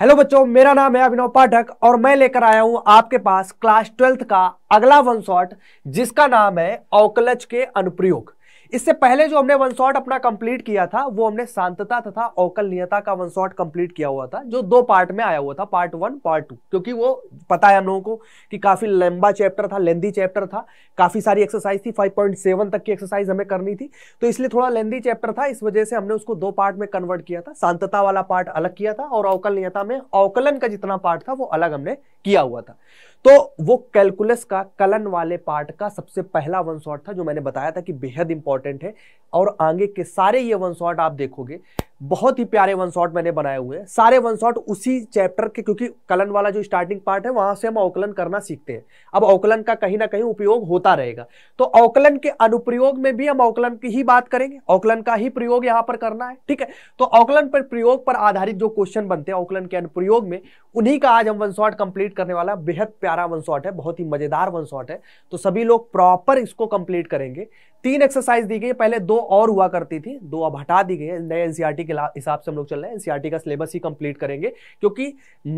Hello बच्चों मेरा नाम है अभिनव पाठक और मैं लेकर आया हूं आपके पास क्लास ट्वेल्थ का अगला वन शॉट जिसका नाम है औकलच के अनुप्रयोग इससे पहले जो हमने वन शॉट अपना कंप्लीट किया था वो हमने शांतता तथा औकलनीयता का वन शॉट कंप्लीट किया हुआ था जो दो पार्ट में आया हुआ था पार्ट वन पार्ट टू क्योंकि वो पता है हम लोगों को कि काफी लंबा चैप्टर था लेंदी चैप्टर था काफी सारी एक्सरसाइज थी 5.7 तक की एक्सरसाइज हमें करनी थी तो इसलिए थोड़ा लेंदी चैप्टर था इस वजह से हमने उसको दो पार्ट में कन्वर्ट किया था शांतता वाला पार्ट अलग किया था और औकलनीयता में अवकलन का जितना पार्ट था वो अलग हमने किया हुआ था तो वो कैलकुलस का कलन वाले पार्ट का सबसे पहला वन शॉट था जो मैंने बताया था कि बेहद इंपॉर्टेंट है और आगे के सारे ये वन शॉट आप देखोगे बहुत ही प्यारे वन शॉट मैंने बनाए हुए हैं सारे वन शॉट उसी चैप्टर के क्योंकि कलन वाला जो स्टार्टिंग पार्ट है वहां से हम अवकलन करना सीखते हैं अब अवकलन का कहीं ना कहीं उपयोग होता रहेगा तो अवकलन के अनुप्रयोग में भी हम अवकलन की ही बात करेंगे अवकलन का ही प्रयोग यहाँ पर करना है ठीक है तो अवकलन पर प्रयोग पर आधारित जो क्वेश्चन बनते हैं अवकलन के अनुप्रयोग में उन्हीं का आज हम वन शॉट कंप्लीट करने वाला बेहद प्यारा वन शॉट है बहुत ही मजेदार वन शॉट है तो सभी लोग प्रॉपर इसको कंप्लीट करेंगे तीन एक्सरसाइज दी गई पहले दो और हुआ करती थी दो अब हटा दी गई नए एनसीआरटी के हिसाब से हम लोग चल रहे हैं एनसीआरटी e का सिलेबस ही कंप्लीट करेंगे क्योंकि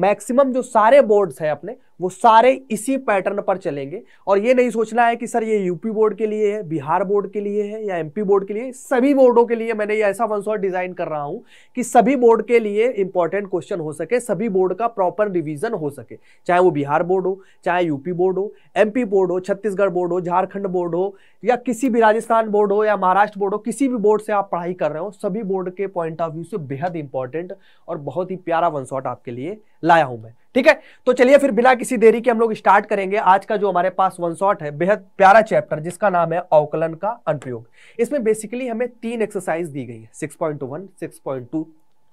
मैक्सिमम जो सारे बोर्ड्स हैं अपने वो सारे इसी पैटर्न पर चलेंगे और ये नहीं सोचना है कि सर ये यूपी बोर्ड के लिए है बिहार बोर्ड के लिए है या एमपी बोर्ड के लिए सभी बोर्डों के लिए मैंने ये ऐसा वन शॉट डिज़ाइन कर रहा हूँ कि सभी बोर्ड के लिए इंपॉर्टेंट क्वेश्चन हो सके सभी बोर्ड का प्रॉपर रिविजन हो सके चाहे वो बिहार बोर्ड हो चाहे यूपी बोर्ड हो एम बोर्ड हो छत्तीसगढ़ बोर्ड हो झारखंड बोर्ड हो या किसी भी राजस्थान बोर्ड हो या महाराष्ट्र बोर्ड हो किसी भी बोर्ड से आप पढ़ाई कर रहे हो सभी बोर्ड के पॉइंट ऑफ व्यू से बेहद इंपॉर्टेंट और बहुत ही प्यारा वन शॉट आपके लिए लाया हूँ मैं ठीक है तो चलिए फिर बिना किसी देरी के हम लोग स्टार्ट करेंगे आज का जो हमारे पास वन शॉट है बेहद प्यारा चैप्टर जिसका नाम है अवकलन का अनुप्रयोग इसमें बेसिकली हमें तीन एक्सरसाइज दी गई है six point one six point two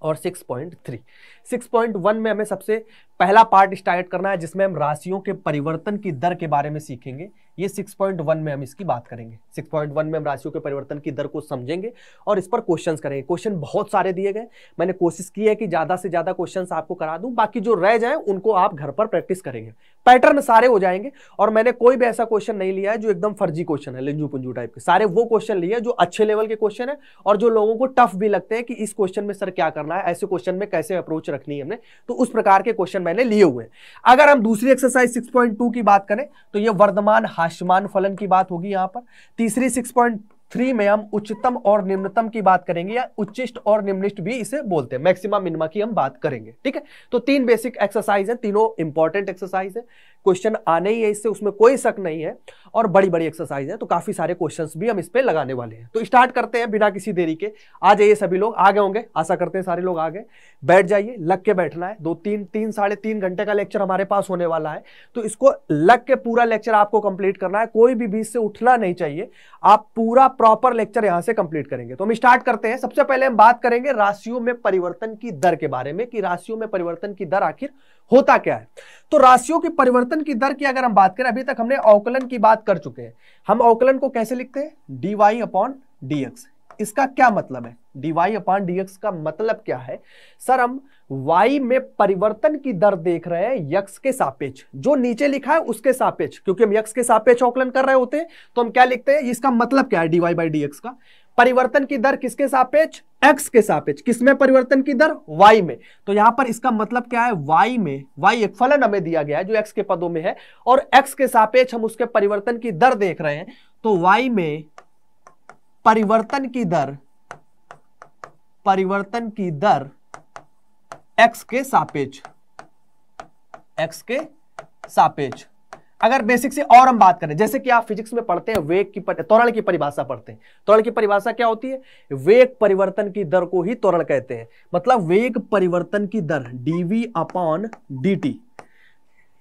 और 6.3 6.1 में हमें सबसे पहला पार्ट स्टार्ट करना है जिसमें हम राशियों के परिवर्तन की दर के बारे में सीखेंगे ये 6.1 में हम इसकी बात करेंगे 6.1 में हम राशियों के परिवर्तन की दर को समझेंगे और इस पर क्वेश्चंस करेंगे क्वेश्चन बहुत सारे दिए गए मैंने कोशिश की है कि ज़्यादा से ज़्यादा क्वेश्चंस आपको करा दूं बाकी जो रह जाए उनको आप घर पर प्रैक्टिस करेंगे पैटर्न सारे हो जाएंगे और मैंने कोई भी ऐसा क्वेश्चन नहीं लिया है जो एकदम फर्जी क्वेश्चन है लिंजू पुंजू टाइप के सारे वो क्वेश्चन लिए जो अच्छे लेवल के क्वेश्चन है और जो लोगों को टफ भी लगते हैं कि इस क्वेश्चन में सर क्या करना है ऐसे क्वेश्चन में कैसे अप्रोच रखनी है हमने तो उस प्रकार के क्वेश्चन मैंने लिए हुए अगर हम दूसरी एक्सरसाइज सिक्स की बात करें तो यह वर्धमान आसमान फलन की बात होगी यहाँ पर तीसरी सिक्स पॉइंट थ्री में हम उच्चतम और निम्नतम की बात करेंगे या उच्चिष्ट और निम्निष्ट भी इसे बोलते हैं मैक्सिमा मिनिमा की हम बात करेंगे ठीक है तो तीन बेसिक एक्सरसाइज है तीनों इंपॉर्टेंट एक्सरसाइज है क्वेश्चन आने ही है इससे उसमें कोई शक नहीं है और बड़ी बड़ी एक्सरसाइज है तो काफ़ी सारे क्वेश्चंस भी हम इस पर लगाने वाले हैं तो स्टार्ट करते हैं बिना किसी देरी के आ जाइए सभी लोग आ गए होंगे आशा करते हैं सारे लोग आ गए बैठ जाइए लग के बैठना है दो तीन तीन साढ़े तीन घंटे का लेक्चर हमारे पास होने वाला है तो इसको लग के पूरा लेक्चर आपको कंप्लीट करना है कोई भी बीच से उठना नहीं चाहिए आप पूरा प्रॉपर लेक्चर यहाँ से कंप्लीट करेंगे तो हम स्टार्ट करते हैं सबसे पहले हम बात करेंगे राशियों में परिवर्तन की दर के बारे में कि राशियों में परिवर्तन की दर आखिर होता क्या है तो राशियों के परिवर्तन की दर की अगर हम बात करें अभी तक हमने अवकलन की बात कर चुके हैं हम अवकलन को कैसे लिखते हैं d y upon d x इसका क्या मतलब है d y upon d x का मतलब क्या है सर हम y में परिवर्तन की दर देख रहे हैं यक्स के सापेक्ष जो नीचे लिखा है उसके सापेक्ष क्योंकि हम यक्स के सापेक्ष अवकलन कर रहे होते हैं तो हम क्या लिखते हैं इसका मतलब क्या है डी बाई डी एक्स का परिवर्तन की दर किसके सापेक्ष एक्स के सापेक्ष किसमें परिवर्तन की दर वाई में तो यहां पर इसका मतलब क्या है वाई में वाई एक फलन हमें दिया गया है जो एक्स के पदों में है और एक्स के सापेक्ष हम उसके परिवर्तन की दर देख रहे हैं तो वाई में परिवर्तन की दर परिवर्तन की दर एक्स के सापेक्ष एक्स के सापेक्ष अगर बेसिक से और हम बात करें जैसे कि आप फिजिक्स में पढ़ते हैं वेग की पर, त्वरण की परिभाषा पढ़ते हैं त्वरण की परिभाषा क्या होती है वेग परिवर्तन की दर को ही त्वरण कहते हैं मतलब वेग परिवर्तन की दर डीवी अपॉन डी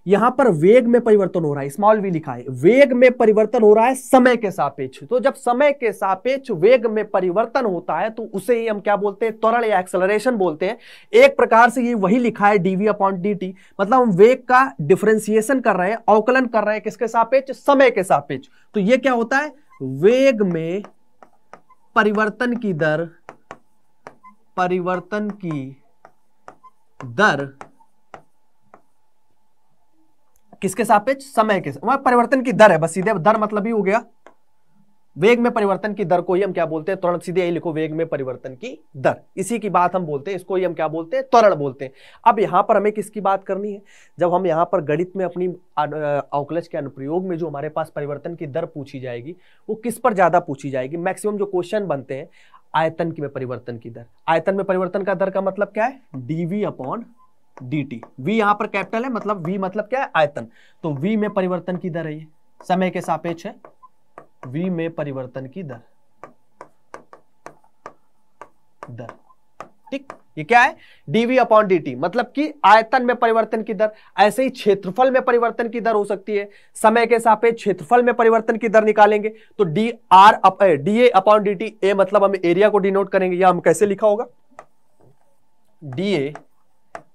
यहां पर वेग में परिवर्तन हो रहा है स्मॉल वी लिखा है वेग में परिवर्तन हो रहा है समय के सापेक्ष तो जब समय के सापेक्ष वेग में परिवर्तन होता है तो उसे ही हम क्या बोलते हैं त्वरण या एक्सलरेशन बोलते हैं एक प्रकार से ये वही लिखा है डीवी अपॉन डी मतलब हम वेग का डिफ्रेंसिएशन कर रहे हैं अवकलन कर रहे हैं किसके सापेक्ष समय के सापेक्ष तो यह क्या होता है वेग में परिवर्तन की दर परिवर्तन की दर किसके सापेक्ष समय के वहां परिवर्तन की दर है बस सीधे दर मतलब ही हो गया वेग में परिवर्तन की दर को ही हम क्या बोलते हैं त्वरण सीधे यही लिखो वेग में परिवर्तन की दर इसी की बात हम बोलते हैं इसको ही हम क्या बोलते हैं त्वरण बोलते हैं अब यहां पर हमें किसकी बात करनी है जब हम यहां पर गणित में अपनी अवकलश के अनुप्रयोग में जो हमारे पास परिवर्तन की दर पूछी जाएगी वो किस पर ज़्यादा पूछी जाएगी मैक्सिमम जो क्वेश्चन बनते हैं आयतन की में परिवर्तन की दर आयतन में परिवर्तन का दर का मतलब क्या है डीवी अपॉन dt v यहां पर कैपिटल है मतलब v मतलब क्या है आयतन तो v में परिवर्तन की दर है ये समय के सापेक्ष है v में परिवर्तन की दर दर ठीक ये क्या है dv अपॉन dt मतलब कि आयतन में परिवर्तन की दर ऐसे ही क्षेत्रफल में परिवर्तन की दर हो सकती है समय के सापेक्ष क्षेत्रफल में परिवर्तन की दर निकालेंगे तो dr r up d a upon dt a मतलब हम एरिया को डिनोट करेंगे या हम कैसे लिखा होगा da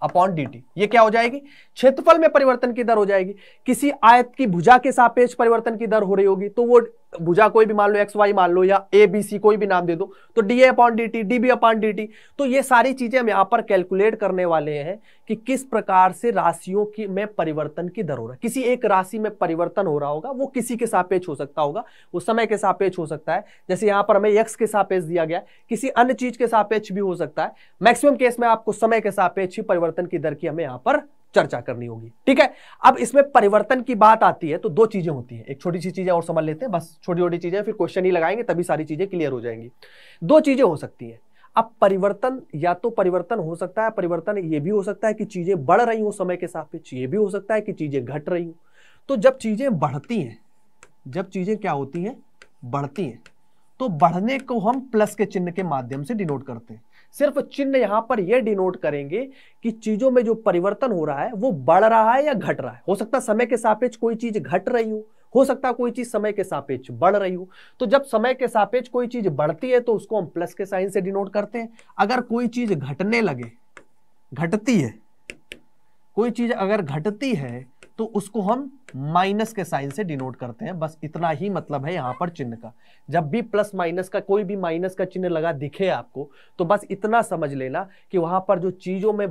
अपॉन डी ये क्या हो जाएगी क्षेत्रफल में परिवर्तन की दर हो जाएगी किसी आयत की भुजा के सापेक्ष परिवर्तन की दर हो रही होगी तो वो भुजा कोई भी मान लो एक्स वाई मान लो या ए बी सी कोई भी नाम दे दो तो d a upon d t d b upon d t तो ये सारी चीज़ें हम यहाँ पर कैलकुलेट करने वाले हैं कि किस प्रकार से राशियों की में परिवर्तन की दर हो रहा है किसी एक राशि में परिवर्तन हो रहा होगा वो किसी के सापेक्ष हो सकता होगा वो समय के सापेक्ष हो सकता है जैसे यहाँ पर हमें यक्स के सापेक्ष दिया गया किसी अन्य चीज़ के सापेक्ष भी हो सकता है मैक्सिमम केस में आपको समय के सापेक्ष ही परिवर्तन की दर की हमें यहाँ पर चर्चा करनी होगी ठीक है अब इसमें परिवर्तन की बात आती है तो दो चीजें होती हैं एक छोटी सी चीजें और समझ लेते हैं बस छोटी छोटी चीजें फिर क्वेश्चन ही लगाएंगे तभी सारी चीजें क्लियर हो जाएंगी दो चीजें हो सकती हैं अब परिवर्तन या तो परिवर्तन हो सकता है परिवर्तन ये भी हो सकता है कि चीजें बढ़ रही हो समय के सापेक्ष ये भी हो सकता है कि चीजें घट रही हूं तो जब चीजें बढ़ती हैं जब चीजें क्या होती हैं बढ़ती हैं तो बढ़ने को हम प्लस के चिन्ह के माध्यम से डिनोट करते हैं सिर्फ चिन्ह यहां पर यह डिनोट करेंगे कि चीजों में जो परिवर्तन हो रहा है वो बढ़ रहा है या घट रहा है हो सकता है समय के सापेक्ष कोई चीज घट रही हो हो सकता कोई चीज समय के सापेक्ष बढ़ रही हो तो जब समय के सापेक्ष कोई चीज बढ़ती है तो उसको हम प्लस के साइन से डिनोट करते हैं अगर कोई चीज घटने लगे घटती है कोई चीज अगर घटती है तो उसको हम माइनस के साइन से डिनोट करते हैं बस इतना ही मतलब है यहाँ पर चिन्ह का जब भी प्लस माइनस का कोई भी माइनस का चिन्ह लगा दिखे आपको तो बस इतना समझ लेना कि वहाँ पर जो चीज़ों में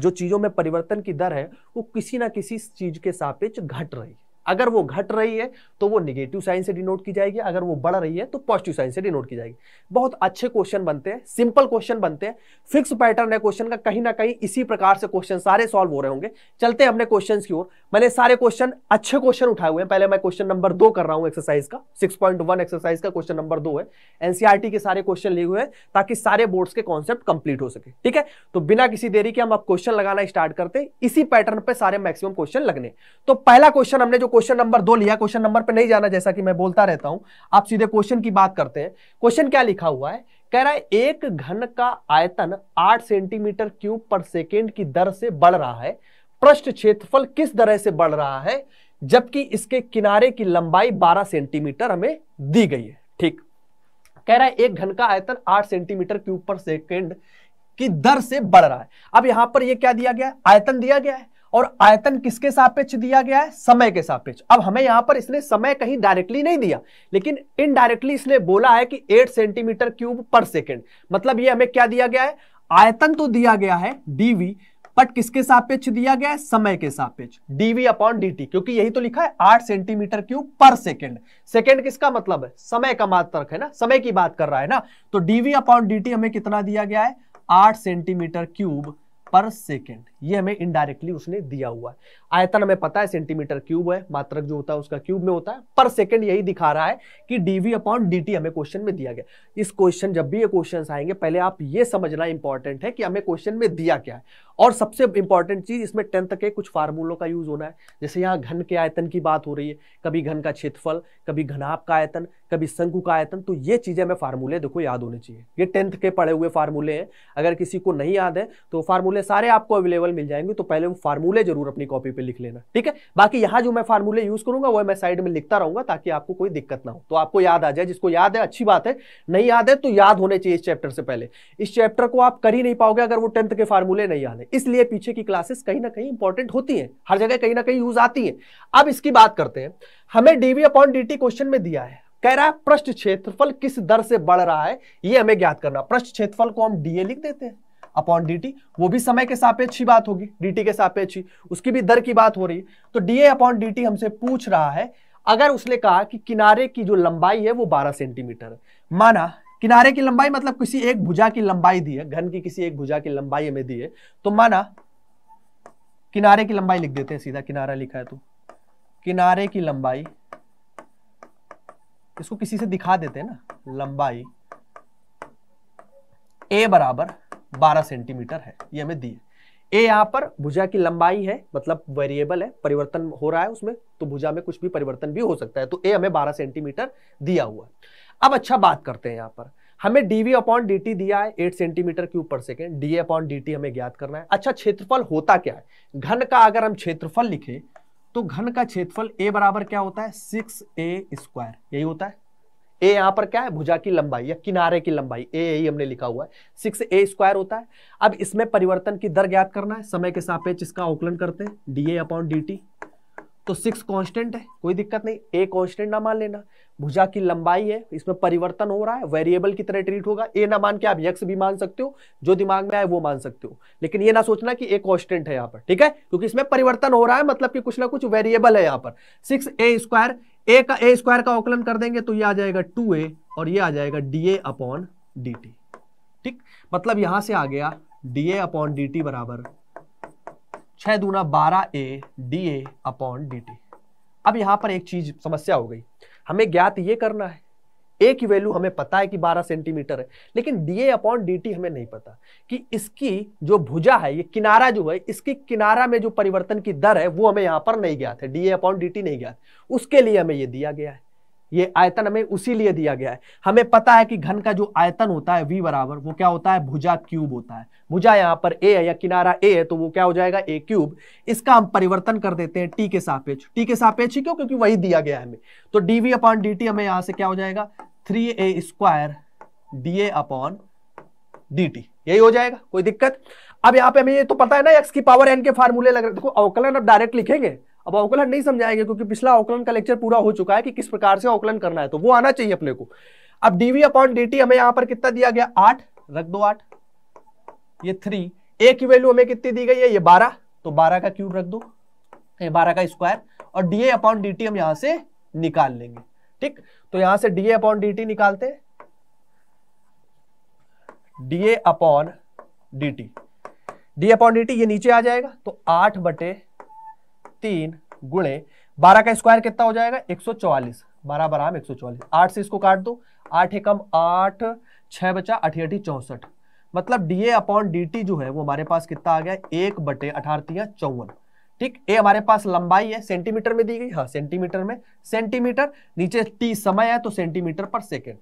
जो चीज़ों में परिवर्तन की दर है वो किसी ना किसी चीज़ के सापेक्ष घट रही है अगर वो घट रही है तो वो निगेटिव साइन से डिनोट की जाएगी अगर वो बढ़ रही है तो पॉजिटिव साइन से डिनोट की जाएगी बहुत अच्छे क्वेश्चन बनते हैं सिंपल क्वेश्चन बनते हैं फिक्स पैटर्न है क्वेश्चन का कहीं ना कहीं इसी प्रकार से क्वेश्चन सारे सॉल्व हो रहे होंगे चलते हैं अपने क्वेश्चन की ओर मैंने सारे क्वेश्चन अच्छे क्वेश्चन उठाए हुए हैं पहले मैं क्वेश्चन नंबर दो कर रहा हूँ एक्सरसाइज का सिक्स एक्सरसाइज का क्वेश्चन नंबर दो है एनसीआरटी e के सारे क्वेश्चन लिए हुए हैं ताकि सारे बोर्ड्स के कॉन्सेप्ट कंप्लीट हो सके ठीक है तो बिना किसी देरी के हम अब क्वेश्चन लगाना स्टार्ट करते हैं इसी पैटर्न पर सारे मैक्सिमम क्वेश्चन लगने तो पहला क्वेश्चन हमने जो क्वेश्चन नंबर दो लिया क्वेश्चन नंबर पे नहीं जाना जैसा कि मैं बोलता रहता हूं आप सीधे क्वेश्चन की बात करते हैं क्वेश्चन क्या लिखा हुआ है कह रहा है एक घन का आयतन आठ सेंटीमीटर क्यूब पर सेकेंड की दर से बढ़ रहा है पृष्ठ क्षेत्रफल किस तरह से बढ़ रहा है जबकि इसके किनारे की लंबाई 12 सेंटीमीटर हमें दी गई है ठीक कह रहा है एक घन का आयतन 8 सेंटीमीटर क्यूब पर सेकेंड की दर से बढ़ रहा है अब यहां पर ये क्या दिया गया है आयतन दिया गया है और आयतन किसके सापेक्ष दिया गया है समय के सापेक्ष अब हमें यहां पर इसने समय कहीं डायरेक्टली नहीं दिया लेकिन इनडायरेक्टली इसने बोला है कि 8 सेंटीमीटर क्यूब पर सेकेंड मतलब ये हमें क्या दिया गया है आयतन तो दिया गया है डीवी बट किसके सापेक्ष दिया गया है समय के सापेक्ष डीवी अपॉन डी क्योंकि यही तो लिखा है आठ सेंटीमीटर क्यूब पर सेकेंड सेकेंड किसका मतलब है समय का मात्रक है ना समय की बात कर रहा है ना तो डीवी अपॉन डी हमें कितना दिया गया है आठ सेंटीमीटर क्यूब पर सेकेंड ये हमें इनडायरेक्टली उसने दिया हुआ है आयतन हमें पता है सेंटीमीटर क्यूब है मात्रक जो होता है उसका क्यूब में होता है पर सेकंड यही दिखा रहा है कि डीवी अपॉन डी हमें क्वेश्चन में दिया गया इस क्वेश्चन जब भी ये क्वेश्चन आएंगे पहले आप ये समझना इंपॉर्टेंट है कि हमें क्वेश्चन में दिया क्या है और सबसे इंपॉर्टेंट चीज इसमें टेंथ के कुछ फार्मूलों का यूज होना है जैसे यहाँ घन के आयतन की बात हो रही है कभी घन का क्षेत्रफल कभी घनाप का आयतन कभी शंकु का आयतन तो ये चीजें हमें फार्मूले देखो याद होने चाहिए ये टेंथ के पढ़े हुए फार्मूले हैं अगर किसी को नहीं याद है तो फार्मूले सारे आपको अवेलेबल मॉडल मिल जाएंगे तो पहले वो फार्मूले जरूर अपनी कॉपी पे लिख लेना ठीक है बाकी यहाँ जो मैं फार्मूले यूज करूंगा वो मैं साइड में लिखता रहूंगा ताकि आपको कोई दिक्कत ना हो तो आपको याद आ जाए जिसको याद है अच्छी बात है नहीं याद है तो याद होने चाहिए इस चैप्टर से पहले इस चैप्टर को आप कर ही नहीं पाओगे अगर वो टेंथ के फार्मूले नहीं याद है इसलिए पीछे की क्लासेस कहीं ना कहीं इंपॉर्टेंट होती है हर जगह कहीं ना कहीं यूज आती है अब इसकी बात करते हैं हमें डीवी अपॉन डी क्वेश्चन में दिया है कह रहा है पृष्ठ क्षेत्रफल किस दर से बढ़ रहा है ये हमें ज्ञात करना पृष्ठ क्षेत्रफल को हम डीए लिख देते हैं अपॉन डीटी वो भी समय के सापेक्ष ही बात होगी डीटी के सापेक्ष ही उसकी भी दर की बात हो रही है तो डी अपॉन डीटी हमसे पूछ रहा है अगर उसने कहा कि किनारे की जो लंबाई है वो 12 सेंटीमीटर माना किनारे की लंबाई मतलब किसी एक भुजा की लंबाई दी है घन की किसी एक भुजा की लंबाई हमें दी है तो माना किनारे की लंबाई लिख देते हैं सीधा किनारा लिखा है तो किनारे की लंबाई इसको किसी से दिखा देते हैं ना लंबाई ए बराबर 12 सेंटीमीटर है ये हमें दी है ए यहाँ पर भुजा की लंबाई है मतलब वेरिएबल है परिवर्तन हो रहा है उसमें तो भुजा में कुछ भी परिवर्तन भी हो सकता है तो ए हमें 12 सेंटीमीटर दिया हुआ है अब अच्छा बात करते हैं यहाँ पर हमें डीवी अपॉन डी दिया है 8 सेंटीमीटर क्यूब पर सेकेंड डी अपॉन डी हमें ज्ञात करना है अच्छा क्षेत्रफल होता क्या है घन का अगर हम क्षेत्रफल लिखें तो घन का क्षेत्रफल ए बराबर क्या होता है सिक्स ए स्क्वायर यही होता है ए यहां पर क्या है भुजा की लंबाई या किनारे की लंबाई ए यही हमने लिखा हुआ है सिक्स ए स्क्वायर होता है अब इसमें परिवर्तन की दर ज्ञात करना है समय के सापेक्ष इसका आकलन करते हैं d a upon d t तो सिक्स कांस्टेंट है कोई दिक्कत नहीं ए कांस्टेंट ना मान लेना भुजा की लंबाई है इसमें परिवर्तन हो रहा है वेरिएबल की तरह ट्रीट होगा ए ना मान के आप यक्स भी मान सकते हो जो दिमाग में आए वो मान सकते हो लेकिन ये ना सोचना कि ए कांस्टेंट है यहाँ पर ठीक है क्योंकि इसमें परिवर्तन हो रहा है मतलब कि कुछ ना कुछ वेरिएबल है यहाँ पर सिक्स ए स्क्वायर ए का ए स्क्वायर का अवकलन कर देंगे तो ये आ जाएगा टू ए और ये आ जाएगा d a upon d t ठीक मतलब यहां से आ गया d a upon d t बराबर छह दूना बारह a d a upon d t अब यहां पर एक चीज समस्या हो गई हमें ज्ञात ये करना है ए की वैल्यू हमें पता है कि 12 सेंटीमीटर है लेकिन d a upon d t हमें नहीं पता कि इसकी जो भुजा है ये किनारा जो है इसकी किनारा में जो परिवर्तन की दर है वो हमें यहाँ पर नहीं गया था d a upon d t नहीं गया उसके लिए हमें ये दिया गया है ये आयतन हमें उसी लिए दिया गया है हमें पता है कि घन का जो आयतन होता है वी बराबर वो क्या होता है भुजा क्यूब होता है भुजा यहाँ पर ए है या किनारा ए है तो वो क्या हो जाएगा ए क्यूब इसका हम परिवर्तन कर देते हैं टी के सापेक्ष टी के सापेक्ष ही क्यों क्योंकि वही दिया गया है हमें तो वी अपॉन डी हमें यहाँ से क्या हो जाएगा three a square d a upon d यही हो जाएगा कोई दिक्कत अब यहाँ पे हमें ये तो पता है ना एक्स की पावर एन के फार्मूले लग रहे देखो अवकलन अब डायरेक्ट लिखेंगे अब अवकलन नहीं समझाएंगे क्योंकि पिछला अवकलन का लेक्चर पूरा हो चुका है कि किस प्रकार से अवकलन करना है तो वो आना चाहिए अपने को अब डीवी अपॉन डी हमें यहां पर कितना दिया गया आठ रख दो आठ ये थ्री ए की वैल्यू हमें कितनी दी गई है ये बारह तो बारह का क्यूब रख दो बारह का स्क्वायर और डी ए अपॉन डी हम यहां से निकाल लेंगे ठीक तो यहां से डी ए अपॉन डी निकालते हैं d a upon d t d upon d ये नीचे आ जाएगा तो आठ बटे तीन गुणे बारह का स्क्वायर कितना हो जाएगा एक सौ चौवालीस बारह बारह में एक सौ चौवालीस आठ से इसको काट दो आठ एकम आठ छः बचा अठी अठी चौंसठ मतलब d a upon d t जो है वो हमारे पास कितना आ गया एक बटे अठारतियाँ चौवन ठीक ए हमारे पास लंबाई है सेंटीमीटर में दी गई हाँ सेंटीमीटर में सेंटीमीटर नीचे टी समय है तो सेंटीमीटर पर सेकेंड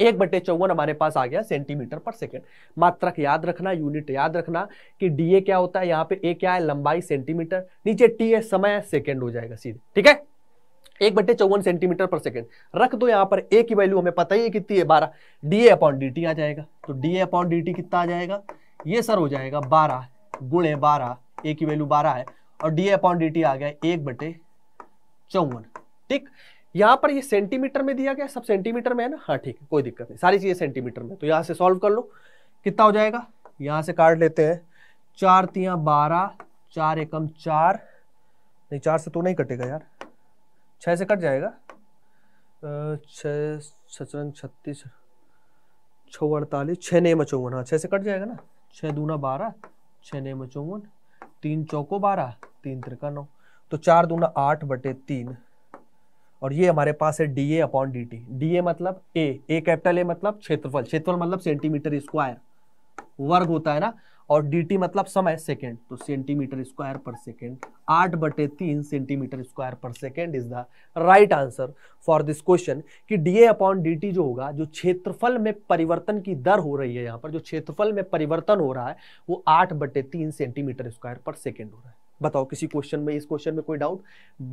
एक बटे चौवन हमारे पास आ गया सेंटीमीटर पर सेकेंड मात्रक याद रखना यूनिट याद रखना कि डीए क्या होता है यहाँ पे ए क्या है लंबाई सेंटीमीटर नीचे टी ए समय सेकेंड हो जाएगा सीधे ठीक है एक बटे चौवन सेंटीमीटर पर सेकेंड रख दो यहाँ पर ए की वैल्यू हमें पता ही है कितनी है बारह d a upon d t आ जाएगा तो d a upon d t कितना आ जाएगा ये सर हो जाएगा बारह गुणे बारह ए की वैल्यू बारह है और d a upon d t आ गया एक बटे चौवन ठीक यहाँ पर ये सेंटीमीटर में दिया गया सब सेंटीमीटर में है ना हाँ ठीक है कोई दिक्कत नहीं सारी चीज़ें सेंटीमीटर में तो यहाँ से सॉल्व कर लो कितना हो जाएगा यहाँ से काट लेते हैं चार तिया बारह चार एकम चार नहीं चार से तो नहीं कटेगा यार छः से कट जाएगा छत्तीस छो अड़तालीस छः नए चौवन हाँ छः से कट जाएगा ना छः दूना बारह छः नए चौवन तीन चौको बारह तीन त्रिका नौ तो चार दूना आठ बटे तीन और ये हमारे पास है d a upon d t d a मतलब ए ए कैपिटल ए मतलब क्षेत्रफल क्षेत्रफल मतलब सेंटीमीटर स्क्वायर वर्ग होता है ना और डी टी मतलब समय सेकेंड तो सेंटीमीटर स्क्वायर पर सेकेंड आठ बटे तीन सेंटीमीटर स्क्वायर पर second is the right answer for this question कि d a upon d t जो होगा जो क्षेत्रफल में परिवर्तन की दर हो रही है यहाँ पर जो क्षेत्रफल में परिवर्तन हो रहा है वो आठ बटे तीन सेंटीमीटर स्क्वायर पर सेकेंड हो रहा है बताओ किसी क्वेश्चन में इस क्वेश्चन में कोई डाउट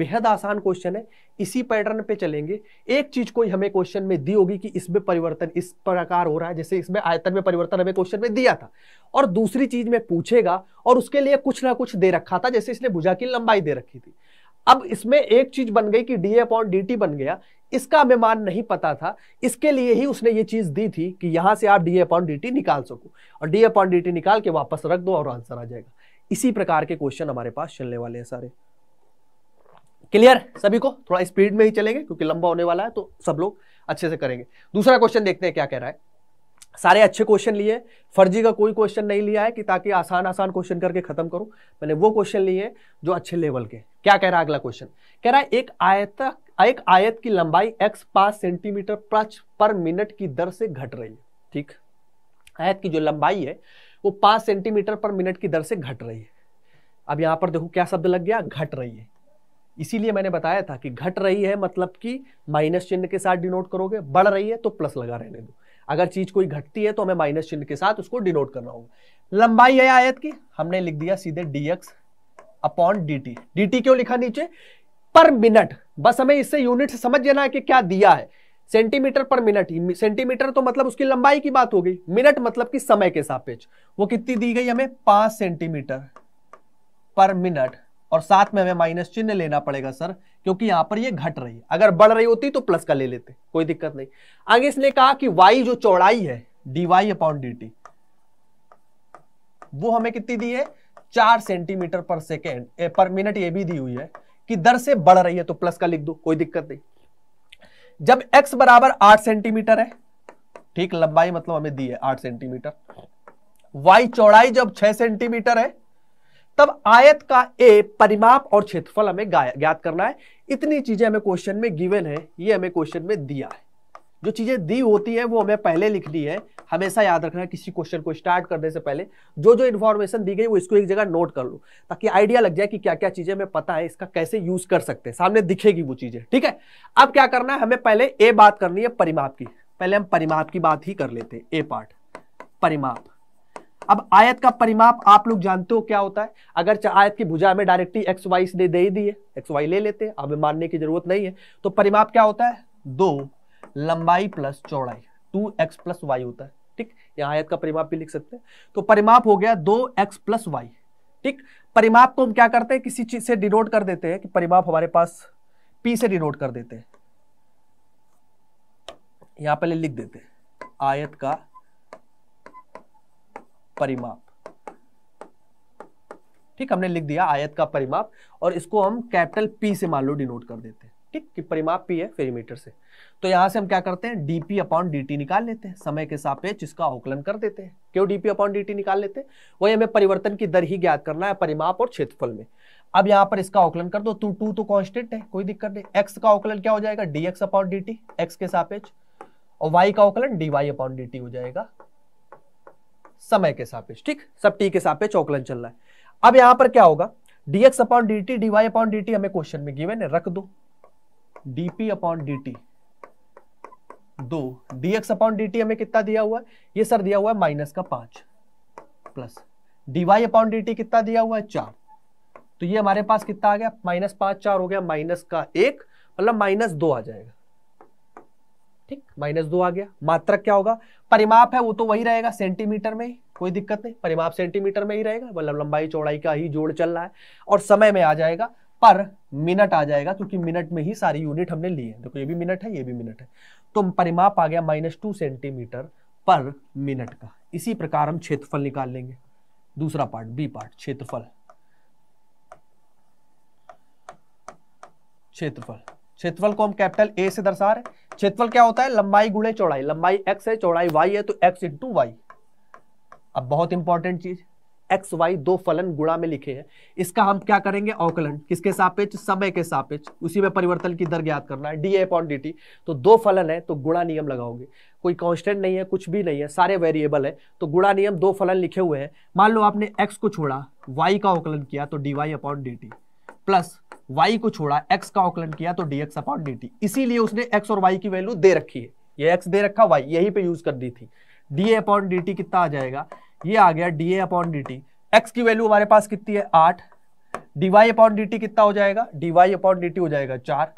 बेहद आसान क्वेश्चन है इसी पैटर्न पे चलेंगे एक चीज कोई हमें क्वेश्चन में दी होगी कि इसमें परिवर्तन इस प्रकार हो रहा है जैसे इसमें आयतन में परिवर्तन हमें क्वेश्चन में दिया था और दूसरी चीज में पूछेगा और उसके लिए कुछ ना कुछ दे रखा था जैसे इसने भुजा की लंबाई दे रखी थी अब इसमें एक चीज बन गई कि डी अपॉन डी टी बन गया इसका हमें मान नहीं पता था इसके लिए ही उसने ये चीज दी थी कि यहां से आप डी अपॉन डी टी निकाल सको और डी अपॉन डी टी निकाल के वापस रख दो और आंसर आ जाएगा इसी प्रकार के क्वेश्चन हमारे पास चलने वाले हैं सारे क्लियर सभी को थोड़ा स्पीड में ही चलेंगे क्योंकि लंबा होने वाला है तो सब लोग अच्छे से करेंगे दूसरा क्वेश्चन देखते हैं क्या कह रहा है सारे अच्छे क्वेश्चन लिए फर्जी का कोई क्वेश्चन नहीं लिया है कि ताकि आसान आसान क्वेश्चन करके खत्म करूं मैंने वो क्वेश्चन लिए जो अच्छे लेवल के क्या कह रहा है अगला क्वेश्चन कह रहा है एक आयत एक आयत की लंबाई x पांच सेंटीमीटर पर मिनट की दर से घट रही है ठीक आयत की जो लंबाई है वो पांच सेंटीमीटर पर मिनट की दर से घट रही है अब यहां पर देखो क्या शब्द लग गया घट रही है इसीलिए मैंने बताया था कि घट रही है मतलब कि माइनस चिन्ह के साथ डिनोट करोगे बढ़ रही है तो प्लस लगा रहने दो अगर चीज कोई घटती है तो हमें माइनस चिन्ह के साथ उसको डिनोट करना होगा लंबाई है आयत की हमने लिख दिया सीधे d x upon d t d क्यों लिखा नीचे पर मिनट बस हमें इससे यूनिट समझ लेना है कि क्या दिया है सेंटीमीटर पर मिनट सेंटीमीटर तो मतलब उसकी लंबाई की बात हो गई मिनट मतलब कि समय के सापेक्ष वो कितनी दी गई हमें पांच सेंटीमीटर पर मिनट और साथ में हमें माइनस चिन्ह लेना पड़ेगा सर क्योंकि यहां पर ये घट रही है अगर बढ़ रही होती तो प्लस का ले लेते कोई दिक्कत नहीं आगे इसने कहा कि वाई जो चौड़ाई है d y upon d t वो हमें कितनी दी है चार सेंटीमीटर पर सेकेंड पर मिनट ये भी दी हुई है कि दर से बढ़ रही है तो प्लस का लिख दो कोई दिक्कत नहीं जब x बराबर आठ सेंटीमीटर है ठीक लंबाई मतलब हमें दी है आठ सेंटीमीटर y चौड़ाई जब छह सेंटीमीटर है तब आयत का ए परिमाप और क्षेत्रफल हमें ज्ञात करना है इतनी चीजें हमें क्वेश्चन में गिवन है ये हमें क्वेश्चन में दिया है जो चीज़ें दी होती है वो हमें पहले लिखनी है हमेशा याद रखना है किसी क्वेश्चन को स्टार्ट करने से पहले जो जो इन्फॉर्मेशन दी गई वो इसको एक जगह नोट कर लो ताकि आइडिया लग जाए कि क्या क्या चीज़ें हमें पता है इसका कैसे यूज़ कर सकते हैं सामने दिखेगी वो चीज़ें ठीक है अब क्या करना है हमें पहले ए बात करनी है परिमाप की पहले हम परिमाप की बात ही कर लेते हैं ए पार्ट परिमाप अब आयत का परिमाप आप लोग जानते हो क्या होता है अगर आयत की भुजा हमें डायरेक्टली एक्स वाई दे दी है एक्स वाई ले लेते हैं हमें मानने की जरूरत नहीं है तो परिमाप क्या होता है दो लंबाई प्लस चौड़ाई टू एक्स प्लस वाई होता है ठीक यहाँ आयत का परिमाप भी लिख सकते हैं तो परिमाप हो गया दो एक्स प्लस वाई ठीक परिमाप को हम क्या करते हैं किसी चीज से डिनोट कर देते हैं कि परिमाप हमारे पास पी से डिनोट कर देते हैं यहां पहले लिख देते हैं आयत का परिमाप ठीक हमने लिख दिया आयत का परिमाप और इसको हम कैपिटल पी से मान लो डिनोट कर देते हैं ठीक कि परिमाप पी है फेरीमीटर से तो यहाँ से हम क्या करते हैं dp अपॉन dt निकाल लेते हैं समय के सापेक्ष इसका आकलन कर देते हैं क्यों dp अपॉन dt निकाल लेते हैं वही हमें परिवर्तन की दर ही ज्ञात करना है परिमाप और क्षेत्रफल में अब यहाँ पर इसका आकलन कर दो टू टू तो कॉन्स्टेंट तो है कोई दिक्कत नहीं एक्स का आकलन क्या हो जाएगा dx अपॉन dt एक्स के सापेक्ष और वाई का आकलन dy अपॉन dt हो जाएगा समय के सापेक्ष ठीक सब टी के सापेक्ष आकलन चल रहा है अब यहाँ पर क्या होगा dx upon d dt dy upon dt हमें क्वेश्चन में गिवन है रख दो dp अपॉन dt दो dx अपॉन dt हमें कितना दिया हुआ है ये सर दिया हुआ है माइनस का पांच प्लस dy अपॉन dt कितना दिया हुआ है चार तो ये हमारे पास कितना आ गया माइनस पांच चार हो गया माइनस का एक मतलब माइनस दो आ जाएगा ठीक माइनस दो आ गया मात्रक क्या होगा परिमाप है वो तो वही रहेगा सेंटीमीटर में ही कोई दिक्कत नहीं परिमाप सेंटीमीटर में ही रहेगा मतलब लंबाई चौड़ाई का ही जोड़ चल रहा है और समय में आ जाएगा पर मिनट आ जाएगा क्योंकि मिनट में ही सारी यूनिट हमने ली है देखो ये भी मिनट है ये भी मिनट है तो परिमाप आ गया माइनस टू सेंटीमीटर पर मिनट का इसी प्रकार हम क्षेत्रफल निकाल लेंगे दूसरा पार्ट बी पार्ट क्षेत्रफल क्षेत्रफल क्षेत्रफल को हम कैपिटल ए से दर्शा रहे क्षेत्रफल क्या होता है लंबाई गुणे चौड़ाई लंबाई एक्स है चौड़ाई वाई है तो एक्स इंटू वाई अब बहुत इंपॉर्टेंट चीज एक्स वाई दो फलन गुणा में लिखे हैं इसका हम क्या करेंगे अवकलन किसके सापेक्ष समय के सापेक्ष उसी में परिवर्तन की दर ज्ञात करना है d a upon d t तो दो फलन है तो गुणा नियम लगाओगे कोई कांस्टेंट नहीं है कुछ भी नहीं है सारे वेरिएबल है तो गुणा नियम दो फलन लिखे हुए हैं मान लो आपने एक्स को छोड़ा वाई का अवकलन किया तो d y upon d t plus y को छोड़ा एक्स का अवकलन किया तो d x upon d t इसीलिए उसने एक्स और वाई की वैल्यू दे रखी है ये एक्स दे रखा वाई यही पे यूज कर दी थी d a upon d t कितना आ जाएगा ये आ गया d a upon d t x की वैल्यू हमारे पास कितनी है आठ d y upon d t कितना हो जाएगा d y upon d t हो जाएगा चार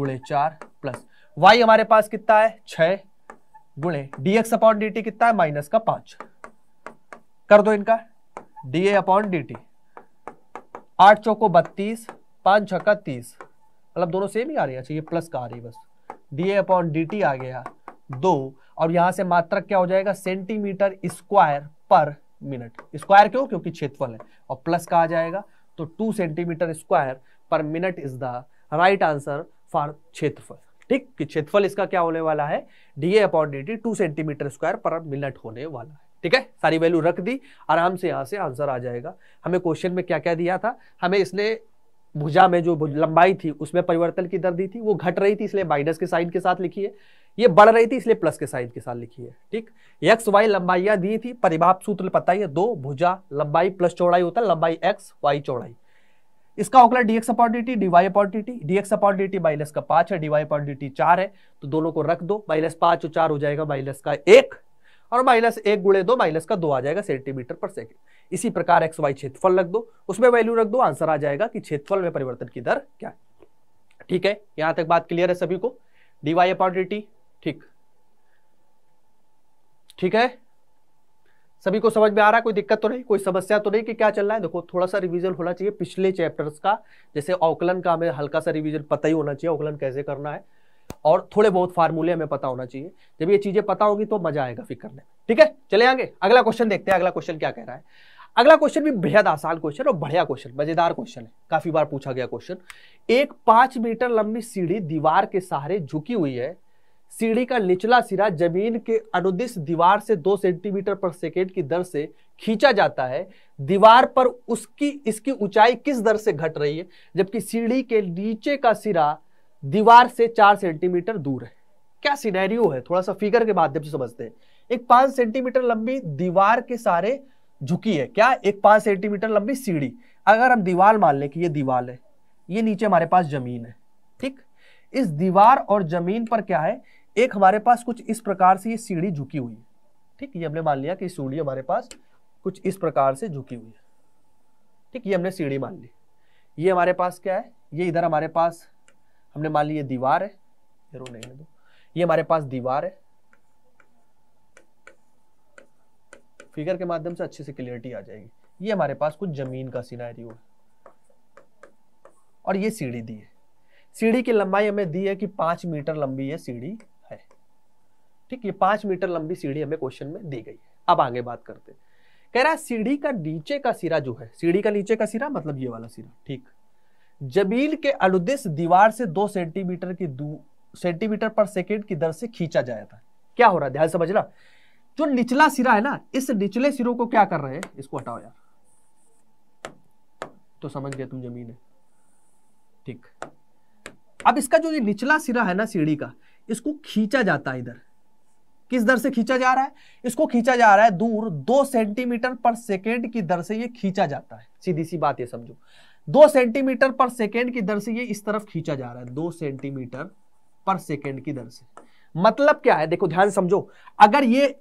गुणे चार प्लस वाई हमारे पास कितना है छ गुणे d x upon d t कितना है माइनस का पांच कर दो इनका d a upon d t आठ चौको बत्तीस पांच छक्का तीस मतलब दोनों सेम ही आ रही है अच्छा ये प्लस का आ रही है बस d a upon d t आ गया दो और यहां से मात्रक क्या हो जाएगा सेंटीमीटर स्क्वायर पर मिनट स्क्वायर क्यों क्योंकि क्षेत्रफल है और प्लस का आ जाएगा तो टू सेंटीमीटर स्क्वायर पर minute is the right answer for क्षेत्रफल ठीक कि क्षेत्रफल इसका क्या होने वाला है d a upon d t two centimetre square पर मिनट होने वाला है ठीक है सारी वैल्यू रख दी आराम से यहाँ से आंसर आ जाएगा हमें क्वेश्चन में क्या क्या दिया था हमें इसने भुजा में जो लंबाई थी उसमें परिवर्तन की दर दी थी वो घट रही थी इसलिए माइनस के साइन के साथ लिखी है ये बढ़ रही थी इसलिए प्लस के साइन के साथ लिखी है ठीक एक्स वाई लंबाइयां दी थी परिभाप सूत्र पता ही है दो भुजा लंबाई प्लस चौड़ाई होता है लंबाई एक्स वाई चौड़ाई इसका होकला d x upon d y upon d x upon minus का पांच है डीवाई अपॉन चार है तो दोनों को रख दो माइनस पांच और चार हो जाएगा माइनस का एक और माइनस एक गुड़े दो माइनस का दो आ जाएगा सेंटीमीटर पर सेकेंड इसी प्रकार एक्स वाई क्षेत्रफल रख दो उसमें वैल्यू रख दो आंसर आ जाएगा कि क्षेत्रफल में परिवर्तन की दर क्या है ठीक है यहां तक बात क्लियर है सभी को डीवाई अपॉन ठीक ठीक है सभी को समझ में आ रहा है कोई दिक्कत तो नहीं कोई समस्या तो नहीं कि क्या चल रहा है देखो थोड़ा सा रिवीजन होना चाहिए पिछले चैप्टर्स का जैसे औकलन का हमें हल्का सा रिवीजन पता ही होना चाहिए औकलन कैसे करना है और थोड़े बहुत फार्मूले हमें पता होना चाहिए जब ये चीजें पता होगी तो मजा आएगा फिर करने में ठीक है चले आगे अगला क्वेश्चन देखते हैं अगला क्वेश्चन क्या कह रहा है अगला क्वेश्चन भी बेहद आसान क्वेश्चन और बढ़िया क्वेश्चन मजेदार क्वेश्चन है काफी बार पूछा गया क्वेश्चन एक पांच मीटर लंबी सीढ़ी दीवार के सहारे झुकी हुई है सीढ़ी का निचला सिरा जमीन के अनुदिश दीवार से दो सेंटीमीटर पर सेकेंड की दर से खींचा जाता है दीवार पर उसकी इसकी ऊंचाई किस दर से घट रही है जबकि सीढ़ी के नीचे का सिरा दीवार से चार सेंटीमीटर दूर है क्या सिनेरियो है थोड़ा सा फिगर के माध्यम से समझते हैं एक पांच सेंटीमीटर लंबी दीवार के सारे झुकी है क्या एक पांच सेंटीमीटर लंबी सीढ़ी अगर हम दीवार मान लें कि ये दीवार है ये नीचे हमारे पास जमीन है ठीक इस दीवार और जमीन पर क्या है एक हमारे पास कुछ इस प्रकार से ये सीढ़ी झुकी हुई है ठीक ये हमने मान लिया कि सीढ़ी हमारे पास कुछ इस प्रकार से झुकी हुई है ठीक ये हमने सीढ़ी मान ली ये हमारे पास क्या है ये इधर हमारे पास हमने मान ली ये दीवार है जरूर नहीं दो ये हमारे पास दीवार है फिगर के माध्यम से अच्छे से क्लियरिटी आ जाएगी ये हमारे पास कुछ जमीन का सिनेरियो है और ये सीढ़ी दी है सीढ़ी की लंबाई हमें दी है कि पांच मीटर लंबी है सीढ़ी ठीक ये पांच मीटर लंबी सीढ़ी हमें क्वेश्चन में दी गई है अब आगे बात करते हैं कह रहा है सीढ़ी का नीचे का सिरा जो है सीढ़ी का नीचे का सिरा मतलब ये वाला सिरा ठीक जबील के अनुदेश दीवार से दो सेंटीमीटर की दू सेंटीमीटर पर सेकेंड की दर से खींचा जाया था क्या हो रहा है ध्यान ला जो निचला सिरा है ना इस निचले सिरों को क्या कर रहे हैं इसको हटाओ यार तो समझ गया तुम जमीन है ठीक अब इसका जो ये निचला सिरा है ना सीढ़ी का इसको खींचा जाता है इधर किस दर से खींचा जा रहा है इसको खींचा जा रहा है दूर दो सेंटीमीटर पर सेकेंड की दर से ये खींचा जाता है सीधी सी बात ये समझो दो सेंटीमीटर पर सेकेंड की दर से ये इस तरफ खींचा जा रहा है दो सेंटीमीटर पर सेकेंड की दर से मतलब क्या है देखो ध्यान समझो अगर ये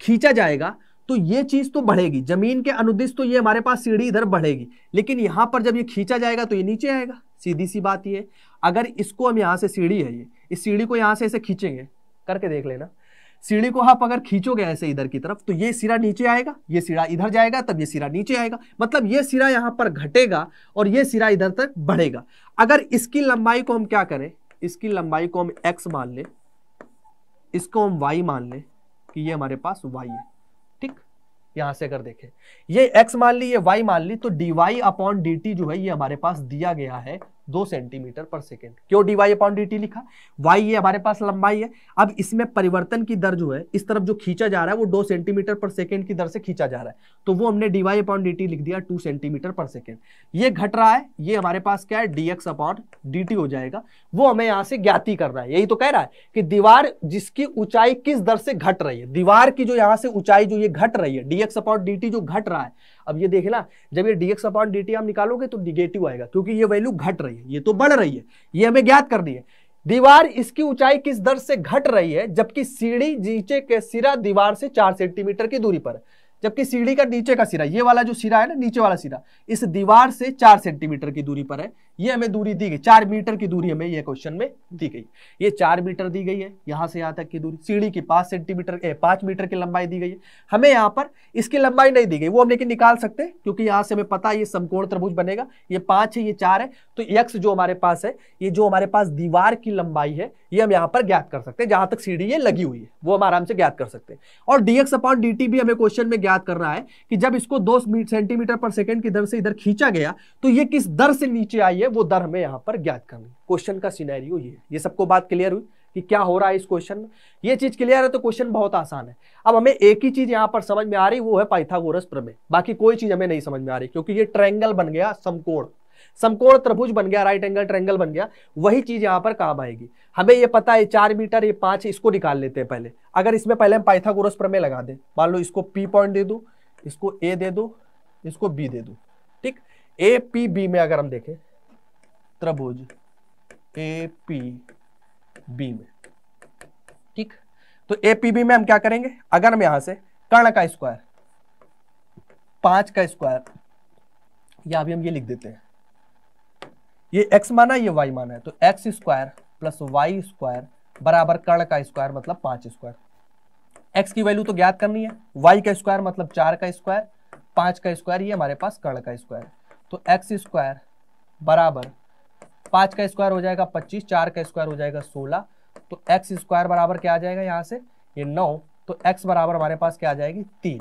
खींचा जाएगा तो ये चीज तो बढ़ेगी जमीन के अनुदिश तो ये हमारे पास सीढ़ी इधर बढ़ेगी लेकिन यहां पर जब ये खींचा जाएगा तो ये नीचे आएगा सीधी सी बात ये अगर इसको हम यहां से सीढ़ी है ये इस सीढ़ी को यहां से ऐसे खींचेंगे करके देख लेना सीढ़ी को आप अगर खींचोगे ऐसे इधर की तरफ तो ये सिरा नीचे आएगा ये सिरा इधर जाएगा तब ये सिरा नीचे आएगा मतलब ये सिरा यहां पर घटेगा और ये सिरा इधर तक बढ़ेगा अगर इसकी लंबाई को हम क्या करें इसकी लंबाई को हम एक्स मान लें इसको हम वाई मान लें कि ये हमारे पास वाई है ठीक यहां से अगर देखें ये एक्स मान ली ये वाई मान ली तो d y upon d t जो है ये हमारे पास दिया गया है दो सेंटीमीटर पर सेकेंड क्यों d y upon d t लिखा वाई ये हमारे पास लंबाई है अब इसमें परिवर्तन की दर जो है इस तरफ जो खींचा जा रहा है वो दो सेंटीमीटर पर सेकेंड की दर से खींचा जा रहा है तो वो हमने d y upon d t लिख दिया टू सेंटीमीटर पर सेकेंड ये घट रहा है ये हमारे पास क्या है d x upon d t हो जाएगा वो हमें यहाँ से ज्ञाति रहा है यही तो कह रहा है कि दीवार जिसकी ऊंचाई किस दर से घट रही है दीवार की जो यहाँ से ऊंचाई जो ये घट रही है d x upon d t जो घट रहा है अब ये देखना जब ये dx अपॉन dt हम निकालोगे तो निगेटिव आएगा क्योंकि ये वैल्यू घट रही है ये तो बढ़ रही है ये हमें ज्ञात करनी है दीवार इसकी ऊंचाई किस दर से घट रही है जबकि सीढ़ी नीचे के सिरा दीवार से चार सेंटीमीटर की दूरी पर जबकि सीढ़ी का नीचे का सिरा ये वाला जो सिरा है ना नीचे वाला सिरा इस दीवार से चार सेंटीमीटर की दूरी पर है ये हमें दूरी दी गई चार मीटर की दूरी हमें ये क्वेश्चन में दी गई ये चार मीटर दी गई है यहां से यहाँ तक की दूरी सीढ़ी की पांच सेंटीमीटर पांच मीटर की लंबाई दी गई है हमें यहां पर इसकी लंबाई नहीं दी गई वो हम लेकिन निकाल सकते हैं क्योंकि यहां से हमें पता है ये समकोण त्रिभुज बनेगा ये पांच है ये चार है तो यक्स जो हमारे पास है ये जो हमारे पास दीवार की लंबाई है ये हम यहाँ पर ज्ञात कर सकते हैं जहां तक सीढ़ी ये लगी हुई है वो हम आराम से ज्ञात कर सकते हैं और d x upon d t भी हमें क्वेश्चन में ज्ञात करना है कि जब इसको दो सेंटीमीटर पर सेकेंड की दर से इधर खींचा गया तो ये किस दर से नीचे आई है है वो दर हमें यहाँ पर ज्ञात करनी है क्वेश्चन का सीनैरियो ये ये सबको बात क्लियर हुई कि क्या हो रहा है इस क्वेश्चन में ये चीज क्लियर है तो क्वेश्चन बहुत आसान है अब हमें एक ही चीज यहाँ पर समझ में आ रही वो है पाइथागोरस प्रमेय बाकी कोई चीज हमें नहीं समझ में आ रही क्योंकि ये ट्रैंगल बन गया समकोण समकोण त्रिभुज बन गया राइट एंगल ट्रैंगल बन गया वही चीज यहाँ पर काम आएगी हमें ये पता है चार मीटर ये पांच इसको निकाल लेते हैं पहले अगर इसमें पहले हम पाइथागोरस प्रमेय लगा दें मान लो इसको पी पॉइंट दे दो इसको ए दे दो इसको बी दे दो ठीक ए पी बी में अगर हम देखें त्रिभुज ए पी बी में ठीक तो ए पी बी में हम क्या करेंगे अगर हम यहां से कर्ण का स्क्वायर पांच का स्क्वायर या अभी हम ये लिख देते हैं ये x माना ये y माना है तो x square plus y square बराबर कर्ण का स्क्वायर मतलब पांच स्क्वायर x की वैल्यू तो ज्ञात करनी है y का स्क्वायर मतलब चार का स्क्वायर पांच का स्क्वायर ये हमारे पास कर्ण का स्क्वायर तो एक्स स्क्वायर बराबर पाँच का स्क्वायर हो जाएगा पच्चीस चार का स्क्वायर हो जाएगा सोलह तो एक्स स्क्वायर बराबर क्या आ जाएगा यहाँ से ये नौ तो एक्स बराबर हमारे पास क्या आ जाएगी तीन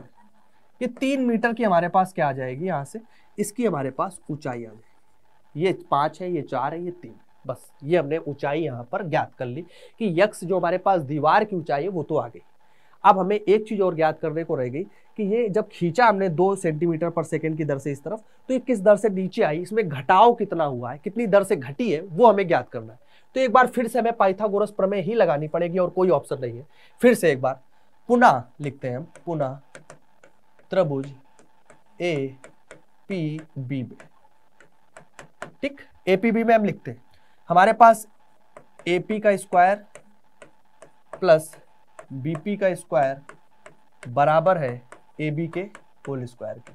ये तीन मीटर की हमारे पास क्या आ जाएगी यहाँ से इसकी हमारे पास ऊंचाई आ जाएगी ये पाँच है ये चार है ये तीन बस ये हमने ऊंचाई यहाँ पर ज्ञात कर ली कि यक्ष जो हमारे पास दीवार की ऊंचाई है वो तो आ गई अब हमें एक चीज़ और ज्ञात करने को रह गई कि ये जब खींचा हमने दो सेंटीमीटर पर सेकेंड की दर से इस तरफ तो ये किस दर से नीचे आई इसमें घटाव कितना हुआ है कितनी दर से घटी है वो हमें ज्ञात करना है तो एक बार फिर से हमें पाइथागोरस प्रमेय ही लगानी पड़ेगी और कोई ऑप्शन नहीं है फिर से एक बार पुनः लिखते हैं हम पुनः त्रिभुज ए पी बी में ठीक ए पी बी में हम लिखते हैं हमारे पास ए पी का स्क्वायर प्लस बीपी का स्क्वायर बराबर है ए बी के होल स्क्वायर के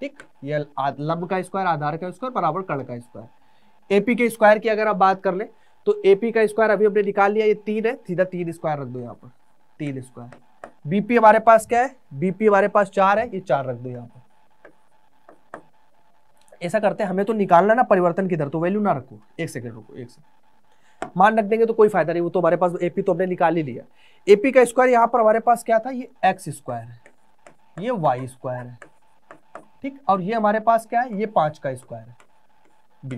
ठीक ये लंब का स्क्वायर आधार का स्क्वायर बराबर कण का स्क्वायर एपी के स्क्वायर की अगर आप बात कर ले तो एपी का स्क्वायर अभी हमने निकाल लिया ये तीन है सीधा तीन स्क्वायर रख दो यहाँ पर तीन स्क्वायर बीपी हमारे पास क्या है बीपी हमारे पास चार है ये चार रख दो यहाँ पर ऐसा करते हैं हमें तो निकालना ना परिवर्तन की दर तो वैल्यू ना रखो एक सेकंड रुको एक सेकंड मान रख देंगे तो कोई फायदा नहीं वो तो हमारे पास एपी तो हमने निकाल ही लिया एपी का स्क्वायर यहाँ पर हमारे पास क्या था ये एक्स स्क्वायर है ये वाई स्क्वायर है ठीक और ये हमारे पास क्या है ये पांच का स्क्वायर है बी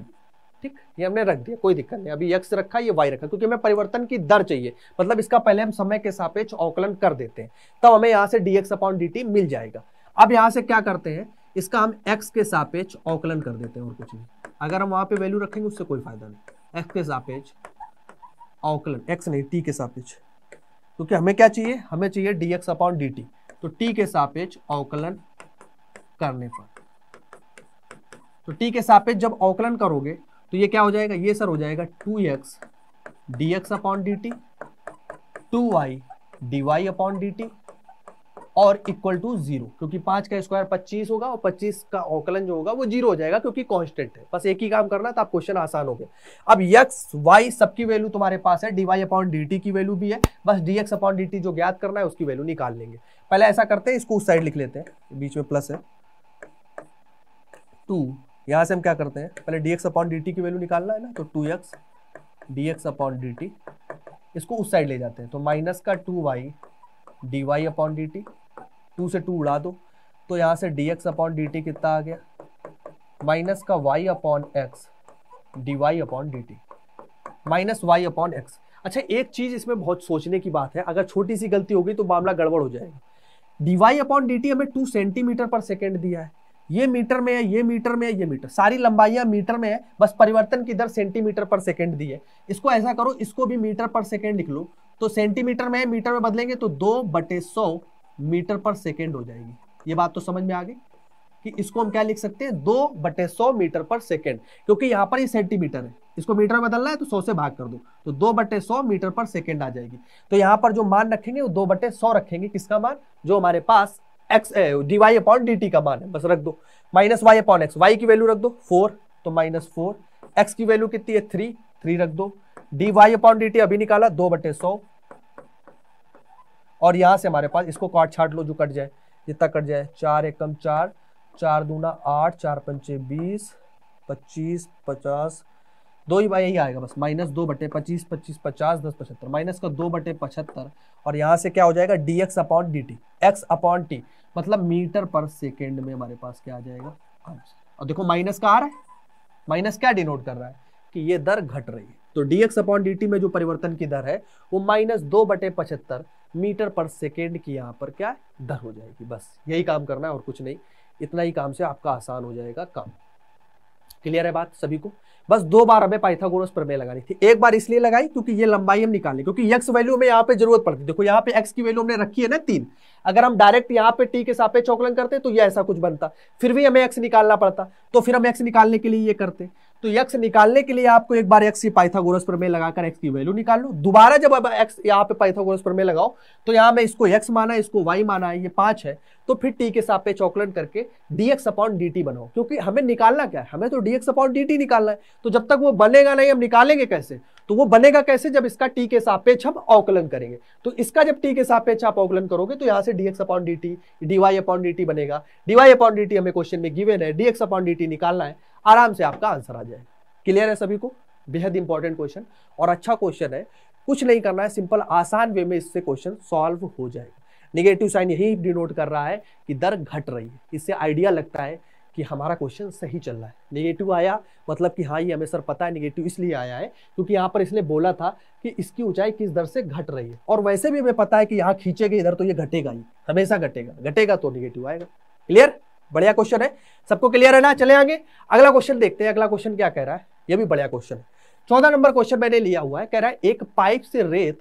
ठीक ये हमने रख दिया कोई दिक्कत नहीं अभी एक्स रखा ये वाई रखा क्योंकि हमें परिवर्तन की दर चाहिए मतलब इसका पहले हम समय के सापेक्ष अवकलन कर देते हैं तब तो हमें यहाँ से d x upon d t मिल जाएगा अब यहाँ से क्या करते हैं इसका हम एक्स के सापेक्ष अवकलन कर देते हैं और कुछ नहीं अगर हम वहां पे वैल्यू रखेंगे उससे कोई फायदा नहीं एक्स के सापेक्ष अवकलन एक्स नहीं टी के सापेक्ष क्योंकि हमें क्या चाहिए हमें चाहिए डीएक्स अपॉन डी टी तो टी के सापेक्ष अवकलन करने पर तो टी के सापेक्ष जब अवकलन करोगे तो ये क्या हो जाएगा ये सर हो जाएगा two x d x upon d t two y d y upon d t और इक्वल टू जीरो क्योंकि पांच का स्क्वायर पच्चीस होगा और पच्चीस का औकलन जो होगा वो जीरो हो जाएगा क्योंकि कॉन्स्टेंट है बस एक ही काम करना तो आप क्वेश्चन आसान हो गया अब यक्स वाई सबकी वैल्यू तुम्हारे पास है डीवाई अपॉन डी की वैल्यू भी है बस डी एक्स अपॉन डी जो ज्ञात करना है उसकी वैल्यू निकाल लेंगे पहले ऐसा करते हैं इसको उस साइड लिख लेते हैं बीच में प्लस है टू यहां से हम क्या करते हैं पहले डी एक्स अपॉन डी की वैल्यू निकालना है ना तो two x d x upon d t इसको उस साइड ले जाते हैं तो माइनस का two y d y upon d t two से टू उड़ा दो तो यहाँ से d x upon d t कितना आ गया माइनस का y upon x d y upon d t minus y upon x अच्छा एक चीज़ इसमें बहुत सोचने की बात है अगर छोटी सी गलती होगी तो मामला गड़बड़ हो जाएगा d y upon d t हमें टू सेंटीमीटर पर सेकेंड दिया है ये मीटर में है ये मीटर में है ये मीटर सारी लंबाइयाँ मीटर में है बस परिवर्तन की दर सेंटीमीटर पर सेकेंड दी है इसको ऐसा करो इसको भी मीटर पर सेकेंड लिख लो तो सेंटीमीटर में है मीटर में बदलेंगे तो दो बटे सौ मीटर पर सेकेंड हो जाएगी ये बात तो समझ में आ गई कि इसको हम क्या लिख सकते हैं दो बटे सौ मीटर पर सेकेंड क्योंकि यहां पर ये सेंटीमीटर है इसको मीटर में बदलना है तो सौ से भाग कर दो तो दो बटे सौ मीटर पर सेकेंड आ जाएगी तो यहां पर जो मान रखेंगे वो दो बटे सौ रखेंगे किसका मान जो हमारे पास x d y upon d t का मान है बस रख दो minus y upon x y की वैल्यू रख दो फोर तो माइनस फोर एक्स की वैल्यू कितनी है थ्री थ्री रख दो d y upon d t अभी निकाला दो बटे सौ और यहाँ से हमारे पास इसको काट छाट लो जो कट जाए जितना कट जाए चार एकम चार चार दूना आठ चार पंचे बीस पच्चीस पचास दो ही बाई यही आएगा बस माइनस दो बटे पच्चीस पच्चीस पचास दस पचहत्तर माइनस का दो बटे पचहत्तर और यहाँ से क्या हो जाएगा d x upon d t x upon t मतलब मीटर पर सेकेंड में हमारे पास क्या आ जाएगा और देखो माइनस का आ रहा है माइनस क्या डिनोट कर रहा है कि ये दर घट रही है तो d x upon d t में जो परिवर्तन की दर है वो माइनस दो बटे पचहत्तर मीटर पर सेकेंड की यहाँ पर क्या दर हो जाएगी बस यही काम करना है और कुछ नहीं इतना ही काम से आपका आसान हो जाएगा काम क्लियर है बात सभी को बस दो बार हमें पाइथागोरस प्रमेय लगानी थी एक बार इसलिए लगाई क्योंकि ये लंबाई हम निकालें क्योंकि एक्स वैल्यू हमें यहाँ पे जरूरत पड़ती है देखो यहाँ पे एक्स की वैल्यू हमने रखी है ना तीन अगर हम डायरेक्ट यहाँ पे टी के साथ पे चौकलन करते तो ये ऐसा कुछ बनता फिर भी हमें एक्स निकालना पड़ता तो फिर हम एक्स निकालने के लिए ये करते तो यक्स निकालने के लिए आपको एक बार एक्स की पाइथागोरस प्रमेय लगाकर एक्स की वैल्यू निकाल लो दोबारा जब एक्स यहाँ पे पाइथागोरस प्रमेय लगाओ तो यहाँ मैं इसको एक्स माना इसको वाई माना है ये पांच है तो फिर टी के साथ पे चौकलन करके डीएक्स अपॉन डी टी बनाओ क्योंकि हमें निकालना क्या है हमें तो डीएक्स अपॉन डी टी निकालना है तो जब तक वो बनेगा नहीं हम निकालेंगे कैसे तो वो बनेगा कैसे जब इसका टी के सापेक्ष हम अवकलन करेंगे तो इसका जब टी के सापेक्ष आप अवकलन करोगे तो यहाँ से d x upon d t d y upon d t बनेगा d y upon d t हमें क्वेश्चन में गिवेन है d x upon d t निकालना है आराम से आपका आंसर आ जाएगा क्लियर है सभी को बेहद इंपॉर्टेंट क्वेश्चन और अच्छा क्वेश्चन है कुछ नहीं करना है सिंपल आसान वे में इससे क्वेश्चन सॉल्व हो जाएगा निगेटिव साइन यही डिनोट कर रहा है कि दर घट रही है इससे आइडिया लगता है कि हमारा क्वेश्चन सही चल रहा है निगेटिव आया मतलब कि हाँ ये हमें सर पता है निगेटिव इसलिए आया है क्योंकि यहाँ पर इसने बोला था कि इसकी ऊंचाई किस दर से घट रही है और वैसे भी हमें पता है कि यहाँ खींचेगा इधर तो ये घटेगा ही हमेशा घटेगा घटेगा तो निगेटिव आएगा क्लियर बढ़िया क्वेश्चन है सबको क्लियर है ना चले आगे अगला क्वेश्चन देखते हैं अगला क्वेश्चन क्या कह रहा है यह भी बढ़िया क्वेश्चन है चौदह नंबर क्वेश्चन मैंने लिया हुआ है कह रहा है एक पाइप से रेत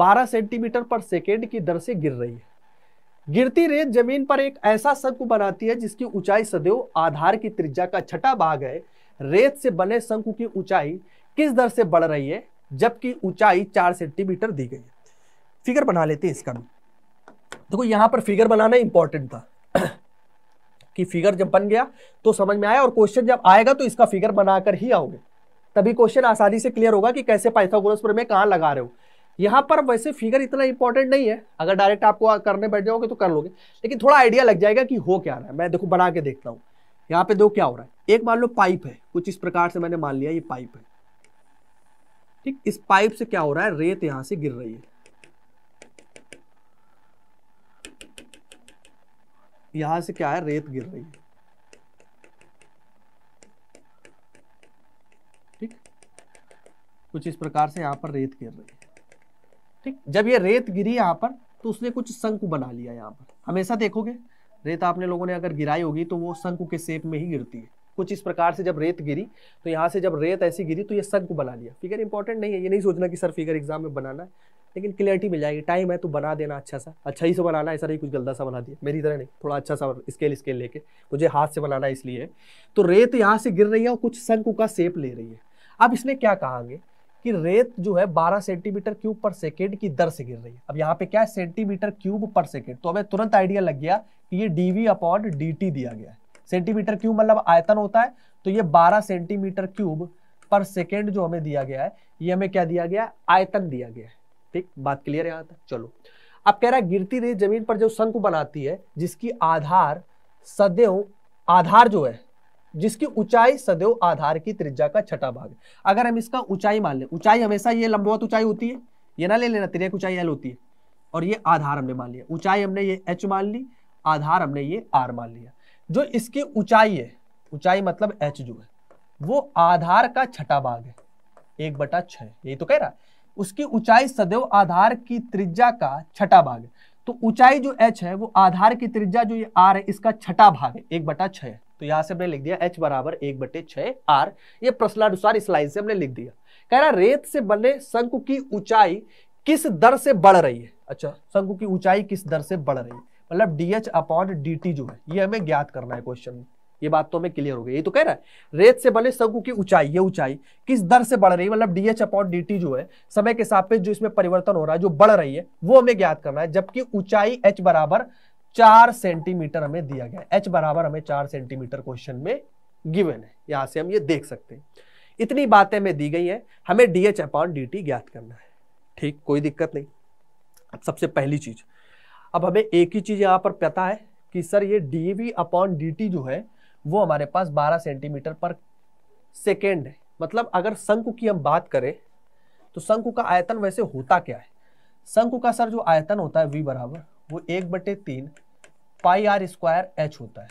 12 सेंटीमीटर पर सेकेंड की दर से गिर रही है गिरती रेत जमीन पर एक ऐसा संक बनाती है जिसकी ऊंचाई सदैव आधार की त्रिज्या का छठा भाग है रेत से बने शंकु की ऊंचाई किस दर से बढ़ रही है जबकि ऊंचाई चार सेंटीमीटर दी गई है फिगर बना लेते हैं इसका भी देखो यहां पर फिगर बनाना इंपॉर्टेंट था की फिगर जब बन गया तो समझ में आया और क्वेश्चन जब आएगा तो इसका फिगर बनाकर ही आओगे तभी क्वेश्चन आसानी से क्लियर होगा कि कैसे पाइथागोरस प्रमेय कहाँ लगा रहे हो यहाँ पर वैसे फिगर इतना इंपॉर्टेंट नहीं है अगर डायरेक्ट आपको करने बैठ जाओगे तो कर लोगे लेकिन थोड़ा आइडिया लग जाएगा कि हो क्या रहा है मैं देखो बना के देखता हूँ यहाँ पे दो क्या हो रहा है एक मान लो पाइप है कुछ इस प्रकार से मैंने मान लिया ये पाइप है ठीक इस पाइप से क्या हो रहा है रेत यहाँ से गिर रही है यहां से क्या है रेत गिर रही है ठीक कुछ इस प्रकार से यहाँ पर रेत गिर रही है ठीक जब ये रेत गिरी यहां पर तो उसने कुछ शंकु बना लिया यहां पर हमेशा देखोगे रेत आपने लोगों ने अगर गिराई होगी तो वो शंकु के शेप में ही गिरती है कुछ इस प्रकार से जब रेत गिरी तो यहाँ से जब रेत ऐसी गिरी तो ये को बना लिया फिगर इंपॉर्टेंट नहीं है ये नहीं सोचना कि सर फिगर एग्जाम में बनाना है लेकिन क्लियरिटी मिल जाएगी टाइम है तो बना देना अच्छा सा अच्छा ही से तो बनाना है ऐसा ये कुछ गलत सा बना दिया मेरी तरह नहीं थोड़ा अच्छा सा स्केल स्केल लेके मुझे हाथ से बनाना इसलिए तो रेत यहाँ से गिर रही है और कुछ शंकु का सेप ले रही है अब इसमें क्या आगे कि रेत जो है 12 सेंटीमीटर क्यूब पर सेकेंड की दर से गिर रही है अब यहाँ पे क्या है सेंटीमीटर क्यूब पर सेकेंड तो हमें तुरंत आइडिया लग गया कि ये डी वी अपॉन डी दिया गया है सेंटीमीटर क्यूब मतलब आयतन होता है तो ये बारह सेंटीमीटर क्यूब पर सेकेंड जो हमें दिया गया है ये हमें क्या दिया गया आयतन दिया गया है ठीक बात क्लियर यहाँ तक चलो अब कह रहा है गिरती रही जमीन पर जो शंकु बनाती है जिसकी आधार सदैव आधार जो है जिसकी ऊंचाई सदैव आधार की त्रिज्या का छठा भाग है अगर हम इसका ऊंचाई मान लें ऊंचाई हमेशा ये लंबवत ऊंचाई होती है ये ना ले लेना की ऊंचाई एल होती है और ये आधार हमने मान लिया ऊंचाई हमने ये एच मान ली आधार हमने ये आर मान लिया जो इसकी ऊंचाई है ऊंचाई मतलब एच जो है वो आधार का छठा भाग है एक बटा छ यही तो कह रहा उसकी ऊंचाई सदैव आधार की त्रिज्या का छठा भाग है तो ऊंचाई जो एच है वो आधार की त्रिज्या जो ये आर है इसका छठा भाग है एक बटा छ तो यहां से हमने लिख दिया एच बराबर एक बटे छह आर ये प्रश्नानुसार इस लाइन से हमने लिख दिया कह रहा रेत से बने शंकु की ऊंचाई किस दर से बढ़ रही है अच्छा शंकु की ऊंचाई किस दर से बढ़ रही है मतलब d h upon d t जो है ये हमें ज्ञात करना है क्वेश्चन में ये बात तो हमें क्लियर हो गई ये तो कह रहा है रेत से बने सगु की ऊंचाई ये ऊंचाई किस दर से बढ़ रही है मतलब d h upon d t जो है समय के सापेक्ष जो इसमें परिवर्तन हो रहा है जो बढ़ रही है वो हमें ज्ञात करना है जबकि ऊंचाई एच बराबर चार सेंटीमीटर हमें दिया गया एच बराबर हमें चार सेंटीमीटर क्वेश्चन में गिवन है यहाँ से हम ये देख सकते हैं इतनी बातें हमें दी गई हैं हमें d h upon d t ज्ञात करना है ठीक कोई दिक्कत नहीं सबसे पहली चीज़ अब हमें एक ही चीज़ यहाँ पर पता है कि सर ये d v upon d t जो है वो हमारे पास 12 सेंटीमीटर पर सेकेंड है मतलब अगर शंकु की हम बात करें तो शंकु का आयतन वैसे होता क्या है शंकु का सर जो आयतन होता है वी बराबर वो एक बटे तीन पाई आर स्क्वायर एच होता है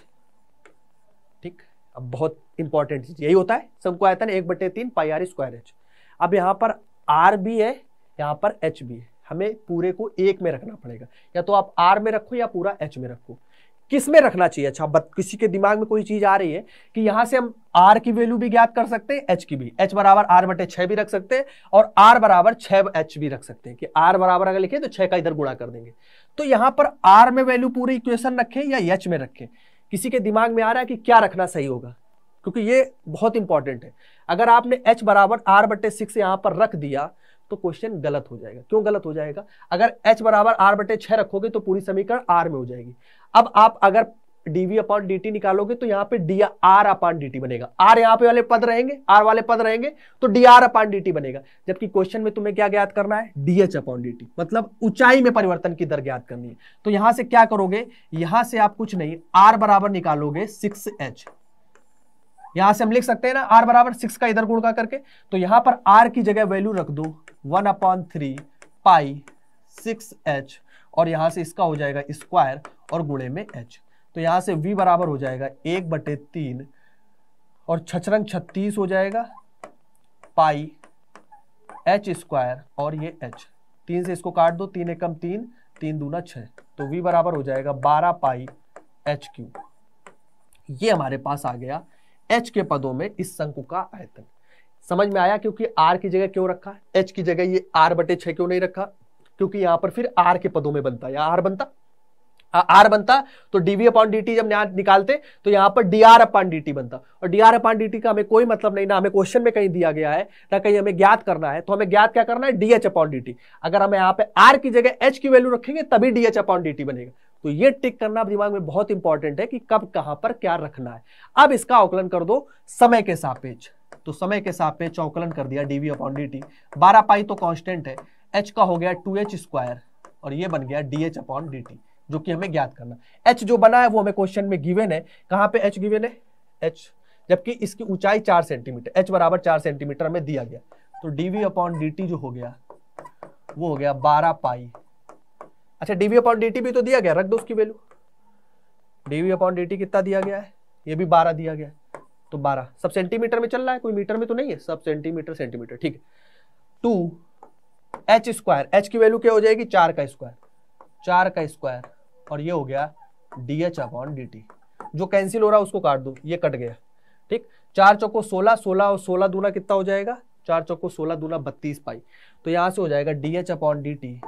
ठीक अब बहुत इंपॉर्टेंट चीज यही होता है शंकु आयतन एक बटे तीन पाई आर स्क्वायर एच अब यहाँ पर आर भी है यहाँ पर एच भी है हमें पूरे को एक में रखना पड़ेगा या तो आप आर में रखो या पूरा एच में रखो किस में रखना चाहिए अच्छा बत, किसी के दिमाग में कोई चीज आ रही है कि यहां से हम आर की वैल्यू भी ज्ञात कर सकते हैं एच की भी एच बराबर आर बटे छह भी रख सकते हैं और आर बराबर छह एच भी रख सकते हैं कि आर बराबर अगर लिखे तो छह का इधर गुणा कर देंगे तो यहां पर आर में वैल्यू पूरी इक्वेशन रखें या एच में रखें किसी के दिमाग में आ रहा है कि क्या रखना सही होगा क्योंकि ये बहुत इंपॉर्टेंट है अगर आपने एच बराबर आर बटे सिक्स यहां पर रख दिया तो क्वेश्चन गलत हो जाएगा क्यों गलत हो जाएगा अगर एच बराबर आर बटे छह रखोगे तो पूरी समीकरण आर में हो जाएगी अब आप अगर डीवी अपॉन डी निकालोगे तो यहाँ पे डी आर अपॉन डी बनेगा आर यहाँ पे वाले पद रहेंगे आर वाले पद रहेंगे तो डी आर अपॉन डी बनेगा जबकि क्वेश्चन में तुम्हें क्या ज्ञात करना है डी एच अपॉन डी मतलब ऊंचाई में परिवर्तन की दर ज्ञात करनी है तो यहां से क्या करोगे यहां से आप कुछ नहीं आर बराबर निकालोगे सिक्स एच यहां से हम लिख सकते हैं ना आर बराबर सिक्स का इधर गुण का करके तो यहां पर आर की जगह वैल्यू रख दो one upon three pi six h और यहां से इसका हो जाएगा स्क्वायर और गुणे में एच तो यहां से वी बराबर हो जाएगा एक बटे तीन और छचरंग छत्तीस हो जाएगा पाई एच स्क्वायर और ये एच तीन से इसको काट दो तीन एकम तीन तीन दूना छ तो वी बराबर हो जाएगा बारह पाई एच क्यू ये हमारे पास आ गया एच के पदों में इस शंकु का आयतन समझ में आया क्योंकि आर की जगह क्यों रखा एच की जगह ये आर बटे छ क्यों नहीं रखा क्योंकि यहां पर फिर आर के पदों में बनता या आर बनता आर हाँ, बनता तो डीवी अपॉन डी जब निकालते तो यहां पर डी आर अपॉन डी बनता और डी आर अपॉन डी का हमें कोई मतलब नहीं ना हमें क्वेश्चन में कहीं दिया गया है ना कहीं हमें ज्ञात करना है तो हमें ज्ञात क्या करना है डी एच अपॉन डी अगर हम यहां पे आर की जगह एच की वैल्यू रखेंगे तभी डी एच अपॉन डी बनेगा तो ये टिक करना दिमाग में बहुत इंपॉर्टेंट है कि कब कहां पर क्या रखना है अब इसका आकलन कर दो समय के सापेक्ष तो समय के सापेक्ष आकलन कर दिया डीवी अपॉन डी टी बारह पाई तो कॉन्स्टेंट है एच का हो गया टू एच स्क्वायर और ये बन गया d h upon d t जो कि हमें ज्ञात करना एच जो बना है वो हमें क्वेश्चन में गिवेन है कहाँ पे एच गिवेन है एच जबकि इसकी ऊंचाई चार सेंटीमीटर एच बराबर चार सेंटीमीटर में दिया गया तो डीवी अपॉन डी टी जो हो गया वो हो गया बारह पाई अच्छा डीवी अपॉन डी भी तो दिया गया रख दो उसकी वैल्यू डीवी अपॉन डी कितना दिया गया है ये भी बारह दिया गया है तो बारह सब सेंटीमीटर में चल रहा है कोई मीटर में तो नहीं है सब सेंटीमीटर सेंटीमीटर ठीक है टू एच स्क्वायर एच की वैल्यू क्या हो जाएगी चार का स्क्वायर चार का स्क्वायर और ये हो गया d h upon d t जो कैंसिल हो रहा है उसको काट दो ये कट गया ठीक चार चौको सोलह सोलह और सोलह दूना कितना हो जाएगा चार चौको सोलह दूना बत्तीस पाई तो यहां से हो जाएगा d h upon d t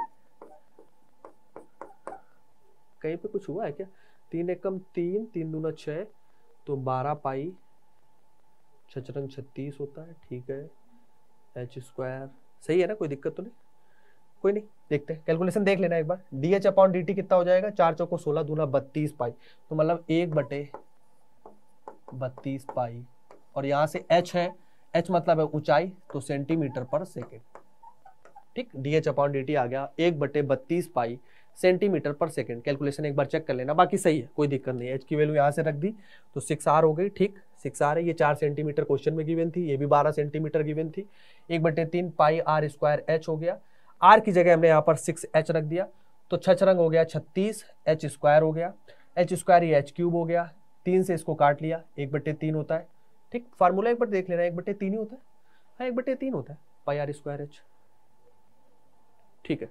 कहीं पे कुछ हुआ है क्या तीन एकम तीन तीन दूना छः तो बारह पाई छचरंग छत्तीस होता है ठीक है एच स्क्वायर सही है ना कोई दिक्कत तो नहीं कोई नहीं देखते हैं कैलकुलेशन देख लेना एक बार d h upon d t कितना हो जाएगा चार चौको सोलह दूना बत्तीस पाई तो मतलब एक बटे बत्तीस पाई और यहाँ से एच है एच मतलब है ऊंचाई तो सेंटीमीटर पर सेकेंड ठीक d h upon d t आ गया एक बटे बत्तीस पाई सेंटीमीटर पर सेकेंड कैलकुलेशन एक बार चेक कर लेना बाकी सही है कोई दिक्कत नहीं है एच की वैल्यू यहाँ से रख दी तो सिक्स आर हो गई ठीक सिक्स आर है ये चार सेंटीमीटर क्वेश्चन में गिवन थी ये भी बारह सेंटीमीटर गिवन थी एक बटे तीन पाई आर स्क्वायर एच हो गया आर की जगह हमने यहाँ पर सिक्स एच रख दिया तो छ रंग हो गया छत्तीस एच स्क्वायर हो गया एच स्क्वायर ये एच क्यूब हो गया तीन से इसको काट लिया एक बटे तीन होता है ठीक फार्मूला एक बार देख लेना एक बटे तीन ही होता है हाँ एक बटे तीन होता है पाई आर स्क्वायर एच ठीक है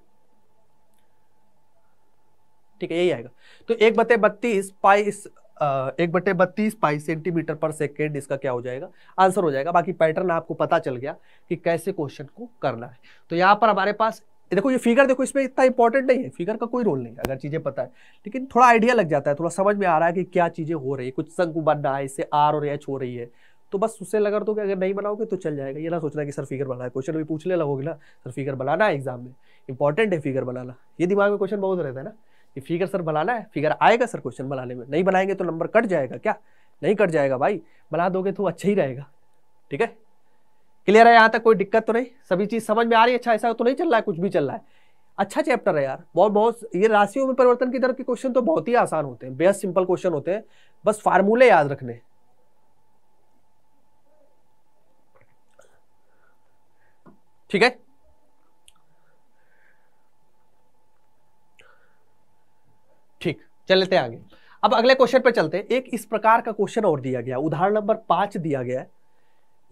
ठीक है यही आएगा तो एक बटे बत्तीस पाई इस एक बटे बत्तीस पाई सेंटीमीटर पर सेकेंड इसका क्या हो जाएगा आंसर हो जाएगा बाकी पैटर्न आपको पता चल गया कि कैसे क्वेश्चन को करना है तो यहाँ पर हमारे पास देखो ये फिगर देखो इसमें इतना इंपॉर्टेंट नहीं है फिगर का कोई रोल नहीं है अगर चीज़ें पता है लेकिन थोड़ा आइडिया लग जाता है थोड़ा समझ में आ रहा है कि क्या चीज़ें हो रही है कुछ संग बन रहा है इससे आर और एच हो रही है तो बस उससे लगा दोगे तो अगर नहीं बनाओगे तो चल जाएगा ये ना सोचना कि सर फिगर बनाना है क्वेश्चन भी पूछने लगोगे ना सर फिगर बनाना है एग्जाम में इंपॉर्टेंट है फिगर बनाना ये दिमाग में क्वेश्चन बहुत रहता है ना ये फिगर सर बनाना है फिगर आएगा सर क्वेश्चन बनाने में नहीं बनाएंगे तो नंबर कट जाएगा क्या नहीं कट जाएगा भाई बना दोगे तो अच्छा ही रहेगा ठीक है क्लियर है यहाँ तक कोई दिक्कत तो नहीं सभी चीज़ समझ में आ रही है अच्छा ऐसा तो नहीं चल रहा है कुछ भी चल रहा है अच्छा चैप्टर है यार बहुत बहुत ये राशियों में परिवर्तन की तरफ के क्वेश्चन तो बहुत ही आसान होते हैं बेहद सिंपल क्वेश्चन होते हैं बस फार्मूले याद रखने ठीक है चलते आगे अब अगले क्वेश्चन पर चलते हैं एक इस प्रकार का क्वेश्चन और दिया गया उदाहरण नंबर पांच दिया गया है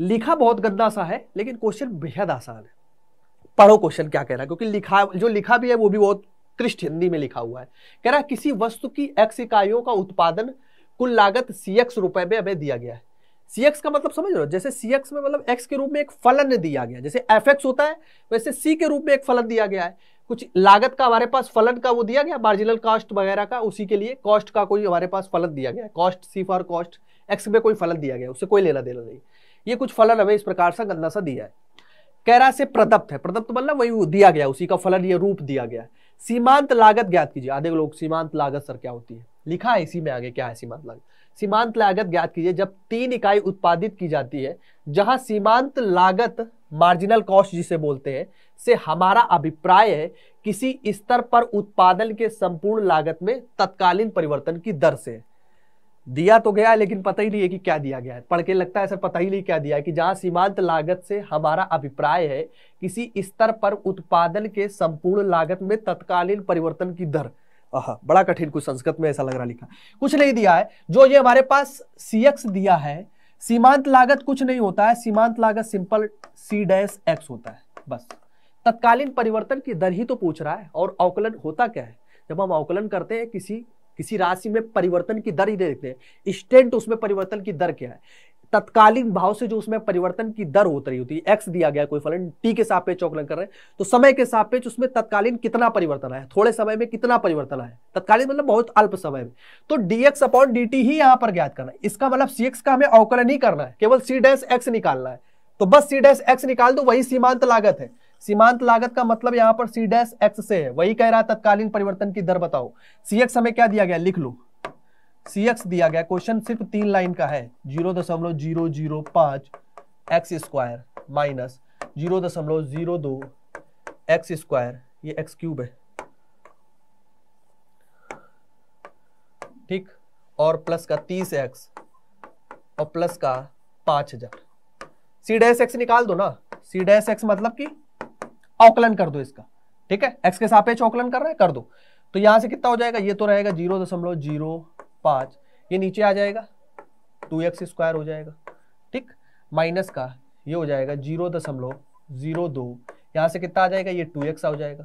लिखा बहुत गंदा सा है लेकिन क्वेश्चन बेहद आसान है पढ़ो क्वेश्चन क्या कह रहा है क्योंकि लिखा जो लिखा भी है वो भी बहुत कृष्ट हिंदी में लिखा हुआ है कह रहा है किसी वस्तु की एक्स इकाइयों का उत्पादन कुल लागत सी एक्स रुपए में हमें दिया गया है सी एक्स का मतलब समझ रहे हो जैसे सी एक्स में मतलब एक्स के रूप में एक फलन दिया गया जैसे एफ एक्स होता है वैसे सी के रूप में एक फलन दिया गया है कुछ लागत का हमारे पास फलन का वो दिया गया मार्जिनल कॉस्ट वगैरह का उसी के लिए कॉस्ट का कोई हमारे पास फलन दिया गया cost c for cost x में कोई फलन दिया गया उससे कोई लेना देना नहीं ये कुछ फलन हमें इस प्रकार से गंदा सा दिया है कह रहा से प्रदप्त है प्रदप्त मतलब वही दिया गया उसी का फलन या रूप दिया गया सीमांत लागत ज्ञात कीजिए आधे लोग सीमांत लागत सर क्या होती है लिखा है इसी में आगे क्या है सीमांत लागत सीमांत लागत ज्ञात कीजिए जब तीन इकाई उत्पादित की जाती है जहां सीमांत लागत मार्जिनल कॉस्ट जिसे बोलते हैं से हमारा अभिप्राय है किसी स्तर पर उत्पादन के संपूर्ण लागत में तत्कालीन परिवर्तन की दर से दिया तो गया लेकिन पता ही नहीं है कि क्या दिया गया है पढ़ के लगता है सर पता ही नहीं क्या दिया है कि जहां सीमांत लागत से हमारा अभिप्राय है किसी स्तर पर उत्पादन के संपूर्ण लागत में तत्कालीन परिवर्तन की दर आह बड़ा कठिन कुछ संस्कृत में ऐसा लग रहा लिखा कुछ नहीं दिया है जो ये हमारे पास सीएक्स दिया है सीमांत लागत कुछ नहीं होता है सीमांत लागत सिंपल सी डैश एक्स होता है बस तत्कालीन परिवर्तन की दर ही तो पूछ रहा है और अवकलन होता क्या है जब हम अवकलन करते हैं किसी किसी राशि में परिवर्तन की दर ही देखते हैं स्टेंट उसमें परिवर्तन की दर क्या है तत्कालीन भाव से जो उसमें परिवर्तन की दर उतर रही होती है एक्स दिया गया कोई फलन टी के साथ पे चौकलन कर रहे हैं तो समय के साथ पे उसमें तत्कालीन कितना परिवर्तन आया थोड़े समय में कितना परिवर्तन आया तत्कालीन मतलब बहुत अल्प समय में तो डीएक्स अपॉन डी ही यहां पर ज्ञात करना है इसका मतलब सी का हमें अवकलन ही करना है केवल सी डैश एक्स निकालना है तो बस सी डैश एक्स निकाल दो वही सीमांत लागत है सीमांत लागत का मतलब यहां पर सी डैश एक्स से है वही कह रहा है तत्कालीन परिवर्तन की दर बताओ सी एक्स हमें क्या दिया गया लिख लो सी एक्स दिया गया क्वेश्चन सिर्फ तीन लाइन का है जीरो दशमलव जीरो जीरो पांच एक्स स्क्वायर माइनस जीरो दशमलव जीरो दो एक्स स्क्वायर ये एक्स क्यूब है ठीक और प्लस का तीस एक्स और प्लस का पांच हजार सी डैश एक्स निकाल दो ना सी डैश एक्स मतलब कि आकलन कर दो इसका ठीक है एक्स के सापेक्ष आकलन कर रहे हैं कर दो तो यहां से कितना हो जाएगा ये तो रहेगा जीरो दशमलव जीरो पाँच ये नीचे आ जाएगा टू एक्स स्क्वायर हो जाएगा ठीक माइनस का ये हो जाएगा जीरो दशमलव जीरो दो यहाँ से कितना आ जाएगा ये टू एक्स आ जाएगा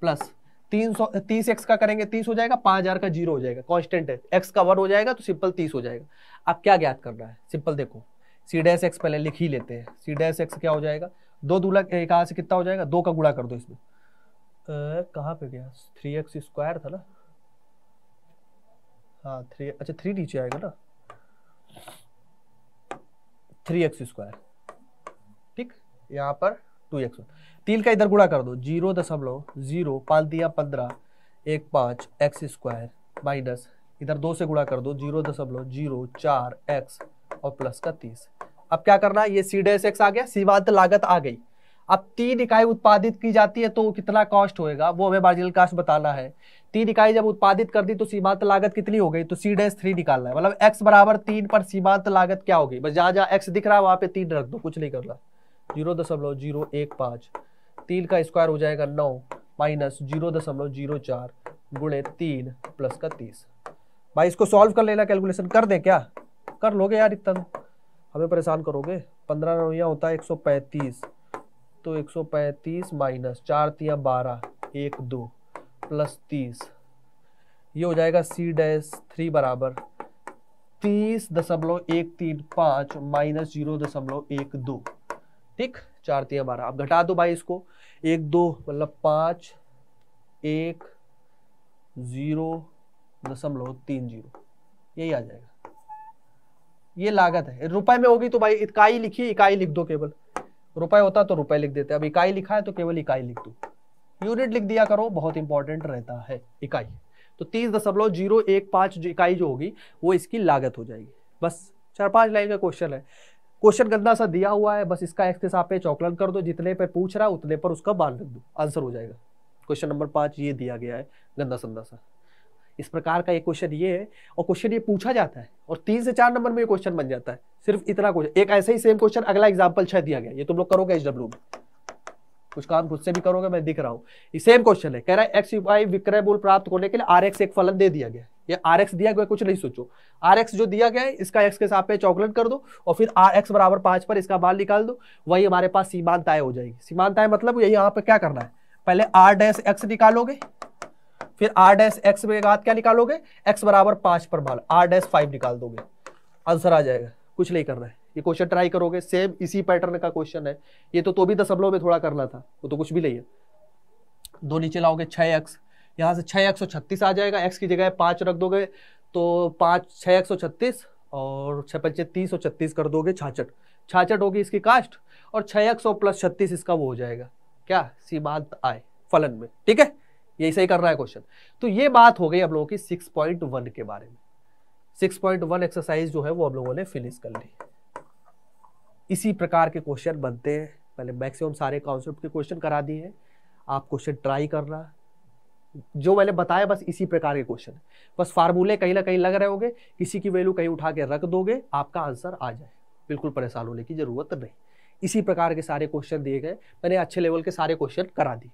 प्लस तीन सौ तीस एक्स का करेंगे तीस हो जाएगा पाँच हज़ार का जीरो हो जाएगा कॉन्स्टेंट है एक्स का वर्ड हो जाएगा तो सिंपल तीस हो जाएगा अब क्या ज्ञात करना है सिंपल देखो सी डैस एक्स पहले लिख ही लेते हैं सी डैस एक्स क्या हो जाएगा दो दूला कहाँ से कितना हो जाएगा दो का गुड़ा कर दो इसमें कहाँ पे गया थ्री एक्स स्क्वायर था ना हाँ थ्री अच्छा थ्री नीचे आएगा ना थ्री एक्स स्क्वायर ठीक यहाँ पर टू एक्स तीन का इधर गुणा कर दो जीरो दशमलव जीरो पाँच दिया पंद्रह एक पाँच एक्स स्क्वायर माइनस इधर दो से गुणा कर दो जीरो दशमलव जीरो चार एक्स और प्लस का तीस अब क्या करना है ये सी डेस एक्स आ गया सीमांत तो लागत आ गई अब तीन इकाई उत्पादित की जाती है तो कितना कॉस्ट होएगा वो हमें मार्जिनल कास्ट बताना है तीन इकाई जब उत्पादित कर दी तो सीमांत लागत कितनी हो गई तो सी डैश थ्री निकालना है मतलब एक्स बराबर तीन पर सीमांत लागत क्या होगी बस जहाँ जहाँ एक्स दिख रहा है वहाँ पे तीन रख दो कुछ नहीं कर रहा जीरो दशमलव जीरो एक पाँच तीन का स्क्वायर हो जाएगा नौ माइनस जीरो दशमलव जीरो चार गुणे तीन प्लस का तीस भाई इसको सॉल्व कर लेना कैलकुलेशन कर दें क्या कर लोगे यार इतना हमें परेशान करोगे पंद्रह नवैया होता है एक सौ पैंतीस तो 135 सौ पैंतीस माइनस चार तिया बारह एक दो प्लस तीस ये हो जाएगा सी डैस थ्री बराबर तीस दशमलव एक तीन पाँच माइनस जीरो दशमलव एक दो ठीक चार तिया बारह आप घटा दो भाई इसको एक दो मतलब पाँच एक जीरो दशमलव तीन जीरो यही आ जाएगा ये लागत है रुपए में होगी तो भाई इकाई लिखिए इकाई लिख दो केवल रुपए होता तो रुपए लिख देते अब इकाई लिखा है तो केवल इकाई लिख दो यूनिट लिख दिया करो बहुत इंपॉर्टेंट रहता है इकाई तो तीस दशमलव जीरो एक पाँच इकाई जो होगी वो इसकी लागत हो जाएगी बस चार पांच लाइन का क्वेश्चन है क्वेश्चन गंदा सा दिया हुआ है बस इसका एक्स के सापेक्ष आकलन कर दो जितने पे पूछ रहा है उतने पर उसका बांध रख दो आंसर हो जाएगा क्वेश्चन नंबर पाँच ये दिया गया है गंदा संदा सा इस प्रकार का ये क्वेश्चन ये है और क्वेश्चन ये पूछा जाता है और तीन से चार नंबर में ये क्वेश्चन बन जाता है सिर्फ इतना क्वेश्चन एक ऐसे ही सेम क्वेश्चन अगला एग्जाम्पल छह दिया गया ये तुम लोग करोगे एच डब्ल्यू में कुछ काम खुद से भी करोगे मैं दिख रहा हूँ सेम क्वेश्चन है कह रहा है एक्स वाई विक्रय मूल प्राप्त करने के लिए आर एक फलन दे दिया गया ये आर एक्स दिया गया कुछ नहीं सोचो आर एक्स जो दिया गया है इसका एक्स के साथ पे चॉकलेट कर दो और फिर आर एक्स बराबर पांच पर इसका बाल निकाल दो वही हमारे पास सीमांत आय हो जाएगी सीमांत आय मतलब यही यहाँ पे क्या करना है पहले आर डैश एक्स निकालोगे फिर आर डैस एक्स के बाद क्या निकालोगे एक्स बराबर पांच पर बाल आर डैस फाइव निकाल दोगे आंसर आ जाएगा कुछ नहीं करना है ये क्वेश्चन ट्राई करोगे सेम इसी पैटर्न का क्वेश्चन है ये तो तो भी दशमलव में थोड़ा करना था वो तो कुछ भी नहीं है दो नीचे लाओगे छह एक्स यहाँ से छह एक सौ छत्तीस आ जाएगा एक्स की जगह पांच रख दोगे तो पाँच छह एक सौ छत्तीस और छह पंचे तीस सौ छत्तीस कर दोगे छाछठ छाछठ होगी इसकी कास्ट और छह एक सौ प्लस छत्तीस इसका वो हो जाएगा क्या सीमांत आय फलन में ठीक है यही सही कर रहा है क्वेश्चन तो ये बात हो गई आप लोगों की 6.1 के बारे में 6.1 एक्सरसाइज जो है वो आप लोगों ने फिनिश कर ली इसी प्रकार के क्वेश्चन बनते हैं पहले मैक्सिमम सारे कॉन्सेप्ट के क्वेश्चन करा दिए हैं आप क्वेश्चन ट्राई करना जो मैंने बताया बस इसी प्रकार के क्वेश्चन बस फार्मूले कहीं ना कहीं लग रहे होंगे किसी की वैल्यू कहीं उठा के रख दोगे आपका आंसर आ जाए बिल्कुल परेशान होने की ज़रूरत नहीं इसी प्रकार के सारे क्वेश्चन दिए गए मैंने अच्छे लेवल के सारे क्वेश्चन करा दिए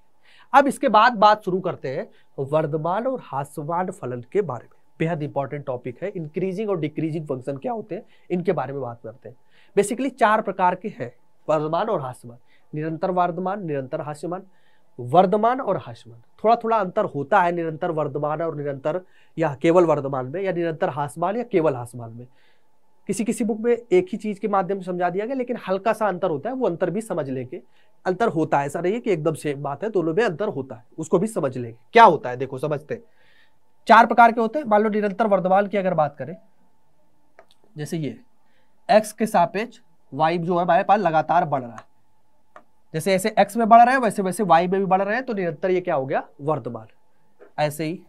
अब इसके बाद बात शुरू करते हैं वर्धमान और हास्यवान फलन के बारे में बेहद इंपॉर्टेंट टॉपिक है इंक्रीजिंग और डिक्रीजिंग फंक्शन क्या होते हैं इनके बारे में बात करते हैं बेसिकली चार प्रकार के हैं वर्धमान और हास्यमान निरंतर वर्धमान निरंतर हास्यमान वर्धमान और हास्यमान थोड़ा थोड़ा अंतर होता है निरंतर वर्धमान और निरंतर या केवल वर्धमान में या निरंतर हास्यमान या केवल हास्यमान में किसी किसी बुक में एक ही चीज के माध्यम से समझा दिया गया लेकिन हल्का सा अंतर होता है वो अंतर भी समझ लेंगे अंतर होता है ऐसा नहीं है कि एकदम सेम बात है दोनों में अंतर होता है उसको भी समझ लेंगे क्या होता है देखो समझते हैं चार प्रकार के होते हैं मान लो निरंतर वर्धमान की अगर बात करें जैसे ये एक्स के सापेक्ष वाई जो है हमारे पास लगातार बढ़ रहा है जैसे ऐसे एक्स में बढ़ रहे हैं वैसे वैसे वाई में भी बढ़ रहे हैं तो निरंतर ये क्या हो गया वर्धमान ऐसे ही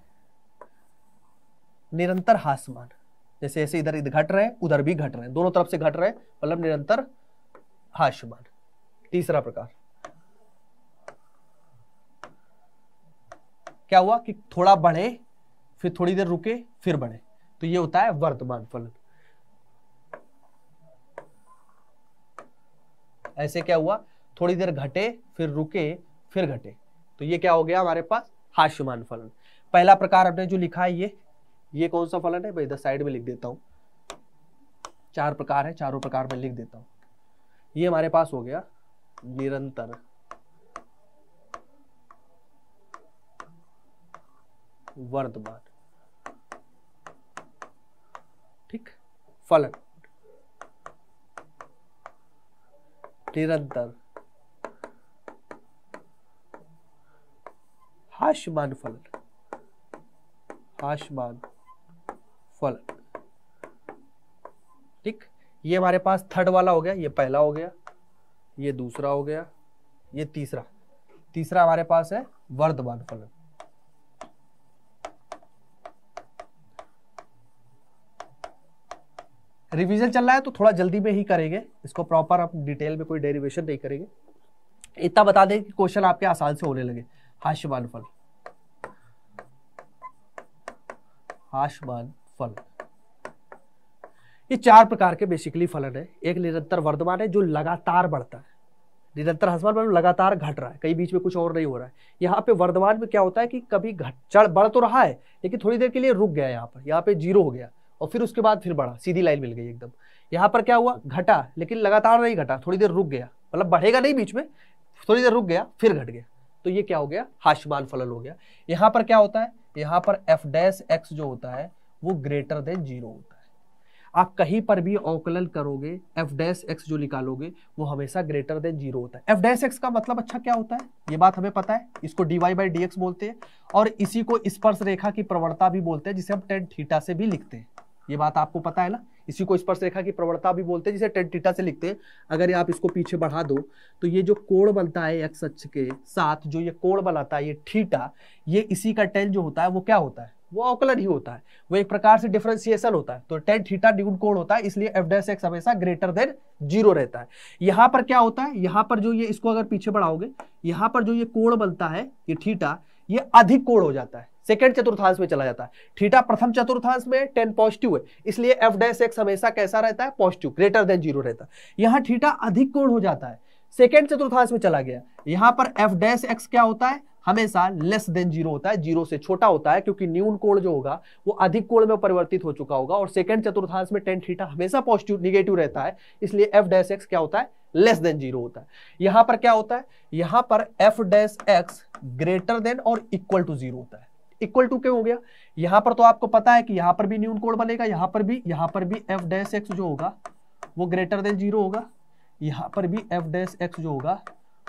निरंतर हासमान जैसे ऐसे इधर इधर घट रहे हैं उधर भी घट रहे हैं दोनों तरफ से घट रहे हैं मतलब निरंतर हासमान तीसरा प्रकार क्या हुआ कि थोड़ा बढ़े फिर थोड़ी देर रुके फिर बढ़े तो ये होता है वर्तमान फलन ऐसे क्या हुआ थोड़ी देर घटे फिर रुके फिर घटे तो ये क्या हो गया हमारे पास हास्यमान फलन पहला प्रकार आपने जो लिखा है ये ये कौन सा फलन है भाई इधर साइड में लिख देता हूं चार प्रकार है चारों प्रकार में लिख देता हूं ये हमारे पास हो गया निरंतर वर्धमान ठीक फलन निरंतर हाशमान फलन हाशमान फलन ठीक ये हमारे पास थर्ड वाला हो गया ये पहला हो गया ये दूसरा हो गया ये तीसरा तीसरा हमारे पास है वर्धमान फलन रिवीजन चल रहा है तो थोड़ा जल्दी में ही करेंगे इसको प्रॉपर आप डिटेल में कोई डेरिवेशन नहीं करेंगे इतना बता दें कि क्वेश्चन आपके आसान से होने लगे हाशमान फल हाशमान फल ये चार प्रकार के बेसिकली फलन है एक निरंतर वर्धमान है जो लगातार बढ़ता है निरंतर हसमान मतलब लगातार घट रहा है कहीं बीच में कुछ और नहीं हो रहा है यहाँ पे वर्धमान में क्या होता है कि कभी घट चढ़ बढ़ तो रहा है लेकिन थोड़ी देर के लिए रुक गया यहाँ पर यहाँ पे जीरो हो गया और फिर उसके बाद फिर बढ़ा सीधी लाइन मिल गई एकदम यहाँ पर क्या हुआ घटा लेकिन लगातार नहीं घटा थोड़ी देर रुक गया मतलब बढ़ेगा नहीं बीच में थोड़ी देर रुक गया फिर घट गया तो ये क्या हो गया हाशमान फलन हो गया यहाँ पर क्या होता है यहाँ पर एफ डैश एक्स जो होता है वो ग्रेटर देन जीरो होता है आप कहीं पर भी औकलन करोगे एफ डैश एक्स जो निकालोगे वो हमेशा ग्रेटर देन जीरो होता है एफ डैश एक्स का मतलब अच्छा क्या होता है ये बात हमें पता है इसको d y by d x बोलते हैं और इसी को स्पर्श रेखा की प्रवणता भी बोलते हैं जिसे हम टेन थीटा से भी लिखते हैं ये बात आपको पता है ना इसी को स्पर्श रेखा की प्रवणता भी बोलते हैं जिसे टेंटिटा से लिखते हैं अगर आप इसको पीछे बढ़ा दो तो ये जो कोण बनता है एक्स अक्ष के साथ जो ये कोण बनाता है ये ठीटा ये इसी का टेन जो होता है वो क्या होता है वो अवकलन ही होता है वो एक प्रकार से डिफ्रेंसिएशन होता है तो टेन थीटा ड्यूट कोण होता है इसलिए एफ डैश एक्स हमेशा ग्रेटर देन जीरो रहता है यहाँ पर क्या होता है यहाँ पर जो ये इसको अगर पीछे बढ़ाओगे यहाँ पर जो ये कोण बनता है ये थीटा ये अधिक कोण हो जाता है सेकेंड चतुर्थांश में चला जाता है थीटा प्रथम चतुर्थांश में टेन पॉजिटिव है इसलिए एफ डैश एक्स हमेशा कैसा रहता है पॉजिटिव ग्रेटर देन जीरो रहता है यहाँ थीटा अधिक कोण हो जाता है सेकेंड चतुर्थांश में चला गया यहाँ पर एफ डैश एक्स क्या होता है हमेशा लेस देन जीरो होता है जीरो से छोटा होता है क्योंकि न्यून कोण जो होगा वो अधिक कोण में परिवर्तित हो चुका होगा और सेकंड चतुर्थांश में टेन थीटा हमेशा पॉजिटिव निगेटिव रहता है इसलिए एफ डैश एक्स क्या होता है लेस देन जीरो होता है यहाँ पर क्या होता है यहाँ पर f dash x greater than और इक्वल टू जीरो होता है इक्वल टू क्यों हो गया यहां पर तो आपको पता है कि यहां पर भी न्यून कोड बनेगा यहां पर भी यहां पर भी एफ डैश एक्स जो होगा वो ग्रेटर देन जीरो होगा यहां पर भी एफ डैश एक्स जो होगा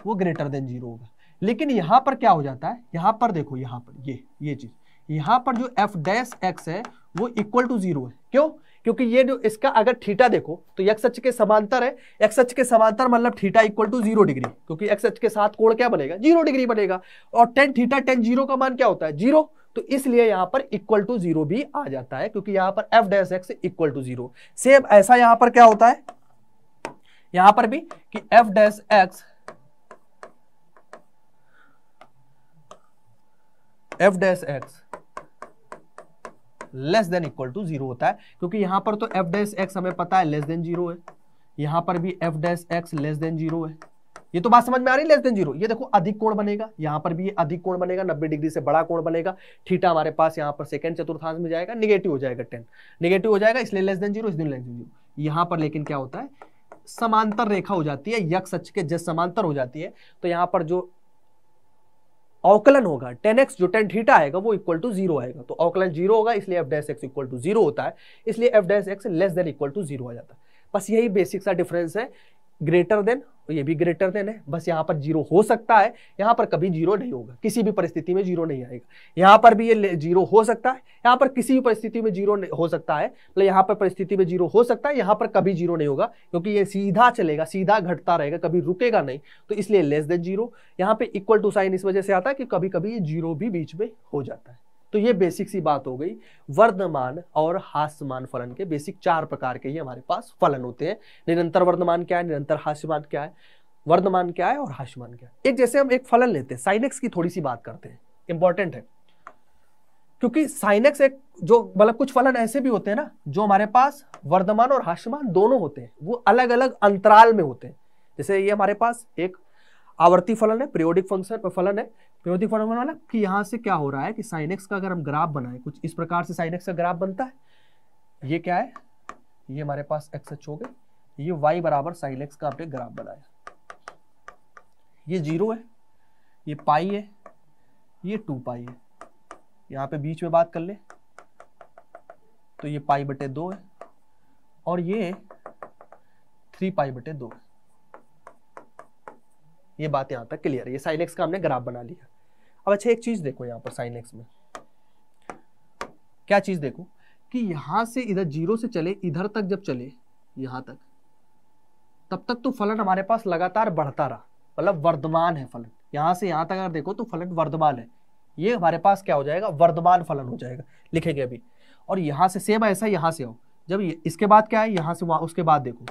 वो ग्रेटर देन जीरो होगा लेकिन यहां पर क्या हो जाता है यहां पर देखो यहां पर ये ये चीज़ यहां पर जो एफ डैश एक्स है वो इक्वल टू जीरो है क्यों क्योंकि ये जो इसका अगर थीटा देखो तो एक्स अच के समांतर है एक्स अच के समांतर मतलब theta equal to zero degree क्योंकि एक्स अच के साथ कोण क्या बनेगा जीरो डिग्री बनेगा और टेन थीटा टेन जीरो का मान क्या होता है जीरो तो इसलिए यहां पर इक्वल टू जीरो भी आ जाता है क्योंकि यहां पर f dash x equal to zero same ऐसा यहां पर क्या होता है यहां पर भी कि f dash x f dash x less than equal to zero होता है क्योंकि यहां पर तो एफ डैश एक्स हमें पता है लेस देन जीरो है यहां पर भी f dash x less than zero है ये तो बात समझ में आ रही है लेस देन जीरो ये देखो अधिक कोण बनेगा यहां पर भी ये अधिक कोण बनेगा नब्बे डिग्री से बड़ा कोण बनेगा थीटा हमारे पास यहां पर सेकंड चतुर्थांश में जाएगा निगेटिव हो जाएगा टेन निगेटिव हो जाएगा इसलिए लेस देन जीरो इस दिन लेस देन जीरो यहां पर लेकिन क्या होता है समांतर रेखा हो जाती है यक्ष अक्ष के जस समांतर हो जाती है तो यहां पर जो अवकलन होगा टेन एक्स जो टेन थीटा आएगा वो इक्वल टू जीरो आएगा तो अवकलन जीरो होगा इसलिए f dash x equal to zero होता है इसलिए f dash x less than equal to zero आ जाता है बस यही बेसिक सा डिफरेंस है ग्रेटर देन तो ये भी ग्रेटर देन है बस यहाँ पर जीरो हो सकता है यहाँ पर कभी जीरो नहीं होगा किसी भी परिस्थिति में जीरो नहीं आएगा यहाँ पर भी ये जीरो हो सकता है यहाँ पर किसी भी परिस्थिति में जीरो हो सकता है मतलब यहाँ पर परिस्थिति में जीरो हो सकता है यहाँ पर कभी जीरो नहीं होगा क्योंकि ये सीधा चलेगा सीधा घटता रहेगा कभी रुकेगा नहीं तो इसलिए लेस देन जीरो यहाँ पर इक्वल टू साइन इस वजह से आता है कि कभी कभी ये जीरो भी बीच में हो जाता है तो ये बेसिक सी बात हो गई वर्धमान और हास्यमान फलन के बेसिक चार प्रकार के ही हमारे पास फलन होते हैं निरंतर वर्धमान क्या है निरंतर हास्यमान क्या है वर्धमान क्या है और हास्यमान क्या है एक जैसे हम एक फलन लेते हैं साइनेक्स की थोड़ी सी बात करते हैं इंपॉर्टेंट है क्योंकि साइनेक्स एक जो मतलब कुछ फलन ऐसे भी होते हैं ना जो हमारे पास वर्धमान और हास्यमान दोनों होते हैं वो अलग अलग अंतराल में होते हैं जैसे ये हमारे पास एक आवर्ती फलन है पीरियोडिक फंक्शन फलन है पीरियोडिक फॉर्मूला वाला कि यहाँ से क्या हो रहा है कि साइन एक्स का अगर हम ग्राफ बनाए कुछ इस प्रकार से साइन एक्स का ग्राफ बनता है ये क्या है ये हमारे पास एक्स एच हो गए ये वाई बराबर साइन एक्स का आपने ग्राफ बनाया ये जीरो है ये पाई है ये टू पाई है यहाँ पे बीच में बात कर ले तो ये पाई बटे दो है और ये थ्री पाई बटे दो है ये बात यहाँ तक क्लियर है ये साइन एक्स का हमने ग्राफ बना लिया अब अच्छा एक चीज देखो यहाँ पर साइन एक्स में क्या चीज देखो कि यहां से इधर जीरो से चले इधर तक जब चले यहां तक तब तक तो फलन हमारे पास लगातार बढ़ता रहा मतलब वर्धमान है फलन यहां से यहां तक अगर देखो तो फलन वर्धमान है ये हमारे पास क्या हो जाएगा वर्धमान फलन हो जाएगा लिखेंगे अभी और यहाँ से सेम ऐसा यहाँ से हो जब इसके बाद क्या है यहाँ से वहां उसके बाद देखो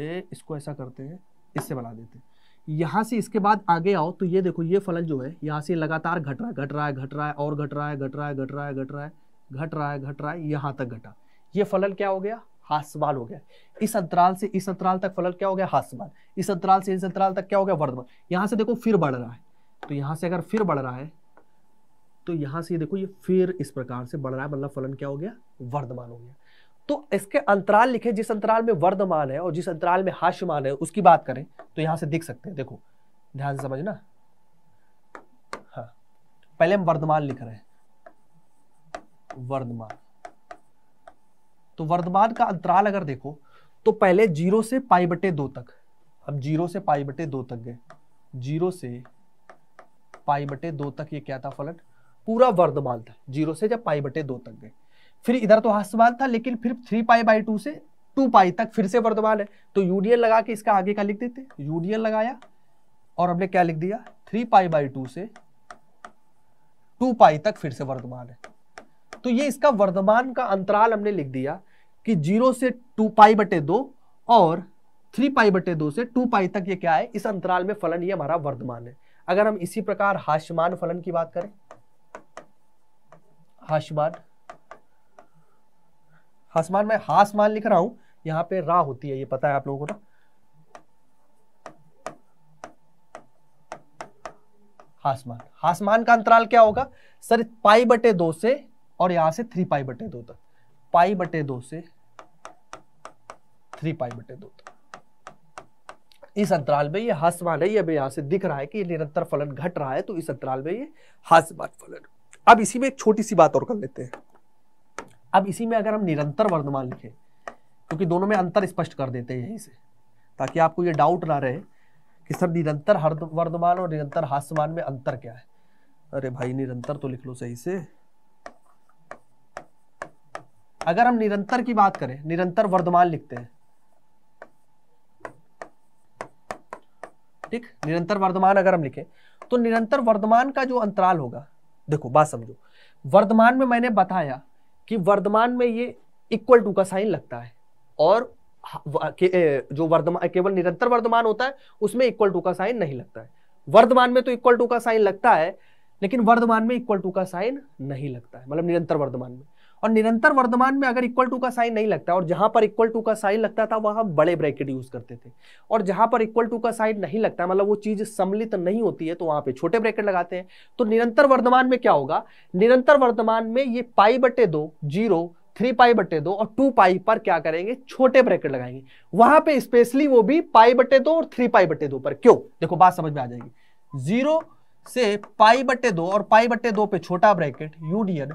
ए इसको ऐसा करते हैं इससे बना देते हैं यहाँ से इसके बाद आगे आओ तो ये देखो ये फलन जो है यहाँ से लगातार घट रहा है घट रहा है घट रहा है और घट रहा है घट रहा है घट रहा है घट रहा है घट रहा है घट रहा है यहाँ तक घटा ये फलन क्या हो गया हास्यवाल हो गया इस अंतराल से इस अंतराल तक फलन क्या हो गया हास्यवाल इस अंतराल से इस अंतराल तक क्या हो गया वर्धमान यहाँ से देखो फिर बढ़ रहा है तो यहाँ से अगर फिर बढ़ रहा है तो यहाँ से देखो ये फिर इस प्रकार से बढ़ रहा है मतलब फलन क्या हो गया वर्धमान हो गया तो इसके अंतराल लिखे जिस अंतराल में वर्धमान है और जिस अंतराल में हास्यमान है उसकी बात करें तो यहां से दिख सकते हैं देखो ध्यान से समझना हाँ पहले हम वर्धमान लिख रहे हैं वर्धमान तो वर्धमान का अंतराल अगर देखो तो पहले जीरो से पाई बटे दो तक हम जीरो से पाई बटे दो तक गए जीरो से पाई बटे दो तक ये क्या था फलट पूरा वर्धमान था जीरो से जब पाई बटे दो तक गए फिर इधर तो हस्तवाल था लेकिन फिर थ्री पाई बाई टू से टू पाई तक फिर से वर्तमान है तो यूडीएल लगा के इसका आगे का लिख देते यूडीएल लगाया और हमने क्या लिख दिया थ्री पाई बाई टू से टू पाई तक फिर से वर्तमान है तो ये इसका वर्तमान का अंतराल हमने लिख दिया कि जीरो से टू पाई बटे दो और थ्री पाई बटे दो से टू पाई तक ये क्या है इस अंतराल में फलन ये हमारा वर्तमान है अगर हम इसी प्रकार हाशमान फलन की बात करें हाशमान हसमान में हासमान लिख रहा हूं यहां पे रा होती है ये पता है आप लोगों को ना हासमान हासमान का अंतराल क्या होगा सर पाई बटे दो से और यहां से थ्री पाई बटे दो तक पाई बटे दो से थ्री पाई बटे दो तक इस अंतराल में ये हासमान है ये अभी यहां से दिख रहा है कि निरंतर फलन घट रहा है तो इस अंतराल में ये हासमान फलन अब इसी में एक छोटी सी बात और कर लेते हैं अब इसी में अगर हम निरंतर वर्धमान लिखें क्योंकि तो दोनों में अंतर स्पष्ट कर देते हैं यहीं से ताकि आपको ये डाउट ना रहे कि सर निरंतर हर वर्धमान और निरंतर हास्यमान में अंतर क्या है अरे भाई निरंतर तो लिख लो सही से अगर हम निरंतर की बात करें निरंतर वर्धमान लिखते हैं ठीक निरंतर वर्धमान अगर हम लिखें तो निरंतर वर्धमान का जो अंतराल होगा देखो बात समझो वर्धमान में मैंने बताया कि वर्धमान में ये इक्वल टू का साइन लगता है और के, जो वर्धमान केवल निरंतर वर्धमान होता है उसमें इक्वल टू का साइन नहीं लगता है वर्धमान में तो इक्वल टू का साइन लगता है लेकिन वर्धमान में इक्वल टू का साइन नहीं लगता है मतलब निरंतर वर्धमान में और निरंतर वर्तमान में अगर इक्वल टू का साइन नहीं लगता और जहां पर इक्वल टू का साइन लगता था वहां बड़े ब्रैकेट यूज करते थे और जहां पर इक्वल टू का साइन नहीं लगता मतलब वो चीज सम्मिलित नहीं होती है तो वहां पे छोटे ब्रैकेट लगाते हैं तो निरंतर वर्धमान में क्या होगा निरंतर वर्धमान में ये पाई बटे दो जीरो थ्री पाई बटे दो और टू पाई पर क्या करेंगे छोटे ब्रैकेट लगाएंगे वहां पे स्पेशली वो भी पाई बटे दो और थ्री पाई बटे दो पर क्यों देखो बात समझ में आ जाएगी जीरो से पाई बटे दो और पाई बटे दो पे छोटा ब्रैकेट यूनियन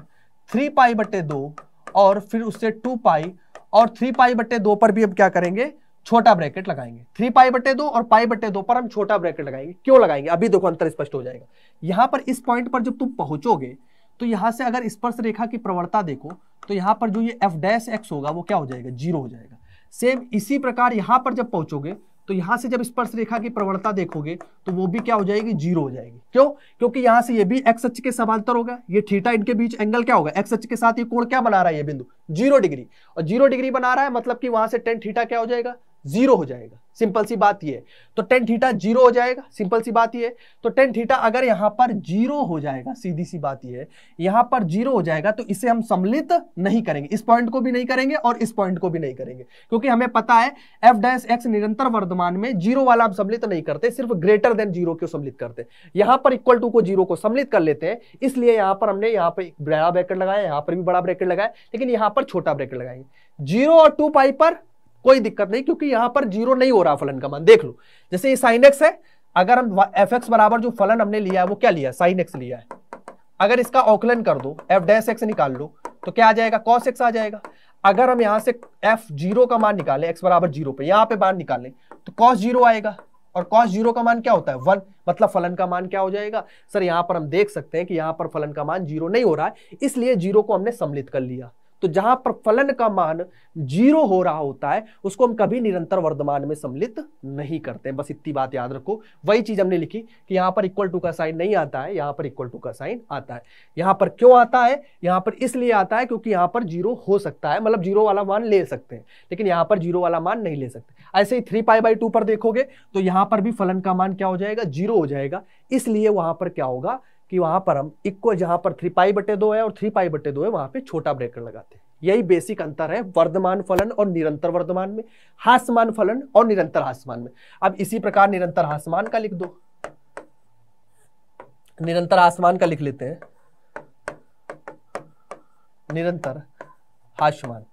थ्री पाई बटे दो और फिर उससे टू पाई और थ्री पाई बटे दो पर भी हम क्या करेंगे छोटा ब्रैकेट लगाएंगे थ्री पाई बटे दो और पाई बटे दो पर हम छोटा ब्रैकेट लगाएंगे क्यों लगाएंगे अभी देखो अंतर स्पष्ट हो जाएगा यहां पर इस पॉइंट पर जब तुम पहुंचोगे तो यहां से अगर स्पर्श रेखा की प्रवणता देखो तो यहां पर जो ये एफ डैश एक्स होगा वो क्या हो जाएगा जीरो हो जाएगा सेम इसी प्रकार यहां पर जब पहुंचोगे तो यहां से जब स्पर्श रेखा की प्रवणता देखोगे तो वो भी क्या हो जाएगी जीरो हो जाएगी क्यों क्योंकि यहां से ये भी एक्स अक्ष के समांतर होगा ये थीटा इनके बीच एंगल क्या होगा एक्स अक्ष के साथ ये कोण क्या बना रहा है ये बिंदु जीरो डिग्री और जीरो डिग्री बना रहा है मतलब कि वहां से टेन थीटा क्या हो जाएगा जीरो हो जाएगा सिंपल सी बात ये तो टेन थीटा जीरो हो जाएगा सिंपल सी बात ये तो टेन थीटा अगर यहां पर जीरो हो जाएगा सीधी सी बात ये यहां पर जीरो हो जाएगा तो इसे हम सम्मिलित नहीं करेंगे इस पॉइंट को भी नहीं करेंगे और इस पॉइंट को भी नहीं करेंगे क्योंकि हमें पता है एफ डैश एक्स निरंतर वर्धमान में जीरो वाला हम सम्मिलित नहीं करते सिर्फ ग्रेटर देन जीरो को सम्मिलित करते यहां पर इक्वल टू को जीरो को सम्मिलित कर लेते हैं इसलिए यहां पर हमने यहां पर बड़ा ब्रैकेट लगाया यहां पर भी बड़ा ब्रैकेट लगाया लेकिन यहां पर छोटा ब्रैकेट लगाएंगे जीरो और टू पाई पर कोई दिक्कत नहीं क्योंकि यहां पर जीरो नहीं हो रहा फलन का मान देख लो जैसे ये साइन एक्स है अगर हम एफ एक्स बराबर जो फलन हमने लिया है वो क्या लिया साइन एक्स लिया है अगर इसका औकलन कर दो एफ डैश एक्स निकाल लो तो क्या आ जाएगा कॉस एक्स आ जाएगा अगर हम यहां से एफ जीरो का मान निकालें एक्स बराबर जीरो पे यहां पे मान निकालें तो कॉस जीरो आएगा और कॉस जीरो का मान क्या होता है वन मतलब फलन का मान क्या हो जाएगा सर यहां पर हम देख सकते हैं कि यहां पर फलन का मान जीरो नहीं हो रहा है इसलिए जीरो को हमने सम्मिलित कर लिया तो जहां पर फलन का मान जीरो हो रहा होता है उसको हम कभी निरंतर वर्धमान में सम्मिलित नहीं करते बस इतनी बात याद रखो वही चीज हमने लिखी कि यहां पर इक्वल टू का साइन नहीं आता है यहां पर इक्वल टू का साइन आता है यहां पर क्यों आता है यहां पर इसलिए आता है क्योंकि यहां पर जीरो हो सकता है मतलब जीरो वाला मान ले सकते हैं लेकिन यहां पर जीरो वाला मान नहीं ले सकते ऐसे ही थ्री पाई बाई टू पर देखोगे तो यहां पर भी फलन का मान क्या हो जाएगा जीरो हो जाएगा इसलिए वहां पर क्या होगा कि वहां पर हम इक्व जहां पर थ्री पाई बटे दो है और थ्री पाई बटे दो है वहां पे छोटा ब्रेकर लगाते हैं यही बेसिक अंतर है वर्धमान फलन और निरंतर वर्धमान में हासमान फलन और निरंतर हासमान में अब इसी प्रकार निरंतर हासमान का लिख दो निरंतर आसमान का लिख लेते हैं निरंतर हासमान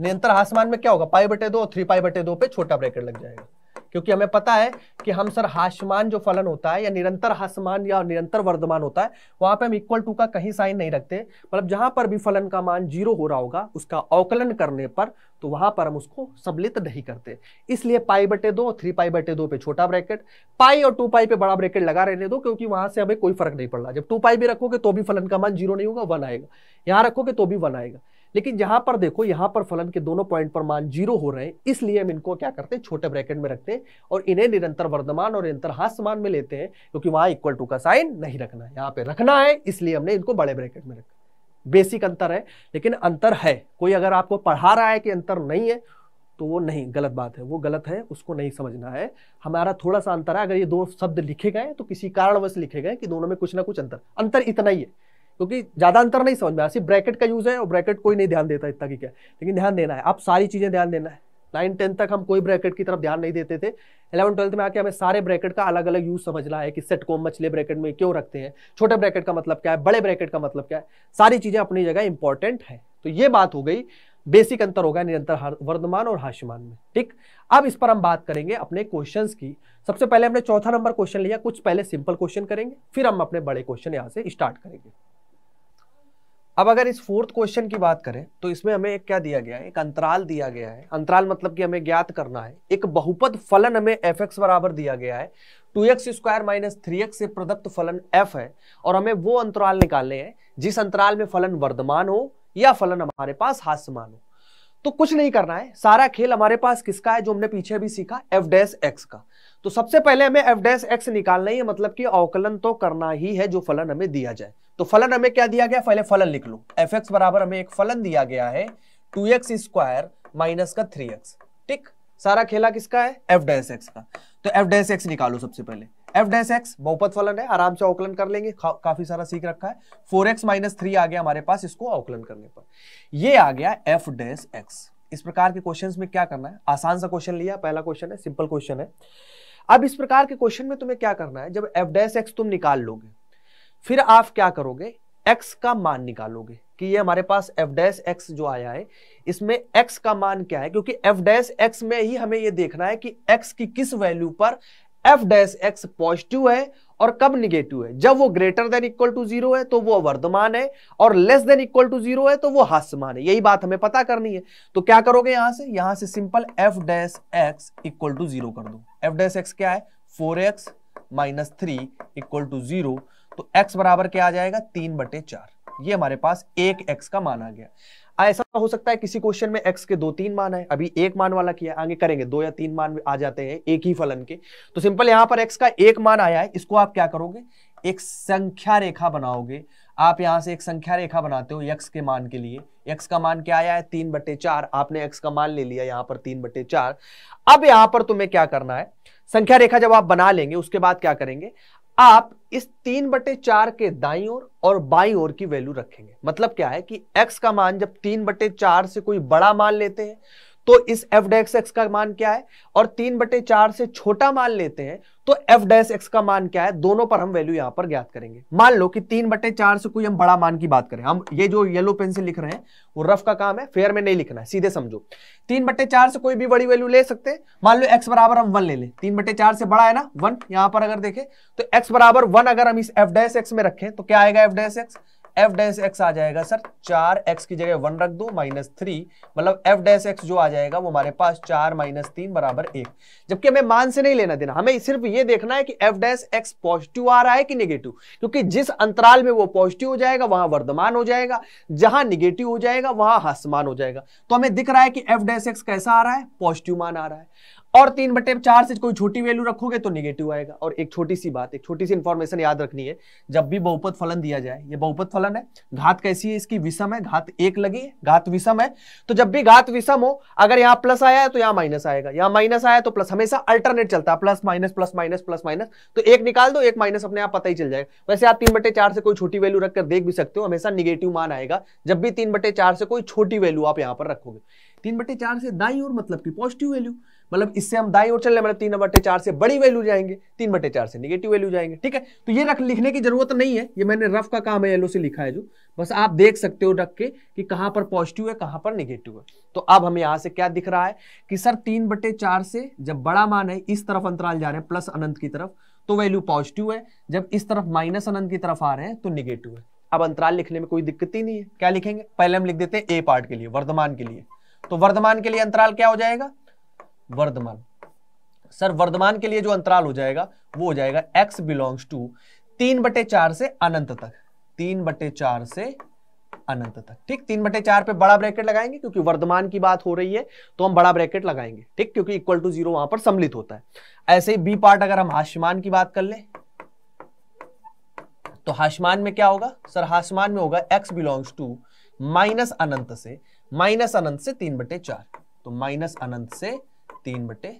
निरंतर हासमान में क्या होगा पाई बटे दो और थ्री पाई बटे दो पे छोटा ब्रैकेट लग जाएगा क्योंकि हमें पता है कि हम सर हाशमान जो फलन होता है या निरंतर हाशमान या निरंतर वर्धमान होता है वहां पे हम इक्वल टू का कहीं साइन नहीं रखते मतलब जहां पर भी फलन का मान जीरो हो रहा होगा उसका अवकलन करने पर तो वहां पर हम उसको सबलित नहीं करते इसलिए पाई बटे दो थ्री पाई बटे दो पे छोटा ब्रैकेट पाई और टू पाई पे बड़ा ब्रैकेट लगा रहने दो क्योंकि वहां से हमें कोई फर्क नहीं पड़ रहा जब टू पाई भी रखोगे तो भी फलन का मान जीरो नहीं होगा वन आएगा यहां रखोगे तो भी वन आएगा लेकिन यहां पर देखो यहां पर फलन के दोनों पॉइंट पर मान जीरो हो रहे हैं इसलिए हम इनको क्या करते हैं छोटे ब्रैकेट में रखते हैं और इन्हें निरंतर वर्धमान और हास समान में लेते हैं क्योंकि वहां इक्वल टू का साइन नहीं रखना है यहाँ पे रखना है इसलिए हमने इनको बड़े ब्रैकेट में रखा बेसिक अंतर है लेकिन अंतर है कोई अगर आपको पढ़ा रहा है कि अंतर नहीं है तो वो नहीं गलत बात है वो गलत है उसको नहीं समझना है हमारा थोड़ा सा अंतर है अगर ये दो शब्द लिखे गए तो किसी कारणवश लिखे गए कि दोनों में कुछ ना कुछ अंतर अंतर इतना ही है क्योंकि ज़्यादा अंतर नहीं समझ में आया सिर्फ ब्रैकेट का यूज़ है और ब्रैकेट कोई नहीं ध्यान देता इतना की क्या लेकिन ध्यान देना है आप सारी चीज़ें ध्यान देना है नाइन टेंथ तक हम कोई ब्रैकेट की तरफ ध्यान नहीं देते थे इलेवन ट्वेल्थ में आके हमें सारे ब्रैकेट का अलग अलग यूज समझना है कि सेट को मछले ब्रैकेट में क्यों रखते हैं छोटे ब्रैकेट का मतलब क्या है बड़े ब्रैकेट का मतलब क्या है सारी चीज़ें अपनी जगह इंपॉर्टेंट है तो ये बात हो गई बेसिक अंतर होगा निरंतर वर्धमान और हाशमान में ठीक अब इस पर हम बात करेंगे अपने क्वेश्चन की सबसे पहले हमने चौथा नंबर क्वेश्चन लिया कुछ पहले सिंपल क्वेश्चन करेंगे फिर हम अपने बड़े क्वेश्चन यहाँ से स्टार्ट करेंगे अब अगर इस फोर्थ क्वेश्चन की बात करें तो इसमें हमें एक क्या दिया गया है एक अंतराल दिया गया है अंतराल मतलब कि हमें ज्ञात करना है एक बहुपद फलन हमें एफ एक्स बराबर दिया गया है two x square minus three x से प्रदत्त फलन एफ है और हमें वो अंतराल निकालने हैं जिस अंतराल में फलन वर्धमान हो या फलन हमारे पास हास्यमान हो तो कुछ नहीं करना है सारा खेल हमारे पास किसका है जो हमने पीछे भी सीखा एफ डैश एक्स का तो सबसे पहले हमें एफ डैश एक्स निकालना ही है मतलब कि अवकलन तो करना ही है जो फलन हमें दिया जाए तो फलन हमें क्या दिया गया पहले फलन लिख लो एफ एक्स बराबर हमें एक फलन दिया गया है टू एक्स स्क्वायर माइनस का थ्री एक्स ठीक सारा खेला किसका है एफ डैस एक्स का तो एफ डैस एक्स निकालो सबसे पहले एफ डैस एक्स बहुपत फलन है आराम से अवकलन कर लेंगे का, काफी सारा सीख रखा है फोर एक्स माइनस थ्री आ गया हमारे पास इसको अवकलन करने पर ये आ गया एफ डैस एक्स इस प्रकार के क्वेश्चन में क्या करना है आसान सा क्वेश्चन लिया पहला क्वेश्चन है सिंपल क्वेश्चन है अब इस प्रकार के क्वेश्चन में तुम्हें क्या करना है जब एफ डैस एक्स तुम निकाल लोगे फिर आप क्या करोगे एक्स का मान निकालोगे कि ये हमारे पास एफ डैश एक्स जो आया है इसमें एक्स का मान क्या है क्योंकि एफ डैश एक्स में ही हमें ये देखना है कि एक्स की किस वैल्यू पर एफ डैश एक्स पॉजिटिव है और कब निगेटिव है जब वो greater than equal to zero है तो वो वर्धमान है और less than equal to zero है तो वो हास्यमान है यही बात हमें पता करनी है तो क्या करोगे यहां से यहां से simple f dash x equal to zero कर दो एफ डैश एक्स क्या है four x minus three equal to zero तो x बराबर क्या आ जाएगा तीन बटे चार ये हमारे पास एक x का मान आ गया ऐसा हो सकता है किसी क्वेश्चन में x के दो तीन मान है अभी एक मान वाला किया आगे करेंगे दो या तीन मान आ जाते हैं एक ही फलन के तो सिंपल यहां पर x का एक मान आया है इसको आप क्या करोगे एक संख्या रेखा बनाओगे आप यहां से एक संख्या रेखा बनाते हो x के मान के लिए x का मान क्या आया है तीन बटे चार आपने x का मान ले लिया यहां पर तीन बटे चार अब यहां पर तुम्हें क्या करना है संख्या रेखा जब आप बना लेंगे उसके बाद क्या करेंगे आप इस तीन बटे चार के दाई ओर और बाई ओर की वैल्यू रखेंगे मतलब क्या है कि x का मान जब तीन बटे चार से कोई बड़ा मान लेते हैं तो इस एफ डैश एक्स का मान क्या है और तीन बटे चार से छोटा मान लेते हैं तो एफ डैश एक्स का मान क्या है दोनों पर हम वैल्यू यहां पर ज्ञात करेंगे मान लो कि तीन बटे चार से कोई हम बड़ा मान की बात करें हम ये जो येलो पेन से लिख रहे हैं वो रफ का काम है फेयर में नहीं लिखना है सीधे समझो तीन बटे चार से कोई भी बड़ी वैल्यू ले सकते हैं मान लो एक्स बराबर हम वन ले लें तीन बटे चार से बड़ा है ना वन यहां पर अगर देखें तो एक्स बराबर वन अगर हम इस एफ डैश एक्स में रखें तो क्या आएगा f dash x f dash x आ जाएगा सर चार एक्स की जगह वन रख दो माइनस थ्री मतलब एफ डैश एक्स जो आ जाएगा वो हमारे पास चार माइनस तीन बराबर एक जबकि हमें मान से नहीं लेना देना हमें सिर्फ ये देखना है कि एफ डैश एक्स पॉजिटिव आ रहा है कि निगेटिव क्योंकि जिस अंतराल में वो पॉजिटिव हो जाएगा वहां वर्धमान हो जाएगा जहां निगेटिव हो जाएगा वहां हसमान हो जाएगा तो हमें दिख रहा है कि एफ डैश एक्स कैसा आ रहा है पॉजिटिव मान आ रहा है और तीन बटे चार से कोई छोटी वैल्यू रखोगे तो निगेटिव आएगा और एक छोटी सी बात एक छोटी सी इंफॉर्मेशन याद रखनी है जब भी बहुपत फलन दिया जाए ये बहुपत फलन है घात कैसी है इसकी विषम है घात एक लगी है घात विषम है तो जब भी घात विषम हो अगर यहाँ प्लस आया है तो यहाँ माइनस आएगा यहाँ माइनस आया तो प्लस हमेशा अल्टरनेट चलता है plus minus plus minus plus minus तो एक निकाल दो एक माइनस अपने आप पता ही चल जाएगा वैसे आप तीन बटे चार से कोई छोटी वैल्यू रखकर देख भी सकते हो हमेशा निगेटिव मान आएगा जब भी तीन बटे चार से कोई छोटी वैल्यू आप यहाँ पर रखोगे तीन बटे चार से दाई और मतलब की पॉजिटिव वैल्यू मतलब इससे हम दाई और चल रहे मतलब तीन बटे चार से बड़ी वैल्यू जाएंगे तीन बटे चार से निगेटिव वैल्यू जाएंगे ठीक है तो ये रख लिखने की जरूरत नहीं है ये मैंने रफ का काम है येलो से लिखा है जो बस आप देख सकते हो रख के कि कहां पर पॉजिटिव है कहां पर निगेटिव है तो अब हमें यहाँ से क्या दिख रहा है कि सर तीन बटे चार से जब बड़ा मान है इस तरफ अंतराल जा रहे हैं प्लस अनंत की तरफ तो वैल्यू पॉजिटिव है जब इस तरफ माइनस अनंत की तरफ आ रहे हैं तो निगेटिव है अब अंतराल लिखने में कोई दिक्कत ही नहीं है क्या लिखेंगे पहले हम लिख देते हैं ए पार्ट के लिए वर्धमान के लिए तो वर्धमान के लिए अंतराल क्या हो जाएगा वर्धमान सर वर्धमान के लिए जो अंतराल हो जाएगा वो हो जाएगा एक्स बिलोंग्स टू तीन बटे चार से अनंत तक तीन बटे चार से अनंत तक ठीक तीन बटे चार पे बड़ा ब्रैकेट लगाएंगे क्योंकि वर्धमान की बात हो रही है तो हम बड़ा ब्रैकेट लगाएंगे ठीक क्योंकि इक्वल टू जीरो वहां पर सम्मिलित होता है ऐसे ही बी पार्ट अगर हम हाशमान की बात कर ले तो हाशमान में क्या होगा सर हाशमान में होगा एक्स बिलोंग्स टू माइनस अनंत से माइनस अनंत से तीन बटे चार तो माइनस अनंत से तीन बटे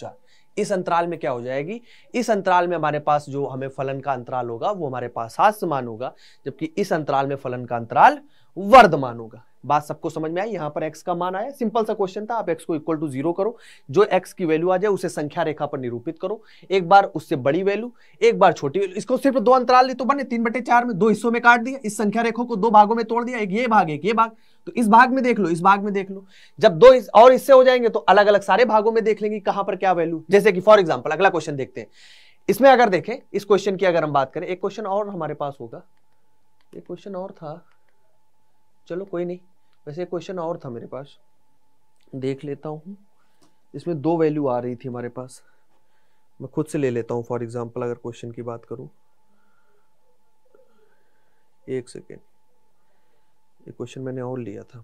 चार इस अंतराल में क्या हो जाएगी इस अंतराल में हमारे पास जो हमें फलन का अंतराल होगा वो हमारे पास हाथ समान होगा जबकि इस अंतराल में फलन का अंतराल वर्धमान होगा बात सबको समझ में आई यहां पर x का मान आया सिंपल सा क्वेश्चन था आप x को इक्वल टू जीरो करो जो x की वैल्यू आ जाए उसे संख्या रेखा पर निरूपित करो एक बार उससे बड़ी वैल्यू एक बार छोटी वैल्यू इसको सिर्फ दो अंतराल तो बने तीन बटे चार में दो हिस्सों में काट दिया इस संख्या रेखा को दो भागों में तोड़ दिया एक ये भाग एक ये भाग तो इस भाग में देख लो इस भाग में देख लो जब दो इस, और इससे हो जाएंगे तो अलग अलग सारे भागों में देख लेंगे कहां पर क्या वैल्यू जैसे कि फॉर एग्जाम्पल अगला क्वेश्चन देखते हैं इसमें अगर देखें इस क्वेश्चन की अगर हम बात करें एक क्वेश्चन और हमारे पास होगा एक क्वेश्चन और था चलो कोई नहीं वैसे क्वेश्चन और था मेरे पास देख लेता हूँ इसमें दो वैल्यू आ रही थी हमारे पास मैं खुद से ले लेता हूँ फॉर एग्जाम्पल अगर क्वेश्चन की बात करूँ एक सेकेंड एक क्वेश्चन मैंने और लिया था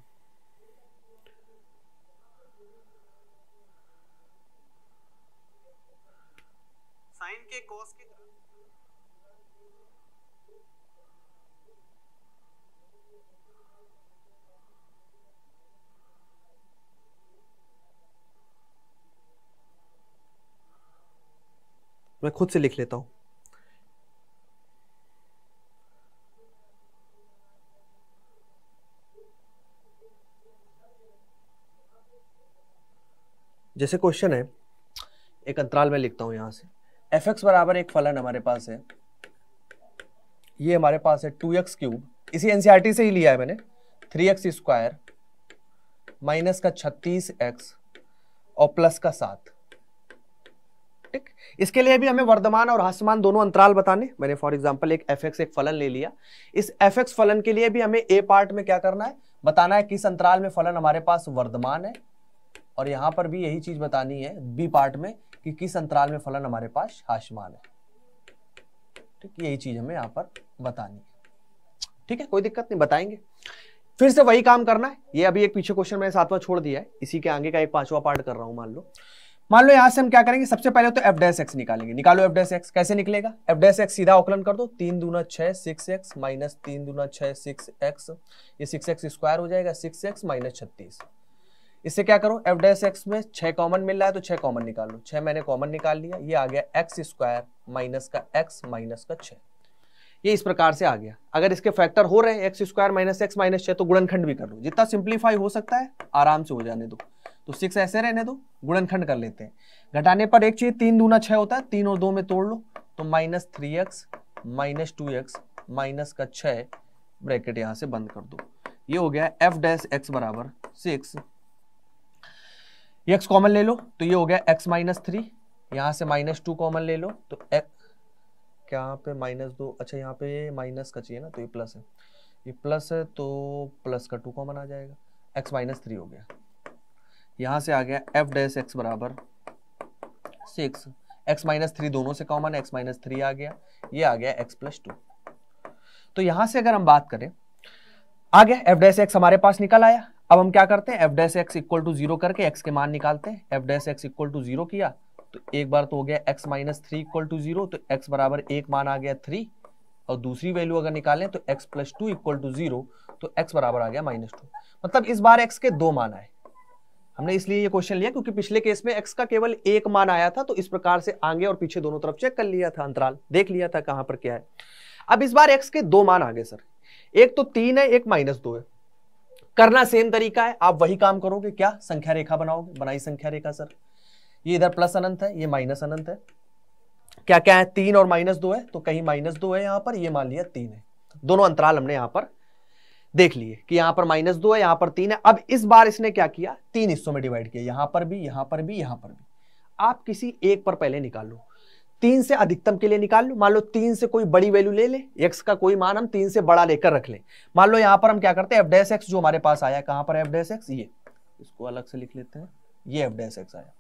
साइन के के मैं खुद से लिख लेता हूं जैसे क्वेश्चन है एक अंतराल में लिखता हूँ यहाँ से एफ एक्स बराबर एक फलन हमारे पास है ये हमारे पास है टू एक्स क्यूब इसी एनसीईआरटी e से ही लिया है मैंने थ्री एक्स स्क्वायर माइनस का छत्तीस एक्स और प्लस का सात ठीक इसके लिए भी हमें वर्धमान और हास्यमान दोनों अंतराल बताने मैंने फॉर एग्जांपल एक एफ एक्स एक फलन ले लिया इस एफ एक्स फलन के लिए भी हमें ए पार्ट में क्या करना है बताना है किस अंतराल में फलन हमारे पास वर्धमान है और यहाँ पर भी यही चीज बतानी है बी पार्ट में कि किस अंतराल में फलन हमारे पास हाशमान है ठीक यही चीज हमें यहाँ पर बतानी है ठीक है कोई दिक्कत नहीं बताएंगे फिर से वही काम करना है ये अभी एक पीछे क्वेश्चन मैंने सातवां छोड़ दिया है इसी के आगे का एक पांचवा पार्ट कर रहा हूं मान लो मान लो यहां से हम क्या करेंगे सबसे पहले तो एफ डेस एक्स निकालेंगे निकालो एफ डेस एक्स कैसे निकलेगा एफ डेस एक्स सीधा आकलन कर दो तीन दूना छह सिक्स एक्स माइनस तीन दूना छह सिक्स एक्स ये सिक्स एक्स स्क्वायर हो जाएगा सिक्स एक्स माइनस छत्तीस इससे क्या करो एफ डैश एक्स में छह कॉमन मिल रहा है तो छह कॉमन निकाल लो छह मैंने कॉमन निकाल लिया ये आ गया एक्स स्क्वायर माइनस का एक्स माइनस का छ ये इस प्रकार से आ गया अगर इसके फैक्टर हो रहे हैं x square minus x minus छः तो गुणनखंड भी कर लो जितना सिंप्लीफाई हो सकता है आराम से हो जाने दो तो सिक्स ऐसे रहने दो गुणनखंड कर लेते हैं घटाने पर एक चीज तीन दूना छः होता है तीन और दो में तोड़ लो तो minus three x minus two x minus का छः ब्रैकेट यहाँ से बंद कर दो ये हो गया एफ डैश एक्स बराबर सिक्स एक्स कॉमन ले लो तो ये हो गया एक्स माइनस थ्री यहाँ से माइनस टू कॉमन ले लो तो एक क्या पे माइनस दो अच्छा यहाँ पे माइनस का चाहिए ना तो ये प्लस है ये प्लस है तो प्लस का टू कॉमन आ जाएगा एक्स माइनस थ्री हो गया यहाँ से आ गया एफ डैस एक्स बराबर सिक्स एक्स माइनस थ्री दोनों से कॉमन एक्स माइनस थ्री आ गया ये आ गया एक्स प्लस टू तो यहाँ से अगर हम बात करें आ गया एफ डैश एक्स हमारे पास निकल आया अब हम क्या करते हैं f dash x equal to zero करके एक्स के मान निकालते हैं f dash x equal to zero किया तो एक बार तो हो गया x minus three equal to zero तो एक्स बराबर एक मान आ गया थ्री और दूसरी वैल्यू अगर निकालें तो x plus two equal to zero तो एक्स बराबर आ गया माइनस टू मतलब इस बार एक्स के दो मान आए हमने इसलिए ये क्वेश्चन लिया क्योंकि पिछले केस में एक्स का केवल एक मान आया था तो इस प्रकार से आगे और पीछे दोनों तरफ चेक कर लिया था अंतराल देख लिया था कहां पर क्या है अब इस बार एक्स के दो मान आ गए सर एक तो तीन है एक माइनस दो है करना सेम तरीका है आप वही काम करोगे क्या संख्या रेखा बनाओगे बनाई संख्या रेखा सर ये इधर प्लस अनंत है ये माइनस अनंत है क्या क्या है तीन और माइनस दो है तो कहीं माइनस दो है यहां पर ये मान लिया तीन है दोनों अंतराल हमने यहां पर देख लिए कि यहां पर माइनस दो है यहां पर तीन है अब इस बार इसने क्या किया तीन हिस्सों में डिवाइड किया यहां पर भी यहां पर भी यहां पर भी आप किसी एक पर पहले निकाल लो तीन से अधिकतम के लिए निकाल लो मान लो तीन से कोई बड़ी वैल्यू ले ले एक्स का कोई मान हम तीन से बड़ा लेकर रख ले मान लो यहाँ पर हम क्या करते हैं एफ एक्स जो हमारे पास आया कहां पर एफ एक्स ये इसको अलग से लिख लेते हैं ये एफ एक्स आया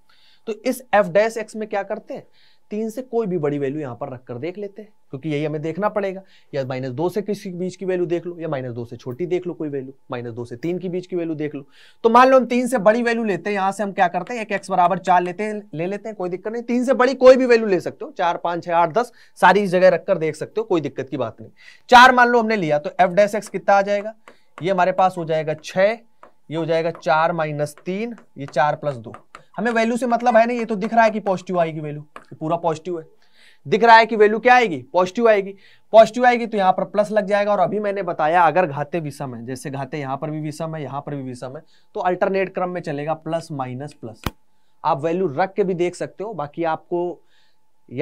तो इस एफ एक्स में क्या करते हैं तीन से कोई भी बड़ी वैल्यू यहाँ पर रख कर देख लेते हैं क्योंकि यही हमें देखना पड़ेगा या माइनस दो से किसी बीच की वैल्यू देख लो या माइनस दो से छोटी देख लो कोई वैल्यू माइनस दो से तीन की बीच की वैल्यू देख लो तो मान लो हम तीन से बड़ी वैल्यू लेते हैं यहाँ से हम क्या करते हैं एक एक्स बराबर चार लेते हैं ले लेते हैं कोई दिक्कत नहीं तीन से बड़ी कोई भी वैल्यू ले सकते हो चार पांच छह आठ दस सारी जगह रखकर देख सकते हो कोई दिक्कत की बात नहीं चार मान लो हमने लिया तो एफ डैस एक्स कितना आ जाएगा ये हमारे पास हो जाएगा छह ये हो जाएगा चार माइनस तीन ये चार प्लस दो हमें वैल्यू से मतलब है नहीं ये तो दिख रहा है कि पॉजिटिव आएगी वैल्यू पूरा पॉजिटिव है दिख रहा है कि वैल्यू क्या आएगी पॉजिटिव आएगी पॉजिटिव आएगी तो यहाँ पर प्लस लग जाएगा और अभी मैंने बताया अगर घाते विषम है जैसे घाते यहाँ पर भी विषम है यहाँ पर भी विषम है तो अल्टरनेट क्रम में चलेगा प्लस माइनस प्लस आप वैल्यू रख के भी देख सकते हो बाकी आपको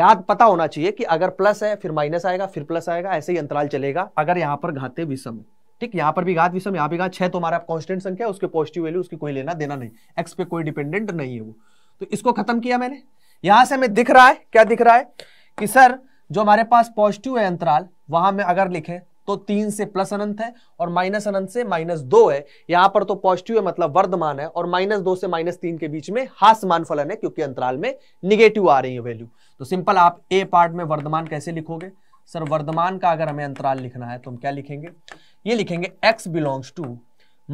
याद पता होना चाहिए कि अगर प्लस है फिर माइनस आएगा फिर प्लस आएगा ऐसे ही अंतराल चलेगा अगर यहाँ पर घाते विषम है ठीक यहाँ पर भी घात विषम यहाँ भी घात छह तो हमारा कॉन्स्टेंट संख्या है उसके पॉजिटिव वैल्यू उसकी कोई लेना देना नहीं एक्स पे कोई डिपेंडेंट नहीं है वो तो इसको खत्म किया मैंने यहां से हमें दिख रहा है क्या दिख रहा है कि सर जो हमारे पास पॉजिटिव है अंतराल वहां में अगर लिखे तो तीन से प्लस अनंत है और माइनस अनंत से माइनस दो है यहां पर तो पॉजिटिव है मतलब वर्धमान है और माइनस दो से माइनस तीन के बीच में हास मान फलन है क्योंकि अंतराल में निगेटिव आ रही है वैल्यू तो सिंपल आप ए पार्ट में वर्धमान कैसे लिखोगे सर वर्धमान का अगर हमें अंतराल लिखना है तो हम क्या लिखेंगे ये लिखेंगे एक्स बिलोंग्स टू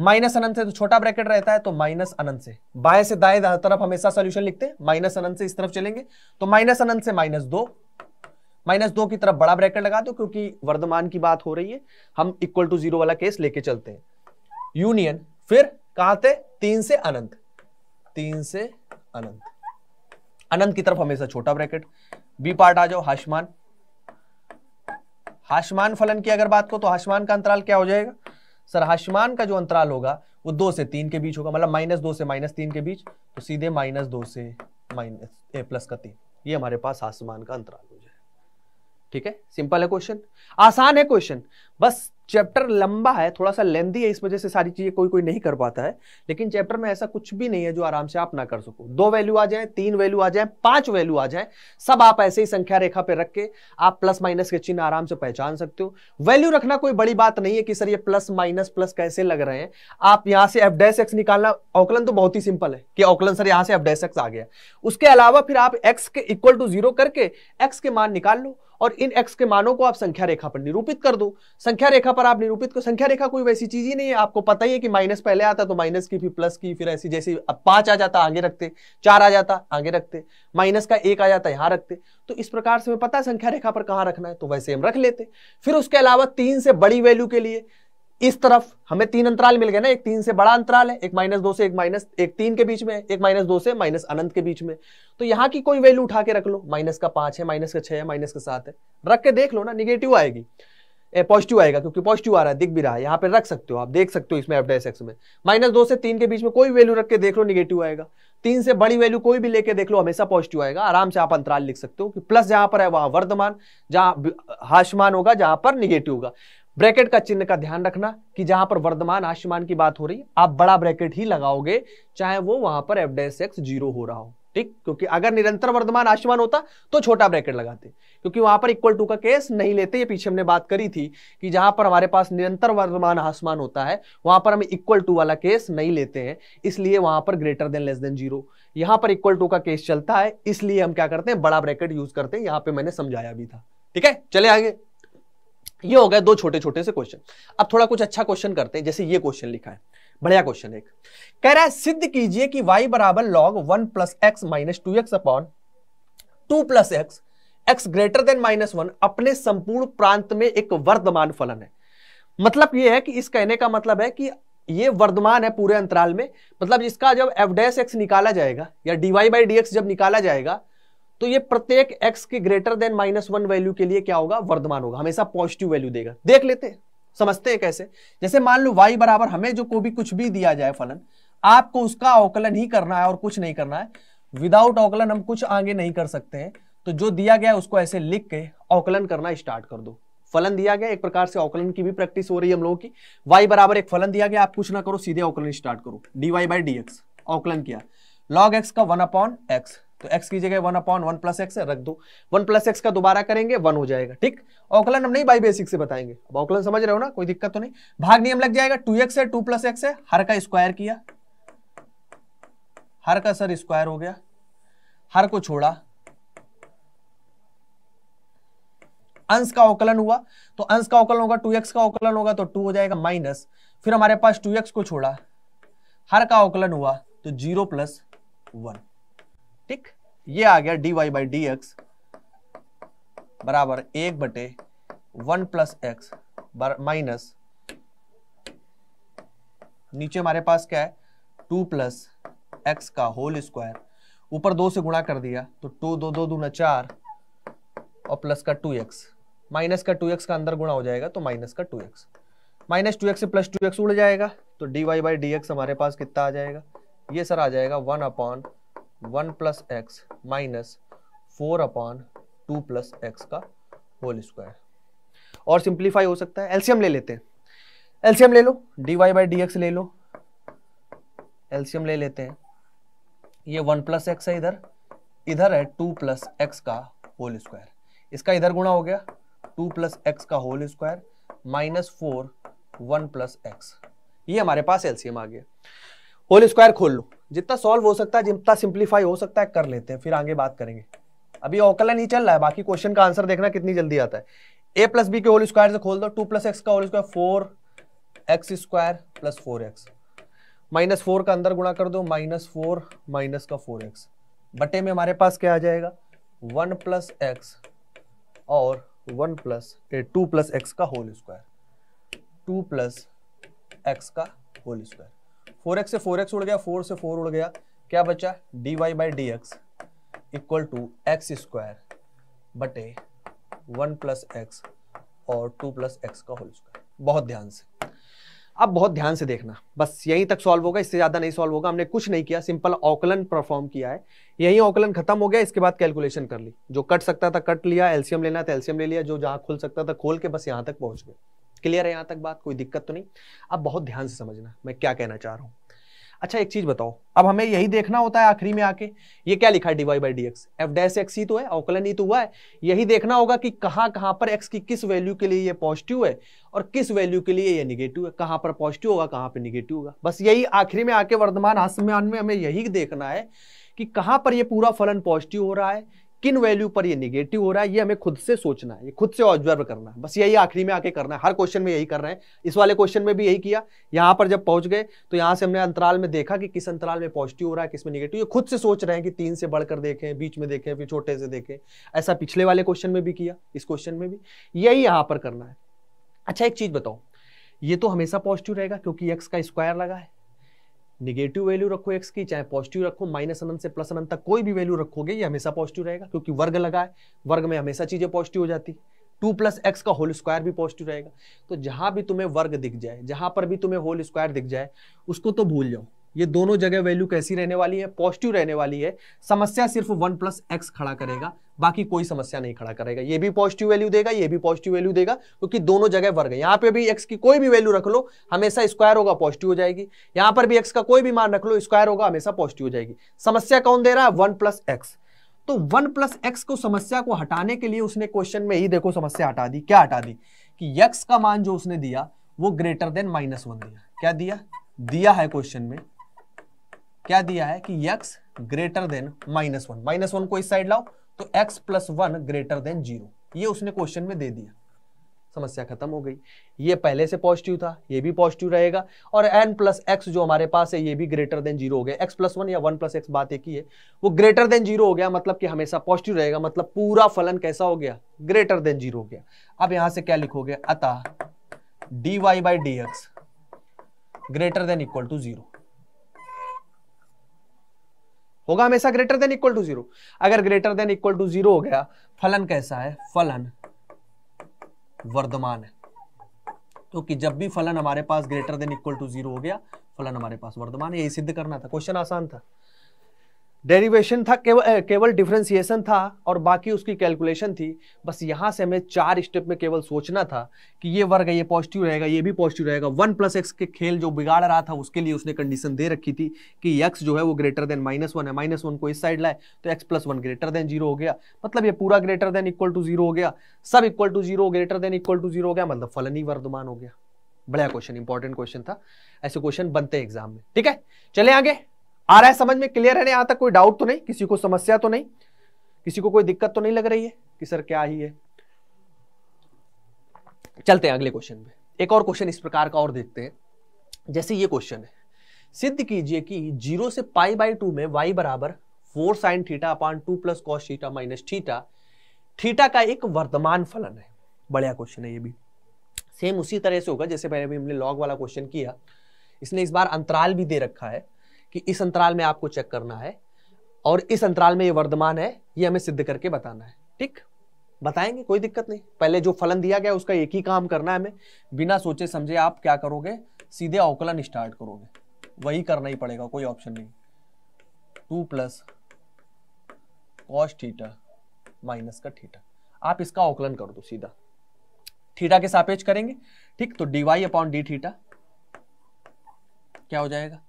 माइनस अनंत से तो छोटा ब्रैकेट रहता है तो माइनस अनंत से बाएं से दाएं तरफ हमेशा सोल्यूशन लिखते हैं माइनस अनंत से इस तरफ चलेंगे तो माइनस अनंत से माइनस दो माइनस दो की तरफ बड़ा ब्रैकेट लगा दो क्योंकि वर्धमान की बात हो रही है हम इक्वल टू जीरो वाला केस लेके चलते हैं यूनियन फिर कहा थे तीन से अनंत तीन से अनंत अनंत की तरफ हमेशा छोटा ब्रैकेट बी पार्ट आ जाओ हाशमान हाशमान फलन की अगर बात करो तो हाशमान का अंतराल क्या हो जाएगा सर हाशमान का जो अंतराल होगा वो दो से तीन के बीच होगा मतलब माइनस दो से माइनस तीन के बीच तो सीधे माइनस दो से माइनस ए प्लस का तीन ये हमारे पास हाशमान का अंतराल हो जाएगा ठीक है सिंपल है क्वेश्चन आसान है क्वेश्चन बस चैप्टर लंबा है थोड़ा सा लेंदी है इस वजह से सारी चीज़ें कोई कोई नहीं कर पाता है लेकिन चैप्टर में ऐसा कुछ भी नहीं है जो आराम से आप ना कर सको दो वैल्यू आ जाए तीन वैल्यू आ जाए पांच वैल्यू आ जाए सब आप ऐसे ही संख्या रेखा पे रख के आप प्लस माइनस के चिन्ह आराम से पहचान सकते हो वैल्यू रखना कोई बड़ी बात नहीं है कि सर ये प्लस माइनस प्लस कैसे लग रहे हैं आप यहाँ से एफ डैश एक्स निकालना औकलन तो बहुत ही सिंपल है कि औकलन सर यहाँ से एफ डैश एक्स आ गया उसके अलावा फिर आप एक्स के इक्वल टू जीरो करके एक्स के मान निकाल लो और इन एक्स के मानों को आप संख्या रेखा पर निरूपित कर दो संख्या रेखा पर आप निरूपित कर संख्या रेखा कोई वैसी चीज ही नहीं है आपको पता ही है कि माइनस पहले आता तो माइनस की फिर प्लस की फिर ऐसी जैसे अब पांच आ जाता आगे रखते चार आ जाता आगे रखते माइनस का एक आ जाता यहां रखते तो इस प्रकार से हमें पता है संख्या रेखा पर कहां रखना है तो वैसे हम रख लेते फिर उसके अलावा तीन से बड़ी वैल्यू के लिए इस तरफ हमें तीन अंतराल मिल गए ना एक तीन से बड़ा अंतराल है एक माइनस दो से एक माइनस एक तीन के बीच में एक माइनस दो से माइनस अनंत के बीच में तो यहां की कोई वैल्यू उठा के रख लो माइनस का पांच है माइनस का छह है माइनस का सात है रख के देख लो ना निगेटिव आएगी पॉजिटिव आएगा क्योंकि पॉजिटिव आ रहा है दिख भी रहा है यहाँ पे रख सकते हो आप देख सकते हो इसमें एफ डेस एक्स में माइनस दो से तीन के बीच में कोई वैल्यू रख के देख लो निगेटिव आएगा तीन से बड़ी वैल्यू कोई भी लेके देख लो हमेशा पॉजिटिव आएगा आराम से आप अंतराल लिख सकते हो कि प्लस जहां पर है वहां वर्धमान जहां हाशमान होगा जहां पर निगेटिव होगा ब्रैकेट का चिन्ह का ध्यान रखना कि जहां पर वर्धमान आशमान की बात हो रही आप बड़ा ब्रैकेट ही लगाओगे चाहे वो वहां पर एफ डेस एक्स जीरो हो रहा हो ठीक क्योंकि अगर निरंतर वर्धमान आशमान होता तो छोटा ब्रैकेट लगाते क्योंकि वहां पर इक्वल टू का केस नहीं लेते ये पीछे हमने बात करी थी कि जहां पर हमारे पास निरंतर वर्धमान आसमान होता है वहां पर हम इक्वल टू वाला केस नहीं लेते हैं इसलिए वहां पर greater than less than zero यहां पर इक्वल टू का केस चलता है इसलिए हम क्या करते हैं बड़ा ब्रैकेट यूज करते हैं यहां पर मैंने समझाया भी था ठीक है चले आगे ये हो गया दो छोटे छोटे से क्वेश्चन अब थोड़ा कुछ अच्छा क्वेश्चन करते हैं जैसे ये क्वेश्चन लिखा है बढ़िया क्वेश्चन एक कह रहा है सिद्ध कीजिए कि वाई बराबर log one plus x minus two x upon two plus x x greater than minus one अपने संपूर्ण प्रांत में एक वर्धमान फलन है मतलब यह है कि इस कहने का मतलब है कि ये वर्धमान है पूरे अंतराल में मतलब इसका जब एफ डैश एक्स निकाला जाएगा या d y by d x जब निकाला जाएगा तो ये प्रत्येक x के greater than minus one value के लिए क्या होगा वर्धमान होगा हमेशा पॉजिटिव वैल्यू देगा देख लेते हैं समझते हैं कैसे जैसे मान लो y बराबर हमें जो को भी कुछ भी दिया जाए फलन आपको उसका अवकलन ही करना है और कुछ नहीं करना है विदाउट अवकलन हम कुछ आगे नहीं कर सकते हैं तो जो दिया गया उसको ऐसे लिख के अवकलन करना स्टार्ट कर दो फलन दिया गया एक प्रकार से अवकलन की भी प्रैक्टिस हो रही है हम लोगों की वाई बराबर एक फलन दिया गया आप कुछ ना करो सीधे अवकलन स्टार्ट करो dy वाई बाई डी अवकलन किया लॉग एक्स का वन अपॉन एक्स तो x की जगह one upon one plus x रख दो वन प्लस एक्स का दोबारा करेंगे वन हो जाएगा ठीक ऑकलन हम नहीं बाई बेसिक से बताएंगे अब ऑकलन समझ रहे हो ना कोई दिक्कत तो नहीं भाग नियम लग जाएगा टू एक्स है टू प्लस एक्स है हर का स्क्वायर किया हर का सर स्क्वायर हो गया हर को छोड़ा अंश का अवकलन हुआ तो अंश का अवकलन होगा टू एक्स का अवकलन होगा तो टू हो जाएगा माइनस फिर हमारे पास टू एक्स को छोड़ा हर का अवकलन हुआ तो जीरो प्लस वन ठीक ये आ गया dy y by d x बराबर एक बटे वन प्लस एक्स माइनस नीचे हमारे पास क्या है टू प्लस एक्स का होल स्क्वायर ऊपर दो से गुणा कर दिया तो टू दो दो दूना चार और प्लस का टू एक्स माइनस का टू एक्स का अंदर गुणा हो जाएगा तो माइनस का two x minus two x से प्लस टू एक्स उड़ जाएगा तो d y by d x हमारे पास कितना आ जाएगा ये सर आ जाएगा one upon one plus x minus four upon two plus x का होल स्क्वायर और सिंप्लीफाई हो सकता है एल्सियम ले लेते हैं एल्सियम ले लो D y by d x ले लो एल्सियम ले लेते हैं ये वन प्लस एक्स है इधर इधर है टू प्लस एक्स का होल स्क्वायर इसका इधर गुणा हो गया टू प्लस एक्स का whole square minus four one plus x ये हमारे पास एल्सियम आ गया होल स्क्वायर खोल लो जितना सॉल्व हो सकता है जितना सिंप्लीफाई हो सकता है कर लेते हैं फिर आगे बात करेंगे अभी ओकला नहीं चल रहा है बाकी क्वेश्चन का आंसर देखना कितनी जल्दी आता है ए प्लस बी के होल स्क्वायर से खोल दो टू प्लस एक्स का whole square four x square plus four x minus four का अंदर गुणा कर दो माइनस फोर माइनस का फोर एक्स बटे में हमारे पास क्या आ जाएगा वन प्लस एक्स और one plus two plus x का whole square two plus x का होल स्क्वायर फोर एक्स से फोर एक्स उड़ गया फोर से फोर उड़ गया क्या बचा d y by d x equal to x square बटे वन प्लस एक्स और टू प्लस एक्स का होल स्क्वायर बहुत ध्यान से अब बहुत ध्यान से देखना बस यहीं तक सॉल्व होगा इससे ज़्यादा नहीं सॉल्व होगा हमने कुछ नहीं किया सिंपल ऑकलन परफॉर्म किया है यही ऑकलन खत्म हो गया इसके बाद कैलकुलेशन कर ली जो कट सकता था कट लिया एल्सियम लेना था एल्सियम ले लिया जो जहां खुल सकता था खोल के बस यहां तक पहुंच गया क्लियर है यहां तक बात कोई दिक्कत तो नहीं अब बहुत ध्यान से समझना मैं क्या कहना चाह रहा हूं अच्छा एक चीज बताओ अब हमें यही देखना होता है आखिरी में आके ये क्या लिखा है d y by d x f dash x ही तो है अवकलन ही तो हुआ है यही देखना होगा कि कहां कहां पर एक्स की किस वैल्यू के लिए ये पॉजिटिव है और किस वैल्यू के लिए ये निगेटिव है कहां पर पॉजिटिव होगा कहां पर निगेटिव होगा बस यही आखिरी में आके वर्धमान हास्यमान में हमें यही देखना है कि कहां पर ये पूरा फलन पॉजिटिव हो रहा है किन वैल्यू पर ये निगेटिव हो रहा है ये हमें खुद से सोचना है ये खुद से ऑब्जर्व करना है बस यही आखिरी में आके करना है हर क्वेश्चन में यही कर रहे हैं इस वाले क्वेश्चन में भी यही किया यहाँ पर जब पहुंच गए तो यहाँ से हमने अंतराल में देखा कि किस अंतराल में पॉजिटिव हो रहा है किस में निगेटिव ये खुद से सोच रहे हैं कि तीन से बढ़कर देखें बीच में देखें फिर छोटे से देखें ऐसा पिछले वाले क्वेश्चन में भी किया इस क्वेश्चन में भी यही यहाँ पर करना है अच्छा एक चीज़ बताओ ये तो हमेशा पॉजिटिव रहेगा क्योंकि एक्स का स्क्वायर लगा है निगेटिव वैल्यू रखो एक्स की चाहे पॉजिटिव रखो माइनस अनंत से प्लस अनंत तक कोई भी वैल्यू रखोगे ये हमेशा पॉजिटिव रहेगा क्योंकि वर्ग लगा है वर्ग में हमेशा चीजें पॉजिटिव हो जाती है टू प्लस एक्स का होल स्क्वायर भी पॉजिटिव रहेगा तो जहां भी तुम्हें वर्ग दिख जाए जहां पर भी तुम्हें होल स्क्वायर दिख जाए उसको तो भूल जाओ ये दोनों जगह वैल्यू कैसी रहने वाली है पॉजिटिव रहने वाली है समस्या सिर्फ वन प्लस एक्स खड़ा करेगा बाकी कोई समस्या नहीं खड़ा करेगा ये भी पॉजिटिव वैल्यू देगा ये भी पॉजिटिव वैल्यू देगा क्योंकि दोनों जगह वर्ग है यहाँ पे भी एक्स की कोई भी वैल्यू रख लो हमेशा स्क्वायर होगा पॉजिटिव हो जाएगी यहाँ पर भी एक्स का कोई भी मान रख लो स्क्वायर होगा हमेशा पॉजिटिव हो जाएगी समस्या कौन दे रहा है वन प्लस एक्स तो वन प्लस एक्स को समस्या को हटाने के लिए उसने क्वेश्चन में ही देखो समस्या हटा दी क्या हटा दी कि यक्स का मान जो उसने दिया वो ग्रेटर देन माइनस वन दिया क्या दिया दिया है क्वेश्चन में क्या दिया है कि x greater than minus one minus one को इस साइड लाओ तो x plus one greater than zero ये उसने क्वेश्चन में दे दिया समस्या खत्म हो गई ये पहले से पॉजिटिव था ये भी पॉजिटिव रहेगा और एन प्लस एक्स जो हमारे पास है ये भी ग्रेटर देन जीरो हो गया एक्स प्लस वन या वन प्लस एक्स बात एक ही है वो ग्रेटर देन जीरो हो गया मतलब कि हमेशा पॉजिटिव रहेगा मतलब पूरा फलन कैसा हो गया ग्रेटर देन जीरो हो गया अब यहां से क्या लिखोगे अतः d y by d x greater than equal to zero होगा हमेशा greater than equal to zero अगर greater than equal to zero हो गया फलन कैसा है फलन वर्धमान है क्योंकि तो जब भी फलन हमारे पास greater than equal to zero हो गया फलन हमारे पास वर्धमान यही सिद्ध करना था क्वेश्चन आसान था डेरिवेशन था केवल केवल डिफ्रेंसिएशन था और बाकी उसकी कैलकुलेशन थी बस यहाँ से हमें चार स्टेप में केवल सोचना था कि ये वर्ग है ये पॉजिटिव रहेगा ये भी पॉजिटिव रहेगा वन प्लस एक्स के खेल जो बिगाड़ रहा था उसके लिए उसने कंडीशन दे रखी थी कि एक्स जो है वो ग्रेटर देन माइनस वन है माइनस वन को इस साइड लाए तो x plus one greater than zero हो गया मतलब ये पूरा greater than equal to zero हो गया सब equal to zero greater than equal to zero हो गया मतलब फलन ही वर्धमान हो गया बड़ा क्वेश्चन इंपॉर्टेंट क्वेश्चन था ऐसे क्वेश्चन बनते हैं एग्जाम में ठीक है चले आगे आ रहा है समझ में क्लियर है यहां तक कोई डाउट तो नहीं किसी को समस्या तो नहीं किसी को कोई दिक्कत तो नहीं लग रही है कि सर क्या ही है चलते हैं अगले क्वेश्चन में एक और क्वेश्चन इस प्रकार का और देखते हैं जैसे ये क्वेश्चन है सिद्ध कीजिए कि जीरो से पाई बाई टू में वाई बराबर four sine theta upon two plus cos theta minus theta theta का एक वर्तमान फलन है बढ़िया क्वेश्चन है ये भी सेम उसी तरह से होगा जैसे पहले भी हमने लॉग वाला क्वेश्चन किया इसने इस बार अंतराल भी दे रखा है कि इस अंतराल में आपको चेक करना है और इस अंतराल में ये वर्धमान है ये हमें सिद्ध करके बताना है ठीक बताएंगे कोई दिक्कत नहीं पहले जो फलन दिया गया उसका एक ही काम करना है हमें बिना सोचे समझे आप क्या करोगे सीधे अवकलन स्टार्ट करोगे वही करना ही पड़ेगा कोई ऑप्शन नहीं two plus cos theta minus का थीटा आप इसका अवकलन कर दो सीधा थीटा के सापेक्ष करेंगे ठीक तो d y upon d theta क्या हो जाएगा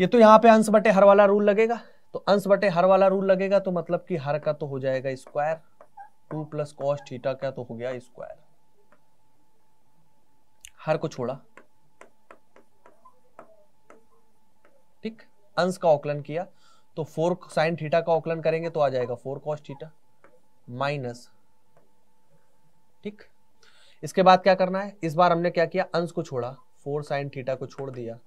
ये तो यहाँ पे अंश बटे हर वाला रूल लगेगा तो अंश बटे हर वाला रूल लगेगा तो मतलब कि हर का तो हो जाएगा square two plus cos theta का तो हो गया स्क्वायर हर को छोड़ा ठीक अंश का औकलन किया तो फोर साइन थीटा का औकलन करेंगे तो आ जाएगा फोर कॉस थीटा माइनस ठीक इसके बाद क्या करना है इस बार हमने क्या किया अंश को छोड़ा फोर साइन थीटा को छोड़ दिया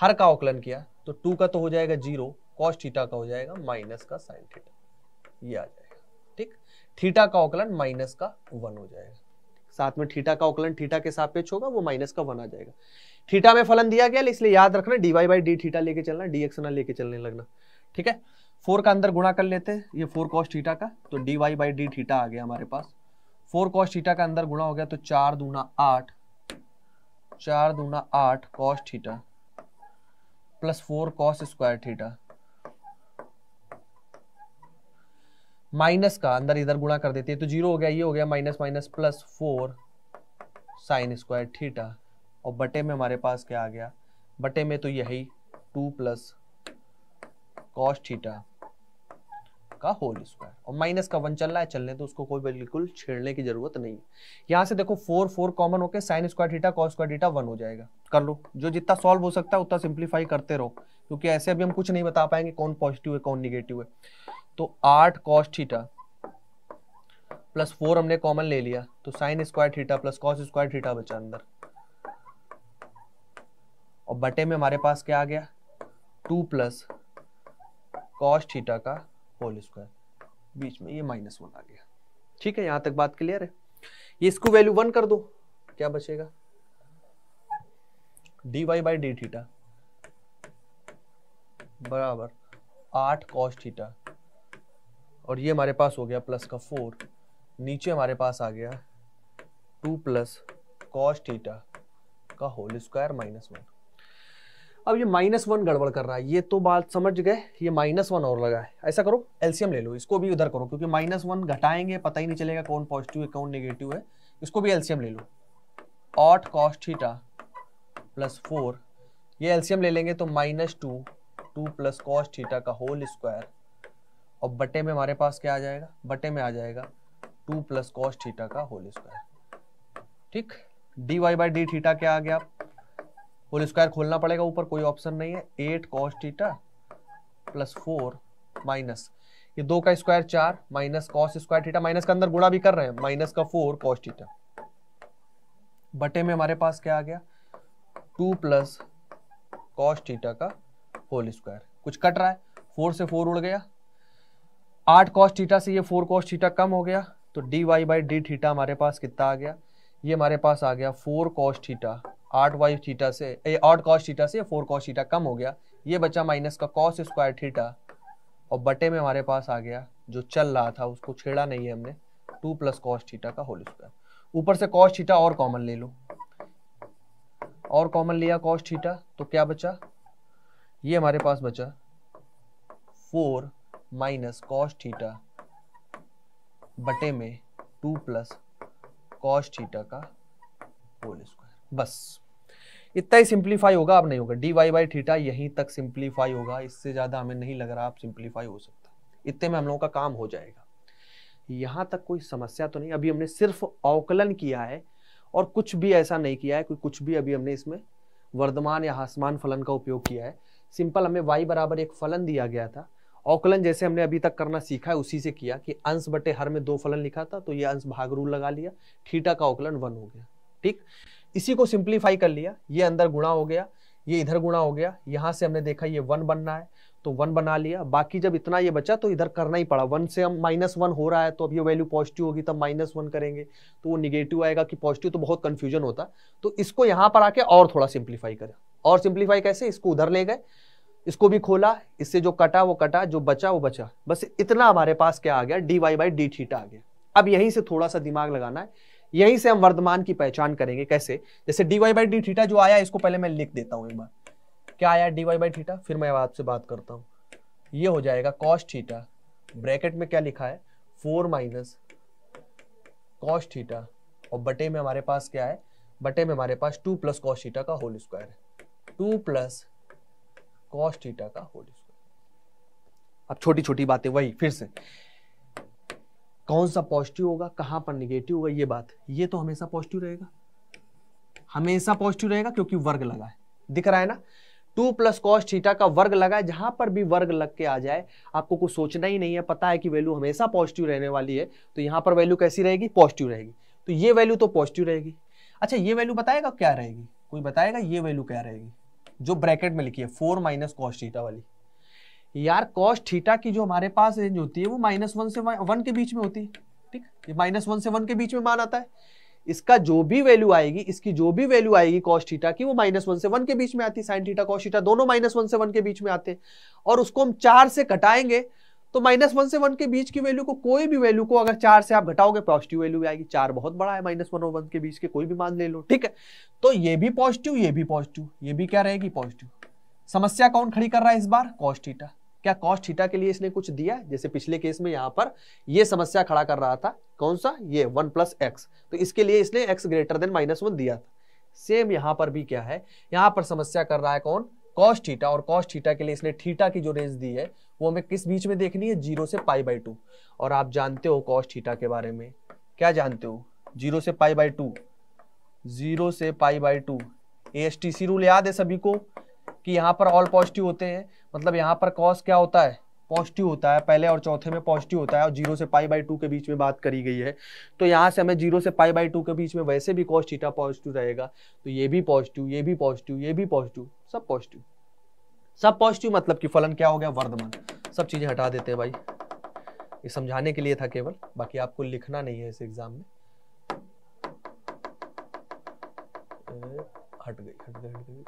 हर का आकलन किया तो टू का तो हो जाएगा जीरो कॉस थीटा का हो जाएगा माइनस का साइन थीटा ये आ जाएगा ठीक थीटा का आकलन माइनस का वन हो जाएगा साथ में थीटा का आकलन थीटा के सापेक्ष होगा वो माइनस का वन आ जाएगा थीटा में फलन दिया गया इसलिए याद रखना डीवाई बाई डी थीटा लेके चलना डी एक्स ना लेके चलने लगना ठीक है फोर का अंदर गुणा कर लेते हैं ये फोर कॉस थीटा का तो d y by d theta आ गया हमारे पास फोर कॉस थीटा का अंदर गुणा हो गया तो चार दूना आठ चार दूना आठ cos theta plus four cos square theta minus का अंदर इधर गुणा कर देते हैं तो जीरो हो गया ये हो गया minus minus plus four sine square theta और बटे में हमारे पास क्या आ गया बटे में तो यही टू प्लस कॉस थीटा का होल स्क्वायर और माइनस का वन चल रहा है चलने तो उसको कोई बिल्कुल छेड़ने की जरूरत नहीं है यहाँ से देखो फोर फोर कॉमन होकर sine square theta cos square डीटा one हो जाएगा कर लो जो जितना सॉल्व हो सकता है उतना सिंप्लीफाई करते रहो क्योंकि ऐसे अभी हम कुछ नहीं बता पाएंगे कौन पॉजिटिव है कौन निगेटिव है तो आठ कॉस थीटा प्लस फोर हमने कॉमन ले लिया तो sine square theta plus cos square theta बचा अंदर और बटे में हमारे पास क्या आ गया टू प्लस कॉस थीटा का होल स्क्वायर बीच में ये माइनस वन आ गया ठीक है यहां तक बात क्लियर है ये इसको वैल्यू वन कर दो क्या बचेगा d y by d theta बराबर आठ कॉस थीटा और ये हमारे पास हो गया प्लस का फोर नीचे हमारे पास आ गया टू प्लस कॉस थीटा का होल स्क्वायर माइनस वन अब ये माइनस वन गड़बड़ कर रहा है ये तो बात समझ गए ये माइनस वन और लगा है ऐसा करो एल्सियम ले लो इसको भी उधर करो क्योंकि माइनस वन घटाएंगे पता ही नहीं चलेगा कौन पॉजिटिव है कौन नेगेटिव है इसको भी एल्सियम ले लो ऑट कॉस्ट थीटा प्लस फोर ये एल्सियम ले लेंगे तो minus two two plus cos theta का होल स्क्वायर और बटे में हमारे पास क्या आ जाएगा बटे में आ जाएगा टू प्लस कॉस्ट थीटा का होल स्क्वायर ठीक d y by d theta क्या आ गया होल स्क्वायर खोलना पड़ेगा ऊपर कोई ऑप्शन नहीं है eight cos theta plus four minus ये दो का स्क्वायर चार minus cos square theta minus का अंदर गुणा भी कर रहे हैं माइनस का फोर कॉस टीटा बटे में हमारे पास क्या आ गया टू प्लस कॉस टीटा का होल स्क्वायर कुछ कट रहा है फोर से फोर उड़ गया आठ कॉस टीटा से ये फोर कॉस टीटा कम हो गया तो d y by d theta हमारे पास कितना आ गया ये हमारे पास आ गया फोर कॉस थीटा आठ वाई थीटा से ए आठ कॉस थीटा से फोर कॉस थीटा कम हो गया ये बचा माइनस का कॉस स्क्वायर थीटा और बटे में हमारे पास आ गया जो चल रहा था उसको छेड़ा नहीं है हमने टू प्लस कॉस थीटा का होल स्क्वायर ऊपर से कॉस थीटा और कॉमन ले लो और कॉमन लिया कॉस थीटा तो क्या बचा ये हमारे पास बचा फोर माइनस कॉस थीटा बटे में टू प्लस कॉस थीटा का होल स्क्वायर बस इतना ही सिंप्लीफाई होगा अब नहीं होगा डी वाई बाई थीटा यहीं तक सिंप्लीफाई होगा इससे ज़्यादा हमें नहीं लग रहा आप सिंप्लीफाई हो सकता इतने में हम लोगों का काम हो जाएगा यहाँ तक कोई समस्या तो नहीं अभी हमने सिर्फ अवकलन किया है और कुछ भी ऐसा नहीं किया है कोई कुछ भी अभी हमने इसमें वर्धमान या आसमान फलन का उपयोग किया है सिंपल हमें वाई बराबर एक फलन दिया गया था अवकलन जैसे हमने अभी तक करना सीखा है उसी से किया कि अंश बटे हर में दो फलन लिखा था तो ये अंश भाग रूल लगा लिया थीटा का अवकलन वन हो गया ठीक इसी को सिंप्लीफाई कर लिया ये अंदर गुणा हो गया ये इधर गुणा हो गया यहाँ से हमने देखा ये वन बनना है तो वन बना लिया बाकी जब इतना ये बचा तो इधर करना ही पड़ा वन से हम माइनस वन हो रहा है तो अब ये वैल्यू पॉजिटिव होगी तब माइनस वन करेंगे तो वो निगेटिव आएगा कि पॉजिटिव तो बहुत कन्फ्यूजन होता तो इसको यहाँ पर आके और थोड़ा सिंप्लीफाई करें और सिंप्लीफाई कैसे इसको उधर ले गए इसको भी खोला इससे जो कटा वो कटा जो बचा वो बचा बस इतना हमारे पास क्या आ गया d y by d theta आ गया अब यहीं से थोड़ा सा दिमाग लगाना है यहीं से हम वर्तमान की पहचान करेंगे कैसे जैसे d y by d theta जो आया इसको पहले मैं लिख देता हूं एक बार क्या आया डी वाई बाई थीटा फिर मैं आपसे बात करता हूं ये हो जाएगा कॉस्ट थीटा ब्रैकेट में क्या लिखा है फोर माइनस कॉस्ट थीटा और बटे में हमारे पास क्या है बटे में हमारे पास टू प्लस कॉस्ट थीटा का होल स्क्वायर है टू प्लस कॉस्ट थीटा का होल स्क्वायर अब छोटी छोटी बातें वही फिर से कौन सा पॉजिटिव होगा कहाँ पर निगेटिव होगा ये बात ये तो हमेशा पॉजिटिव रहेगा हमेशा पॉजिटिव रहेगा क्योंकि वर्ग लगा है दिख रहा है ना टू प्लस कॉस थीटा का वर्ग लगा है जहां पर भी वर्ग लग के आ जाए आपको कुछ सोचना ही नहीं है पता है कि वैल्यू हमेशा पॉजिटिव रहने वाली है तो यहाँ पर वैल्यू कैसी रहेगी पॉजिटिव रहेगी तो ये वैल्यू तो पॉजिटिव रहेगी अच्छा ये वैल्यू बताएगा क्या रहेगी कोई बताएगा ये वैल्यू क्या रहेगी जो ब्रैकेट में लिखी है फोर माइनस कॉस वाली यार कॉस थीटा की जो हमारे पास रेंज होती है वो माइनस वन से वन के बीच में होती है ठीक ये माइनस वन से वन के बीच में मान आता है इसका जो भी वैल्यू आएगी इसकी जो भी वैल्यू आएगी कॉस थीटा की वो माइनस वन से वन के बीच में आती है साइन थीटा कॉस थीटा दोनों माइनस वन से वन के बीच में आते हैं और उसको हम चार से घटाएंगे तो माइनस वन से वन के बीच की वैल्यू को कोई भी वैल्यू को अगर चार से आप घटाओगे पॉजिटिव वैल्यू भी आएगी चार बहुत बड़ा है माइनस वन और वन के बीच के कोई भी मान ले लो ठीक है तो ये भी पॉजिटिव ये भी पॉजिटिव ये भी क्या रहेगी पॉजिटिव समस्या कौन खड़ी कर रहा है इस बार कॉस्टीटा क्या कॉस्ट थीटा के लिए इसने कुछ दिया जैसे पिछले केस में यहाँ पर ये समस्या खड़ा कर रहा था कौन सा ये वन प्लस एक्स तो इसके लिए इसने x greater than minus one दिया था सेम यहाँ पर भी क्या है यहाँ पर समस्या कर रहा है कौन कॉस्ट थीटा और कॉस्ट थीटा के लिए इसने थीटा की जो रेंज दी है वो हमें किस बीच में देखनी है जीरो से पाई बाई टू और आप जानते हो कॉस्ट थीटा के बारे में क्या जानते हो जीरो से पाई बाई टू जीरो से pi by two A S T C rule याद है सभी को कि यहाँ पर ऑल पॉजिटिव होते हैं मतलब यहाँ पर कॉस क्या होता है पॉजिटिव होता है पहले और चौथे में पॉजिटिव होता है और जीरो से पाई बाई टू के बीच में बात करी गई है तो यहाँ से हमें जीरो से पाई बाई टू के बीच में वैसे भी कॉस थीटा पॉजिटिव रहेगा तो ये भी पॉजिटिव ये भी पॉजिटिव ये भी पॉजिटिव सब पॉजिटिव सब पॉजिटिव मतलब कि फलन क्या हो गया वर्धमान सब चीज़ें हटा देते हैं भाई ये समझाने के लिए था केवल बाकी आपको लिखना नहीं है इस एग्जाम में हट गई हट गई हट गई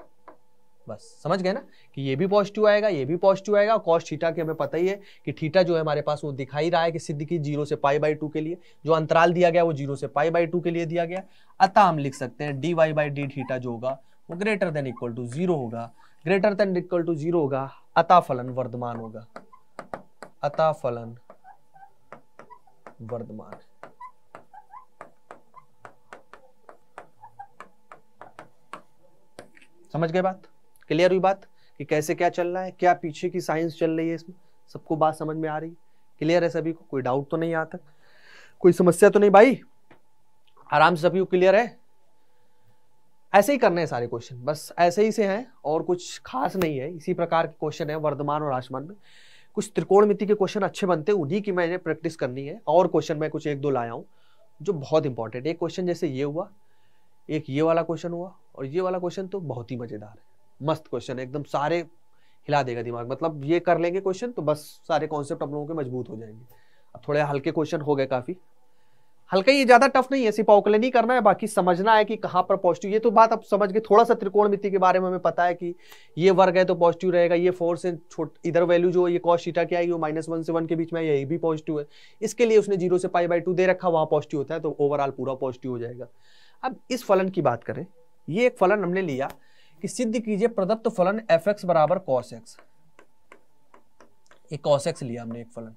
बस समझ गए ना कि ये भी पॉजिटिव आएगा ये भी पॉजिटिव आएगा कॉस थीटा के हमें पता ही है कि थीटा जो है हमारे पास वो दिखाई रहा है कि सिद्ध की जीरो से पाई बाई टू के लिए जो अंतराल दिया गया वो जीरो से पाई बाई टू के लिए दिया गया अतः हम लिख सकते हैं d y by d theta जो होगा वो greater than equal to zero होगा greater than equal to zero होगा अतः फलन वर्धमान होगा अतः फलन वर्धमान समझ गए बात क्लियर हुई बात कि कैसे क्या चल रहा है क्या पीछे की साइंस चल रही है इसमें सबको बात समझ में आ रही है क्लियर है सभी को कोई डाउट तो नहीं आता कोई समस्या तो नहीं भाई आराम से सभी को क्लियर है ऐसे ही करने हैं सारे क्वेश्चन बस ऐसे ही से हैं और कुछ खास नहीं है इसी प्रकार के क्वेश्चन है वर्धमान और आसमान में कुछ त्रिकोण के क्वेश्चन अच्छे बनते हैं उन्हीं की मैंने प्रैक्टिस करनी है और क्वेश्चन मैं कुछ एक दो लाया हूँ जो बहुत इंपॉर्टेंट एक क्वेश्चन जैसे ये हुआ एक ये वाला क्वेश्चन हुआ और ये वाला क्वेश्चन तो बहुत ही मज़ेदार है मस्त क्वेश्चन है एकदम सारे हिला देगा दिमाग मतलब ये कर लेंगे क्वेश्चन तो बस सारे कॉन्सेप्ट आप लोगों के मजबूत हो जाएंगे अब थोड़े हल्के क्वेश्चन हो गए काफी हल्का ये ज्यादा टफ नहीं है सिपाओ नहीं करना है बाकी समझना है कि कहाँ पर पॉजिटिव ये तो बात अब समझ गए थोड़ा सा त्रिकोण मिति के बारे में हमें पता है कि ये वर्ग है तो पॉजिटिव रहेगा ये फोर से छोट इधर वैल्यू जो ये कॉस्ट शीटा क्या है वो माइनस वन से वन के बीच में यही भी पॉजिटिव है इसके लिए उसने जीरो से पाई बाई टू दे रखा वहाँ पॉजिटिव होता है तो ओवरऑल पूरा पॉजिटिव हो जाएगा अब इस फलन की बात करें ये एक फलन हमने लिया कि सिद्ध कीजिए प्रदत्त फलन एफ एक्स बराबर कॉस एक्स एक कॉस एक्स लिया हमने एक फलन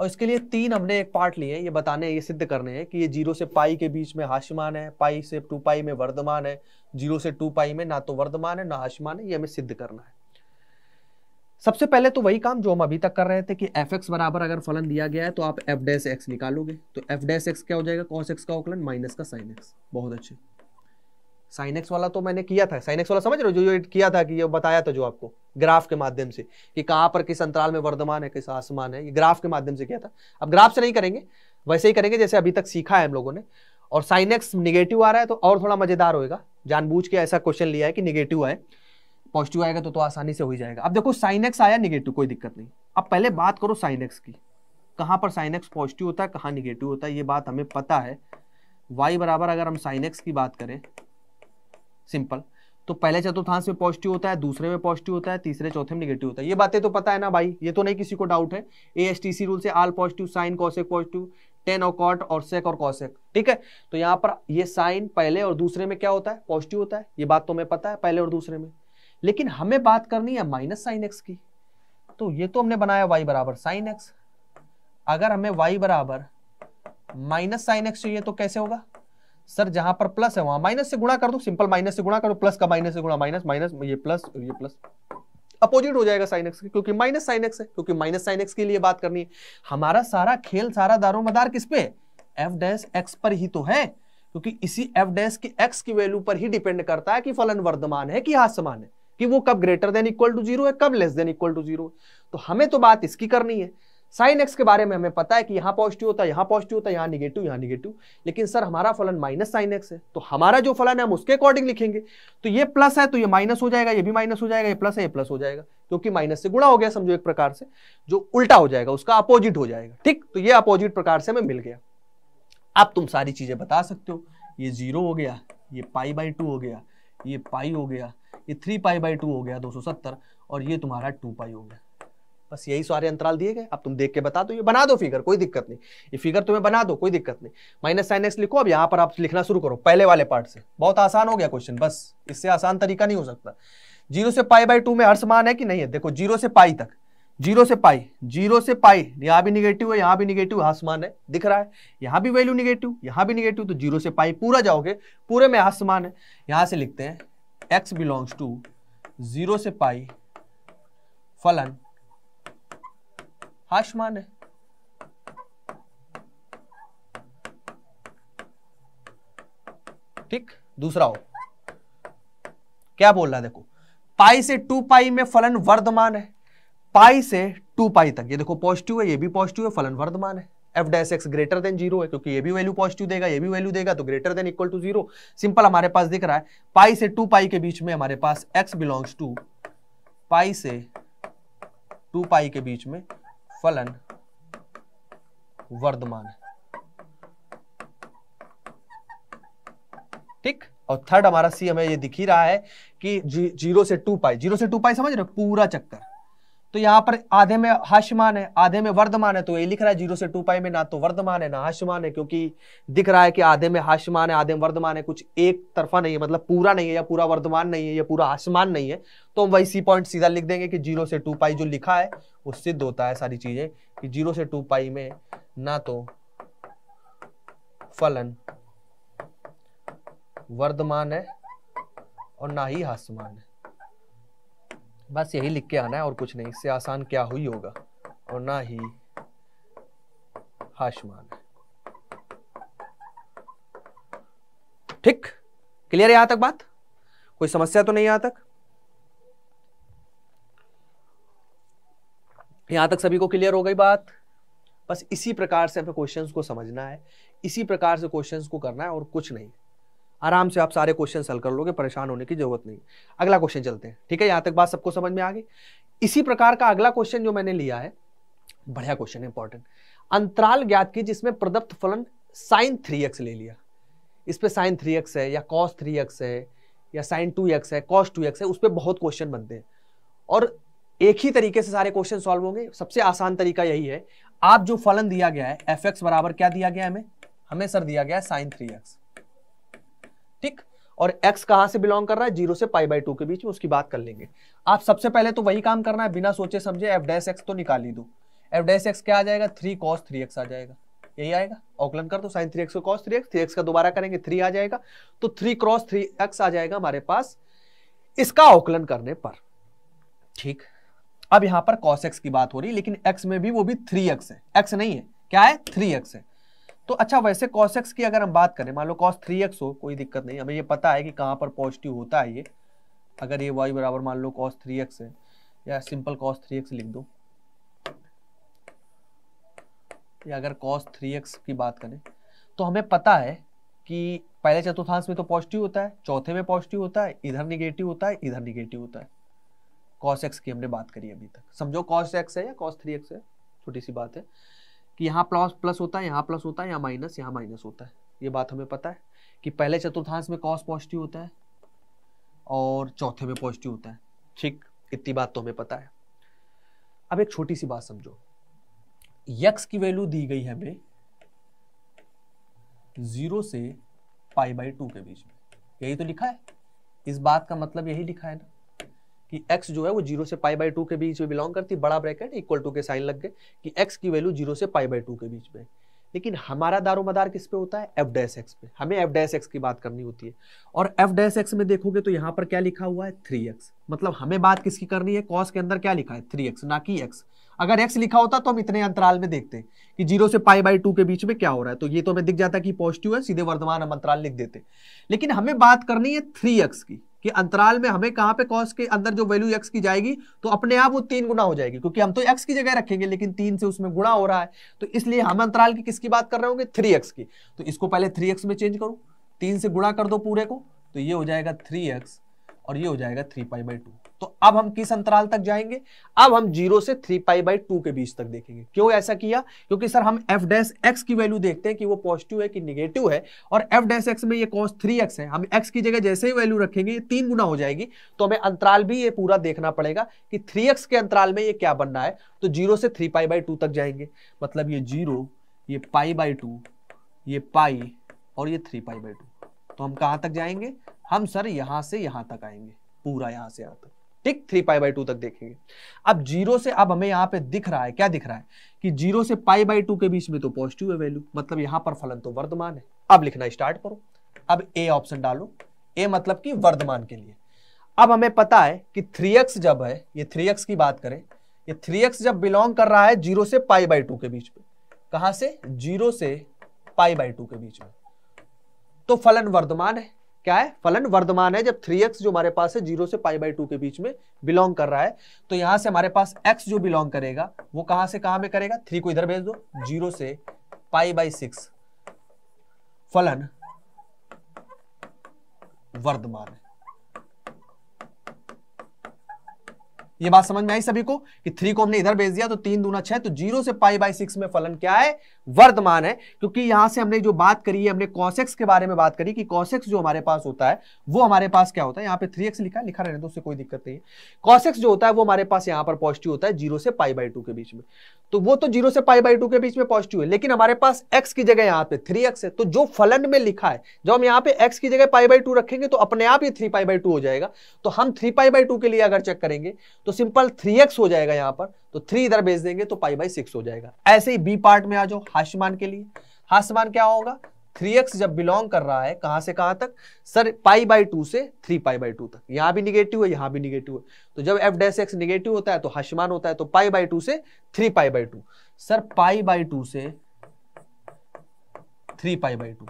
और इसके लिए तीन हमने एक पार्ट लिए ये बताने ये सिद्ध करने हैं कि ये जीरो से पाई के बीच में हाशमान है पाई से टू पाई में वर्धमान है जीरो से टू पाई में ना तो वर्धमान है ना हाशमान है ये हमें सिद्ध करना है सबसे पहले तो वही काम जो हम अभी तक कर रहे थे कि एफ एक्स बराबर अगर फलन दिया गया है तो आप एफ डैश एक्स निकालोगे तो एफ डैश एक्स क्या हो जाएगा कॉस एक्स का ओकलन माइनस का साइन एक्स बहुत अच्छे साइनेक्स वाला तो मैंने किया था साइनेक्स वाला समझ रहे हो जो जो किया था कि ये बताया था जो आपको ग्राफ के माध्यम से कि कहाँ पर किस अंतराल में वर्धमान है किस आसमान है ये ग्राफ के माध्यम से किया था अब ग्राफ से नहीं करेंगे वैसे ही करेंगे जैसे अभी तक सीखा है हम लोगों ने और साइनेक्स निगेटिव आ रहा है तो और थोड़ा मजेदार होगा जानबूझ के ऐसा क्वेश्चन लिया है कि निगेटिव आए पॉजिटिव आएगा तो तो आसानी से हो ही जाएगा अब देखो साइनेक्स आया निगेटिव कोई दिक्कत नहीं अब पहले बात करो साइनेक्स की कहाँ पर साइनेक्स पॉजिटिव होता है कहाँ निगेटिव होता है ये बात हमें पता है वाई बराबर अगर हम साइनेक्स की बात करें सिंपल तो पहले चतुर्थांश में पॉजिटिव होता है दूसरे में पॉजिटिव होता है तीसरे चौथे में निगेटिव होता है ये बातें तो पता है ना भाई ये तो नहीं किसी को डाउट है A S T C rule से all positive sine cosec positive tan और कॉट और सेक और कॉशेक ठीक है तो यहाँ पर ये साइन पहले और दूसरे में क्या होता है पॉजिटिव होता है ये बात तो हमें पता है पहले और दूसरे में लेकिन हमें बात करनी है माइनस साइन एक्स की तो ये तो हमने बनाया वाई बराबर साइन एक्स अगर हमें वाई बराबर माइनस साइन एक्स चाहिए तो कैसे होगा सर जहां पर प्लस है वहां माइनस से गुणा कर दो सिंपल माइनस से गुणा करो प्लस का माइनस से गुणा माइनस माइनस ये प्लस और ये प्लस अपोजिट हो जाएगा साइन एक्स क्योंकि माइनस साइन एक्स है क्योंकि माइनस साइन एक्स के लिए बात करनी है हमारा सारा खेल सारा दारो मदार किस पे एफ डैश एक्स पर ही तो है क्योंकि इसी एफ डैश के एक्स की वैल्यू पर ही डिपेंड करता है कि फलन वर्धमान है कि हासमान है कि वो कब greater than equal to zero है कब less than equal to zero तो हमें तो बात इसकी करनी है साइन एक्स के बारे में हमें पता है कि यहाँ पॉजिटिव होता है यहाँ पॉजिटिव होता है यहाँ निगेटिव यहाँ निगेटिव लेकिन सर हमारा फलन माइनस साइन एक्स है तो हमारा जो फलन है हम उसके अकॉर्डिंग लिखेंगे तो ये प्लस है तो ये माइनस हो जाएगा ये भी माइनस हो जाएगा ये प्लस है ये प्लस हो जाएगा क्योंकि माइनस से गुणा हो गया समझो एक प्रकार से जो उल्टा हो जाएगा उसका अपोजिट हो जाएगा ठीक तो ये अपोजिट प्रकार से हमें मिल गया अब तुम सारी चीजें बता सकते हो ये जीरो हो गया ये पाई बाई टू हो गया ये पाई हो गया ये थ्री पाई बाई टू हो गया दो सौ सत्तर और ये तुम्हारा टू पाई हो गया बस यही सारे अंतराल दिए गए अब तुम देख के बता दो ये बना दो फिगर कोई दिक्कत नहीं ये फिगर तुम्हें बना दो कोई दिक्कत नहीं माइनस साइन एक्स लिखो अब यहाँ पर आप लिखना शुरू करो पहले वाले पार्ट से बहुत आसान हो गया क्वेश्चन बस इससे आसान तरीका नहीं हो सकता जीरो से पाई बाई टू में हर समान है कि नहीं है देखो जीरो से पाई तक जीरो से पाई जीरो से पाई यहाँ भी निगेटिव है यहाँ भी निगेटिव आसमान है दिख रहा है यहाँ भी वैल्यू निगेटिव यहाँ भी निगेटिव तो जीरो से पाई पूरा जाओगे पूरे में आसमान है यहाँ से लिखते हैं एक्स बिलोंग्स टू जीरो से पाई फलन आसमान है ठीक दूसरा हो क्या बोल रहा है देखो पाई से टू पाई में फलन वर्धमान है पाई से टू पाई तक ये देखो पॉजिटिव है ये भी पॉजिटिव है फलन वर्धमान है f dash x greater than zero है क्योंकि ये भी वैल्यू पॉजिटिव देगा ये भी वैल्यू देगा तो greater than equal to zero simple हमारे पास दिख रहा है पाई से टू पाई के बीच में हमारे पास एक्स बिलोंग्स टू पाई से टू पाई के बीच में फलन वर्धमान है ठीक और थर्ड हमारा सी हमें ये दिख ही रहा है कि जी, जीरो से टू पाई जीरो से टू पाई समझ रहे पूरा चक्कर तो यहाँ पर आधे में हाशमान है आधे में वर्धमान है तो ये लिख रहा है जीरो से टू पाई में ना तो वर्धमान है ना हाशमान है क्योंकि दिख रहा है कि आधे में हाशमान है आधे में वर्धमान है कुछ एक तरफा नहीं है मतलब पूरा नहीं है या पूरा वर्धमान नहीं है या पूरा हाशमान नहीं है तो हम वही सी पॉइंट सीधा लिख देंगे कि जीरो से टू पाई जो लिखा है वो सिद्ध होता है सारी चीजें कि जीरो से टू पाई में ना तो फलन वर्धमान है और ना ही हासमान है बस यही लिख के आना है और कुछ नहीं इससे आसान क्या हुई होगा और ना ही हाशमान ठीक क्लियर है यहां तक बात कोई समस्या तो नहीं यहां तक यहां तक सभी को क्लियर हो गई बात बस इसी प्रकार से हमें क्वेश्चंस को समझना है इसी प्रकार से क्वेश्चंस को करना है और कुछ नहीं आराम से आप सारे क्वेश्चन हल कर लोगे परेशान होने की जरूरत नहीं अगला क्वेश्चन चलते हैं ठीक है यहाँ तक बात सबको समझ में आ गई इसी प्रकार का अगला क्वेश्चन जो मैंने लिया है बढ़िया क्वेश्चन इंपॉर्टेंट अंतराल ज्ञात की जिसमें प्रदत्त फलन साइन थ्री एक्स ले लिया इस पर साइन थ्री एक्स है या कॉस थ्री एक्स है या साइन टू एक्स है कॉस टू एक्स है उस पर बहुत क्वेश्चन बनते हैं और एक ही तरीके से सारे क्वेश्चन सॉल्व होंगे सबसे आसान तरीका यही है आप जो फलन दिया गया है एफ एक्स बराबर क्या दिया गया हमें हमें सर दिया गया है साइन थ्री एक्स ठीक और x कहां से बिलोंग कर रहा है जीरो से पाई बाई टू के बीच में उसकी बात कर लेंगे आप सबसे पहले तो वही काम करना है बिना सोचे समझे एफ डैस एक्स तो निकाल ही दो एफ डैस एक्स क्या आ जाएगा थ्री कॉस थ्री एक्स आ जाएगा यही आएगा औकलन कर दो sine three x cos three x three x का दोबारा करेंगे थ्री आ जाएगा तो थ्री क्रॉस थ्री एक्स आ जाएगा हमारे पास इसका औकलन करने पर ठीक अब यहां पर कॉस एक्स की बात हो रही लेकिन एक्स में भी वो भी थ्री एक्स है एक्स नहीं है क्या है थ्री एक्स है तो अच्छा वैसे कॉस एक्स की अगर हम बात करें मान लो कॉस थ्री एक्स हो कोई दिक्कत नहीं हमें ये पता है कि कहाँ पर पॉजिटिव होता है ये अगर ये वाई बराबर मान लो कॉस थ्री एक्स है या सिंपल कॉस थ्री एक्स लिख दो या अगर कॉस थ्री एक्स की बात करें तो हमें पता है कि पहले चतुर्थांश में तो पॉजिटिव होता है चौथे में पॉजिटिव होता है इधर निगेटिव होता है इधर निगेटिव होता है कॉस एक्स की हमने बात करी अभी तक समझो कॉस एक्स है या कॉस थ्री एक्स है छोटी सी बात है कि यहाँ प्लस प्लस होता है यहाँ प्लस होता है यहाँ माइनस यहाँ माइनस होता है ये बात हमें पता है कि पहले चतुर्थांश में कॉस पॉजिटिव होता है और चौथे में पॉजिटिव होता है ठीक इतनी बात तो हमें पता है अब एक छोटी सी बात समझो यक्स की वैल्यू दी गई है हमें जीरो से पाई बाई टू के बीच में यही तो लिखा है इस बात का मतलब यही लिखा है ना कि x जो है वो जीरो से पाई बाई टू के बीच में बिलोंग करती बड़ा ब्रैकेट इक्वल टू के साइन लग गए कि x की वैल्यू जीरो से पाई बाई टू के बीच में लेकिन हमारा दारो मदार किस पे होता है एफ डैस एक्स पे हमें एफ डैस एक्स की बात करनी होती है और एफ डैस एक्स में देखोगे तो यहाँ पर क्या लिखा हुआ है थ्री एक्स मतलब हमें बात किसकी करनी है कॉस के अंदर क्या लिखा है थ्री एक्स ना कि एक्स अगर एक्स लिखा होता तो हम इतने अंतराल में देखते कि जीरो से पाई बाई टू के बीच में क्या हो रहा है तो ये तो हमें दिख जाता है कि पॉजिटिव है सीधे वर्तमान हम अंतराल लिख देते लेकिन हमें बात करनी है थ्री एक्स की कि अंतराल में हमें कहां पे कॉस के अंदर जो वैल्यू एक्स की जाएगी तो अपने आप वो तीन गुना हो जाएगी क्योंकि हम तो एक्स की जगह रखेंगे लेकिन तीन से उसमें गुणा हो रहा है तो इसलिए हम अंतराल की किसकी बात कर रहे होंगे थ्री एक्स की तो इसको पहले थ्री एक्स में चेंज करो तीन से गुणा कर दो पूरे को तो ये हो जाएगा थ्री एक्स और ये हो जाएगा थ्री पाई बाई टू तो अब हम किस अंतराल तक जाएंगे अब हम जीरो से थ्री पाई बाई टू के बीच तक देखेंगे क्यों ऐसा किया क्योंकि सर हम एफ डैस एक्स की वैल्यू देखते हैं कि वो पॉजिटिव है कि निगेटिव है और एफ डैस एक्स में ये कॉस थ्री एक्स है हम एक्स की जगह जैसे ही वैल्यू रखेंगे ये तीन गुना हो जाएगी तो हमें अंतराल भी ये पूरा देखना पड़ेगा कि थ्री एक्स के अंतराल में ये क्या बन रहा है तो जीरो से थ्री पाई बाई टू तक जाएंगे मतलब ये जीरो ये पाई बाई टू ये पाई और ये थ्री पाई बाई टू तो हम कहाँ तक जाएंगे हम सर यहाँ से यहाँ तक आएंगे पूरा यहाँ से यहाँ तक ठीक थ्री पाई बाई टू तक देखेंगे अब जीरो से अब हमें यहाँ पे दिख रहा है क्या दिख रहा है कि जीरो से पाई बाई टू के बीच में तो पॉजिटिव है वैल्यू मतलब यहाँ पर फलन तो वर्धमान है अब लिखना स्टार्ट करो अब ए ऑप्शन डालो ए मतलब कि वर्धमान के लिए अब हमें पता है कि थ्री एक्स जब है ये थ्री एक्स की बात करें ये थ्री एक्स जब बिलोंग कर रहा है जीरो से पाई बाई टू के बीच में कहा से जीरो से पाई बाई टू के बीच में तो फलन वर्धमान है क्या है फलन वर्धमान है जब थ्री एक्स जो हमारे पास है जीरो से पाई बाई टू के बीच में बिलोंग कर रहा है तो यहां से हमारे पास एक्स जो बिलोंग करेगा वो कहां से कहां में करेगा थ्री को इधर भेज दो जीरो से पाई बाई सिक्स फलन वर्धमान ये बात समझ में आई सभी को कि थ्री को हमने इधर भेज दिया तो तीन दूना छह तो जीरो से पाई बाई सिक्स में फलन क्या है वर्तमान है क्योंकि यहां से हमने जो बात करी है हमने कॉसेक्स के बारे में बात करी कि कॉसेक्स जो हमारे पास होता है वो हमारे पास क्या होता है यहां पे थ्री एक्स लिखा लिखा रहने दो उससे कोई दिक्कत नहीं है कॉसेक्स जो होता है वो हमारे पास यहां पर पॉजिटिव होता है जीरो से पाई बाई टू के बीच में तो वो तो जीरो से पाई बाई के बीच में पॉजिटिव है लेकिन हमारे पास एक्स की जगह यहाँ पे थ्री है तो जो फलन में लिखा है जब हम यहाँ पे एक्स की जगह पाई बाई रखेंगे तो अपने आप ही थ्री पाई बाई हो जाएगा तो हम थ्री पाई बाई के लिए अगर चेक करेंगे तो सिंपल थ्री हो जाएगा यहाँ पर तो थ्री इधर भेज देंगे तो पाई बाई सिक्स हो जाएगा ऐसे ही बी पार्ट में आ जाओ हाशमान के लिए हाशमान क्या होगा थ्री एक्स जब बिलोंग कर रहा है कहां से कहां तक सर पाई बाई टू से थ्री पाई बाई टू तक यहां भी निगेटिव है यहां भी निगेटिव है तो जब एफ डैश एक्स निगेटिव होता है तो हशमान होता है तो पाई बाई टू से three pi by two sir pi by two से थ्री पाई बाई टू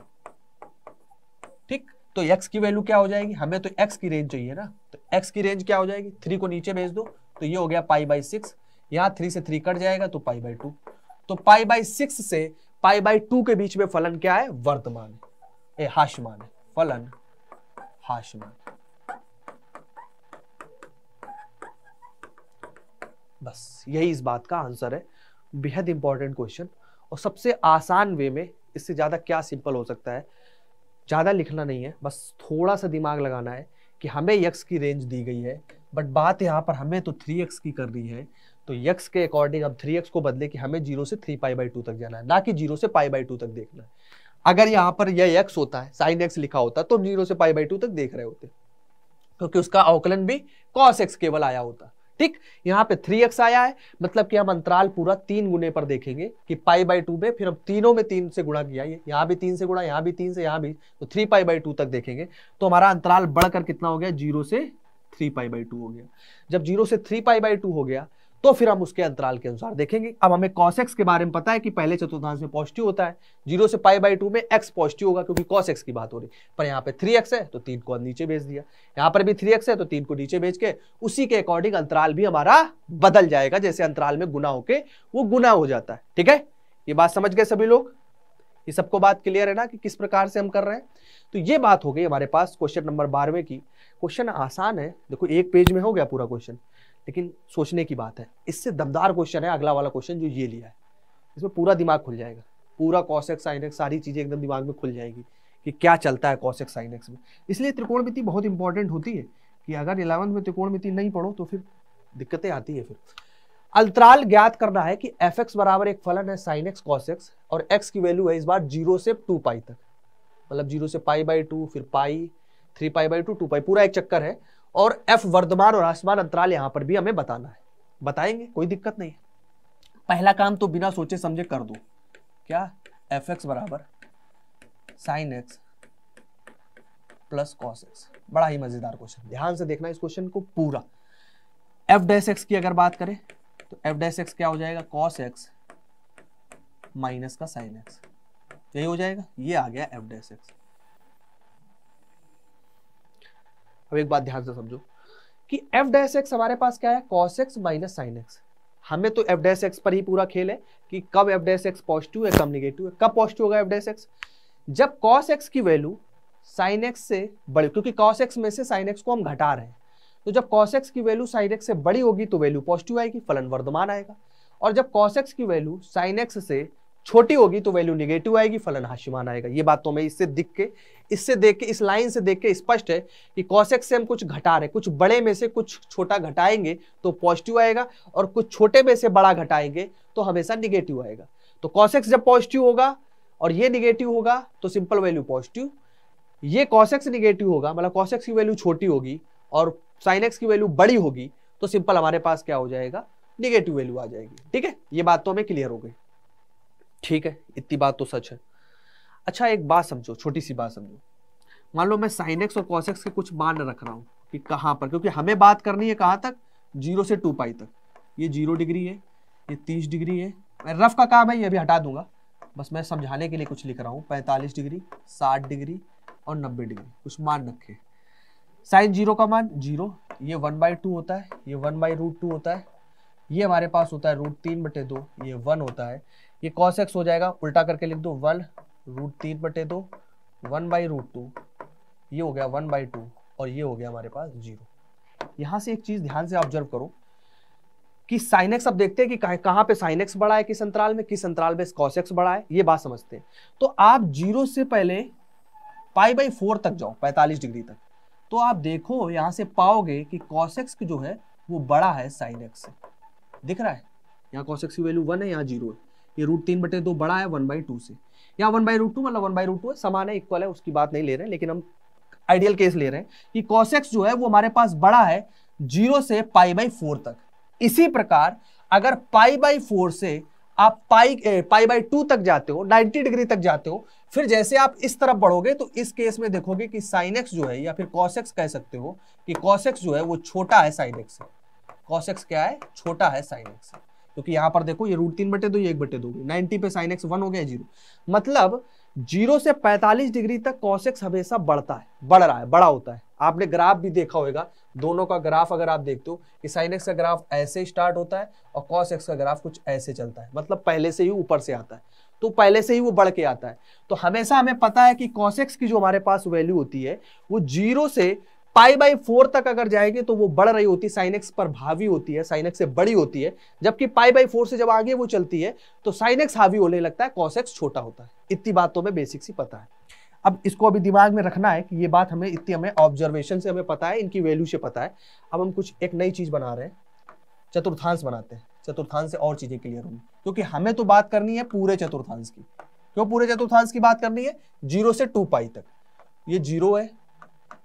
ठीक तो एक्स की वैल्यू क्या हो जाएगी हमें तो एक्स की रेंज चाहिए ना तो एक्स की रेंज क्या हो जाएगी थ्री को नीचे भेज दो तो ये हो गया पाई बाई सिक्स यहाँ थ्री से थ्री कट जाएगा तो पाई बाई टू तो पाई बाई सिक्स से पाई बाई टू के बीच में फलन क्या है वर्तमान ए हाशमान फलन हाशमान बस यही इस बात का आंसर है बेहद इंपॉर्टेंट क्वेश्चन और सबसे आसान वे में इससे ज़्यादा क्या सिंपल हो सकता है ज़्यादा लिखना नहीं है बस थोड़ा सा दिमाग लगाना है कि हमें यक्स की रेंज दी गई है बट बात यहाँ पर हमें तो थ्री एक्स की कर रही है तो यक्स के अकॉर्डिंग अब थ्री एक्स को बदले कि हमें जीरो से थ्री पाई बाई टू तक जाना है ना कि जीरो से पाई बाई टू तक देखना है अगर यहाँ पर यह एक्स होता है साइन एक्स लिखा होता तो जीरो से पाई बाई टू तक देख रहे होते क्योंकि तो उसका अवकलन भी कॉस एक्स केवल आया होता ठीक यहाँ पे थ्री एक्स आया है मतलब कि हम अंतराल पूरा तीन गुने पर देखेंगे कि पाई बाई टू में फिर हम तीनों में तीन से गुणा किया ये यहाँ भी तीन से गुणा यहाँ भी तीन से यहाँ भी तो थ्री पाई बाई टू तक देखेंगे तो हमारा अंतराल बढ़कर कितना हो गया जीरो से थ्री पाई बाई टू हो गया जब जीरो से थ्री पाई बाई टू हो गया तो फिर हम उसके अंतराल के अनुसार देखेंगे अब हमें एक्स के बारे में पता है कि पहले चतुर्थांश में पॉजिटिव होता है जीरो से पाई बाई टू में एक्स पॉजिटिव होगा क्योंकि एक्स की बात हो रही पर यहाँ पे थ्री एक्स है तो तीन को नीचे भेज दिया यहाँ पर भी थ्री एक्स है तो तीन को नीचे भेज के उसी के अकॉर्डिंग अंतराल भी हमारा बदल जाएगा जैसे अंतराल में गुना होके वो गुना हो जाता है ठीक है ये बात समझ गए सभी लोग ये सबको बात क्लियर है ना कि किस प्रकार से हम कर रहे हैं तो ये बात हो गई हमारे पास क्वेश्चन नंबर बारहवें की क्वेश्चन आसान है देखो एक पेज में हो गया पूरा क्वेश्चन लेकिन सोचने की बात है इससे दमदार क्वेश्चन है अगला वाला क्वेश्चन जो ये लिया है इसमें पूरा दिमाग खुल जाएगा पूरा कॉशेक साइनेक्स सारी चीज़ें एकदम दिमाग में खुल जाएगी कि क्या चलता है कॉशेक साइनेक्स में इसलिए त्रिकोणमिति बहुत इंपॉर्टेंट होती है कि अगर इलेवंथ में त्रिकोणमिति नहीं पढ़ो तो फिर दिक्कतें आती है फिर अल्तराल ज्ञात करना है कि एफ एक्स बराबर एक फलन है साइन एक्स कॉस एक्स और एक्स की वैल्यू है इस बार जीरो से टू पाई तक मतलब जीरो से पाई बाई टू फिर pi three pi by two two pi पूरा एक चक्कर है और एफ वर्धमान और आसमान अंतराल यहां पर भी हमें बताना है बताएंगे कोई दिक्कत नहीं है पहला काम तो बिना सोचे समझे कर दो क्या एफ एक्स बराबर sine x plus cos x बड़ा ही मजेदार क्वेश्चन ध्यान से देखना इस क्वेश्चन को पूरा एफ डैश एक्स की अगर बात करें तो एफ डैश एक्स क्या हो जाएगा कॉस एक्स माइनस का साइन एक्स यही हो जाएगा ये आ गया एफ डैश एक्स अब एक बात ध्यान से समझो कि एफ डैश एक्स हमारे पास क्या है cos x minus sine x हमें तो एफ डैश एक्स पर ही पूरा खेल है कि कब एफ डैश एक्स पॉजिटिव है कब निगेटिव है कब पॉजिटिव होगा एफ डैश एक्स जब कॉस एक्स की वैल्यू साइन एक्स से बड़ी क्योंकि कॉस एक्स में से साइन एक्स को हम घटा रहे हैं तो जब कॉस एक्स की वैल्यू साइन एक्स से बड़ी होगी तो वैल्यू पॉजिटिव आएगी फलन वर्धमान आएगा और जब कॉस एक्स की वैल्यू साइन एक्स से छोटी होगी तो वैल्यू निगेटिव आएगी फलन हाशिमान आएगा ये बात तो हमें इससे दिख के इससे देख के इस लाइन से देख के स्पष्ट है कि कॉशेक से हम कुछ घटा रहे कुछ बड़े में से कुछ छोटा घटाएंगे तो पॉजिटिव आएगा और कुछ छोटे में से बड़ा घटाएंगे तो हमेशा निगेटिव आएगा तो कॉशेक्स जब पॉजिटिव होगा और ये निगेटिव होगा तो सिंपल वैल्यू पॉजिटिव ये कॉशेक्स निगेटिव होगा मतलब कॉशेक्स की वैल्यू छोटी होगी और साइनेक्स की वैल्यू बड़ी होगी तो सिंपल हमारे पास क्या हो जाएगा निगेटिव वैल्यू आ जाएगी ठीक है ये बात तो हमें क्लियर हो गई ठीक है इतनी बात तो सच है अच्छा एक बात समझो छोटी सी बात समझो मान लो मैं एक्स और एक्स के कुछ मान रख रहा हूँ कि कहाँ पर क्योंकि हमें बात करनी है कहाँ तक जीरो से टू पाई तक ये जीरो डिग्री है ये तीस डिग्री है मैं रफ का काम है ये अभी हटा दूंगा बस मैं समझाने के लिए कुछ लिख रहा हूँ पैंतालीस डिग्री साठ डिग्री और नब्बे डिग्री कुछ मान रखे साइन जीरो का मान जीरो ये वन बाई टू होता है ये वन बाई रूट टू होता है ये हमारे पास होता है रूट तीन बटे दो ये वन होता है ये कॉस एक्स हो जाएगा उल्टा करके लिख दो वन रूट तीन बटे दो वन बाई रूट टू ये हो गया वन बाई टू और ये हो गया हमारे पास जीरो यहां से एक चीज़ ध्यान से ऑब्जर्व करो कि साइन एक्स अब देखते हैं कि कहां पे साइन एक्स बढ़ा है किस अंतराल में किस अंतराल में कॉस एक्स बढ़ा है ये बात समझते हैं तो आप जीरो से पहले पाई बाई फोर तक जाओ पैंतालीस डिग्री तक तो आप देखो यहां से पाओगे कि कॉस एक्स जो है वो बड़ा है साइनेक्स से दिख रहा है यहाँ कॉस एक्स की वैल्यू वन है यहाँ जीरो है ये रूट तीन बटे दो बड़ा है वन बाई टू से या वन बाई रूट टू मतलब वन बाई रूट टू है समान है इक्वल है उसकी बात नहीं ले रहे हैं लेकिन हम आइडियल केस ले रहे हैं कि कॉसेक्स जो है वो हमारे पास बड़ा है जीरो से पाई बाई फोर तक इसी प्रकार अगर पाई बाई फोर से आप पाई ए, पाई बाई टू तक जाते हो 90 डिग्री तक जाते हो फिर जैसे आप इस तरफ बढ़ोगे तो इस केस में देखोगे कि साइन एक्स जो है या फिर कॉसेक्स कह सकते हो कि कॉसेक्स जो है वो छोटा है साइनेक्स से कॉसेक्स क्या है छोटा है साइन एक्स से क्योंकि यहाँ पर देखो ये रूट तीन बटे दो ये एक बटे दो नाइनटी पे साइन एक्स वन हो गया जीरो मतलब जीरो से पैंतालीस डिग्री तक कॉशेक्स हमेशा बढ़ता है बढ़ रहा है बड़ा होता है आपने ग्राफ भी देखा होगा दोनों का ग्राफ अगर आप देखते हो कि साइन एक्स का ग्राफ ऐसे स्टार्ट होता है और कॉस एक्स का ग्राफ कुछ ऐसे चलता है मतलब पहले से ही ऊपर से आता है तो पहले से ही वो बढ़ के आता है तो हमेशा हमें पता है कि कॉशेक्स की जो हमारे पास वैल्यू होती है वो जीरो से पाई बाई फोर तक अगर जाएगी तो वो बढ़ रही होती है साइनेक्स पर भावी होती है साइनेक्स से बड़ी होती है जबकि पाई बाई फोर से जब आगे वो चलती है तो साइनेक्स हावी होने लगता है कॉसेक्स छोटा होता है इतनी बात तो हमें सी ही पता है अब इसको अभी दिमाग में रखना है कि ये बात हमें इतनी हमें ऑब्जर्वेशन से हमें पता है इनकी वैल्यू से पता है अब हम कुछ एक नई चीज़ बना रहे हैं चतुर्थांश बनाते हैं चतुर्थांश से और चीज़ें क्लियर होंगी क्योंकि हमें तो बात करनी है पूरे चतुर्थांश की क्यों पूरे चतुर्थांश की बात करनी है जीरो से टू पाई तक ये जीरो है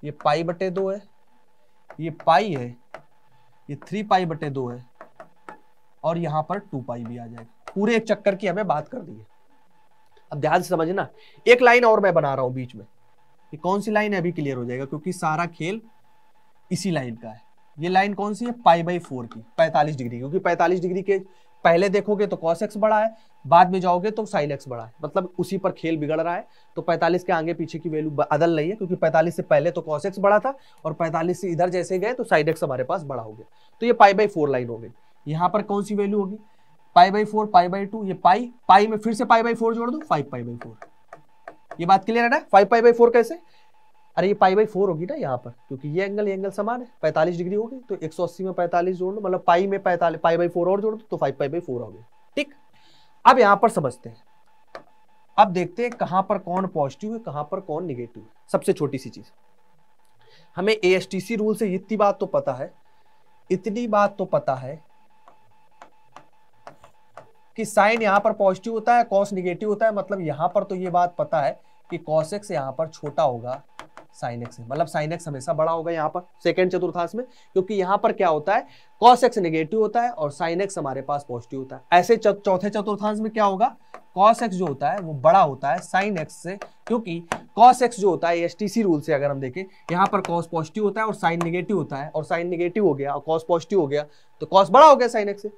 ये पाई बटे दो है ये पाई है ये थ्री पाई बटे दो है और यहाँ पर टू पाई भी आ जाएगा पूरे एक चक्कर की हमें बात कर दी है अब ध्यान से समझना एक लाइन और मैं बना रहा हूं बीच में ये कौन सी लाइन है अभी क्लियर हो जाएगा क्योंकि सारा खेल इसी लाइन का है ये लाइन कौन सी है पाई बाई फोर की पैंतालीस डिग्री क्योंकि पैंतालीस डिग्री के पहले देखोगे तो कॉस एक्स बड़ा है बाद में जाओगे तो साइन एक्स बड़ा है मतलब उसी पर खेल बिगड़ रहा है तो 45 के आगे पीछे की वैल्यू बदल रही है क्योंकि 45 से पहले तो कॉस एक्स बड़ा था और 45 से इधर जैसे गए तो साइन एक्स हमारे पास बड़ा हो गया तो ये पाई बाई फोर लाइन हो गई यहाँ पर कौन सी वैल्यू होगी pi by four pi by two ये पाई पाई में फिर से पाई बाई फोर जोड़ दो फाइव पाई बाई फोर ये बात क्लियर है ना फाइव पाई बाई फोर कैसे अरे ये पाई बाई फोर होगी ना यहाँ पर क्योंकि ये एंगल ये एंगल समान है पैंतालीस डिग्री होगी तो एक सौ अस्सी में पैंतालीस जोड़ मतलब पाई में पैंतालीस पाई बाई फोर और जोड़ दो तो फाइव पाई बाई फोर हो गया ठीक अब यहाँ पर समझते हैं अब देखते हैं कहाँ पर कौन पॉजिटिव है कहाँ पर कौन निगेटिव है सबसे छोटी सी चीज़ हमें ए रूल से इतनी बात तो पता है इतनी बात तो पता है कि साइन यहां पर पॉजिटिव होता है कॉस निगेटिव होता है मतलब यहां पर तो ये बात पता है कि कॉस एक्स यहां पर छोटा होगा साइन एक्स है मतलब साइन एक्स हमेशा बड़ा होगा यहाँ पर सेकेंड चतुर्थांश में क्योंकि यहाँ पर क्या होता है कॉस एक्स निगेटिव होता है और साइन एक्स हमारे पास पॉजिटिव होता है ऐसे चौथे चतुर्थांश में क्या होगा कॉस एक्स जो होता है वो बड़ा होता है साइन एक्स से क्योंकि कॉस एक्स जो होता है एसटीसी रूल से अगर हम देखें यहाँ पर कॉस पॉजिटिव होता है और साइन निगेटिव होता है और साइन निगेटिव हो गया और कॉस पॉजिटिव हो गया तो कॉस बड़ा हो गया साइन एक्स से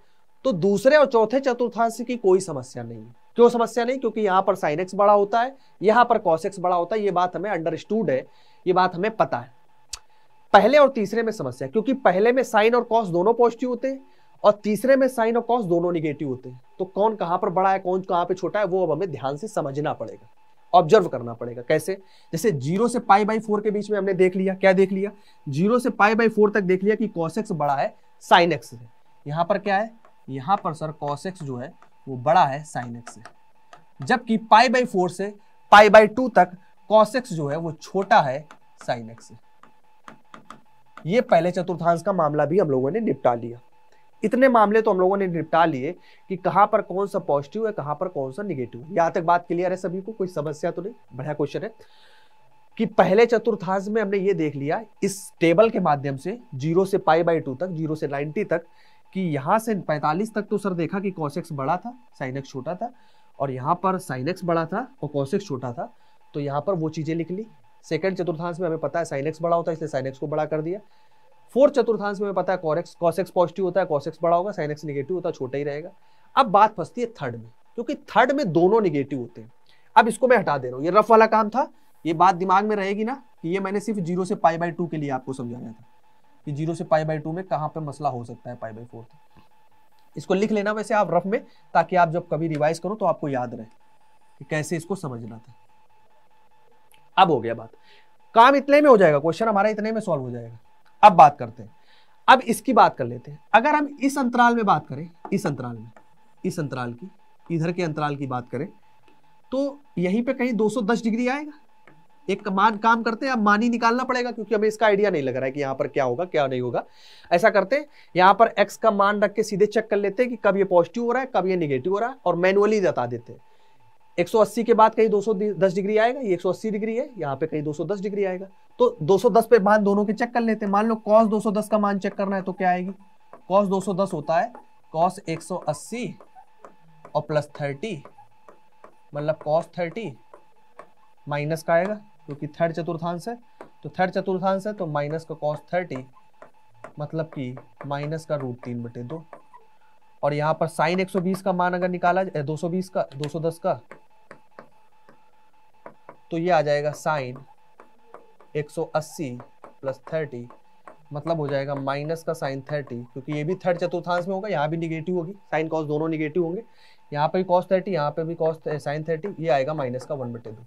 तो दूसरे और चौथे चतुर्थांश की कोई समस्या नहीं है क्यों समस्या नहीं क्योंकि यहाँ पर साइन एक्स बड़ा होता है यहाँ पर कॉस एक्स बड़ा होता है ये बात हमें अंडरस्टूड है ये बात हमें पता है पहले और तीसरे में समस्या क्योंकि पहले में साइन और कॉस दोनों पॉजिटिव होते हैं और तीसरे में साइन और कॉस दोनों निगेटिव होते हैं तो कौन कहाँ पर बड़ा है कौन कहाँ पे छोटा है वो अब हमें ध्यान से समझना पड़ेगा ऑब्जर्व करना पड़ेगा कैसे जैसे जीरो से पाई बाई फोर के बीच में हमने देख लिया क्या देख लिया जीरो से पाई बाई फोर तक देख लिया कि कॉसेक्स बड़ा है साइन एक्स से यहाँ पर क्या है यहाँ पर सर कॉसेक्स जो है वो बड़ा है साइन एक्स से जबकि पाई बाई फोर से पाई बाई टू तक कॉस एक्स जो है वो छोटा है साइन एक्स ये पहले चतुर्थांश का मामला भी हम लोगों ने निपटा लिया इतने मामले तो हम लोगों ने निपटा लिए कि कहां पर कौन सा पॉजिटिव है कहां पर कौन सा निगेटिव यहां तक बात क्लियर है सभी को कोई समस्या तो नहीं बढ़िया क्वेश्चन है कि पहले चतुर्थांश में हमने ये देख लिया इस टेबल के माध्यम से जीरो से पाई बाई टू तक जीरो से नाइनटी तक कि यहां से पैंतालीस तक तो सर देखा कि कॉसेक्स बड़ा था साइनेक्स छोटा था और यहां पर साइनेक्स बड़ा था और कॉसेक्स छोटा था तो यहाँ पर वो चीज़ें लिख ली सेकंड चतुर्थांश में हमें पता है साइन एक्स बड़ा होता है इसलिए साइन एक्स को बड़ा कर दिया फोर्थ चतुर्थांश में हमें पता है कॉरेक्स कॉसेक्स पॉजिटिव होता है कॉसेक्स बड़ा होगा साइन एक्स निगेटिव होता है छोटा ही रहेगा अब बात फंसती है थर्ड में क्योंकि थर्ड में दोनों निगेटिव होते हैं अब इसको मैं हटा दे रहा हूँ ये रफ वाला काम था ये बात दिमाग में रहेगी ना कि ये मैंने सिर्फ जीरो से पाई बाई टू के लिए आपको समझाया था कि जीरो से पाई बाई टू में कहाँ पर मसला हो सकता है पाई बाई फोर इसको लिख लेना वैसे आप रफ में ताकि आप जब कभी रिवाइज करो तो आपको याद रहे कि कैसे इसको समझना था अब हो गया बात काम इतने में हो जाएगा क्वेश्चन हमारा इतने में सॉल्व हो जाएगा अब बात करते हैं अब इसकी बात कर लेते हैं अगर हम इस अंतराल में बात करें इस अंतराल में इस अंतराल की इधर के अंतराल की बात करें तो यहीं पे कहीं 210 डिग्री आएगा एक मान काम करते हैं अब मान ही निकालना पड़ेगा क्योंकि हमें इसका आइडिया नहीं लग रहा है कि यहाँ पर क्या होगा क्या नहीं होगा ऐसा करते हैं यहाँ पर एक्स का मान रख के सीधे चेक कर लेते हैं कि कब ये पॉजिटिव हो रहा है कब ये निगेटिव हो रहा है और मैनुअली बता देते हैं 180 के बाद कहीं 210 डिग्री आएगा ये 180 डिग्री है यहाँ पे कहीं 210 डिग्री आएगा तो 210 पे मान दोनों के चेक कर लेते हैं मान लो कॉस 210 का मान चेक करना है तो क्या आएगी कॉस 210 होता है कॉस 180 और प्लस 30 मतलब कॉस 30 माइनस का आएगा क्योंकि तो थर्ड चतुर्थांश है तो थर्ड चतुर्थांश है तो माइनस का कॉस थर्टी मतलब कि माइनस का रूट तीन बटे दो और यहाँ पर साइन 120 का मान अगर निकाला जाए 220 का 210 का तो ये आ जाएगा साइन 180 प्लस 30 मतलब हो जाएगा माइनस का साइन 30 क्योंकि ये भी थर्ड चतुर्थांश में होगा यहाँ भी निगेटिव होगी साइन कॉस दोनों निगेटिव होंगे यहाँ पे भी कॉस 30 यहाँ पे भी कॉस साइन 30 ये आएगा माइनस का वन बटे दो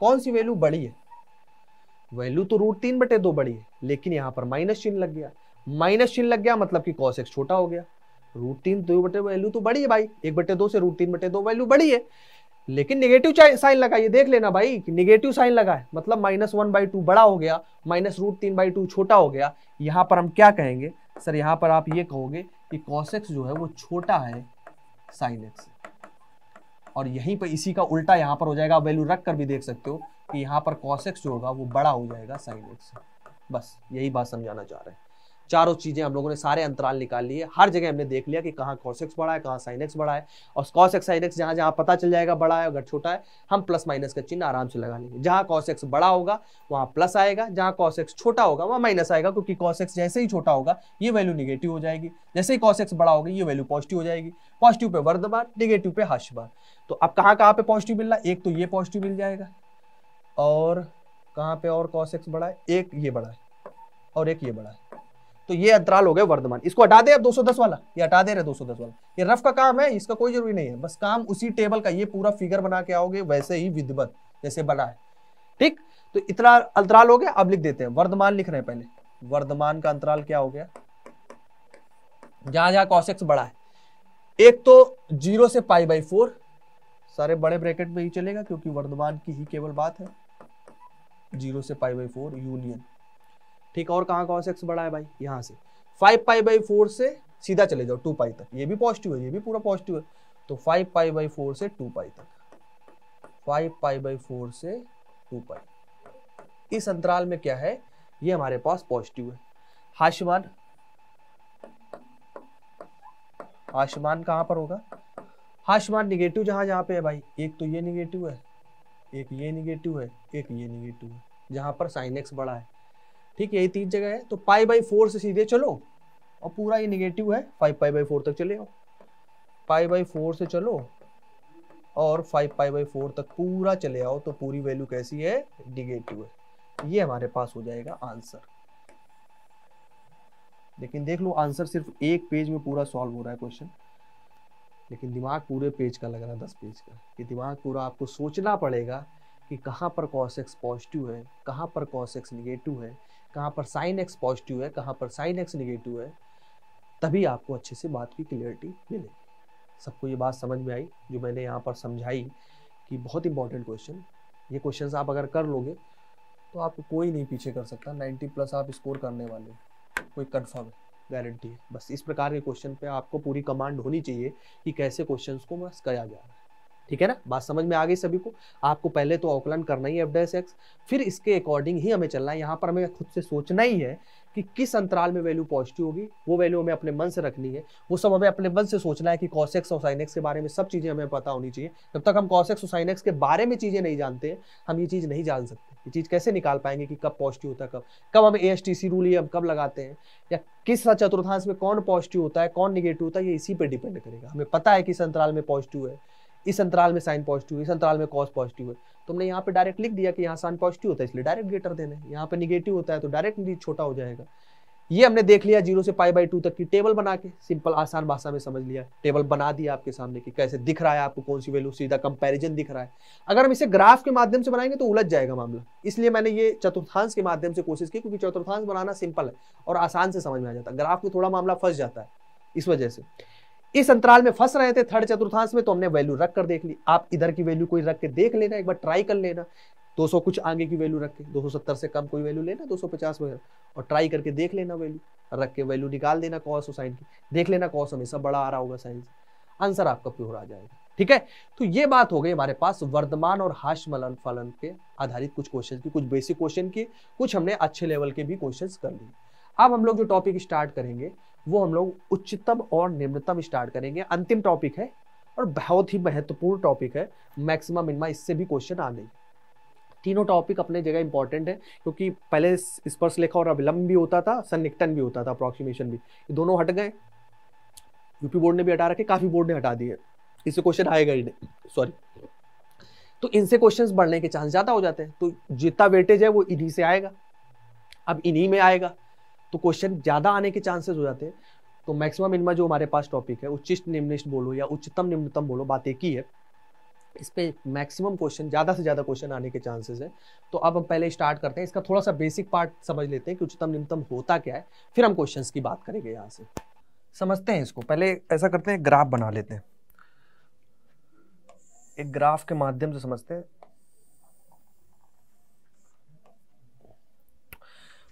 कौन सी वैल्यू बड़ी है वैल्यू तो रूट तीन बटे दो बड़ी है लेकिन यहाँ पर माइनस चिन्ह लग गया माइनस चिन्ह लग गया मतलब कि कॉस एक्स छोटा हो गया रूट तीन दो बटे वैल्यू तो बड़ी है भाई एक बटे दो से रूट तीन बटे दो वैल्यू बड़ी है लेकिन निगेटिव साइन लगा ये देख लेना भाई कि निगेटिव साइन लगा है मतलब माइनस वन बाई टू बड़ा हो गया माइनस रूट तीन बाई टू छोटा हो गया यहाँ पर हम क्या कहेंगे सर यहाँ पर आप ये कहोगे कि कॉशेक्स जो है वो छोटा है साइन एक्स और यहीं पर इसी का उल्टा यहाँ पर हो जाएगा वैल्यू रख कर भी देख सकते हो कि यहाँ पर कॉशेक्स जो होगा वो बड़ा हो जाएगा साइन एक्स बस यही बात समझाना चाह रहे हैं चारों चीज़ें हम लोगों ने सारे अंतराल निकाल लिए हर जगह हमने देख लिया कि कहाँ कॉसेक्स बढ़ा है कहाँ साइनेक्स बढ़ा है और कॉसेक्स साइनेक्स जहाँ जहाँ पता चल जाएगा बड़ा है अगर छोटा है हम प्लस माइनस का चिन्ह आराम से लगा लेंगे जहाँ कॉसेक्स बड़ा होगा वहाँ प्लस आएगा जहाँ कॉसेक्स छोटा होगा वहाँ माइनस आएगा क्योंकि कॉसेक्स जैसे ही छोटा होगा ये वैल्यू निगेटिव हो जाएगी जैसे ही कॉसेक्स बड़ा होगा ये वैल्यू पॉजिटिव हो जाएगी पॉजिटिव पे वर्धमान निगेटिव पे हर्ष बार तो अब कहाँ कहाँ पे पॉजिटिव मिल रहा है एक तो ये पॉजिटिव मिल जाएगा और कहाँ पे और कॉस एक्स बड़ा है एक ये बड़ा है और एक ये बड़ा है तो ये अंतराल हो गया वर्धमान इसको हटा दे अब 210 वाला ये हटा दे रहे 210 वाला ये रफ का काम है इसका कोई जरूरी नहीं है बस काम उसी टेबल का ये पूरा फिगर बना के आओगे वैसे ही विधिवत जैसे बना है ठीक तो इतना अंतराल हो गया अब लिख देते हैं वर्धमान लिख रहे हैं पहले वर्धमान का अंतराल क्या हो गया जहां जहां कॉशेक्स बड़ा है एक तो जीरो से पाई बाई फोर सारे बड़े ब्रैकेट में ही चलेगा क्योंकि वर्धमान की ही केवल बात है जीरो से पाई बाई फोर यूनियन ठीक और कहाँ कौन सा एक्स बड़ा है भाई यहाँ से फाइव पाई बाई फोर से सीधा चले जाओ टू पाई तक ये भी पॉजिटिव है ये भी पूरा पॉजिटिव है तो फाइव पाई बाई फोर से टू पाई तक फाइव पाई बाई फोर से टू पाई इस अंतराल में क्या है ये हमारे पास पॉजिटिव है हाशमान हाशमान कहाँ पर होगा हाशमान निगेटिव जहां जहां पे है भाई एक तो ये निगेटिव है एक ये निगेटिव है एक ये निगेटिव है जहां पर साइन एक्स बड़ा है ठीक है यही तीस जगह है तो पाई बाई फोर से सीधे चलो और पूरा ये निगेटिव है फाइव पाई बाई फोर तक चले जाओ पाई बाई फोर से चलो और फाइव पाई बाई फोर तक पूरा चले आओ तो पूरी वैल्यू कैसी है निगेटिव है ये हमारे पास हो जाएगा आंसर लेकिन देख लो आंसर सिर्फ एक पेज में पूरा सॉल्व हो रहा है क्वेश्चन लेकिन दिमाग पूरे पेज का लग रहा है दस पेज का ये दिमाग पूरा आपको सोचना पड़ेगा कि कहाँ पर कॉस एक्स पॉजिटिव है कहाँ पर कॉस एक्स निगेटिव है कहाँ पर साइन एक्स पॉजिटिव है कहाँ पर साइन एक्स निगेटिव है तभी आपको अच्छे से बात की क्लियरिटी मिलेगी सबको ये बात समझ में आई जो मैंने यहाँ पर समझाई कि बहुत इंपॉर्टेंट क्वेश्चन ये क्वेश्चन आप अगर कर लोगे तो आपको कोई नहीं पीछे कर सकता 90 प्लस आप स्कोर करने वाले कोई कन्फर्म है गारंटी है बस इस प्रकार के क्वेश्चन पे आपको पूरी कमांड होनी चाहिए कि कैसे क्वेश्चंस को मैं किया जा रहा है ठीक है ना बात समझ में आ गई सभी को आपको पहले तो आकलन करना ही एफ एक्स फिर इसके अकॉर्डिंग ही हमें चलना है यहाँ पर हमें खुद से सोचना ही है कि किस अंतराल में वैल्यू पॉजिटिव होगी वो वैल्यू हमें अपने मन से रखनी है वो सब हमें अपने मन से सोचना है कि कॉशेक्स और साइनेक्स के बारे में सब चीज़ें हमें पता होनी चाहिए जब तक हम कॉशेक्स और साइनेक्स के बारे में चीज़ें नहीं जानते हम ये चीज़ नहीं जान सकते ये चीज़ कैसे निकाल पाएंगे कि कब पॉजिटिव होता है कब कब हम A S T C rule ये हम कब लगाते हैं या किस चतुर्थांश में कौन पॉजिटिव होता है कौन निगेटिव होता है ये इसी पर डिपेंड करेगा हमें पता है किस अंतराल में पॉजिटिव है इस अंतराल में साइन पॉजिटिव इस अंतराल में कॉस पॉजिटिव है तुमने यहाँ पे डायरेक्ट लिख दिया कि यहाँ साइन पॉजिटिव होता है इसलिए डायरेक्ट ग्रेटर देन है यहाँ पे निगेटिव होता है तो डायरेक्ट छोटा हो जाएगा ये हमने देख लिया जीरो से पाई बाई टू तक की टेबल बना के सिंपल आसान भाषा में समझ लिया टेबल बना दिया आपके सामने कि कैसे दिख रहा है आपको कौन सी वैल्यू सीधा कंपैरिजन दिख रहा है अगर हम इसे ग्राफ के माध्यम से बनाएंगे तो उलझ जाएगा मामला इसलिए मैंने ये चतुर्थांश के माध्यम से कोशिश की क्योंकि चतुर्थांश बनाना सिंपल है और आसान से समझ में आ जाता है ग्राफ में थोड़ा मामला फंस जाता है इस वजह से इस अंतराल में फंस रहे थे थर्ड चतुर्थांश में तो हमने वैल्यू रख कर देख ली आप इधर की वैल्यू कोई रख के देख लेना एक बार ट्राई कर लेना 200 कुछ आगे की वैल्यू रख के 270 से कम कोई वैल्यू लेना 250 वगैरह और ट्राई करके देख लेना वैल्यू रख के वैल्यू निकाल देना कॉस और साइन की देख लेना कॉस हमेशा बड़ा आ रहा होगा साइन से आंसर आपका प्योर आ जाएगा ठीक है तो ये बात हो गई हमारे पास वर्तमान और हाशमलन फलन के आधारित कुछ क्वेश्चन की कुछ बेसिक क्वेश्चन की कुछ हमने अच्छे लेवल के भी क्वेश्चन कर लिए अब हम लोग जो टॉपिक स्टार्ट करेंगे वो हम लोग उच्चतम और निम्नतम स्टार्ट करेंगे अंतिम टॉपिक है और बहुत ही महत्वपूर्ण टॉपिक है मैक्सिमम मिनिमा इससे भी क्वेश्चन आ गई तीनों टॉपिक अपने जगह इंपॉर्टेंट है क्योंकि पहले स्पर्श लेखा और अविलंब भी होता था सन्निकटन भी होता था अप्रॉक्सीमेशन भी ये दोनों हट गए यूपी बोर्ड ने भी हटा रखे काफ़ी बोर्ड ने हटा दिए इससे क्वेश्चन आएगा ही नहीं सॉरी तो इनसे क्वेश्चंस बढ़ने के चांस ज़्यादा हो जाते हैं तो जितना वेटेज है वो इन्हीं से आएगा अब इन्हीं में आएगा तो क्वेश्चन ज़्यादा आने के चांसेस हो जाते तो मैक्सिमम इनमें जो हमारे पास टॉपिक है उच्चिष्ट निम्निष्ट बोलो या उच्चतम निम्नतम बोलो बात एक ही है इस पर मैक्सिमम क्वेश्चन ज़्यादा से ज़्यादा क्वेश्चन आने के चांसेस है तो अब हम पहले स्टार्ट करते हैं इसका थोड़ा सा बेसिक पार्ट समझ लेते हैं कि उच्चतम निम्नतम होता क्या है फिर हम क्वेश्चन की बात करेंगे यहाँ से समझते हैं इसको पहले ऐसा करते हैं ग्राफ बना लेते हैं एक ग्राफ के माध्यम से समझते हैं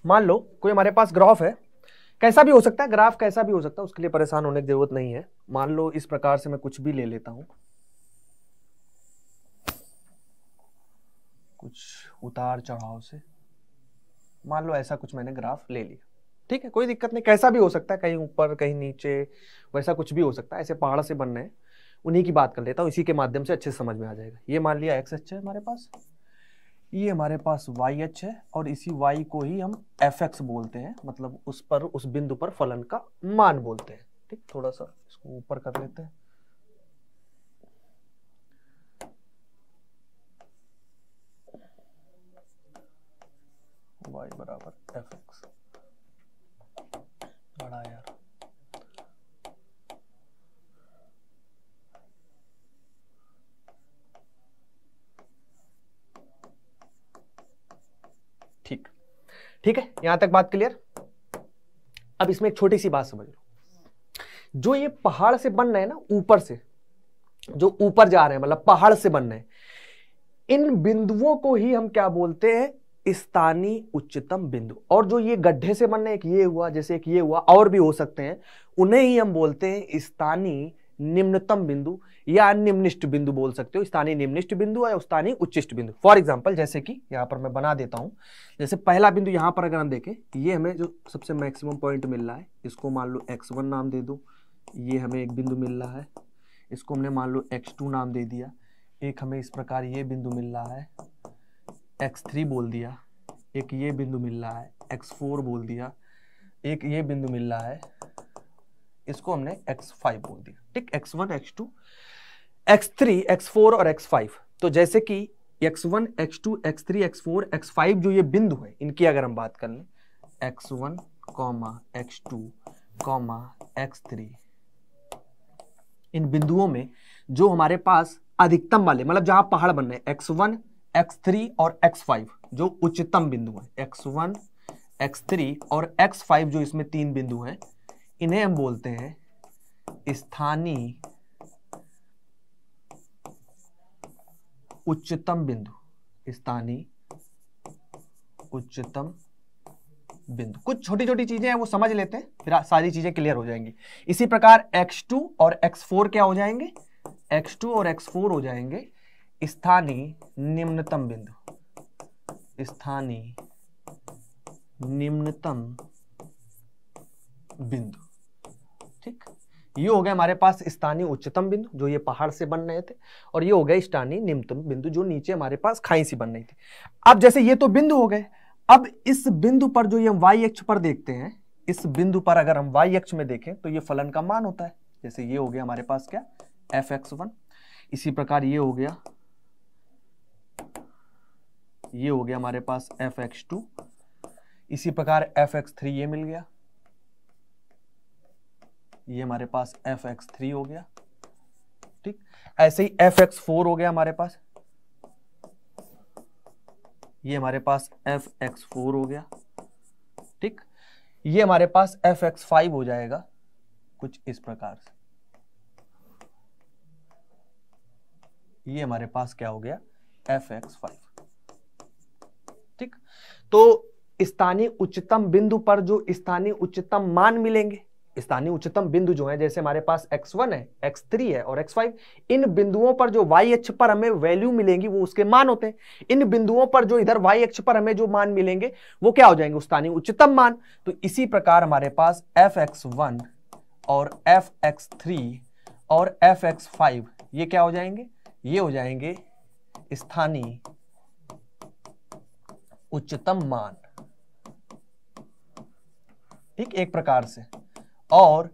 मान लो कोई हमारे पास ग्राफ है कैसा भी हो सकता है ग्राफ कैसा भी हो सकता है उसके लिए परेशान होने की जरूरत नहीं है मान लो इस प्रकार से मैं कुछ भी ले लेता हूं कुछ उतार चढ़ाव से मान लो ऐसा कुछ मैंने ग्राफ ले लिया ठीक है कोई दिक्कत नहीं कैसा भी हो सकता है कहीं ऊपर कहीं नीचे वैसा कुछ भी हो सकता है ऐसे पहाड़ से बनने उन्हीं की बात कर लेता हूँ इसी के माध्यम से अच्छे समझ में आ जाएगा ये मान लिया एक्स अच्छा है हमारे पास ये हमारे पास वाई एच है और इसी वाई को ही हम एफ एक्स बोलते हैं मतलब उस पर उस बिंदु पर फलन का मान बोलते हैं ठीक थोड़ा सा इसको ऊपर कर लेते हैं वाई बराबर ठीक ठीक है यहां तक बात क्लियर अब इसमें एक छोटी सी बात समझ लो जो ये पहाड़ से बन रहे हैं ना ऊपर से जो ऊपर जा रहे हैं मतलब पहाड़ से बन रहे हैं इन बिंदुओं को ही हम क्या बोलते हैं स्थानीय उच्चतम बिंदु और जो ये गड्ढे से बनने एक ये हुआ जैसे एक ये हुआ और भी हो सकते हैं उन्हें ही हम बोलते हैं स्थानीय निम्नतम बिंदु या निम्निष्ट बिंदु बोल सकते हो स्थानीय निम्निष्ट बिंदु या स्थानीय उच्चिष्ट बिंदु फॉर एग्जाम्पल जैसे कि यहाँ पर मैं बना देता हूँ जैसे पहला बिंदु यहाँ पर अगर हम देखें ये हमें जो सबसे मैक्सिमम पॉइंट मिल रहा है इसको मान लो एक्स वन नाम दे दो ये हमें एक बिंदु मिल रहा है इसको हमने मान लो एक्स टू नाम दे दिया एक हमें इस प्रकार ये बिंदु मिल रहा है एक्स थ्री बोल दिया एक ये बिंदु मिल रहा है एक्स फोर बोल दिया एक ये बिंदु मिल रहा है इसको हमने x5 बोल दिया ठीक x1 x2 x3 x4 और x5 तो जैसे कि x1 x2 x3 x4 x5 जो ये बिंदु है इनकी अगर हम बात कर लें x1 comma x2 comma x3 इन बिंदुओं में जो हमारे पास अधिकतम वाले मतलब जहां पहाड़ बन रहे एक्स वन और x5 जो उच्चतम बिंदु है x1 x3 और x5 जो इसमें तीन बिंदु हैं इन्हें हम बोलते हैं स्थानीय उच्चतम बिंदु स्थानीय उच्चतम बिंदु कुछ छोटी छोटी चीजें हैं वो समझ लेते हैं फिर सारी चीजें क्लियर हो जाएंगी इसी प्रकार x2 और x4 क्या हो जाएंगे x2 और x4 हो जाएंगे स्थानीय निम्नतम बिंदु स्थानीय निम्नतम बिंदु ठीक ये हो गया हमारे पास स्थानीय उच्चतम बिंदु जो ये पहाड़ से बन रहे थे और ये हो गया स्थानीय निम्नतम बिंदु जो नीचे हमारे पास खाई सी बन रही थी अब जैसे ये तो बिंदु हो गए अब इस बिंदु पर जो ये हम वाई अक्ष पर देखते हैं इस बिंदु पर अगर हम वाई अक्ष में देखें तो ये फलन का मान होता है जैसे ये हो गया हमारे पास क्या एफ एक्स वन इसी प्रकार ये हो गया ये हो गया हमारे पास एफ एक्स टू इसी प्रकार एफ एक्स थ्री ये मिल गया ये हमारे पास एफ एक्स थ्री हो गया ठीक ऐसे ही एफ एक्स फोर हो गया हमारे पास ये हमारे पास एफ एक्स फोर हो गया ठीक ये हमारे पास एफ एक्स फाइव हो जाएगा कुछ इस प्रकार से ये हमारे पास क्या हो गया एफ एक्स फाइव ठीक तो स्थानीय उच्चतम बिंदु पर जो स्थानीय उच्चतम मान मिलेंगे स्थानीय उच्चतम बिंदु जो है जैसे हमारे पास x1 है x3 है और x5 इन बिंदुओं पर जो y अक्ष पर हमें वैल्यू मिलेंगी वो उसके मान होते हैं इन बिंदुओं पर जो इधर y अक्ष पर हमें जो मान मिलेंगे वो क्या हो जाएंगे स्थानीय उच्चतम मान तो इसी प्रकार हमारे पास एफ और एफ और एफ ये क्या हो जाएंगे ये हो जाएंगे स्थानीय उच्चतम मान ठीक एक प्रकार से और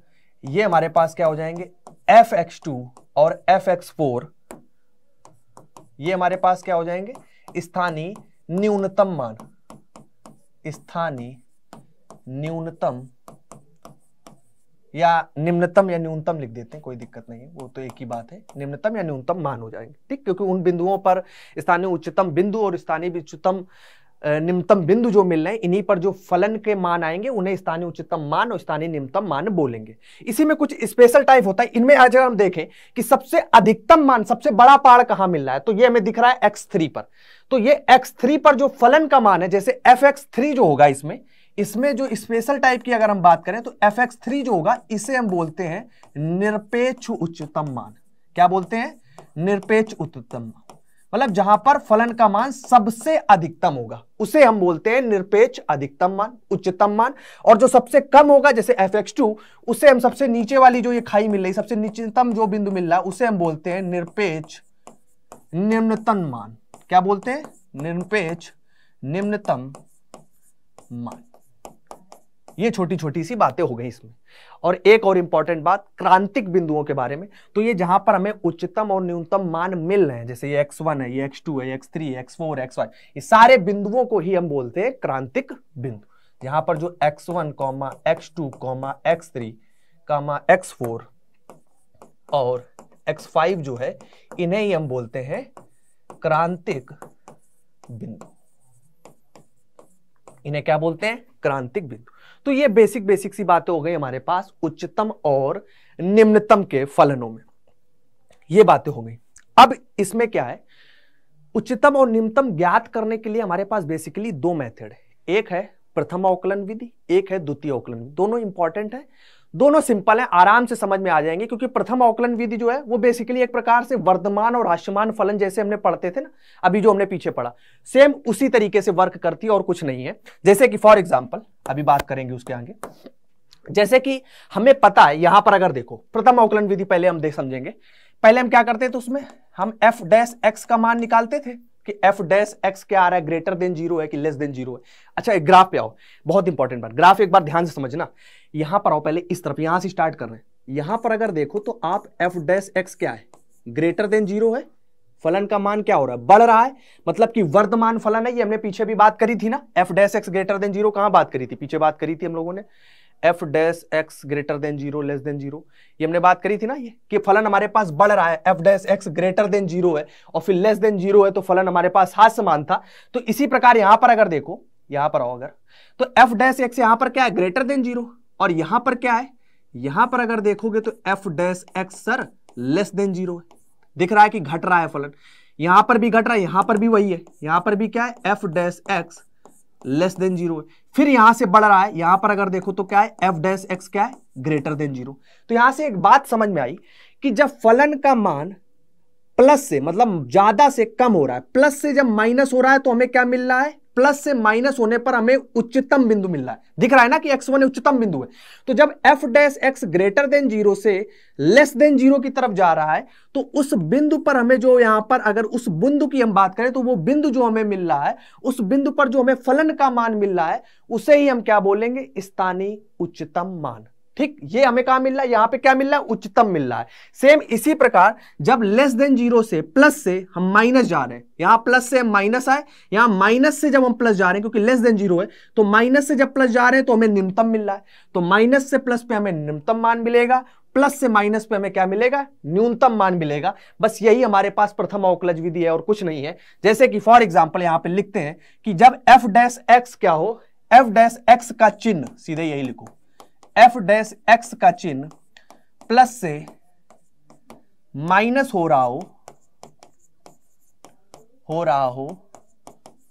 ये हमारे पास क्या हो जाएंगे एफ एक्स टू और एफ एक्स फोर ये हमारे पास क्या हो जाएंगे स्थानीय न्यूनतम मान स्थानीय न्यूनतम या निम्नतम या न्यूनतम लिख देते हैं कोई दिक्कत नहीं है वो तो एक ही बात है निम्नतम या न्यूनतम मान हो जाएंगे ठीक क्योंकि उन बिंदुओं पर स्थानीय उच्चतम बिंदु और स्थानीय उच्चतम निम्नतम बिंदु जो मिल रहे हैं इन्हीं पर जो फलन के मान आएंगे उन्हें स्थानीय उच्चतम मान और स्थानीय निम्नतम मान बोलेंगे इसी में कुछ स्पेशल टाइप होता है इनमें आज हम देखें कि सबसे अधिकतम मान सबसे बड़ा पहाड़ कहाँ मिल रहा है तो ये हमें दिख रहा है एक्स थ्री पर तो ये एक्स थ्री पर जो फलन का मान है जैसे एफ एक्स थ्री जो होगा इसमें इसमें जो स्पेशल टाइप की अगर हम बात करें तो एफ एक्स थ्री जो होगा इसे हम बोलते हैं निरपेक्ष उच्चतम मान क्या बोलते हैं निरपेक्ष उच्चतम मान मतलब जहां पर फलन का मान सबसे अधिकतम होगा उसे हम बोलते हैं निरपेक्ष अधिकतम मान उच्चतम मान और जो सबसे कम होगा जैसे एफ एक्स टू उसे हम सबसे नीचे वाली जो ये खाई मिल रही सबसे नीचतम जो बिंदु मिल रहा है उसे हम बोलते हैं निरपेक्ष निम्नतम मान क्या बोलते हैं निरपेक्ष निम्नतम मान ये छोटी छोटी सी बातें हो गई इसमें और एक और इंपॉर्टेंट बात क्रांतिक बिंदुओं के बारे में तो ये जहां पर हमें उच्चतम और न्यूनतम मान मिल रहे हैं जैसे ये एक्स वन है ये एक्स टू है x three x four x y ये सारे बिंदुओं को ही हम बोलते हैं क्रांतिक बिंदु यहां पर जो x one comma x two comma x three comma x four और एक्स फाइव जो है इन्हें ही हम बोलते हैं क्रांतिक बिंदु इन्हें क्या बोलते हैं क्रांतिक बिंदु तो ये बेसिक बेसिक सी बातें हो गई हमारे पास उच्चतम और निम्नतम के फलनों में ये बातें हो गई अब इसमें क्या है उच्चतम और निम्नतम ज्ञात करने के लिए हमारे पास बेसिकली दो मेथड है एक है प्रथम अवकलन विधि एक है द्वितीय अवकलन दोनों इंपॉर्टेंट है दोनों सिंपल हैं आराम से समझ में आ जाएंगे क्योंकि प्रथम अवकलन विधि जो है वो बेसिकली एक प्रकार से वर्धमान और हास्यमान फलन जैसे हमने पढ़ते थे ना अभी जो हमने पीछे पढ़ा सेम उसी तरीके से वर्क करती है और कुछ नहीं है जैसे कि फॉर एग्जाम्पल अभी बात करेंगे उसके आगे जैसे कि हमें पता है यहां पर अगर देखो प्रथम अवकलन विधि पहले हम देख समझेंगे पहले हम क्या करते थे उसमें हम एफ डैश एक्स का मान निकालते थे कि एफ डैश एक्स क्या आ रहा है ग्रेटर देन जीरो है कि लेस देन जीरो है अच्छा एक ग्राफ पे आओ बहुत इंपॉर्टेंट बात ग्राफ एक बार ध्यान से समझना यहां पर आओ पहले इस तरफ यहां से स्टार्ट कर रहे हैं यहां पर अगर देखो तो आप एफ डैश एक्स क्या है ग्रेटर देन जीरो है फलन का मान क्या हो रहा है बढ़ रहा है मतलब कि वर्तमान फलन है ये हमने पीछे भी बात करी थी ना f dash x greater than zero कहां बात करी थी पीछे बात करी थी हम लोगों ने f dash x greater than zero less than zero ये हमने बात करी थी ना ये कि फलन हमारे पास बढ़ रहा है f dash x greater than zero है और फिर लेस देन जीरो है तो फलन हमारे पास हाथ समान था तो इसी प्रकार यहां पर अगर देखो यहां पर आओ अगर तो एफ डैश एक्स यहां पर क्या है ग्रेटर देन जीरो और यहां पर क्या है यहां पर अगर देखोगे तो f dash x sir less than zero है दिख रहा है कि घट रहा है फलन यहां पर भी घट रहा है यहां पर भी वही है यहां पर भी क्या है f dash x less than zero है फिर यहां से बढ़ रहा है यहां पर अगर देखो तो क्या है एफ डैश एक्स क्या है ग्रेटर देन जीरो तो यहां से एक बात समझ में आई कि जब फलन का मान प्लस से मतलब ज्यादा से कम हो रहा है प्लस से जब माइनस हो रहा है तो हमें क्या मिल रहा है प्लस से माइनस होने पर हमें उच्चतम बिंदु मिल रहा है दिख रहा है ना कि एक्स वन उच्चतम बिंदु है तो जब f dash x greater than zero से लेस देन जीरो की तरफ जा रहा है तो उस बिंदु पर हमें जो यहां पर अगर उस बिंदु की हम बात करें तो वो बिंदु जो हमें मिल रहा है उस बिंदु पर जो हमें फलन का मान मिल रहा है उसे ही हम क्या बोलेंगे स्थानीय उच्चतम मान ठीक ये हमें कहा मिल रहा है यहां पे क्या मिल रहा है उच्चतम मिल रहा है सेम इसी प्रकार जब लेस देन जीरो से प्लस से हम माइनस जा रहे हैं यहां प्लस से माइनस आए यहां माइनस से जब हम प्लस जा रहे हैं क्योंकि लेस देन जीरो है तो माइनस से जब प्लस जा रहे हैं तो हमें निम्नतम मिल रहा है तो माइनस से प्लस पे हमें निम्नतम मान मिलेगा प्लस से माइनस पे हमें क्या मिलेगा न्यूनतम मान मिलेगा बस यही हमारे पास प्रथम अवकलज विधि है और कुछ नहीं है जैसे कि फॉर एग्जाम्पल यहां पर लिखते हैं कि जब एफ डैश एक्स क्या हो एफ डैश एक्स का चिन्ह सीधे यही लिखो एफ डैश एक्स का चिन्ह प्लस से माइनस हो रहा हो हो रहा हो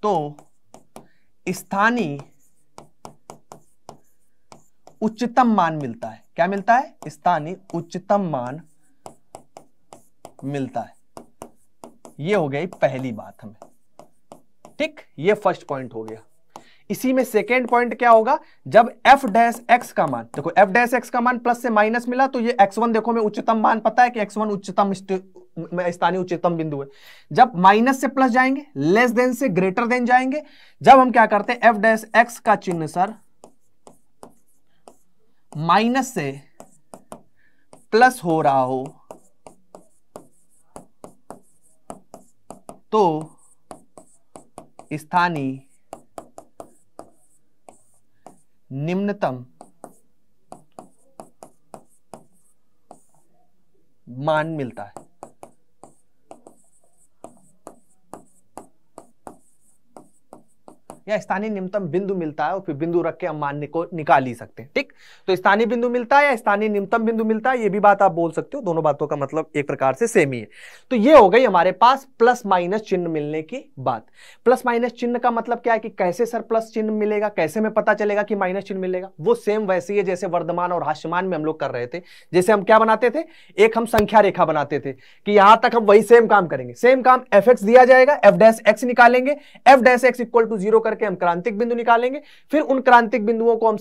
तो स्थानीय उच्चतम मान मिलता है क्या मिलता है स्थानीय उच्चतम मान मिलता है ये हो गई पहली बात हमें ठीक ये फर्स्ट पॉइंट हो गया इसी में सेकेंड पॉइंट क्या होगा जब एफ डैश एक्स का मान देखो एफ डैश एक्स का मान प्लस से माइनस मिला तो ये एक्स वन देखो मैं उच्चतम मान पता है कि एक्स वन उच्चतम स्थानीय उच्चतम बिंदु है जब माइनस से प्लस जाएंगे लेस देन से ग्रेटर देन जाएंगे जब हम क्या करते हैं एफ डैश एक्स का चिन्ह सर माइनस से प्लस हो रहा हो तो स्थानीय निम्नतम मान मिलता है या स्थानीय निम्नतम बिंदु मिलता है और फिर बिंदु रख के हम मान्य को निकाल ही सकते हैं ठीक तो स्थानीय बिंदु मिलता है या स्थानीय निम्नतम बिंदु मिलता है ये भी बात आप बोल सकते हो दोनों बातों का मतलब एक प्रकार से सेम ही है तो ये हो गई हमारे पास प्लस माइनस चिन्ह मिलने की बात प्लस माइनस चिन्ह का मतलब क्या है कि कैसे सर प्लस चिन्ह मिलेगा कैसे में पता चलेगा कि माइनस चिन्ह मिलेगा वो सेम वैसे ही है जैसे वर्धमान और हास्यमान में हम लोग कर रहे थे जैसे हम क्या बनाते थे एक हम संख्या रेखा बनाते थे कि यहां तक हम वही सेम काम करेंगे सेम काम एफ दिया जाएगा एफ डैश निकालेंगे f dash equal to zero करके करके हम क्रांतिक बिंदु निकालेंगे फिर उन क्रांतिक बिंदुओं को हम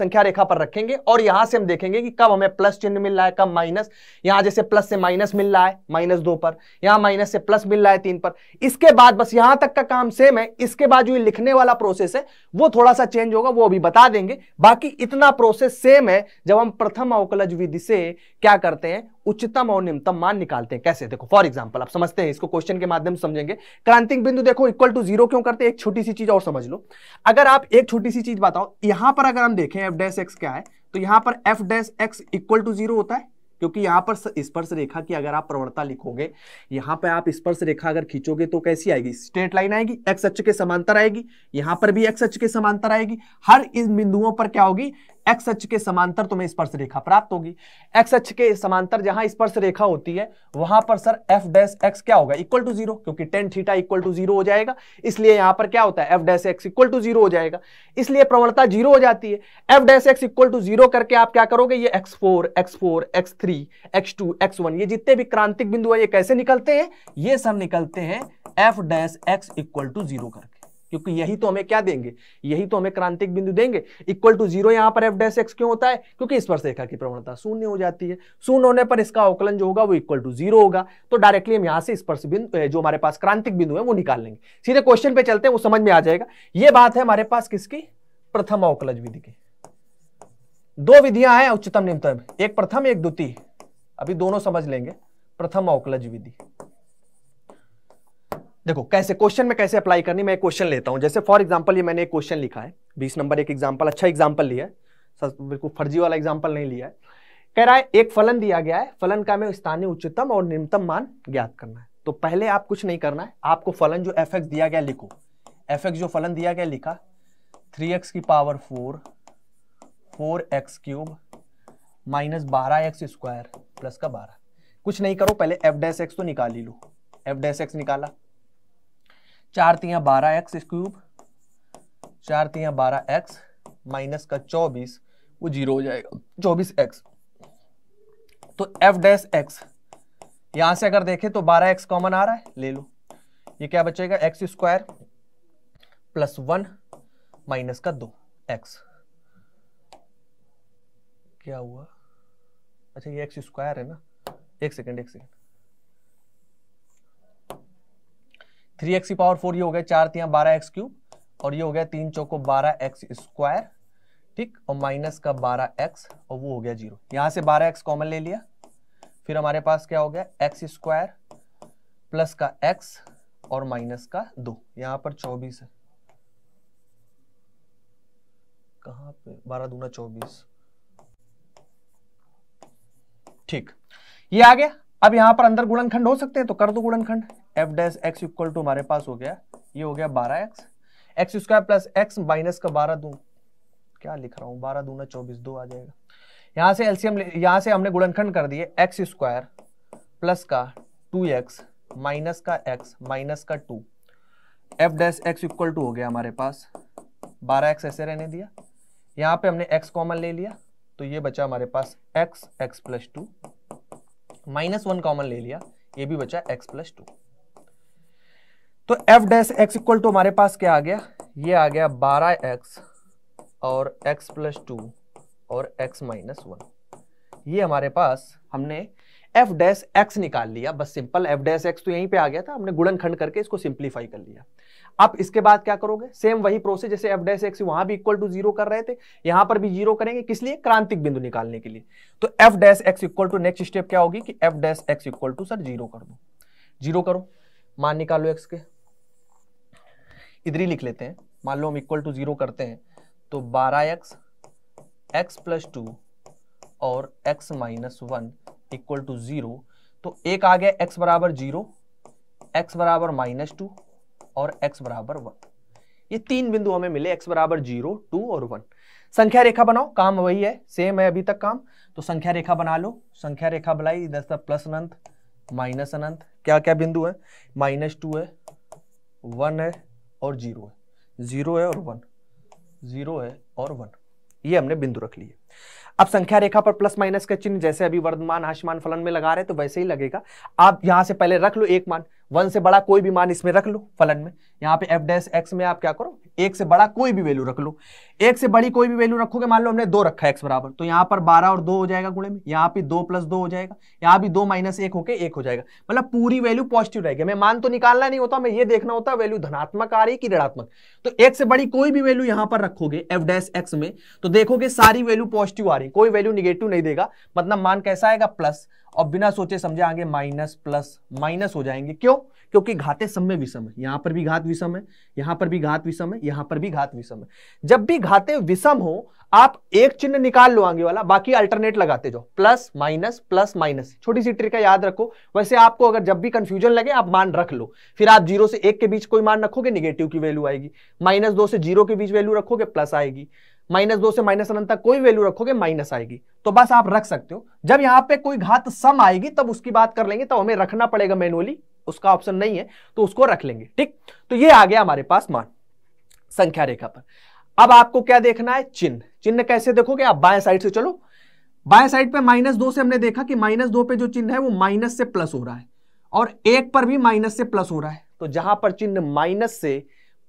संख्या रेखा पर रखेंगे और यहां से हम देखेंगे कि कब हमें प्लस चिन्ह मिल रहा है कब माइनस यहां जैसे प्लस से माइनस मिल रहा है माइनस दो पर यहां माइनस से प्लस मिल रहा है तीन पर इसके बाद बस यहां तक का काम सेम है इसके बाद जो लिखने वाला प्रोसेस है वो थोड़ा सा चेंज होगा वो अभी बता देंगे बाकी इतना प्रोसेस सेम है जब हम प्रथम अवकलज विधि से क्या करते हैं उच्चतम और निम्नतम मान निकालते हैं कैसे देखो फॉर एग्जाम्पल आप समझते हैं इसको क्वेश्चन के माध्यम से समझेंगे क्रांतिक बिंदु देखो इक्वल टू जीरो क्यों करते हैं एक छोटी सी चीज और समझ लो अगर आप एक छोटी सी चीज बताओ यहां पर अगर हम देखें एफ डैश एक्स क्या है तो यहां पर f dash x equal to zero होता है क्योंकि यहां पर स्पर्श रेखा की अगर आप प्रवणता लिखोगे यहां पर आप स्पर्श रेखा अगर खींचोगे तो कैसी आएगी स्ट्रेट लाइन आएगी एक्स अक्ष के समांतर आएगी यहां पर भी एक्स अक्ष के समांतर आएगी हर इन बिंदुओं पर क्या होगी एक्स अक्ष के समांतर तुम्हें स्पर्श रेखा प्राप्त होगी एक्स अक्ष के समांतर जहां स्पर्श रेखा होती है वहां पर सर एफ डैश एक्स क्या होगा इक्वल टू जीरो क्योंकि tan theta equal to zero हो जाएगा इसलिए यहां पर क्या होता है f dash x equal to zero हो जाएगा इसलिए प्रवणता जीरो हो जाती है f dash x equal to zero करके आप क्या करोगे ये x four x four x three x two x one ये जितने भी क्रांतिक बिंदु है ये कैसे निकलते हैं ये सर निकलते हैं f dash x equal to zero करके क्योंकि यही तो हमें क्या देंगे यही तो हमें क्रांतिक बिंदु देंगे इक्वल टू जीरो यहां पर एफ डैश एक्स क्यों होता है क्योंकि इस पर रेखा की प्रवणता शून्य हो जाती है शून्य होने पर इसका अवकलन जो होगा वो इक्वल टू जीरो होगा तो डायरेक्टली हम यहां से स्पर्श बिंदु जो हमारे पास क्रांतिक बिंदु है वो निकाल लेंगे सीधे क्वेश्चन पे चलते हैं वो समझ में आ जाएगा ये बात है हमारे पास किसकी प्रथम अवकलज विधि की दो विधियां हैं उच्चतम निम्नतम एक प्रथम एक द्वितीय अभी दोनों समझ लेंगे प्रथम अवकलज विधि देखो कैसे क्वेश्चन में कैसे अप्लाई करनी मैं क्वेश्चन लेता हूँ जैसे फॉर एग्जाम्पल ये मैंने एक क्वेश्चन लिखा है बीस नंबर एक एग्जाम्पल अच्छा एग्जाम्पल लिया है सर बिल्कुल फर्जी वाला एग्जाम्पल नहीं लिया है कह रहा है एक फलन दिया गया है फलन का हमें स्थानीय उच्चतम और निम्नतम मान ज्ञात करना है तो पहले आप कुछ नहीं करना है आपको फलन जो एफ दिया गया लिखो एफ जो फलन दिया गया लिखा थ्री एक्स की power four four x cube minus बारह एक्स स्क्वायर प्लस का बारह कुछ नहीं करो पहले एफ डैस एक्स तो निकाल ही लो एफ डैस एक्स निकाला चार तिया बारह एक्स स्क्यूब चार तिया बारह एक्स माइनस का चौबीस वो जीरो हो जाएगा चौबीस एक्स तो एफ डैस एक्स यहां से अगर देखें तो बारह एक्स कॉमन आ रहा है ले लो ये क्या बचेगा x square plus one minus का दो एक्स क्या हुआ अच्छा ये एक्स स्क्वायर है ना एक सेकेंड एक सेकेंड थ्री एक्स की पावर फोर ये हो गया चार तीन बारह एक्स क्यूब और ये हो गया तीन चौको बारह एक्स स्क्वायर ठीक और माइनस का बारह एक्स और वो हो गया जीरो यहां से बारह एक्स कॉमन ले लिया फिर हमारे पास क्या हो गया एक्स स्क्वायर प्लस का एक्स और माइनस का दो यहां पर चौबीस है कहां पे बारह दूना चौबीस ठीक ये आ गया अब यहां पर अंदर गुणनखंड हो सकते हैं तो कर दो गुणनखंड f dash x equal to हमारे पास हो गया ये हो गया बारह x x square plus x minus का बारह दू क्या लिख रहा हूँ बारह दूना चौबीस दो आ जाएगा यहाँ से एलसीएम यहाँ से हमने गुणनखंड कर दिए एक्स स्क्वायर प्लस का टू एक्स माइनस का एक्स माइनस का two f dash x equal to हो गया हमारे पास बारह एक्स ऐसे रहने दिया यहाँ पे हमने एक्स कॉमन ले लिया तो ये बचा हमारे पास x x plus two minus one common ले लिया ये भी बचा एक्स प्लस टू तो f dash x equal to हमारे पास क्या आ गया ये आ गया बारह एक्स और एक्स प्लस टू और एक्स माइनस वन ये हमारे पास हमने एफ डैश एक्स निकाल लिया बस सिंपल एफ डैश एक्स तो यहीं पे आ गया था हमने गुणनखंड करके इसको सिंप्लीफाई कर लिया अब इसके बाद क्या करोगे सेम वही प्रोसेस जैसे एफ डैश एक्स वहां भी इक्वल टू जीरो कर रहे थे यहां पर भी जीरो करेंगे किस लिए क्रांतिक बिंदु निकालने के लिए तो f dash x equal to next step क्या होगी कि f dash x equal to sir zero कर दो जीरो करो मान निकालो एक्स के इधर ही लिख लेते हैं मान लो हम इक्वल टू जीरो करते हैं तो बारह एक्स एक्स प्लस टू और x minus one equal to zero तो एक आ गया एक्स बराबर जीरो एक्स बराबर माइनस टू और एक्स बराबर वन ये तीन बिंदु हमें मिले एक्स बराबर जीरो टू और वन संख्या रेखा बनाओ काम वही है सेम है अभी तक काम तो संख्या रेखा बना लो संख्या रेखा बनाई इधर से प्लस अनंत माइनस अनंत क्या क्या बिंदु है माइनस टू है वन है और जीरो है जीरो है और वन जीरो है और वन ये हमने बिंदु रख लिए अब संख्या रेखा पर प्लस माइनस का चिन्ह जैसे अभी वर्धमान हाशमान फलन में लगा रहे तो वैसे ही लगेगा आप यहां से पहले रख लो एक मान वन से बड़ा कोई भी मान इसमें रख लो फलन में यहाँ पे एफ डैश एक्स में आप क्या करो एक से बड़ा कोई भी वैल्यू रख लो एक से बड़ी कोई भी वैल्यू रखोगे मान लो हमने दो रखा है एक्स बराबर तो यहाँ पर बारह और दो हो जाएगा गुणे में यहाँ पे दो प्लस दो हो जाएगा यहाँ भी दो माइनस एक होकर एक हो जाएगा मतलब पूरी वैल्यू पॉजिटिव रहेगी हमें मान तो निकालना नहीं होता हमें ये देखना होता है वैल्यू धनात्मक आ रही कि ऋणात्मक तो एक से बड़ी कोई भी वैल्यू यहाँ पर रखोगे एफ डैश एक्स में तो देखोगे सारी वैल्यू पॉजिटिव आ रही कोई वैल्यू निगेटिव नहीं देगा मतलब मान कैसा आएगा प्लस और बिना सोचे समझे आगे माइनस प्लस माइनस हो जाएंगे क्यों क्योंकि घाते समय विषम है यहां पर भी घात विषम है यहां पर भी घात विषम है यहां पर भी घात विषम है जब भी घाते विषम हो आप एक चिन्ह निकाल लो आगे वाला बाकी अल्टरनेट लगाते जाओ प्लस माइनस प्लस माइनस छोटी सी ट्रिक है याद रखो वैसे आपको अगर जब भी कंफ्यूजन लगे आप मान रख लो फिर आप जीरो से एक के बीच कोई मान रखोगे निगेटिव की वैल्यू आएगी माइनस दो से जीरो के बीच वैल्यू रखोगे प्लस आएगी माइनस दो से माइनस अनंत तक कोई वैल्यू रखोगे माइनस आएगी तो बस आप रख सकते हो जब यहां पे कोई घात सम आएगी तब उसकी बात कर लेंगे तब हमें रखना पड़ेगा मैनुअली उसका ऑप्शन नहीं है तो उसको रख लेंगे ठीक तो ये आ गया हमारे पास मान संख्या रेखा पर अब आपको क्या देखना है चिन्ह चिन्ह कैसे देखोगे आप बाएं साइड से चलो बाएं साइड पे माइनस दो से हमने देखा कि माइनस दो पे जो चिन्ह है वो माइनस से प्लस हो रहा है और एक पर भी माइनस से प्लस हो रहा है तो जहां पर चिन्ह माइनस से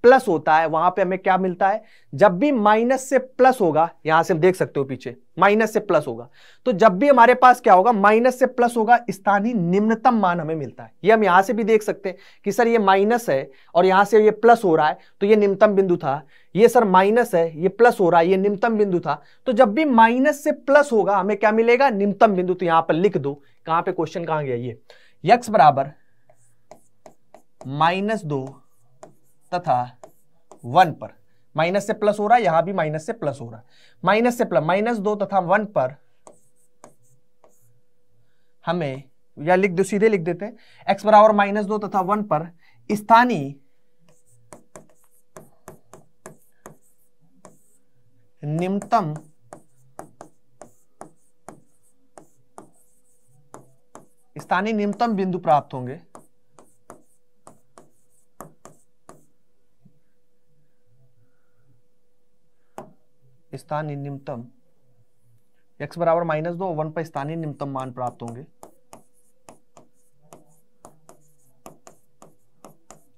प्लस होता है वहां पे हमें क्या मिलता है जब भी माइनस से प्लस होगा यहां से हम देख सकते हो पीछे माइनस से प्लस होगा तो जब भी हमारे पास क्या होगा माइनस से प्लस होगा स्थानीय निम्नतम मान हमें मिलता है ये हम यहां से भी देख सकते हैं कि सर ये माइनस है और यहां से ये प्लस हो रहा है तो ये निम्नतम बिंदु था ये सर माइनस है ये प्लस हो रहा है ये निम्नतम बिंदु था तो जब भी माइनस से प्लस होगा हमें क्या मिलेगा निम्नतम बिंदु तो यहां पर लिख दो कहां पर क्वेश्चन कहां गया ये यक्स बराबर माइनस दो तथा वन पर माइनस से प्लस हो रहा है यहां भी माइनस से प्लस हो रहा है माइनस से प्लस माइनस दो तथा तो वन पर हमें या लिख दो सीधे लिख देते हैं एक्स बराबर माइनस दो तथा तो वन पर स्थानीय निम्नतम स्थानीय निम्नतम बिंदु प्राप्त होंगे स्थानीय निम्नतम x बराबर माइनस दो वन पर स्थानीय निम्नतम मान प्राप्त होंगे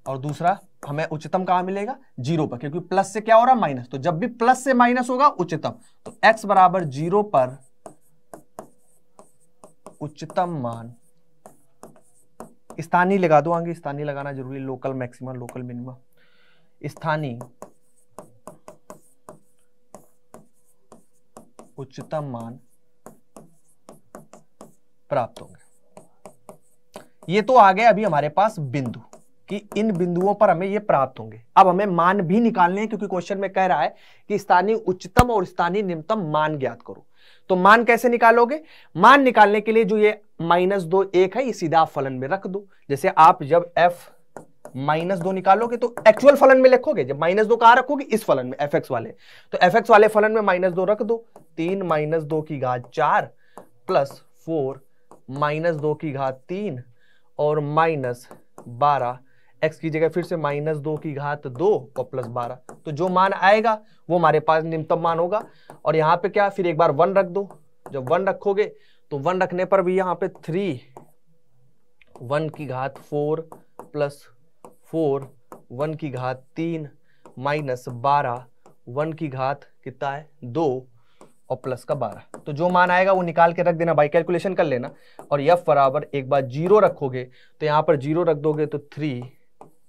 और दूसरा हमें उच्चतम कहां मिलेगा जीरो पर क्योंकि प्लस से क्या हो रहा माइनस तो जब भी प्लस से माइनस होगा उच्चतम तो x बराबर जीरो पर उच्चतम मान स्थानीय लगा दो आगे स्थानीय लगाना जरूरी लोकल मैक्सिमम लोकल मिनिमम स्थानीय उच्चतम मान प्राप्त होंगे ये तो आ गए अभी हमारे पास बिंदु कि इन बिंदुओं पर हमें ये प्राप्त होंगे अब हमें मान भी निकालने हैं क्योंकि क्वेश्चन में कह रहा है कि स्थानीय उच्चतम और स्थानीय निम्नतम मान ज्ञात करो तो मान कैसे निकालोगे मान निकालने के लिए जो ये माइनस दो एक है ये सीधा फलन में रख दो जैसे आप जब एफ माइनस दो निकालोगे तो एक्चुअल फलन में लिखोगे जब माइनस दो कहा रखोगे इस फलन में एफ वाले तो एफ वाले फलन में माइनस दो रख दो तीन माइनस दो की घात चार प्लस फोर माइनस दो की घात तीन और माइनस बारह एक्स की जगह फिर से माइनस दो की घात दो और प्लस बारह तो जो मान आएगा वो हमारे पास निम्नतम मान होगा और यहाँ पे क्या फिर एक बार वन रख दो जब वन रखोगे तो वन रखने पर भी यहाँ पे थ्री वन की घात फोर प्लस फोर वन की घात तीन माइनस बारह वन की घात कितना है दो और प्लस का बारह तो जो मान आएगा वो निकाल के रख देना भाई कैलकुलेशन कर लेना और यफ बराबर एक बार जीरो रखोगे तो यहाँ पर जीरो रख दोगे तो थ्री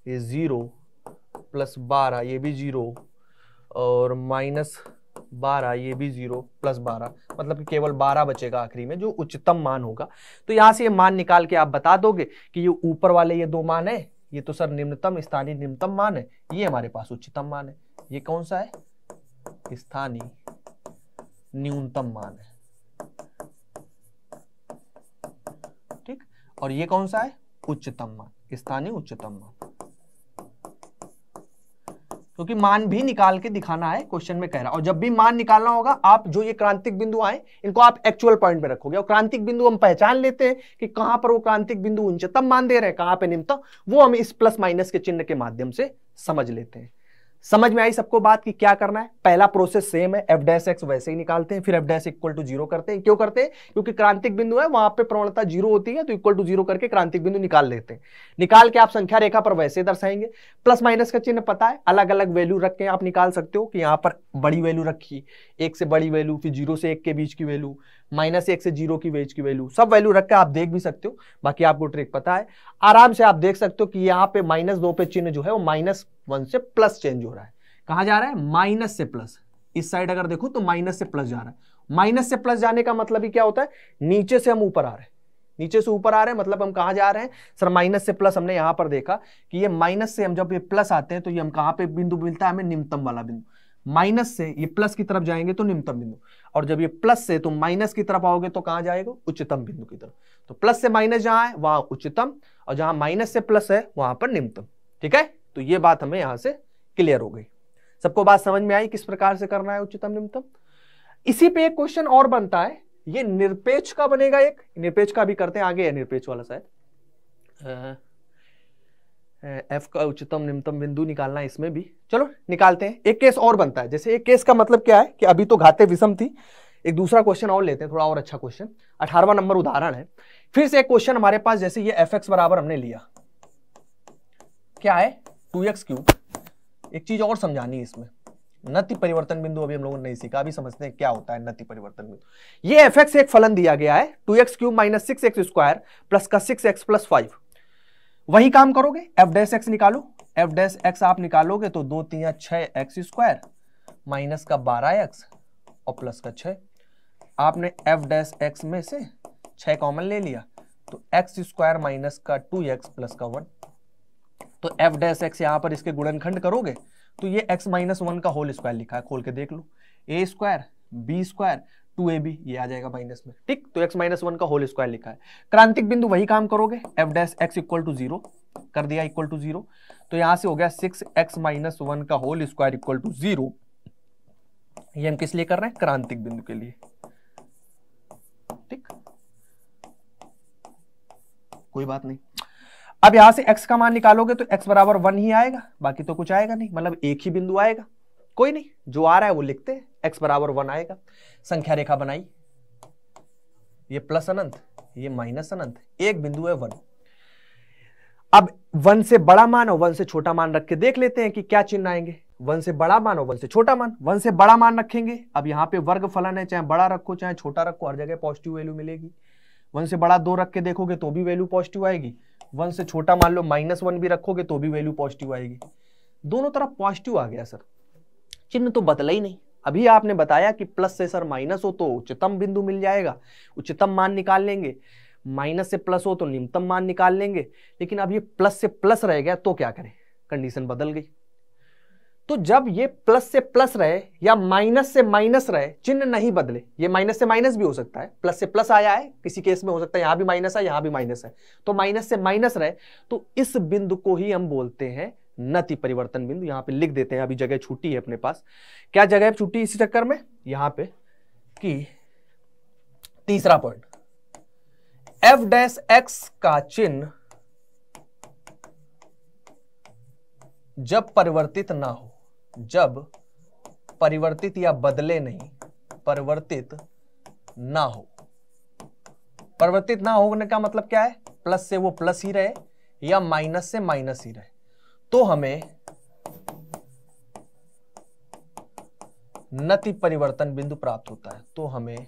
ये जीरो प्लस बारह ये भी जीरो और माइनस बारह ये भी जीरो प्लस बारह मतलब कि केवल बारह बचेगा आखिरी में जो उच्चतम मान होगा तो यहाँ से ये मान निकाल के आप बता दोगे कि ये ऊपर वाले ये दो मान है ये तो सर निम्नतम स्थानीय निम्नतम मान है ये हमारे पास उच्चतम मान है ये कौन सा है स्थानीय न्यूनतम मान है ठीक और ये कौन सा है उच्चतम मान स्थानीय उच्चतम मान क्योंकि मान भी निकाल के दिखाना है क्वेश्चन में कह रहा है और जब भी मान निकालना होगा आप जो ये क्रांतिक बिंदु आए इनको आप एक्चुअल पॉइंट में रखोगे और क्रांतिक बिंदु हम पहचान लेते हैं कि कहां पर वो क्रांतिक बिंदु उच्चतम मान दे रहे हैं कहां पे निम्नतम वो हम इस प्लस माइनस के चिन्ह के माध्यम से समझ लेते हैं समझ में आई सबको बात कि क्या करना है पहला प्रोसेस सेम है एफ डैश एक्स वैसे ही निकालते हैं फिर f dash equal to zero करते हैं क्यों करते हैं क्योंकि क्रांतिक बिंदु है वहां पे प्रवणता जीरो होती है तो इक्वल टू जीरो करके क्रांतिक बिंदु निकाल लेते हैं निकाल के आप संख्या रेखा पर वैसे दर्शाएंगे प्लस माइनस का चिन्ह पता है अलग अलग वैल्यू रख के आप निकाल सकते हो कि यहाँ पर बड़ी वैल्यू रखी एक से बड़ी वैल्यू फिर जीरो से एक के बीच की वैल्यू माइनस एक से जीरो की वेज की वैल्यू सब वैल्यू रख के आप देख भी सकते हो बाकी आपको ट्रिक पता है आराम से आप देख सकते हो कि यहाँ पे माइनस दो पे चिन्ह जो है वो माइनस वन से प्लस चेंज हो रहा है कहा जा रहा है माइनस से प्लस इस साइड अगर देखो तो माइनस से प्लस जा रहा है माइनस से प्लस जाने का मतलब ही क्या होता है नीचे से हम ऊपर आ रहे हैं नीचे से ऊपर आ रहे हैं मतलब हम कहा जा रहे हैं सर माइनस से प्लस हमने यहाँ पर देखा कि ये माइनस से हम जब ये प्लस आते हैं तो ये हम कहाँ पे बिंदु मिलता है हमें निम्नतम वाला बिंदु माइनस से ये प्लस की तरफ जाएंगे तो निम्नतम बिंदु और जब ये प्लस से तो माइनस की तरफ आओगे तो कहां जाएगा उच्चतम बिंदु की तरफ तो प्लस से माइनस जहां है वहां उच्चतम और जहां माइनस से प्लस है वहां पर निम्नतम ठीक है तो ये बात हमें यहां से क्लियर हो गई सबको बात समझ में आई किस प्रकार से करना है उच्चतम निम्नतम इसी पे एक क्वेश्चन और बनता है ये निरपेक्ष का बनेगा एक निरपेक्ष का भी करते हैं आगे है निरपेक्ष वाला शायद एफ का उच्चतम निम्नतम बिंदु निकालना है इसमें भी चलो निकालते हैं एक केस और बनता है जैसे एक केस का मतलब क्या है कि अभी तो घाते विषम थी एक दूसरा क्वेश्चन और लेते हैं थोड़ा और अच्छा क्वेश्चन अठारवा नंबर उदाहरण है फिर से एक क्वेश्चन हमारे पास जैसे ये एफ एक्स बराबर हमने लिया क्या है टू एक्स क्यूब एक चीज और समझानी है इसमें नति परिवर्तन बिंदु अभी हम लोगों ने नहीं सीखा अभी समझते हैं क्या होता है नति परिवर्तन बिंदु ये एफ एक फलन दिया गया है two x cube minus six x square plus का सिक्स एक्स प्लस फाइव वही काम करोगे एफ डैश एक्स निकालो एफ डैश एक्स आप निकालोगे तो दो तीन छः एक्स स्क्वायर माइनस का बारह एक्स और प्लस का छ आपने एफ डैश एक्स में से छः कॉमन ले लिया तो एक्स स्क्वायर माइनस का टू एक्स प्लस का वन तो एफ डैश एक्स यहां पर इसके गुणनखंड करोगे तो ये एक्स माइनस वन का होल स्क्वायर लिखा है खोल के देख लो a square b square two a b ये आ जाएगा माइनस में ठीक तो एक्स माइनस वन का होल स्क्वायर लिखा है क्रांतिक बिंदु वही काम करोगे f dash x equal to zero कर दिया इक्वल टू जीरो तो यहां से हो गया सिक्स एक्स माइनस वन का whole square equal to zero हम किस लिए कर रहे हैं क्रांतिक बिंदु के लिए ठीक कोई बात नहीं अब यहां से x का मान निकालोगे तो x बराबर वन ही आएगा बाकी तो कुछ आएगा नहीं मतलब एक ही बिंदु आएगा कोई नहीं जो आ रहा है वो लिखते हैं एक्स बराबर वन आएगा संख्या रेखा बनाई ये प्लस अनंत ये माइनस अनंत एक बिंदु है वन अब वन से बड़ा मान और वन से छोटा मान रख के देख लेते हैं कि क्या चिन्ह आएंगे वन से बड़ा मान और वन से छोटा मान वन से बड़ा मान रखेंगे अब यहां पे वर्ग फलन है चाहे बड़ा रखो चाहे छोटा रखो हर जगह पॉजिटिव वैल्यू मिलेगी वन से बड़ा दो रख के देखोगे तो भी वैल्यू पॉजिटिव आएगी वन से छोटा मान लो माइनस वन भी रखोगे तो भी वैल्यू पॉजिटिव आएगी दोनों तरफ पॉजिटिव आ गया सर चिन्ह तो बदला ही नहीं अभी आपने बताया कि प्लस से सर माइनस हो तो उच्चतम बिंदु मिल जाएगा उच्चतम मान निकाल लेंगे माइनस से प्लस हो तो निम्नतम मान निकाल लेंगे लेकिन अब ये प्लस से प्लस रह गया तो क्या करें कंडीशन बदल गई तो जब ये प्लस से प्लस रहे या माइनस से माइनस रहे चिन्ह नहीं बदले ये माइनस से माइनस भी हो सकता है प्लस से प्लस आया है किसी केस में हो सकता है यहां भी माइनस है यहां भी माइनस है तो माइनस से माइनस रहे तो इस बिंदु को ही हम बोलते हैं नति परिवर्तन बिंदु यहां पे लिख देते हैं अभी जगह छूटी है अपने पास क्या जगह छूटी इसी चक्कर में यहां पे कि तीसरा पॉइंट एफ डैश एक्स का चिन्ह जब परिवर्तित ना हो जब परिवर्तित या बदले नहीं परिवर्तित ना हो परिवर्तित ना होने का मतलब क्या है प्लस से वो प्लस ही रहे या माइनस से माइनस ही रहे तो हमें नति परिवर्तन बिंदु प्राप्त होता है तो हमें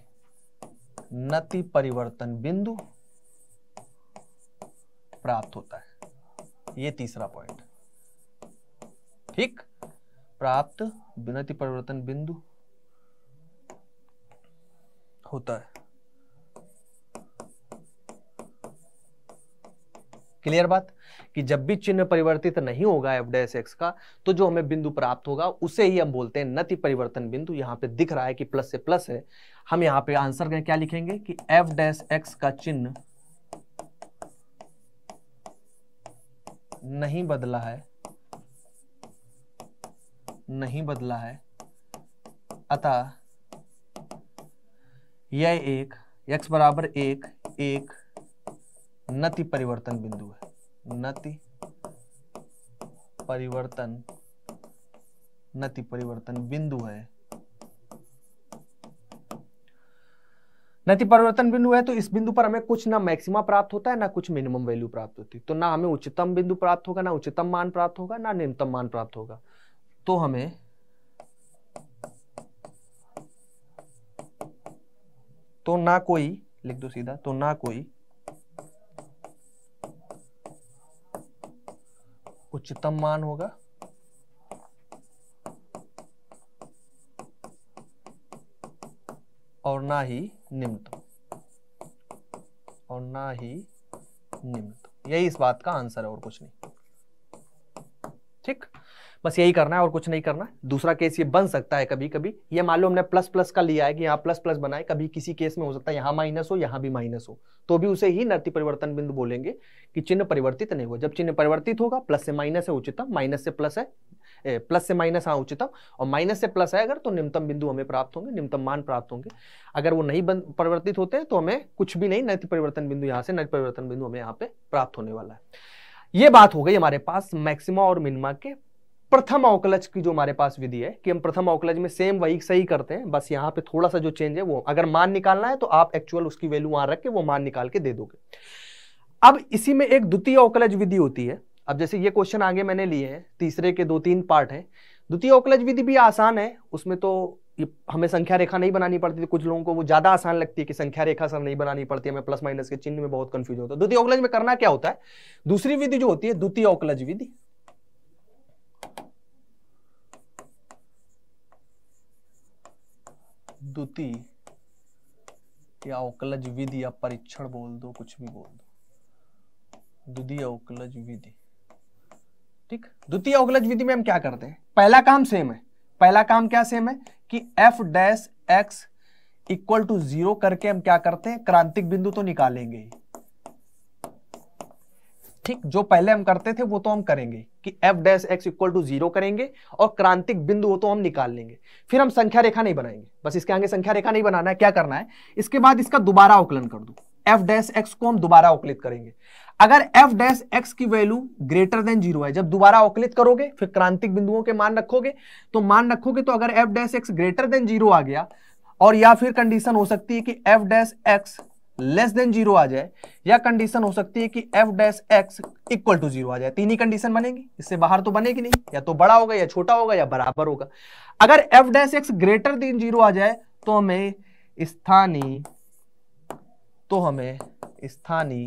नति परिवर्तन बिंदु प्राप्त होता है यह तीसरा पॉइंट ठीक प्राप्त नति परिवर्तन बिंदु होता है क्लियर बात कि जब भी चिन्ह परिवर्तित नहीं होगा एफ डैश एक्स का तो जो हमें बिंदु प्राप्त होगा उसे ही हम बोलते हैं नति परिवर्तन बिंदु यहाँ पे दिख रहा है कि प्लस से प्लस है हम यहाँ पे आंसर में क्या लिखेंगे कि एफ डैश एक्स का चिन्ह नहीं बदला है नहीं बदला है अतः यह एक एक्स बराबर एक एक नति परिवर्तन बिंदु है नति परिवर्तन नति परिवर्तन बिंदु है नति परिवर्तन बिंदु है तो इस बिंदु पर हमें कुछ ना मैक्सिमा प्राप्त होता है ना कुछ मिनिमम वैल्यू प्राप्त होती है तो ना हमें उच्चतम बिंदु प्राप्त होगा ना उच्चतम मान प्राप्त होगा ना निम्नतम मान प्राप्त होगा तो हमें तो ना कोई लिख दो सीधा तो ना कोई उच्चतम मान होगा और ना ही निम्नतम और ना ही निम्नतम यही इस बात का आंसर है और कुछ नहीं ठीक बस यही करना है और कुछ नहीं करना दूसरा केस ये बन सकता है कभी कभी ये मान लो हमने प्लस प्लस का लिया है कि यहाँ प्लस प्लस बनाए कभी किसी केस में हो सकता है यहाँ माइनस हो यहाँ भी माइनस हो तो भी उसे ही नर्ति परिवर्तन बिंदु बोलेंगे कि चिन्ह परिवर्तित नहीं हुआ जब चिन्ह परिवर्तित होगा प्लस से माइनस है उचितम माइनस से प्लस है ए, प्लस से माइनस हाँ उचितम और माइनस से प्लस है अगर तो निम्नतम बिंदु हमें प्राप्त होंगे निम्नतम मान प्राप्त होंगे अगर वो नहीं बन परिवर्तित होते तो हमें कुछ भी नहीं नैतिक परिवर्तन बिंदु यहाँ से नैतिक परिवर्तन बिंदु हमें यहाँ पे प्राप्त होने वाला है ये बात हो गई हमारे पास मैक्सिमा और मिनिमा के प्रथम अवकलज की जो हमारे पास विधि है कि हम प्रथम अवकलज में सेम वही सही करते हैं बस यहाँ पे थोड़ा सा जो चेंज है वो अगर मान निकालना है तो आप एक्चुअल उसकी वैल्यू वहां रख के वो मान निकाल के दे दोगे अब इसी में एक द्वितीय अवकलज विधि होती है अब जैसे ये क्वेश्चन आगे मैंने लिए हैं तीसरे के दो तीन पार्ट हैं द्वितीय अवकलज विधि भी आसान है उसमें तो हमें संख्या रेखा नहीं बनानी पड़ती तो कुछ लोगों को वो ज़्यादा आसान लगती है कि संख्या रेखा सर नहीं बनानी पड़ती हमें प्लस माइनस के चिन्ह में बहुत कंफ्यूज होता है द्वितीय अवकलज में करना क्या होता है दूसरी विधि जो होती है द्वितीय अवकलज विधि द्वितीय या अवकलज विधि या परीक्षण बोल दो कुछ भी बोल दो द्वितीय अवकलज विधि ठीक द्वितीय अवकलज विधि में हम क्या करते हैं पहला काम सेम है पहला काम क्या सेम है कि f dash x equal to zero करके हम क्या करते हैं क्रांतिक बिंदु तो निकालेंगे ही ठीक जो पहले हम करते थे वो तो हम करेंगे कि f dash x equal to zero करेंगे और क्रांतिक बिंदु वो तो हम निकाल लेंगे फिर हम संख्या रेखा नहीं बनाएंगे बस इसके आगे संख्या रेखा नहीं बनाना है क्या करना है इसके बाद इसका दोबारा अवकलन कर दो एफ डैश एक्स को हम दोबारा अवकलित करेंगे अगर एफ डैश एक्स की वैल्यू ग्रेटर देन जीरो है जब दोबारा अवकलित करोगे फिर क्रांतिक बिंदुओं के मान रखोगे तो मान रखोगे तो अगर f dash x greater than zero आ गया और या फिर कंडीशन हो सकती है कि f dash x less than zero आ जाए या कंडीशन हो सकती है कि f dash x equal to zero आ जाए तीन ही कंडीशन बनेगी इससे बाहर तो बनेगी नहीं या तो बड़ा होगा या छोटा होगा या बराबर होगा अगर f dash x greater than zero आ जाए तो हमें स्थानीय तो हमें स्थानीय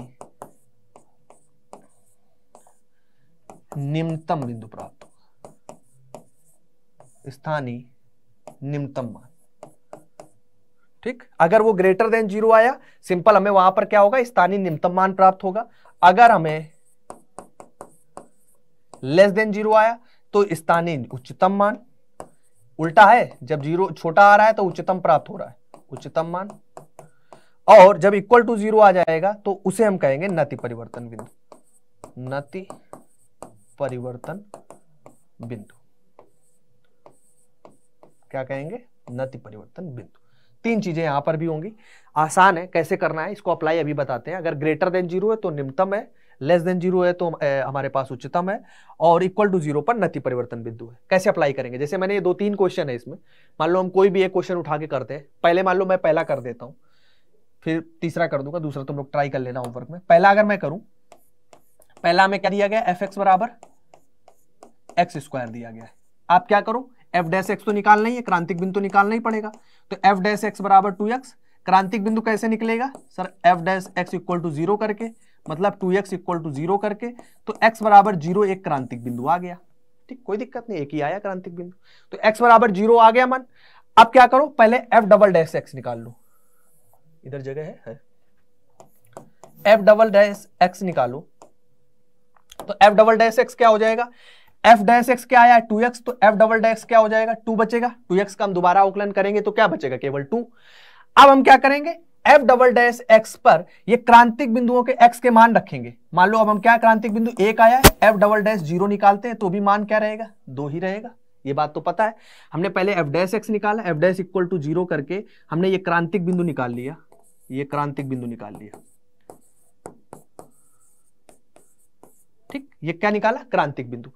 निम्नतम बिंदु प्राप्त होगा स्थानीय निम्नतम मान ठीक अगर वो ग्रेटर देन जीरो आया सिंपल हमें वहां पर क्या होगा स्थानीय निम्नतम मान प्राप्त होगा अगर हमें लेस देन जीरो आया तो स्थानीय उच्चतम मान उल्टा है जब जीरो छोटा आ रहा है तो उच्चतम प्राप्त हो रहा है उच्चतम मान और जब इक्वल टू जीरो आ जाएगा तो उसे हम कहेंगे नति परिवर्तन बिंदु नति परिवर्तन बिंदु क्या कहेंगे नति परिवर्तन बिंदु तीन चीज़ें यहां पर भी होंगी आसान है कैसे करना है इसको अप्लाई अभी बताते हैं अगर ग्रेटर देन जीरो है तो निम्नतम है लेस देन जीरो है तो ए, हमारे पास उच्चतम है और इक्वल टू जीरो पर नति परिवर्तन बिंदु है कैसे अप्लाई करेंगे जैसे मैंने ये दो तीन क्वेश्चन है इसमें मान लो हम कोई भी एक क्वेश्चन उठा के करते हैं पहले मान लो मैं पहला कर देता हूँ फिर तीसरा कर दूंगा दूसरा तुम लोग ट्राई कर लेना होमवर्क में पहला अगर मैं करूं पहला हमें क्या दिया गया एफ एक्स बराबर एक्स स्क्वायर दिया गया आप क्या करो एफ डैश एक्स तो निकालना ही है क्रांतिक बिंदु तो निकालना ही पड़ेगा तो एफ डैश एक्स बराबर टू एक्स क्रांतिक बिंदु कैसे निकलेगा sir f dash x equal to zero करके मतलब two x equal to zero करके तो एक्स बराबर जीरो एक क्रांतिक बिंदु आ गया ठीक कोई दिक्कत नहीं एक ही आया क्रांतिक बिंदु तो एक्स बराबर जीरो आ गया मन अब क्या करो पहले एफ डबल डैश एक्स निकाल लो इधर जगह है, है। एफ डबल डैश एक्स निकालो तो एफ डबल डैश एक्स क्या हो जाएगा एफ डैश एक्स क्या आया टू एक्स तो एफ डबल डैश क्या हो जाएगा टू बचेगा टू एक्स का हम दोबारा आउटलाइन करेंगे तो क्या बचेगा केवल टू अब हम क्या करेंगे एफ डबल डैश एक्स पर ये क्रांतिक बिंदुओं के एक्स के मान रखेंगे मान लो अब हम क्या क्रांतिक बिंदु एक आया एफ डबल डैश जीरो निकालते हैं तो भी मान क्या रहेगा दो ही रहेगा ये बात तो पता है हमने पहले एफ डैश एक्स निकाला f dash equal to zero करके हमने ये क्रांतिक बिंदु निकाल लिया ये क्रांतिक बिंदु निकाल लिया ठीक ये क्या निकाला क्रांतिक बिंदु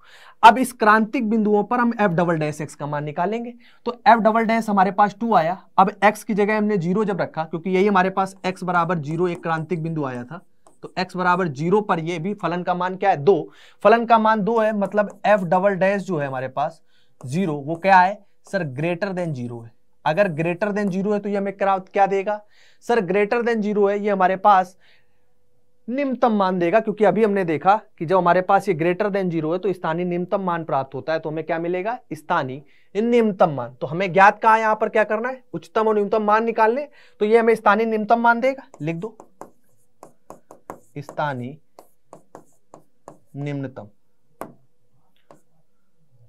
अब इस क्रांतिक बिंदुओं पर हम एफ डबल डैश एक्स का मान निकालेंगे तो एफ डबल डैश हमारे पास टू आया अब एक्स की जगह हमने जीरो जब रखा क्योंकि यही हमारे पास एक्स बराबर जीरो एक क्रांतिक बिंदु आया था तो x बराबर जीरो पर ये भी फलन का मान क्या है दो फलन का मान दो है मतलब एफ डबल डैश जो है हमारे पास जीरो वो क्या है सर ग्रेटर देन जीरो है अगर ग्रेटर देन जीरो है तो ये हमें क्या देगा सर ग्रेटर देन जीरो है ये हमारे पास निम्नतम मान देगा क्योंकि अभी हमने देखा कि जब हमारे पास ये ग्रेटर देन जीरो है तो स्थानीय निम्नतम मान प्राप्त होता है तो हमें क्या मिलेगा स्थानीय निम्नतम मान तो हमें ज्ञात कहा यहां पर क्या करना है उच्चतम और न्यूनतम मान निकालने तो ये हमें स्थानीय निम्नतम मान देगा लिख दो स्थानीय निम्नतम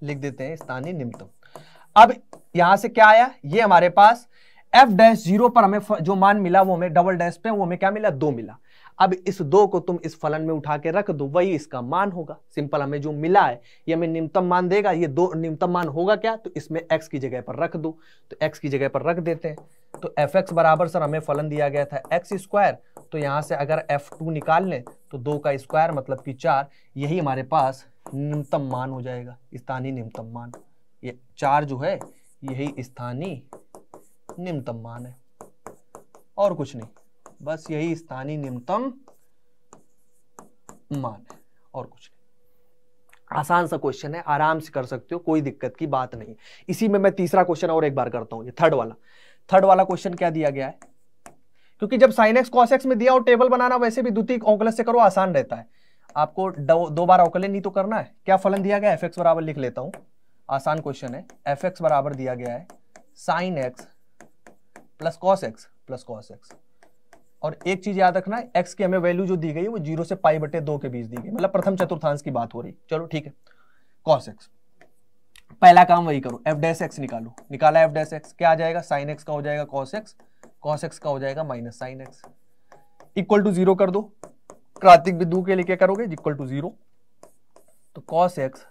लिख देते हैं स्थानीय निम्नतम अब यहां से क्या आया ये हमारे पास एफ डैश जीरो पर हमें जो मान मिला वो हमें डबल डैश पे वो हमें क्या मिला दो मिला अब इस दो को तुम इस फलन में उठा के रख दो वही इसका मान होगा सिंपल हमें जो मिला है ये हमें निम्नतम मान देगा ये दो निम्नतम मान होगा क्या तो इसमें एक्स की जगह पर रख दो तो एक्स की जगह पर रख देते हैं तो एफ एक्स बराबर सर हमें फलन दिया गया था एक्स स्क्वायर तो यहाँ से अगर एफ टू निकाल लें तो दो का स्क्वायर मतलब कि चार यही हमारे पास न्यूनतम मान हो जाएगा स्थानीय न्यूनतम मान ये चार जो है यही स्थानीय निम्नतम मान है और कुछ नहीं बस यही स्थानीय निम्नतम मान है और कुछ नहीं आसान सा क्वेश्चन है आराम से कर सकते हो कोई दिक्कत की बात नहीं इसी में मैं तीसरा क्वेश्चन और एक बार करता हूँ ये थर्ड वाला थर्ड वाला क्वेश्चन क्या दिया गया है क्योंकि जब साइन एक्स कॉस एक्स में दिया और टेबल बनाना वैसे भी द्वितीय औकल से करो आसान रहता है आपको दो, दो बार अवकलन नहीं तो करना है क्या फलन दिया गया एफ एक्स बराबर लिख लेता हूं आसान क्वेश्चन है एफ एक्स बराबर दिया गया है sine x plus cos x plus cos x और एक चीज याद रखना है एक्स की हमें वैल्यू जो दी गई है वो जीरो से पाई बटे दो के बीच दी गई मतलब प्रथम चतुर्थांश की बात हो रही चलो ठीक है कॉस एक्स पहला काम वही करो एफ डैस एक्स निकालो निकाला एफ डैस एक्स क्या आ जाएगा साइन एक्स का हो जाएगा कॉस एक्स कॉस एक्स का हो जाएगा minus sine x equal to zero कर दो क्रातिक बिंदु के लिए क्या करोगे इक्वल टू जीरो तो cos x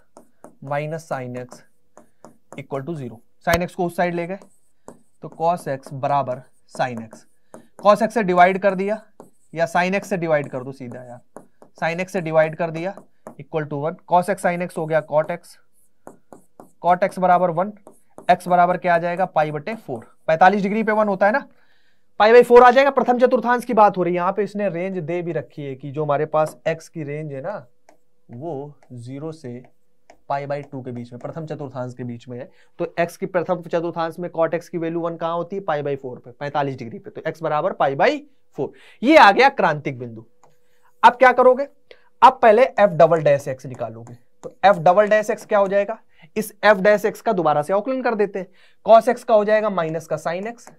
minus sine x equal to zero sine x को उस साइड ले गए तो कॉस एक्स बराबर साइन एक्स कॉस एक्स से डिवाइड कर दिया या साइन एक्स से डिवाइड कर दो सीधा यार साइन एक्स से डिवाइड कर दिया equal to one cos x sine x हो गया कॉट एक्स कॉट एक्स बराबर वन एक्स बराबर क्या आ जाएगा पाई बटे फोर पैंतालीस डिग्री पे वन होता है ना पाई बाई फोर आ जाएगा प्रथम चतुर्थांश की बात हो रही है यहाँ पे इसने रेंज दे भी रखी है कि जो हमारे पास एक्स की रेंज है ना वो जीरो से पाई बाई टू के बीच में प्रथम चतुर्थांश के बीच में है तो एक्स की प्रथम चतुर्थांश में कॉट एक्स की वैल्यू वन कहाँ होती है पाई बाई फोर पे पैंतालीस डिग्री पे तो एक्स बराबर पाई बाई फोर ये आ गया क्रांतिक बिंदु अब क्या करोगे अब पहले एफ डबल डैश एक्स निकालोगे तो एफ डबल डैश एक्स क्या हो जाएगा इस एफ डैश एक्स का दोबारा से अवकलन कर देते हैं कॉस एक्स का हो जाएगा माइनस का साइन एक्स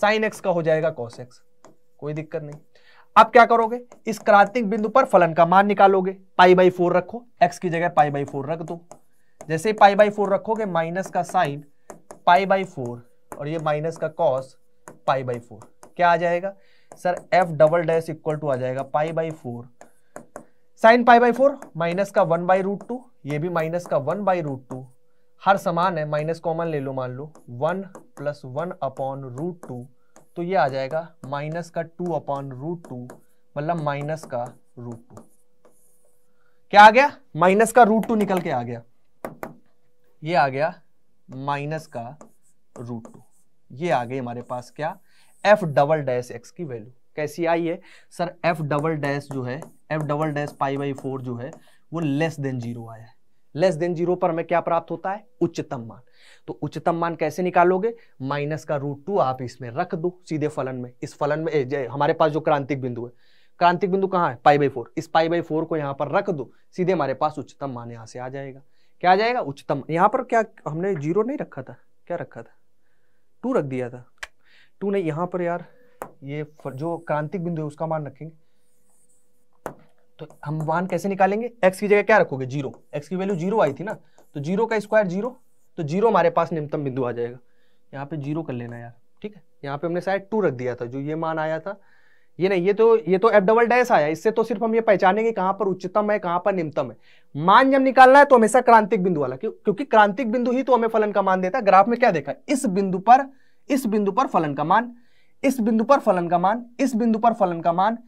साइन एक्स का हो जाएगा कॉस एक्स कोई दिक्कत नहीं अब क्या करोगे इस क्रांतिक बिंदु पर फलन का मान निकालोगे पाई बाई फोर रखो एक्स की जगह पाई बाई फोर रख दो जैसे ही पाई बाई फोर रखोगे माइनस का साइन पाई बाई फोर और ये माइनस का कॉस पाई बाई फोर क्या आ जाएगा sir f double dash equal to आ जाएगा pi by four sine pi by four minus का वन बाई रूट टू ये भी माइनस का वन बाई रूट टू हर समान है माइनस कॉमन ले लो मान लो one plus one upon root two तो ये आ जाएगा माइनस का टू अपॉन रूट टू मतलब माइनस का रूट टू क्या आ गया माइनस का रूट टू निकल के आ गया ये आ गया माइनस का रूट टू ये आ गई हमारे पास क्या एफ डबल डैश एक्स की वैल्यू कैसी आई है सर एफ डबल डैश जो है f double dash pi by four जो है वो लेस देन जीरो आया है लेस देन जीरो पर हमें क्या प्राप्त होता है उच्चतम मान तो उच्चतम मान कैसे निकालोगे माइनस का रूट टू आप इसमें रख दो सीधे फलन में इस फलन में ए, हमारे पास जो क्रांतिक बिंदु है क्रांतिक बिंदु कहाँ है पाई बाई फोर इस पाई बाई फोर को यहाँ पर रख दो सीधे हमारे पास उच्चतम मान यहाँ से आ जाएगा क्या आ जाएगा उच्चतम यहाँ पर क्या हमने जीरो नहीं रखा था क्या रखा था टू रख दिया था टू नहीं यहाँ पर यार ये जो क्रांतिक बिंदु है उसका मान रखेंगे तो हम मान कैसे निकालेंगे एक्स की जगह क्या रखोगे जीरो एक्स की वैल्यू जीरो आई थी ना तो जीरो का स्क्वायर जीरो तो जीरो हमारे पास निम्नतम बिंदु आ जाएगा यहाँ पे जीरो कर लेना यार ठीक है यहाँ पे हमने शायद टू रख दिया था जो ये मान आया था ये नहीं ये तो ये तो एफ डबल डैश आया इससे तो सिर्फ हम ये पहचानेंगे कहाँ पर उच्चतम है कहाँ पर निम्नतम है मान जब निकालना है तो हमेशा क्रांतिक बिंदु वाला क्यों क्योंकि क्रांतिक बिंदु ही तो हमें फलन का मान देता है ग्राफ में क्या देखा इस बिंदु पर इस बिंदु पर फलन का मान इस बिंदु पर फलन का मान इस बिंदु पर फलन का मान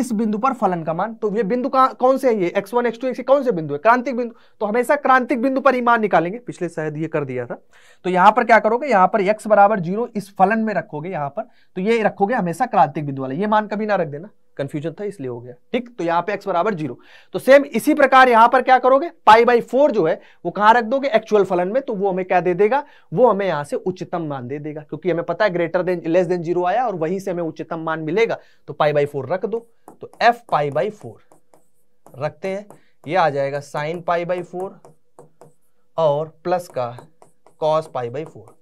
इस बिंदु पर फलन का मान तो ये बिंदु कौन से है ये x one x two x कौन से बिंदु है क्रांतिक बिंदु तो हमेशा क्रांतिक बिंदु पर ही मान निकालेंगे पिछले शायद ये कर दिया था तो यहाँ पर क्या करोगे यहाँ पर एक्स बराबर जीरो इस फलन में रखोगे यहाँ पर तो ये रखोगे हमेशा क्रांतिक बिंदु वाला ये मान कभी ना रख देना कंफ्यूजन था इसलिए हो गया ठीक तो यहाँ पे एक्स बराबर जीरो तो सेम इसी प्रकार यहाँ पर क्या करोगे पाई बाई फोर जो है वो कहाँ रख दोगे एक्चुअल फलन में तो वो हमें क्या दे देगा वो हमें यहाँ से उच्चतम मान दे देगा क्योंकि हमें पता है greater than less than zero आया और वहीं से हमें उच्चतम मान मिलेगा तो पाई बाई फोर रख दो तो एफ पाई बाई फोर रखते हैं ये आ जाएगा साइन पाई बाई फोर और प्लस का कॉस पाई बाई फोर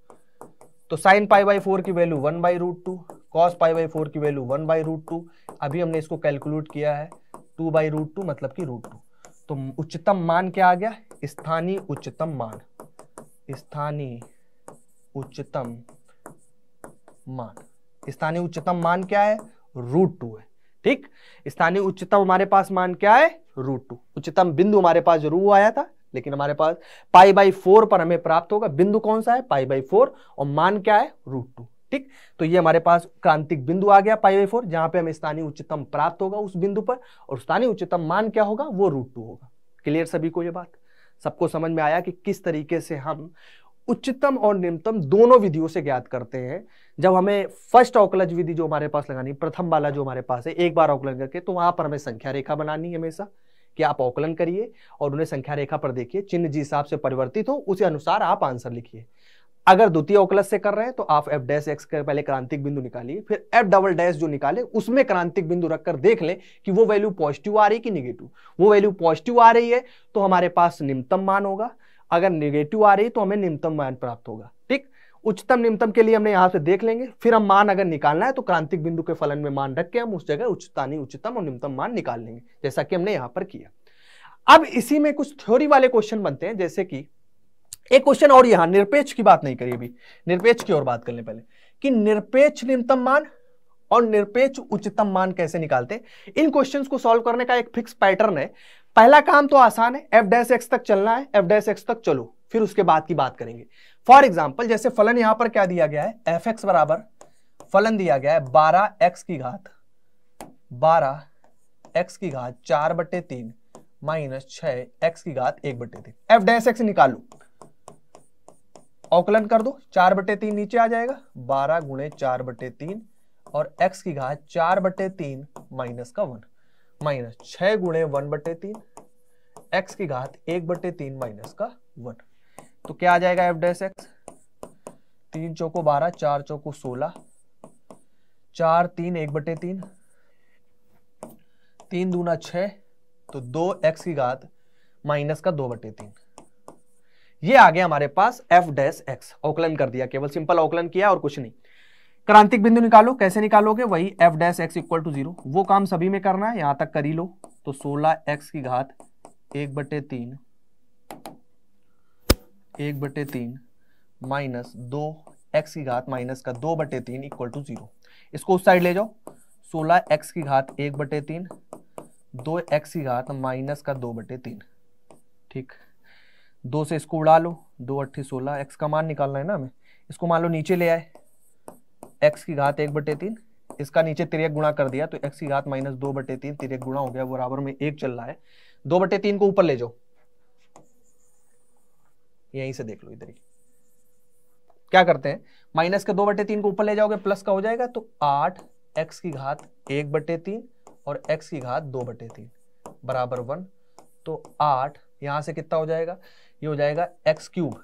तो साइन पाई बाई फोर की value one by root two cos pi by four की value one by root two अभी हमने इसको कैलकुलेट किया है टू बाई रूट टू मतलब कि रूट टू तो उच्चतम मान क्या आ गया स्थानीय उच्चतम मान स्थानीय उच्चतम मान स्थानीय उच्चतम मान क्या है रूट टू है ठीक स्थानीय उच्चतम हमारे पास मान क्या है रूट टू उच्चतम बिंदु हमारे पास जो रू आया था लेकिन हमारे पास पाई बाई फोर पर हमें प्राप्त होगा बिंदु कौन सा है पाई बाई फोर और मान क्या है रूट टू ठीक तो ये हमारे पास क्रांतिक बिंदु आ गया पाई बाई फोर जहां पे हमें स्थानीय उच्चतम प्राप्त होगा उस बिंदु पर और स्थानीय उच्चतम मान क्या होगा वो रूट टू होगा क्लियर सभी को यह बात सबको समझ में आया कि किस तरीके से हम उच्चतम और निम्नतम दोनों विधियों से ज्ञात करते हैं जब हमें फर्स्ट औकलज विधि जो हमारे पास लगानी प्रथम वाला जो हमारे पास है एक बार औकलज करके तो वहां पर हमें संख्या रेखा बनानी है हमेशा कि आप औकलन करिए और उन्हें संख्या रेखा पर देखिए चिन्ह जिस हिसाब से परिवर्तित हो उसी अनुसार आप आंसर लिखिए अगर द्वितीय अवकलज से कर रहे हैं तो आप एफ डैश एक्स के पहले क्रांतिक बिंदु निकालिए फिर एफ डबल डैश जो निकाले उसमें क्रांतिक बिंदु रखकर देख लें कि वो वैल्यू पॉजिटिव आ रही है कि निगेटिव वो वैल्यू पॉजिटिव आ रही है तो हमारे पास निम्नतम मान होगा अगर निगेटिव आ रही है तो हमें निम्नतम मान प्राप्त होगा ठीक उच्चतम निम्नतम के लिए हमने यहां से देख लेंगे फिर हम मान अगर निकालना है तो क्रांतिक बिंदु के फलन में मान रख के हम उस जगह उच्चतानी उच्चतम और निम्नतम मान निकाल लेंगे जैसा कि हमने यहाँ पर किया अब इसी में कुछ थ्योरी वाले क्वेश्चन बनते हैं जैसे कि एक क्वेश्चन और यहाँ निरपेक्ष की बात नहीं करिए अभी निरपेक्ष की और बात कर ले पहले कि निरपेक्ष निम्नतम मान और निरपेक्ष उच्चतम मान कैसे निकालते हैं इन क्वेश्चंस को सॉल्व करने का एक फिक्स पैटर्न है पहला काम तो आसान है एफ डैश एक्स तक चलना है एफ डैश एक्स तक चलो फिर उसके बाद की बात करेंगे फॉर एग्जाम्पल जैसे फलन यहां पर क्या दिया गया है एफ एक्स बराबर फलन दिया गया है बारह एक्स की घात बारह एक्स की घात चार बटे तीन माइनस छ एक्स की घात एक बटे तीन एफ डैश एक्स निकालो अवकलन कर दो चार बटे तीन नीचे आ जाएगा बारह गुणे चार बटे तीन और एक्स की घात चार बटे तीन माइनस का वन माइनस छ गुणे वन बटे तीन एक्स की घात एक बटे तीन माइनस का वन तो क्या आ जाएगा एफ डैश एक्स तीन चौको बारह चार चौको सोलह चार तीन एक बटे तीन तीन दूना छ तो दो एक्स की घात माइनस का दो बटे तीन ये आ गया हमारे पास एफ डैश एक्स औकलन कर दिया केवल सिंपल औकलन किया और कुछ नहीं क्रांतिक बिंदु निकालो कैसे निकालोगे वही f dash x equal to zero वो काम सभी में करना है यहां तक करी लो तो सोलह एक्स की घात एक बटे तीन एक बटे तीन माइनस दो एक्स की घात माइनस का दो बटे तीन इक्वल टू जीरो इसको उस साइड ले जाओ सोलह एक्स की घात एक बटे तीन दो एक्स की घात माइनस का दो बटे तीन ठीक दो से इसको उड़ा लो दो अट्ठी सोलह एक्स का मान निकालना है ना हमें इसको मान लो नीचे ले आए एक्स की घात एक बटे तीन इसका नीचे तिरक गुणा कर दिया तो एक्स की घात माइनस दो बटे तीन तिरक गुणा हो गया बराबर में एक चल रहा है दो बटे तीन को ऊपर ले जाओ यहीं से देख लो इधर ही क्या करते हैं माइनस के दो बटे तीन को ऊपर ले जाओगे प्लस का हो जाएगा तो आठ एक्स की घात एक बटे तीन और एक्स की घात दो बटे तीन बराबर वन तो आठ यहां से कितना हो जाएगा ये हो जाएगा एक्स क्यूब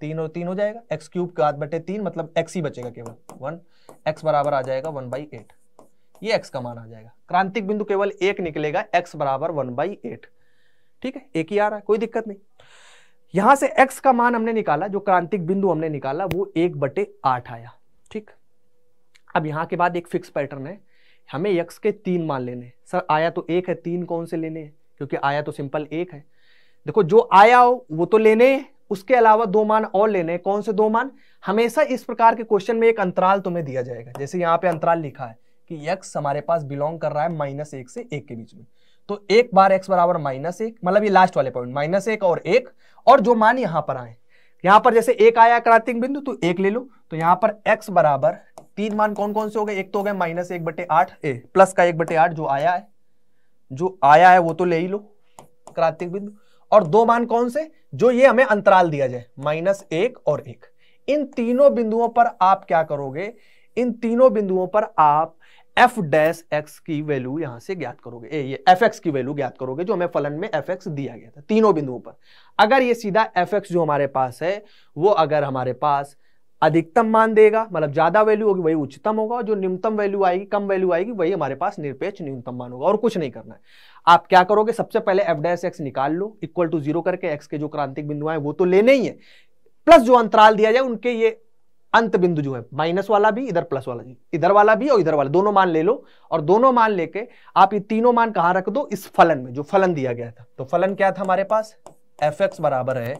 तीन और तीन हो जाएगा एक्स क्यूब के आध बटे तीन मतलब एक्स ही बचेगा केवल वन एक्स बराबर आ जाएगा वन बाई एट ये एक्स का मान आ जाएगा क्रांतिक बिंदु केवल एक निकलेगा एक्स बराबर वन बाई एट ठीक है एक ही आ रहा है कोई दिक्कत नहीं यहां से x का मान हमने निकाला जो क्रांतिक बिंदु हमने निकाला वो एक बटे आठ आया ठीक अब यहाँ के बाद एक फिक्स पैटर्न है हमें x के तीन मान लेने सर आया तो एक है तीन कौन से लेने हैं क्योंकि आया तो सिंपल एक है देखो जो आया हो वो तो लेने उसके अलावा दो मान और लेने कौन से दो मान हमेशा इस प्रकार के क्वेश्चन में एक अंतराल तुम्हें दिया जाएगा जैसे यहाँ पे अंतराल लिखा है कि यक्स हमारे पास बिलोंग कर रहा है माइनस एक से एक के बीच में तो एक बार एक्स बराबर माइनस एक मतलब ये लास्ट वाले पॉइंट माइनस एक और एक और जो मान यहां पर आए यहां पर जैसे एक आया क्रांतिक बिंदु तो एक ले लो तो यहां पर x बराबर तीन मान कौन कौन से हो गए एक तो हो गए माइनस एक बटे आठ ए प्लस का एक बटे आठ जो आया है जो आया है वो तो ले ही लो क्रांतिक बिंदु और दो मान कौन से जो ये हमें अंतराल दिया जाए माइनस एक और एक इन तीनों बिंदुओं पर आप क्या करोगे इन तीनों बिंदुओं पर आप एफ डैश एक्स की वैल्यू यहां से ज्ञात करोगे ए ये एफ एक्स की वैल्यू ज्ञात करोगे जो हमें फलन में एफ एक्स दिया गया था तीनों बिंदुओं पर अगर ये सीधा एफ एक्स जो हमारे पास है वो अगर हमारे पास अधिकतम मान देगा मतलब ज्यादा वैल्यू होगी वही उच्चतम होगा जो न्यूनतम वैल्यू आएगी कम वैल्यू आएगी वही हमारे पास निरपेक्ष न्यूनतम मान होगा और कुछ नहीं करना है आप क्या करोगे सबसे पहले एफ डैश एक्स निकाल लो इक्वल टू जीरो करके एक्स के जो क्रांतिक बिंदु आए वो तो लेने ही है प्लस जो अंतराल दिया जाए उनके ये अंत बिंदु जो है माइनस वाला भी इधर प्लस वाला भी इधर वाला भी और इधर वाला दोनों मान ले लो और दोनों मान लेके आप ये तीनों मान कहा रख दो इस फलन में जो फलन दिया गया था तो फलन क्या था हमारे पास एफ एक्स बराबर है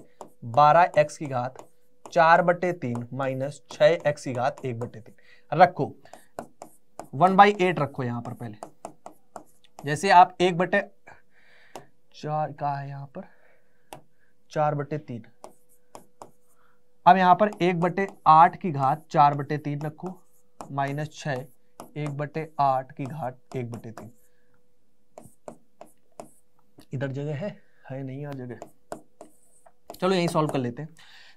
बारह एक्स की घात चार बटे तीन माइनस छ एक्स की घात एक बटे तीन रखो वन बाई एट रखो यहां पर पहले जैसे आप एक बटे चार का है यहां पर चार बटे तीन अब यहां पर एक बटे आठ की घात चार बटे तीन रखो माइनस छ एक बटे आठ की घात एक बटे तीन इधर जगह है है नहीं यहाँ जगह चलो यही सॉल्व कर लेते हैं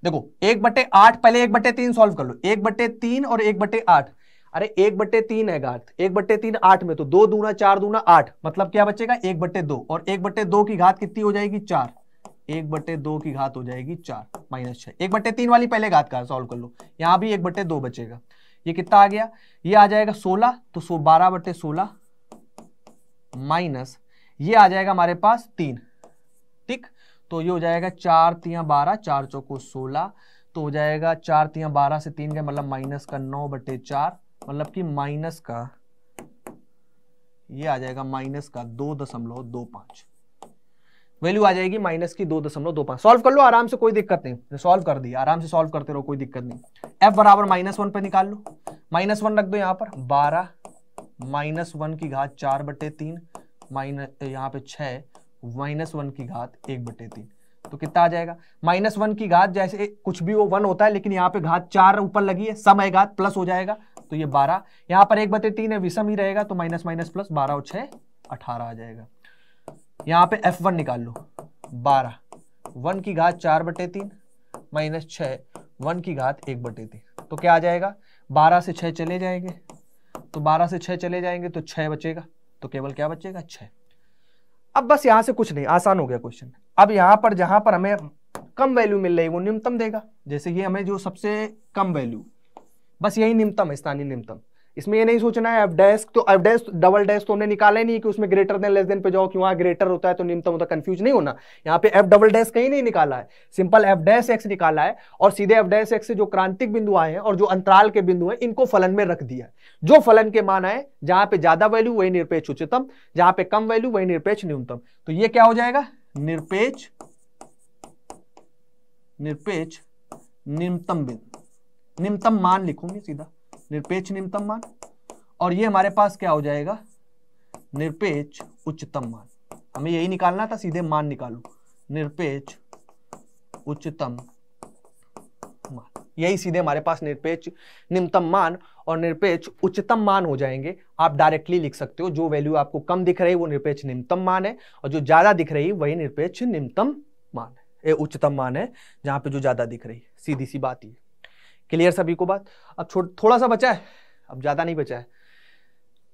देखो एक बटे आठ पहले एक बटे तीन सॉल्व कर लो एक बटे तीन और एक बटे आठ अरे एक बटे तीन है घात एक बटे तीन आठ में तो दो दूना चार दूना आठ मतलब क्या बचेगा एक बटे दो और एक बटे दो की घात कितनी हो जाएगी चार एक बटे दो की घात हो जाएगी चार माइनस छह एक बट्टे तीन वाली पहले घात का सॉल्व कर लो यहाँ भी एक बट्टे दो बचेगा ये कितना आ गया ये आ जाएगा सोलह तो सो बारह बटे सोलह माइनस ये आ जाएगा हमारे पास तीन ठीक तो ये हो जाएगा चार तिया बारह चार चौको सोलह तो हो जाएगा चार तिया बारह से तीन का मतलब माइनस का नौ बटे चार मतलब कि माइनस का ये आ जाएगा माइनस का दो दशमलव दो पांच वैल्यू आ जाएगी माइनस की दो दशमलव दो पांच सॉल्व कर लो आराम से कोई दिक्कत नहीं सॉल्व कर दिया आराम से सॉल्व करते रहो कोई दिक्कत नहीं एफ बराबर माइनस वन पे निकाल लो माइनस वन रख दो यहाँ पर बारह माइनस वन की घात चार बटे तीन माइनस यहाँ पे छः माइनस वन की घात एक बटे तीन तो कितना आ जाएगा माइनस वन की घात जैसे कुछ भी वो वन होता है लेकिन यहाँ पे घात चार ऊपर लगी है समय घात प्लस हो जाएगा तो ये बारह यहाँ पर एक बटे तीन है विषम ही रहेगा तो माइनस माइनस प्लस बारह और छह अठारह आ जाएगा यहाँ पे एफ वन निकाल लो बारह वन की घात चार बटे तीन माइनस छः वन की घात एक बटे तीन तो क्या आ जाएगा बारह से छः चले जाएंगे तो बारह से छः चले जाएंगे तो छः बचेगा तो केवल क्या बचेगा छः अब बस यहाँ से कुछ नहीं आसान हो गया क्वेश्चन अब यहाँ पर जहाँ पर हमें कम वैल्यू मिल रही है वो न्यूनतम देगा जैसे कि हमें जो सबसे कम वैल्यू बस यही निम्नतम है स्थानीय न्यूनतम इसमें ये नहीं सोचना है एफ तो एफ डबल डैश तो हमने निकाला ही नहीं कि उसमें ग्रेटर देन लेस देन पे जाओ क्यों ग्रेटर हाँ, होता है तो निम्नतम होता है कंफ्यूज नहीं होना यहाँ पे एफ डबल डैश कहीं नहीं निकाला है सिंपल एफ डैश एक्स निकाला है और सीधे एफ डैश एक्स से जो क्रांतिक बिंदु आए हैं और जो अंतराल के बिंदु हैं इनको फलन में रख दिया है जो फलन के मान आए जहां पे ज्यादा वैल्यू वही निरपेक्ष उच्चतम जहां पे कम वैल्यू वही निरपेक्ष न्यूनतम तो ये क्या हो जाएगा निरपेक्ष निरपेक्ष निम्नतम बिंदु निम्नतम मान लिखूंगी सीधा निरपेक्ष निम्नतम मान और ये हमारे पास क्या हो जाएगा निरपेक्ष उच्चतम मान हमें यही निकालना था सीधे मान निकालो निरपेक्ष उच्चतम मान यही सीधे हमारे पास निरपेक्ष निम्नतम मान और निरपेक्ष उच्चतम मान हो जाएंगे आप डायरेक्टली लिख सकते हो जो वैल्यू आपको कम दिख रही है वो निरपेक्ष निम्नतम मान है और जो ज्यादा दिख रही है वही निरपेक्ष निम्नतम मान है उच्चतम मान है जहां पे जो ज्यादा दिख रही है सीधी सी बात है क्लियर सभी को बात अब थोड़ा सा बचा है अब ज़्यादा नहीं बचा है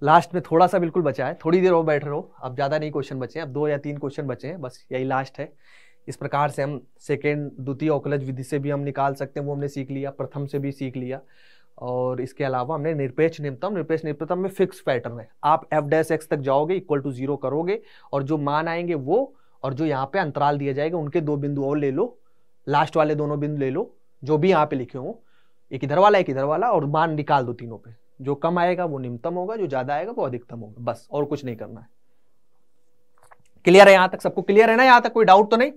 लास्ट में थोड़ा सा बिल्कुल बचा है थोड़ी देर और बैठ रहो अब ज़्यादा नहीं क्वेश्चन बचे हैं अब दो या तीन क्वेश्चन बचे हैं बस यही लास्ट है इस प्रकार से हम सेकेंड द्वितीय औकलज विधि से भी हम निकाल सकते हैं वो हमने सीख लिया प्रथम से भी सीख लिया और इसके अलावा हमने निरपेक्ष निम्नतम निरपेक्ष निम्नतम में फिक्स पैटर्न है आप एफ डैश एक्स तक जाओगे इक्वल टू जीरो करोगे और जो मान आएंगे वो और जो यहाँ पे अंतराल दिया जाएगा उनके दो बिंदु और ले लो लास्ट वाले दोनों बिंदु ले लो जो भी यहाँ पे लिखे हों एक इधर वाला एक इधर वाला और मान निकाल दो तीनों पे जो कम आएगा वो निम्नतम होगा जो ज्यादा आएगा वो अधिकतम होगा बस और कुछ नहीं करना है क्लियर है यहां तक सबको क्लियर है ना यहां तक कोई डाउट तो नहीं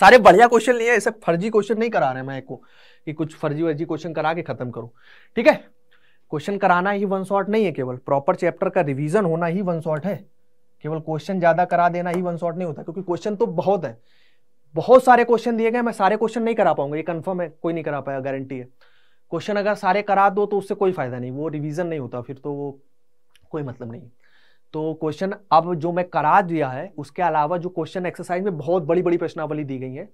सारे बढ़िया क्वेश्चन लिए ऐसे फर्जी क्वेश्चन नहीं करा रहे मैं को कि कुछ फर्जी वर्जी क्वेश्चन करा के खत्म करूं ठीक है क्वेश्चन कराना ही वन शॉट नहीं है केवल प्रॉपर चैप्टर का रिवीजन होना ही वन शॉट है केवल क्वेश्चन ज्यादा करा देना ही वन शॉट नहीं होता क्योंकि क्वेश्चन तो बहुत है बहुत सारे क्वेश्चन दिए गए मैं सारे क्वेश्चन नहीं करा पाऊंगा ये कंफर्म है कोई नहीं करा पाया गारंटी है क्वेश्चन अगर सारे करा दो तो उससे कोई फ़ायदा नहीं वो रिवीजन नहीं होता फिर तो वो कोई मतलब नहीं तो क्वेश्चन अब जो मैं करा दिया है उसके अलावा जो क्वेश्चन एक्सरसाइज में बहुत बड़ी बड़ी प्रश्नावली दी गई है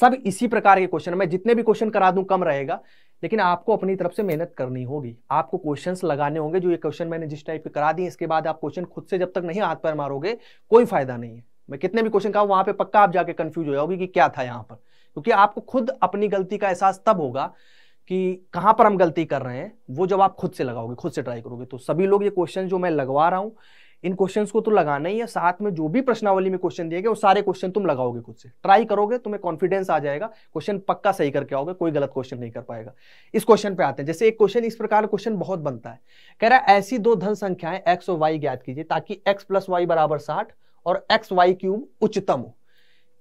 सब इसी प्रकार के क्वेश्चन मैं जितने भी क्वेश्चन करा दूं कम रहेगा लेकिन आपको अपनी तरफ से मेहनत करनी होगी आपको क्वेश्चंस लगाने होंगे जो ये क्वेश्चन मैंने जिस टाइप के करा दिए इसके बाद आप क्वेश्चन खुद से जब तक नहीं हाथ पैर मारोगे कोई फायदा नहीं है मैं कितने भी क्वेश्चन कहा वहां पर पक्का आप जाके कन्फ्यूज हो जाओगे कि क्या था यहाँ पर क्योंकि आपको खुद अपनी गलती का एहसास तब होगा कि कहाँ पर हम गलती कर रहे हैं वो जब आप खुद से लगाओगे खुद से ट्राई करोगे तो सभी लोग ये क्वेश्चन जो मैं लगवा रहा हूँ इन क्वेश्चंस को तो लगाना ही है साथ में जो भी प्रश्नावली में क्वेश्चन दिए गए वो सारे क्वेश्चन तुम लगाओगे खुद से ट्राई करोगे तुम्हें कॉन्फिडेंस आ जाएगा क्वेश्चन पक्का सही करके आओगे कोई गलत क्वेश्चन नहीं कर पाएगा इस क्वेश्चन पे आते हैं जैसे एक क्वेश्चन इस प्रकार क्वेश्चन बहुत बनता है कह रहा है ऐसी दो धन संख्याएं एक्स और वाई ज्ञात कीजिए ताकि एक्स प्लस वाई बराबर साठ और एक्स वाई क्यूब उच्चतम हो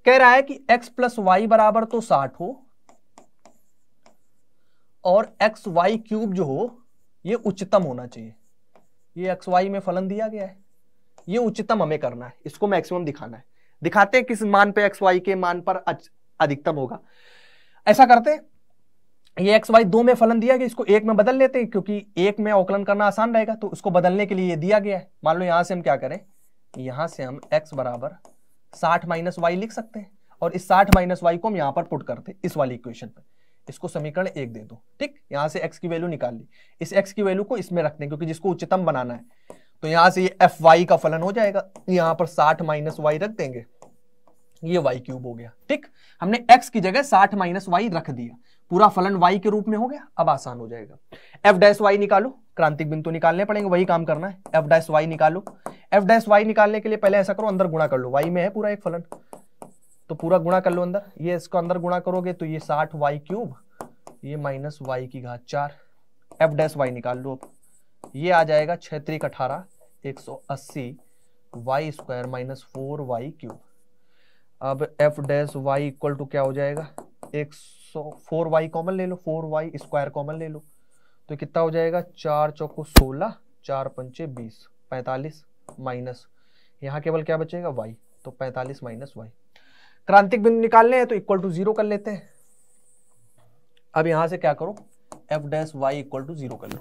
कह रहा है कि एक्स प्लस वाई बराबर तो साठ हो और एक्स वाई क्यूब जो हो ये उच्चतम होना चाहिए ये एक्स वाई में फलन दिया गया है ये उच्चतम हमें करना है इसको मैक्सिमम दिखाना है दिखाते हैं किस मान पे एक्स वाई के मान पर अधिकतम होगा ऐसा करते हैं ये एक्स वाई दो में फलन दिया गया इसको एक में बदल लेते हैं क्योंकि एक में अवकलन करना आसान रहेगा तो उसको बदलने के लिए ये दिया गया है मान लो यहां से हम क्या करें यहां से हम एक्स बराबर साठ माइनस वाई लिख सकते हैं और इस साठ माइनस वाई को हम यहां पर पुट करते इस वाली इक्वेशन पर इसको समीकरण एक दे दो ठीक यहां से एक्स की वैल्यू निकाल ली इस एक्स की वैल्यू को इसमें रखते हैं क्योंकि जिसको उच्चतम बनाना है तो यहां से ये एफ वाई का फलन हो जाएगा यहां पर साठ माइनस वाई रख देंगे ये वाई क्यूब हो गया ठीक हमने एक्स की जगह साठ माइनस वाई रख दिया पूरा फलन वाई के रूप में हो गया अब आसान हो जाएगा एफ डैस वाई निकालो क्रांतिक बिंदु निकालने पड़ेंगे वही काम करना है एफ डैस वाई निकालो एफ डैस वाई निकालने के लिए पहले ऐसा करो अंदर गुणा कर लो वाई में है पूरा एक फलन तो पूरा गुणा कर लो अंदर ये इसको अंदर गुणा करोगे तो ये साठ वाई क्यूब ये माइनस वाई की घात चार एफ डैस वाई निकाल लो अब ये आ जाएगा छत्रिक अठारह एक सौ अस्सी y square minus four y cube अब f dash y equal to क्या हो जाएगा एक सौ फोर वाई कॉमन ले लो फोर वाई स्क्वायर कॉमन ले लो तो कितना हो जाएगा चार चौको सोलह चार पंचे बीस पैंतालीस माइनस यहाँ केवल क्या बचेगा वाई तो पैंतालीस माइनस वाई क्रांतिक बिंदु निकालने हैं तो इक्वल टू जीरो कर लेते हैं अब यहां से क्या करो f dash y equal to zero कर लो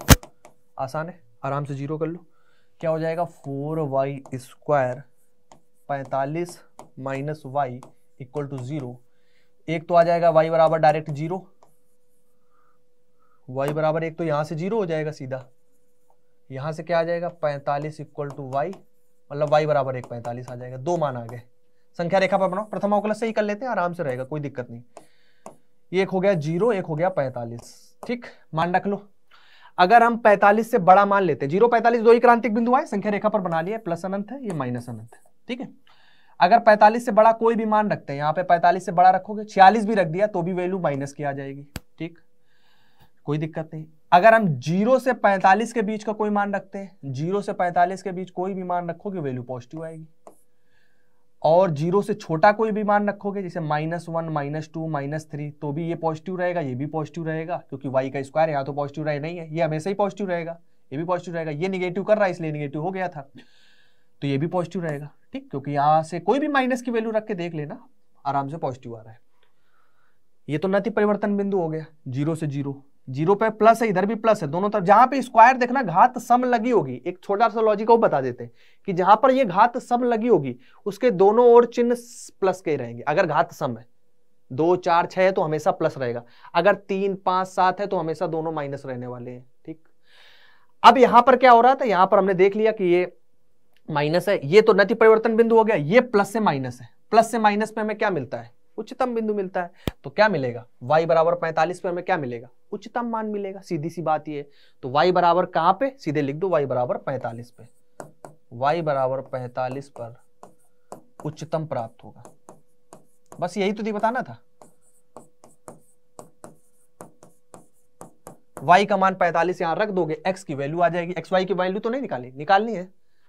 आसान है आराम से जीरो कर लो क्या हो जाएगा फोर वाई स्क्वायर पैंतालीस minus y equal to zero एक तो आ जाएगा वाई बराबर डायरेक्ट जीरो वाई बराबर एक तो यहां से जीरो हो जाएगा सीधा यहां से क्या आ जाएगा पैंतालीस इक्वल टू वाई मतलब वाई बराबर एक पैंतालीस आ जाएगा दो मान आ गए संख्या रेखा पर बनाओ प्रथम अवकलन से ही कर लेते हैं आराम से रहेगा कोई दिक्कत नहीं एक हो गया जीरो एक हो गया पैंतालीस ठीक मान रख लो अगर हम पैंतालीस से बड़ा मान लेते हैं जीरो पैंतालीस दो ही क्रांतिक बिंदु आए संख्या रेखा पर बना लिया प्लस अनंत है ये माइनस अनंत है ठीक है अगर पैंतालीस से बड़ा कोई भी मान रखते हैं यहाँ पे पैंतालीस से बड़ा रखोगे छियालीस भी रख दिया तो भी वैल्यू माइनस की आ जाएगी ठीक कोई दिक्कत नहीं अगर हम जीरो से पैंतालीस के बीच का कोई मान रखते हैं जीरो से पैंतालीस के बीच कोई भी मान रखोगे वैल्यू पॉजिटिव आएगी और जीरो से छोटा कोई भी मान रखोगे जैसे minus one minus two minus three तो भी ये पॉजिटिव रहेगा ये भी पॉजिटिव रहेगा क्योंकि वाई का स्क्वायर यहाँ तो पॉजिटिव रहे नहीं है ये हमेशा ही पॉजिटिव रहेगा ये भी पॉजिटिव रहेगा ये निगेटिव कर रहा है इसलिए निगेटिव हो गया था तो ये भी पॉजिटिव रहेगा ठीक क्योंकि यहाँ से कोई भी माइनस की वैल्यू रख के देख लेना आराम से पॉजिटिव आ रहा है ये तो नति परिवर्तन बिंदु हो गया जीरो से जीरो जीरो पे प्लस है इधर भी प्लस है दोनों तरफ जहां पे स्क्वायर देखना घात सम लगी होगी एक छोटा सा लॉजिक वो बता देते हैं कि जहां पर ये घात सम लगी होगी उसके दोनों ओर चिन्ह प्लस के रहेंगे अगर घात सम है दो चार छह है तो हमेशा प्लस रहेगा अगर तीन पांच सात है तो हमेशा दोनों माइनस रहने वाले हैं ठीक अब यहां पर क्या हो रहा था यहां पर हमने देख लिया कि ये माइनस है ये तो नति परिवर्तन बिंदु हो गया ये प्लस से माइनस है प्लस से माइनस में हमें क्या मिलता है उच्चतम बिंदु मिलता है तो क्या मिलेगा वाई बराबर पैंतालीस पे हमें क्या मिलेगा उच्चतम मान मिलेगा सीधी सी बात ये तो वाई बराबर कहाँ पे सीधे लिख दो वाई बराबर पैंतालीस पे वाई बराबर पैंतालीस पर उच्चतम प्राप्त होगा बस यही तो बताना था y का मान 45 यहां रख दोगे x की वैल्यू आ जाएगी xy की वैल्यू तो नहीं निकाली निकालनी है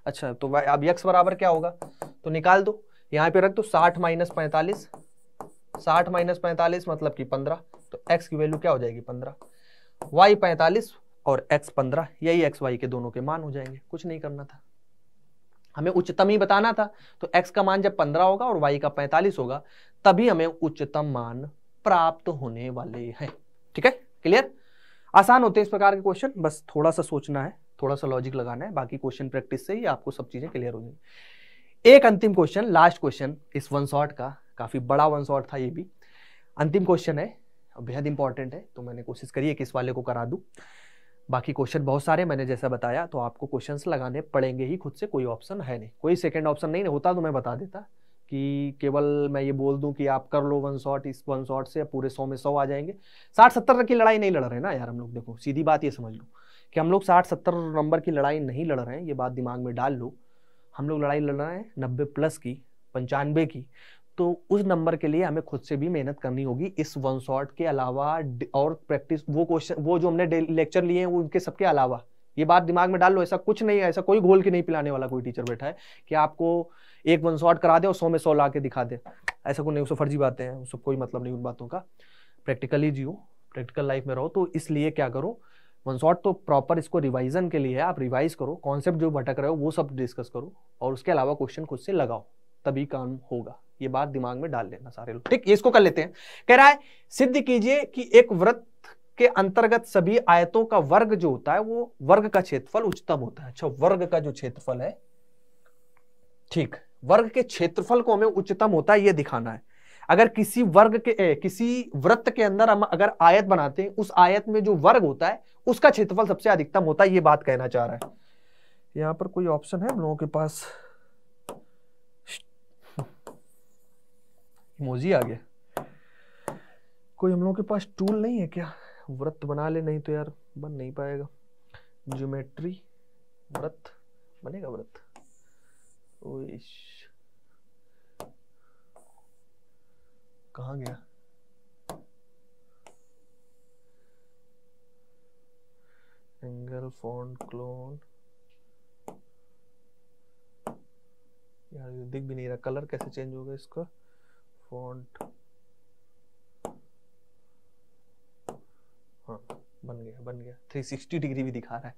अच्छा तो अब x बराबर क्या होगा तो निकाल दो यहां पे रख दो 60 माइनस पैंतालीस साठ माइनस पैंतालीस मतलब कि पंद्रह तो एक्स की वैल्यू क्या हो जाएगी पंद्रह वाई पैंतालीस और एक्स पंद्रह यही एक्स वाई के दोनों के मान हो जाएंगे कुछ नहीं करना था हमें उच्चतम ही बताना था तो x का मान जब 15 होगा और y का 45 होगा तभी हमें उच्चतम मान प्राप्त होने वाले हैं ठीक है क्लियर आसान होते हैं इस प्रकार के क्वेश्चन बस थोड़ा सा सोचना है थोड़ा सा लॉजिक लगाना है बाकी क्वेश्चन प्रैक्टिस से ही आपको सब चीजें क्लियर होंगी एक अंतिम क्वेश्चन लास्ट क्वेश्चन इस वन शॉर्ट का काफ़ी बड़ा वन शॉट था ये भी अंतिम क्वेश्चन है बेहद इंपॉर्टेंट है तो मैंने कोशिश करी है कि इस वाले को करा दूँ बाकी क्वेश्चन बहुत सारे मैंने जैसा बताया तो आपको क्वेश्चन लगाने पड़ेंगे ही खुद से कोई ऑप्शन है नहीं कोई सेकेंड ऑप्शन नहीं होता तो मैं बता देता कि केवल मैं ये बोल दूं कि आप कर लो वन शॉट इस वन शॉट से पूरे सौ में सौ आ जाएंगे साठ सत्तर की लड़ाई नहीं लड़ रहे ना यार हम लोग देखो सीधी बात ये समझ लो कि हम लोग साठ सत्तर नंबर की लड़ाई नहीं लड़ रहे हैं ये बात दिमाग में डाल लो हम लोग लड़ाई लड़ रहे हैं नब्बे प्लस की पंचानवे की तो उस नंबर के लिए हमें खुद से भी मेहनत करनी होगी इस वन शॉट के अलावा और प्रैक्टिस वो क्वेश्चन वो जो हमने लेक्चर लिए हैं उनके सबके अलावा ये बात दिमाग में डाल लो ऐसा कुछ नहीं है ऐसा कोई घोल के नहीं पिलाने वाला कोई टीचर बैठा है कि आपको एक वन शॉट करा दे और सौ में सौ ला के दिखा दे ऐसा कोई नहीं उसको फर्जी बातें हैं उसको कोई मतलब नहीं उन बातों का प्रैक्टिकली जियो प्रैक्टिकल लाइफ में रहो तो इसलिए क्या करो वन शॉट तो प्रॉपर इसको रिवाइजन के लिए है आप रिवाइज करो कॉन्सेप्ट जो भटक रहे हो वो सब डिस्कस करो और उसके अलावा क्वेश्चन खुद से लगाओ तभी काम होगा ये बात दिमाग में डाल लेना सारे लोग ठीक इसको कर लेते हैं कह रहा है सिद्ध कीजिए कि एक व्रत के अंतर्गत सभी आयतों का वर्ग जो होता है वो वर्ग का क्षेत्रफल उच्चतम होता है अच्छा वर्ग का जो क्षेत्रफल है ठीक वर्ग के क्षेत्रफल को हमें उच्चतम होता है ये दिखाना है अगर किसी वर्ग के ए, किसी व्रत के अंदर हम अगर आयत बनाते हैं उस आयत में जो वर्ग होता है उसका क्षेत्रफल सबसे अधिकतम होता है ये बात कहना चाह रहा है यहां पर कोई ऑप्शन है हम लोगों के पास मोजी आ गया कोई हम लोगों के पास टूल नहीं है क्या व्रत बना ले नहीं तो यार बन नहीं पाएगा ज्योमेट्री व्रत बनेगा व्रत कहा गया एंगल फॉन्ट क्लोन यार दिख भी नहीं रहा कलर कैसे चेंज होगा इसका फॉन्ट हाँ, बन गया बन गया 360 डिग्री भी दिखा रहा है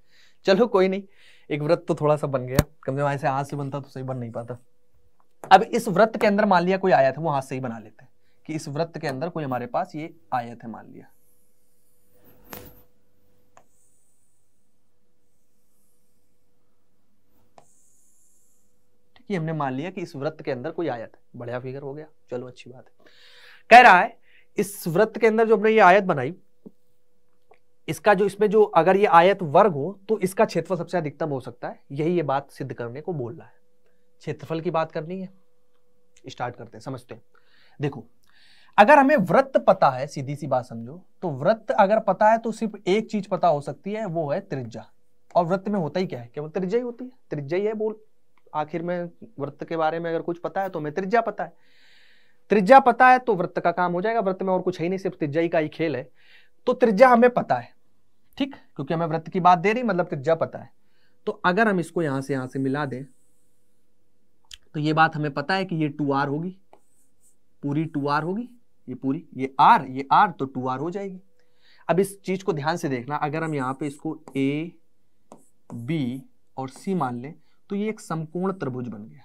चलो कोई नहीं एक व्रत तो थोड़ा सा बन गया कम से कम ऐसे हाथ से बनता तो सही बन नहीं पाता अब इस व्रत के अंदर मान लिया कोई आयत है वो हाथ से ही बना लेते हैं कि इस व्रत के अंदर कोई हमारे पास ये आयत है मान लिया कि हमने मान लिया कि इस व्रत के अंदर कोई आयत है बढ़िया फिगर हो गया चलो अच्छी बात है कह रहा है इस व्रत के अंदर जो हमने ये आयत बनाई इसका जो इसमें जो अगर ये आयत वर्ग हो तो इसका क्षेत्रफल सबसे अधिकतम हो सकता है यही ये बात सिद्ध करने को बोल रहा है क्षेत्रफल की बात करनी है स्टार्ट करते हैं समझते हैं देखो अगर हमें व्रत पता है सीधी सी बात समझो तो व्रत अगर पता है तो सिर्फ एक चीज पता हो सकती है वो है त्रिज्या और व्रत में होता ही क्या है केवल त्रिज्या ही होती है त्रिज्या ही है बोल आखिर में वृत्त के बारे में अगर कुछ पता है तो हमें त्रिज्या पता है त्रिज्या पता है तो वृत्त का काम हो जाएगा वृत्त में और कुछ है ही नहीं सिर्फ त्रिज्या का ही खेल है तो त्रिज्या हमें पता है ठीक क्योंकि हमें वृत्त की बात दे रही मतलब त्रिज्या पता है तो अगर हम इसको यहां से यहां से मिला दें तो ये बात हमें पता है कि ये टू आर होगी पूरी टू आर होगी ये पूरी ये आर ये आर तो टू आर हो जाएगी अब इस चीज को ध्यान से देखना अगर हम यहां पे इसको ए बी और सी मान लें तो ये एक समकोण त्रिभुज बन गया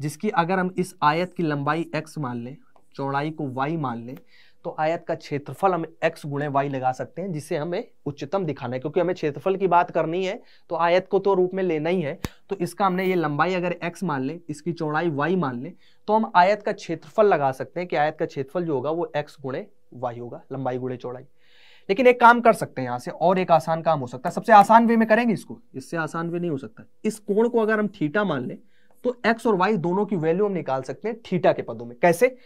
जिसकी अगर हम इस आयत की लंबाई x मान लें चौड़ाई को y मान लें तो आयत का क्षेत्रफल हम x गुणे वाई लगा सकते हैं जिसे हमें उच्चतम दिखाना है क्योंकि हमें क्षेत्रफल की बात करनी है तो आयत को तो रूप में लेना ही है तो इसका हमने ये लंबाई अगर x मान ले इसकी चौड़ाई y मान ले तो हम आयत का क्षेत्रफल लगा सकते हैं कि आयत का क्षेत्रफल जो होगा वो x गुणे वाई होगा लंबाई गुणे चौड़ाई लेकिन एक काम कर सकते हैं यहाँ से और एक आसान काम हो सकता है सबसे आसान वे में करेंगे इसको इससे आसान वे नहीं हो सकता इस कोण को अगर हम थीटा मान लें तो एक्स और वाई दोनों की वैल्यू हम निकाल सकते हैं थीटा के पदों में कैसे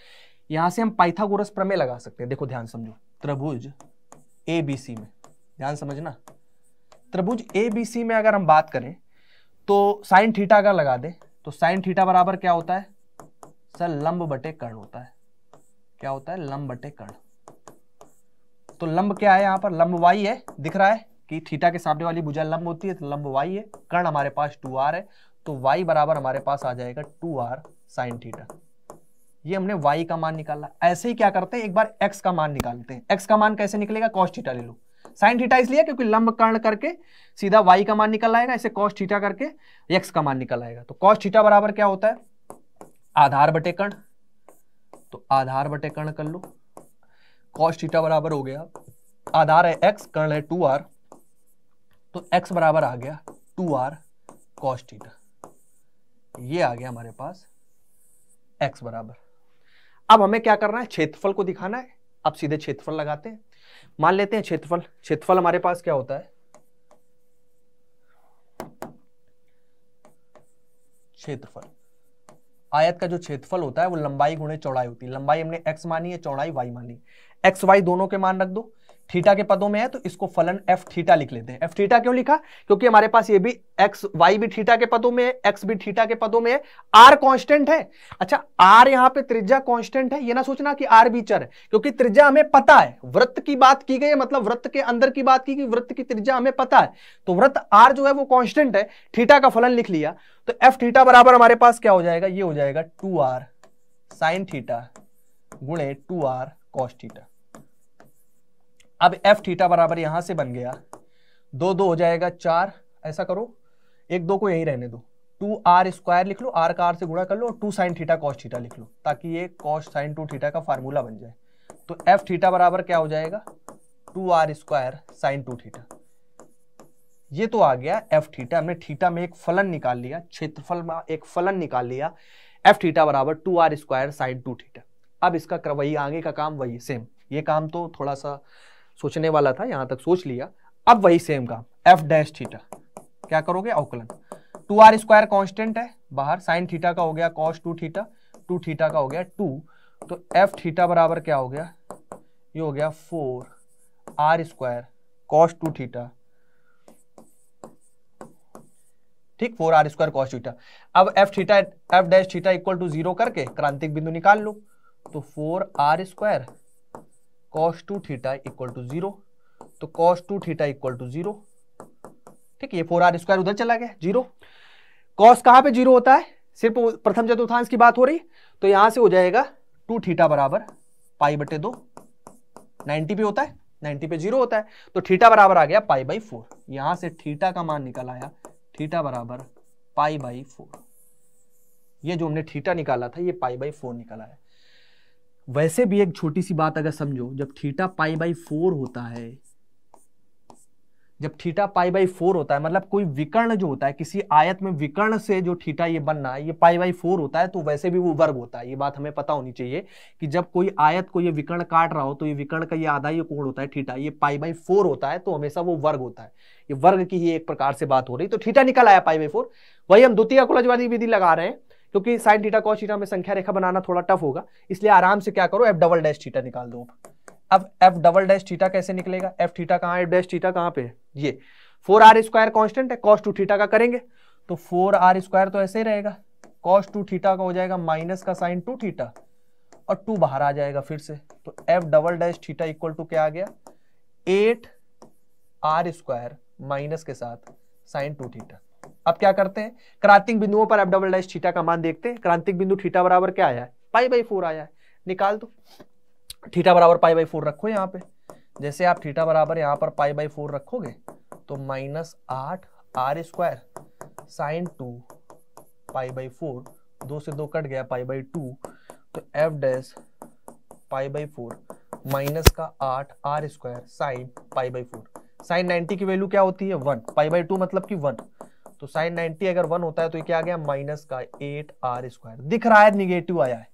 यहां से हम पाइथागोरस प्रमेय लगा सकते हैं देखो ध्यान समझो त्रिभुज ए बी सी में ध्यान समझना त्रिभुज ए बी सी में अगर हम बात करें तो साइन थीटा अगर लगा दें तो साइन थीटा बराबर क्या होता है सर लंब बटे कर्ण होता है क्या होता है लंब बटे कर्ण तो लंब क्या है यहाँ पर लंब वाई है दिख रहा है कि थीटा के सामने वाली भुजा लंब होती है तो लंब वाई है कर्ण हमारे पास टू आर है तो वाई बराबर हमारे पास आ जाएगा टू आर साइन थीटा ये हमने y का मान निकाला ऐसे ही क्या करते हैं एक बार x का मान निकालते हैं x का मान कैसे निकलेगा cos थीटा ले लो sin थीटा इसलिए क्योंकि लंब कर्ण करके सीधा y का मान निकल आएगा ऐसे cos थीटा करके x का मान निकल आएगा तो cos थीटा बराबर क्या होता है आधार बटे कर्ण तो आधार बटे कर्ण कर लो कॉस थीटा बराबर हो गया आधार है एक्स कर्ण है टू आर तो एक्स बराबर आ गया टू आर कॉस थीटा ये आ गया हमारे पास एक्स बराबर अब हमें क्या करना है क्षेत्रफल को दिखाना है अब सीधे क्षेत्रफल लगाते हैं मान लेते हैं क्षेत्रफल क्षेत्रफल हमारे पास क्या होता है क्षेत्रफल आयत का जो क्षेत्रफल होता है वो लंबाई गुणे चौड़ाई होती है लंबाई हमने एक्स मानी है चौड़ाई वाई मानी एक्स वाई दोनों के मान रख दो थीटा के पदों में है तो इसको फलन एफ थीटा लिख लेते हैं एफ थीटा क्यों लिखा क्योंकि हमारे पास ये भी एक्स वाई भी थीटा के पदों में है एक्स भी थीटा के पदों में है आर कांस्टेंट है अच्छा आर यहाँ पे त्रिज्या कांस्टेंट है ये ना सोचना कि आर भी चर है क्योंकि त्रिज्या हमें पता है वृत्त की बात की गई है मतलब वृत्त के अंदर की बात की गई वृत्त की त्रिज्या हमें पता है तो वृत्त आर जो है वो कॉन्स्टेंट है थीटा का फलन लिख लिया तो एफ थीटा बराबर हमारे पास क्या हो जाएगा ये हो जाएगा टू आर साइन थीटा गुणे टू आर कॉस्टीटा अब f थीटा बराबर यहां से बन गया दो दो हो जाएगा चार ऐसा करो एक दो को यही रहने दो टू आर स्क्वायर लिख लो आर का आर से गुणा कर लो और two sine theta cos theta लिख लो ताकि ये कॉस साइन टू थीटा का फार्मूला बन जाए तो एफ थीटा बराबर क्या हो जाएगा two r square sine two theta ये तो आ गया एफ थीटा हमने थीटा में एक फलन निकाल लिया क्षेत्रफल में एक फलन निकाल लिया एफ थीटा बराबर two r square sine two theta अब इसका वही आगे का काम वही सेम ये काम तो थोड़ा सा सोचने वाला था यहां तक सोच लिया अब वही सेम काम एफ डैश थीटा क्या करोगे अवकलन टू आर स्क्वायर कॉन्स्टेंट है बाहर साइन थीटा का हो गया cos two theta two theta का हो गया टू तो एफ थीटा बराबर क्या हो गया ये हो गया four r square cos two theta ठीक four r square cos theta अब f theta f dash theta equal to zero करके क्रांतिक बिंदु निकाल लो तो four r square cos two theta equal to zero तो cos two theta equal to zero ठीक है ये फोर आर स्क्वायर उधर चला गया जीरो कॉस कहां पे जीरो होता है सिर्फ प्रथम चतुर्थांश की बात हो रही तो यहां से हो जाएगा टू थीटा बराबर पाई बटे दो नाइनटी पे होता है नाइनटी पे जीरो होता है तो थीटा बराबर आ गया पाई बाई फोर यहां से थीटा का मान निकल आया थीटा बराबर पाई बाई फोर ये जो हमने थीटा निकाला था ये पाई बाई फोर निकल आया वैसे भी एक छोटी सी बात अगर समझो जब थीटा पाई बाई फोर होता है जब थीटा पाई बाई फोर होता है मतलब कोई विकर्ण जो होता है किसी आयत में विकर्ण से जो थीटा ये बनना है ये पाई बाई फोर होता है तो वैसे भी वो वर्ग होता है ये बात हमें पता होनी चाहिए कि जब कोई आयत को ये विकर्ण काट रहा हो तो ये विकर्ण का ये आधा ये कोण होता है थीटा ये पाई बाई फोर होता है तो हमेशा वो वर्ग होता है ये वर्ग की ही एक प्रकार से बात हो रही तो थीटा निकल आया पाई बाई फोर वही हम द्वितीय कुलजवादी विधि लगा रहे हैं क्योंकि साइन थीटा कॉस थीटा में संख्या रेखा बनाना थोड़ा टफ होगा इसलिए आराम से क्या करो एफ डबल डैश थीटा निकाल दो अब एफ डबल डैश थीटा कैसे निकलेगा एफ थीटा कहाँ एफ डैश थीटा कहाँ पे ये फोर आर स्क्वायर कॉन्स्टेंट है कॉस टू थीटा का करेंगे तो फोर आर स्क्वायर तो ऐसे ही रहेगा कॉस टू थीटा का हो जाएगा माइनस का साइन टू थीटा और टू बाहर आ जाएगा फिर से तो f double dash theta equal to क्या आ गया एट आर स्क्वायर माइनस के साथ साइन टू थीटा अब क्या करते हैं क्रांतिक बिंदुओं पर एफ डबल डैश थीटा का मान देखते हैं क्रांतिक बिंदु थीटा बराबर क्या आया है पाई बाई फोर आया है निकाल दो थीटा बराबर पाई बाई फोर रखो यहाँ पे जैसे आप थीटा बराबर यहाँ पर पाई बाई फोर रखोगे तो माइनस आठ r square sine two pi by four दो से दो कट गया पाई बाई टू तो f dash pi by four minus का आठ r square sine pi by four sine ninety की वैल्यू क्या होती है वन पाई बाई टू मतलब कि वन तो साइन 90 अगर वन होता है तो ये क्या आ गया माइनस का एट आर स्क्वायर दिख रहा है निगेटिव आया है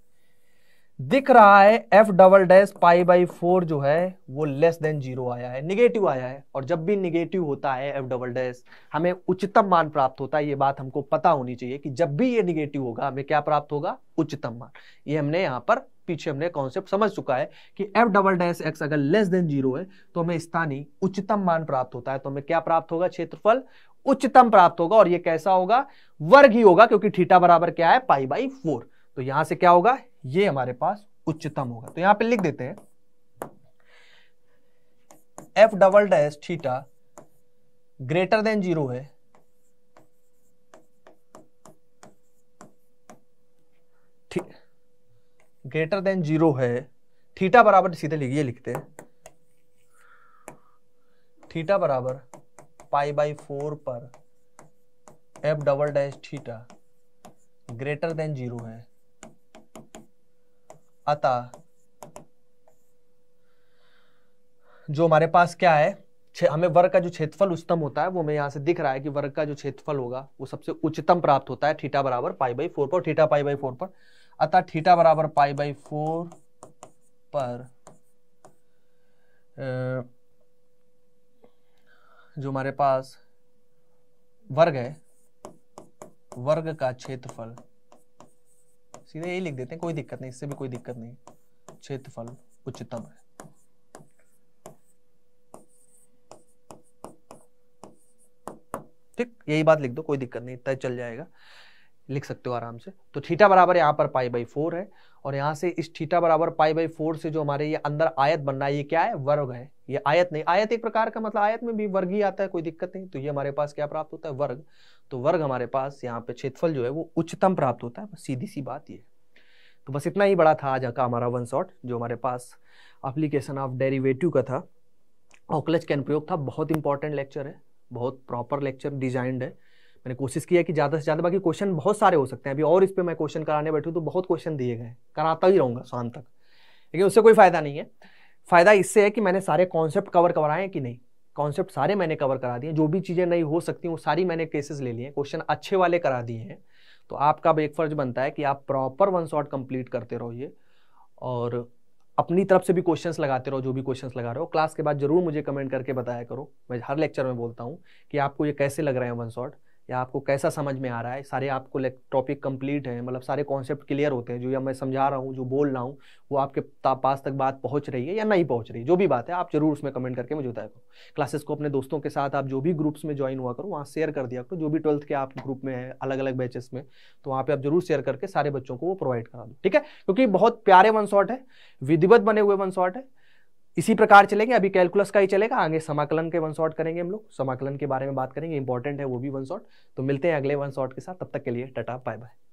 दिख रहा है f double dash pi by four जो है वो लेस देन जीरो आया है निगेटिव आया है और जब भी निगेटिव होता है एफ डबल डैश हमें उच्चतम मान प्राप्त होता है ये बात हमको पता होनी चाहिए कि जब भी ये निगेटिव होगा हमें क्या प्राप्त होगा उच्चतम मान ये हमने यहाँ पर पीछे हमने कॉन्सेप्ट समझ चुका है कि एफ डबल डैश एक्स अगर लेस देन जीरो है तो हमें स्थानीय उच्चतम मान प्राप्त होता है तो हमें क्या प्राप्त होगा क्षेत्रफल उच्चतम प्राप्त होगा और ये कैसा होगा वर्ग ही होगा क्योंकि थीटा बराबर क्या है पाई बाई फोर तो यहां से क्या होगा ये हमारे पास उच्चतम होगा तो यहां पे लिख देते हैं f double dash theta greater than zero है ग्रेटर देन जीरो है थीटा बराबर सीधे लिखिए लिखते हैं थीटा बराबर पाई बाई फोर पर f double dash theta greater than zero है अतः जो हमारे पास क्या है हमें वर्ग का जो क्षेत्रफल उच्चतम होता है वो हमें यहां से दिख रहा है कि वर्ग का जो क्षेत्रफल होगा वो सबसे उच्चतम प्राप्त होता है थीटा बराबर पाई बाई फोर पर थीटा पाई बाई फोर पर अतः थीटा बराबर पाई बाई फोर पर जो हमारे पास वर्ग है वर्ग का क्षेत्रफल सीधे यही लिख देते हैं कोई दिक्कत नहीं इससे भी कोई दिक्कत नहीं क्षेत्रफल उच्चतम है ठीक यही बात लिख दो कोई दिक्कत नहीं तय चल जाएगा लिख सकते हो आराम से तो थीटा बराबर यहाँ पर पाई बाई फोर है और यहाँ से इस थीटा बराबर पाई बाई फोर से जो हमारे ये अंदर आयत बनना है ये क्या है वर्ग है ये आयत नहीं आयत एक प्रकार का मतलब आयत में भी वर्ग ही आता है कोई दिक्कत नहीं तो ये हमारे पास क्या प्राप्त होता है वर्ग तो वर्ग हमारे पास यहाँ पे क्षेत्रफल जो है वो उच्चतम प्राप्त होता है सीधी सी बात ये तो बस इतना ही बड़ा था आज का हमारा वन शॉट जो हमारे पास अप्लीकेशन ऑफ डेरीवेटिव का था ऑकलच कैन प्रयोग था बहुत इंपॉर्टेंट लेक्चर है बहुत प्रॉपर लेक्चर डिजाइंड है मैंने कोशिश किया कि ज़्यादा से ज़्यादा बाकी क्वेश्चन बहुत सारे हो सकते हैं अभी और इस पर मैं क्वेश्चन कराने बैठूँ तो बहुत क्वेश्चन दिए गए कराता ही रहूँगा शाम तक लेकिन उससे कोई फ़ायदा नहीं है फ़ायदा इससे है कि मैंने सारे कॉन्सेप्ट कवर कराए हैं कि नहीं कॉन्सेप्ट सारे मैंने कवर करा दिए जो भी चीज़ें नहीं हो सकती वो सारी मैंने केसेस ले लिए क्वेश्चन अच्छे वाले करा दिए हैं तो आपका अब एक फ़र्ज बनता है कि आप प्रॉपर वन शॉट कंप्लीट करते रहोइए और अपनी तरफ से भी क्वेश्चंस लगाते रहो जो भी क्वेश्चंस लगा रहे हो क्लास के बाद जरूर मुझे कमेंट करके बताया करो मैं हर लेक्चर में बोलता हूँ कि आपको ये कैसे लग रहे हैं वन शॉट या आपको कैसा समझ में आ रहा है सारे आपको टॉपिक कंप्लीट है मतलब सारे कॉन्सेप्ट क्लियर होते हैं जो या मैं समझा रहा हूँ जो बोल रहा हूँ वो आपके पास तक बात पहुँच रही है या नहीं पहुँच रही जो भी बात है आप जरूर उसमें कमेंट करके मुझे बताया करो क्लासेस को अपने दोस्तों के साथ आप जो भी ग्रुप्स में ज्वाइन हुआ करो वहाँ शेयर कर दिया करो जो भी ट्वेल्थ के आप ग्रुप में है अलग अलग बैचेस में तो वहाँ पर आप जरूर शेयर करके सारे बच्चों को वो प्रोवाइड करा दो ठीक है क्योंकि बहुत प्यारे वन शॉट है विधिवत बने हुए वन शॉट है इसी प्रकार चलेंगे अभी कैलकुलस का ही चलेगा आगे समाकलन के वन शॉट करेंगे हम लोग समाकलन के बारे में बात करेंगे इंपॉर्टेंट है वो भी वन शॉट तो मिलते हैं अगले वन शॉट के साथ तब तक के लिए टाटा बाय बाय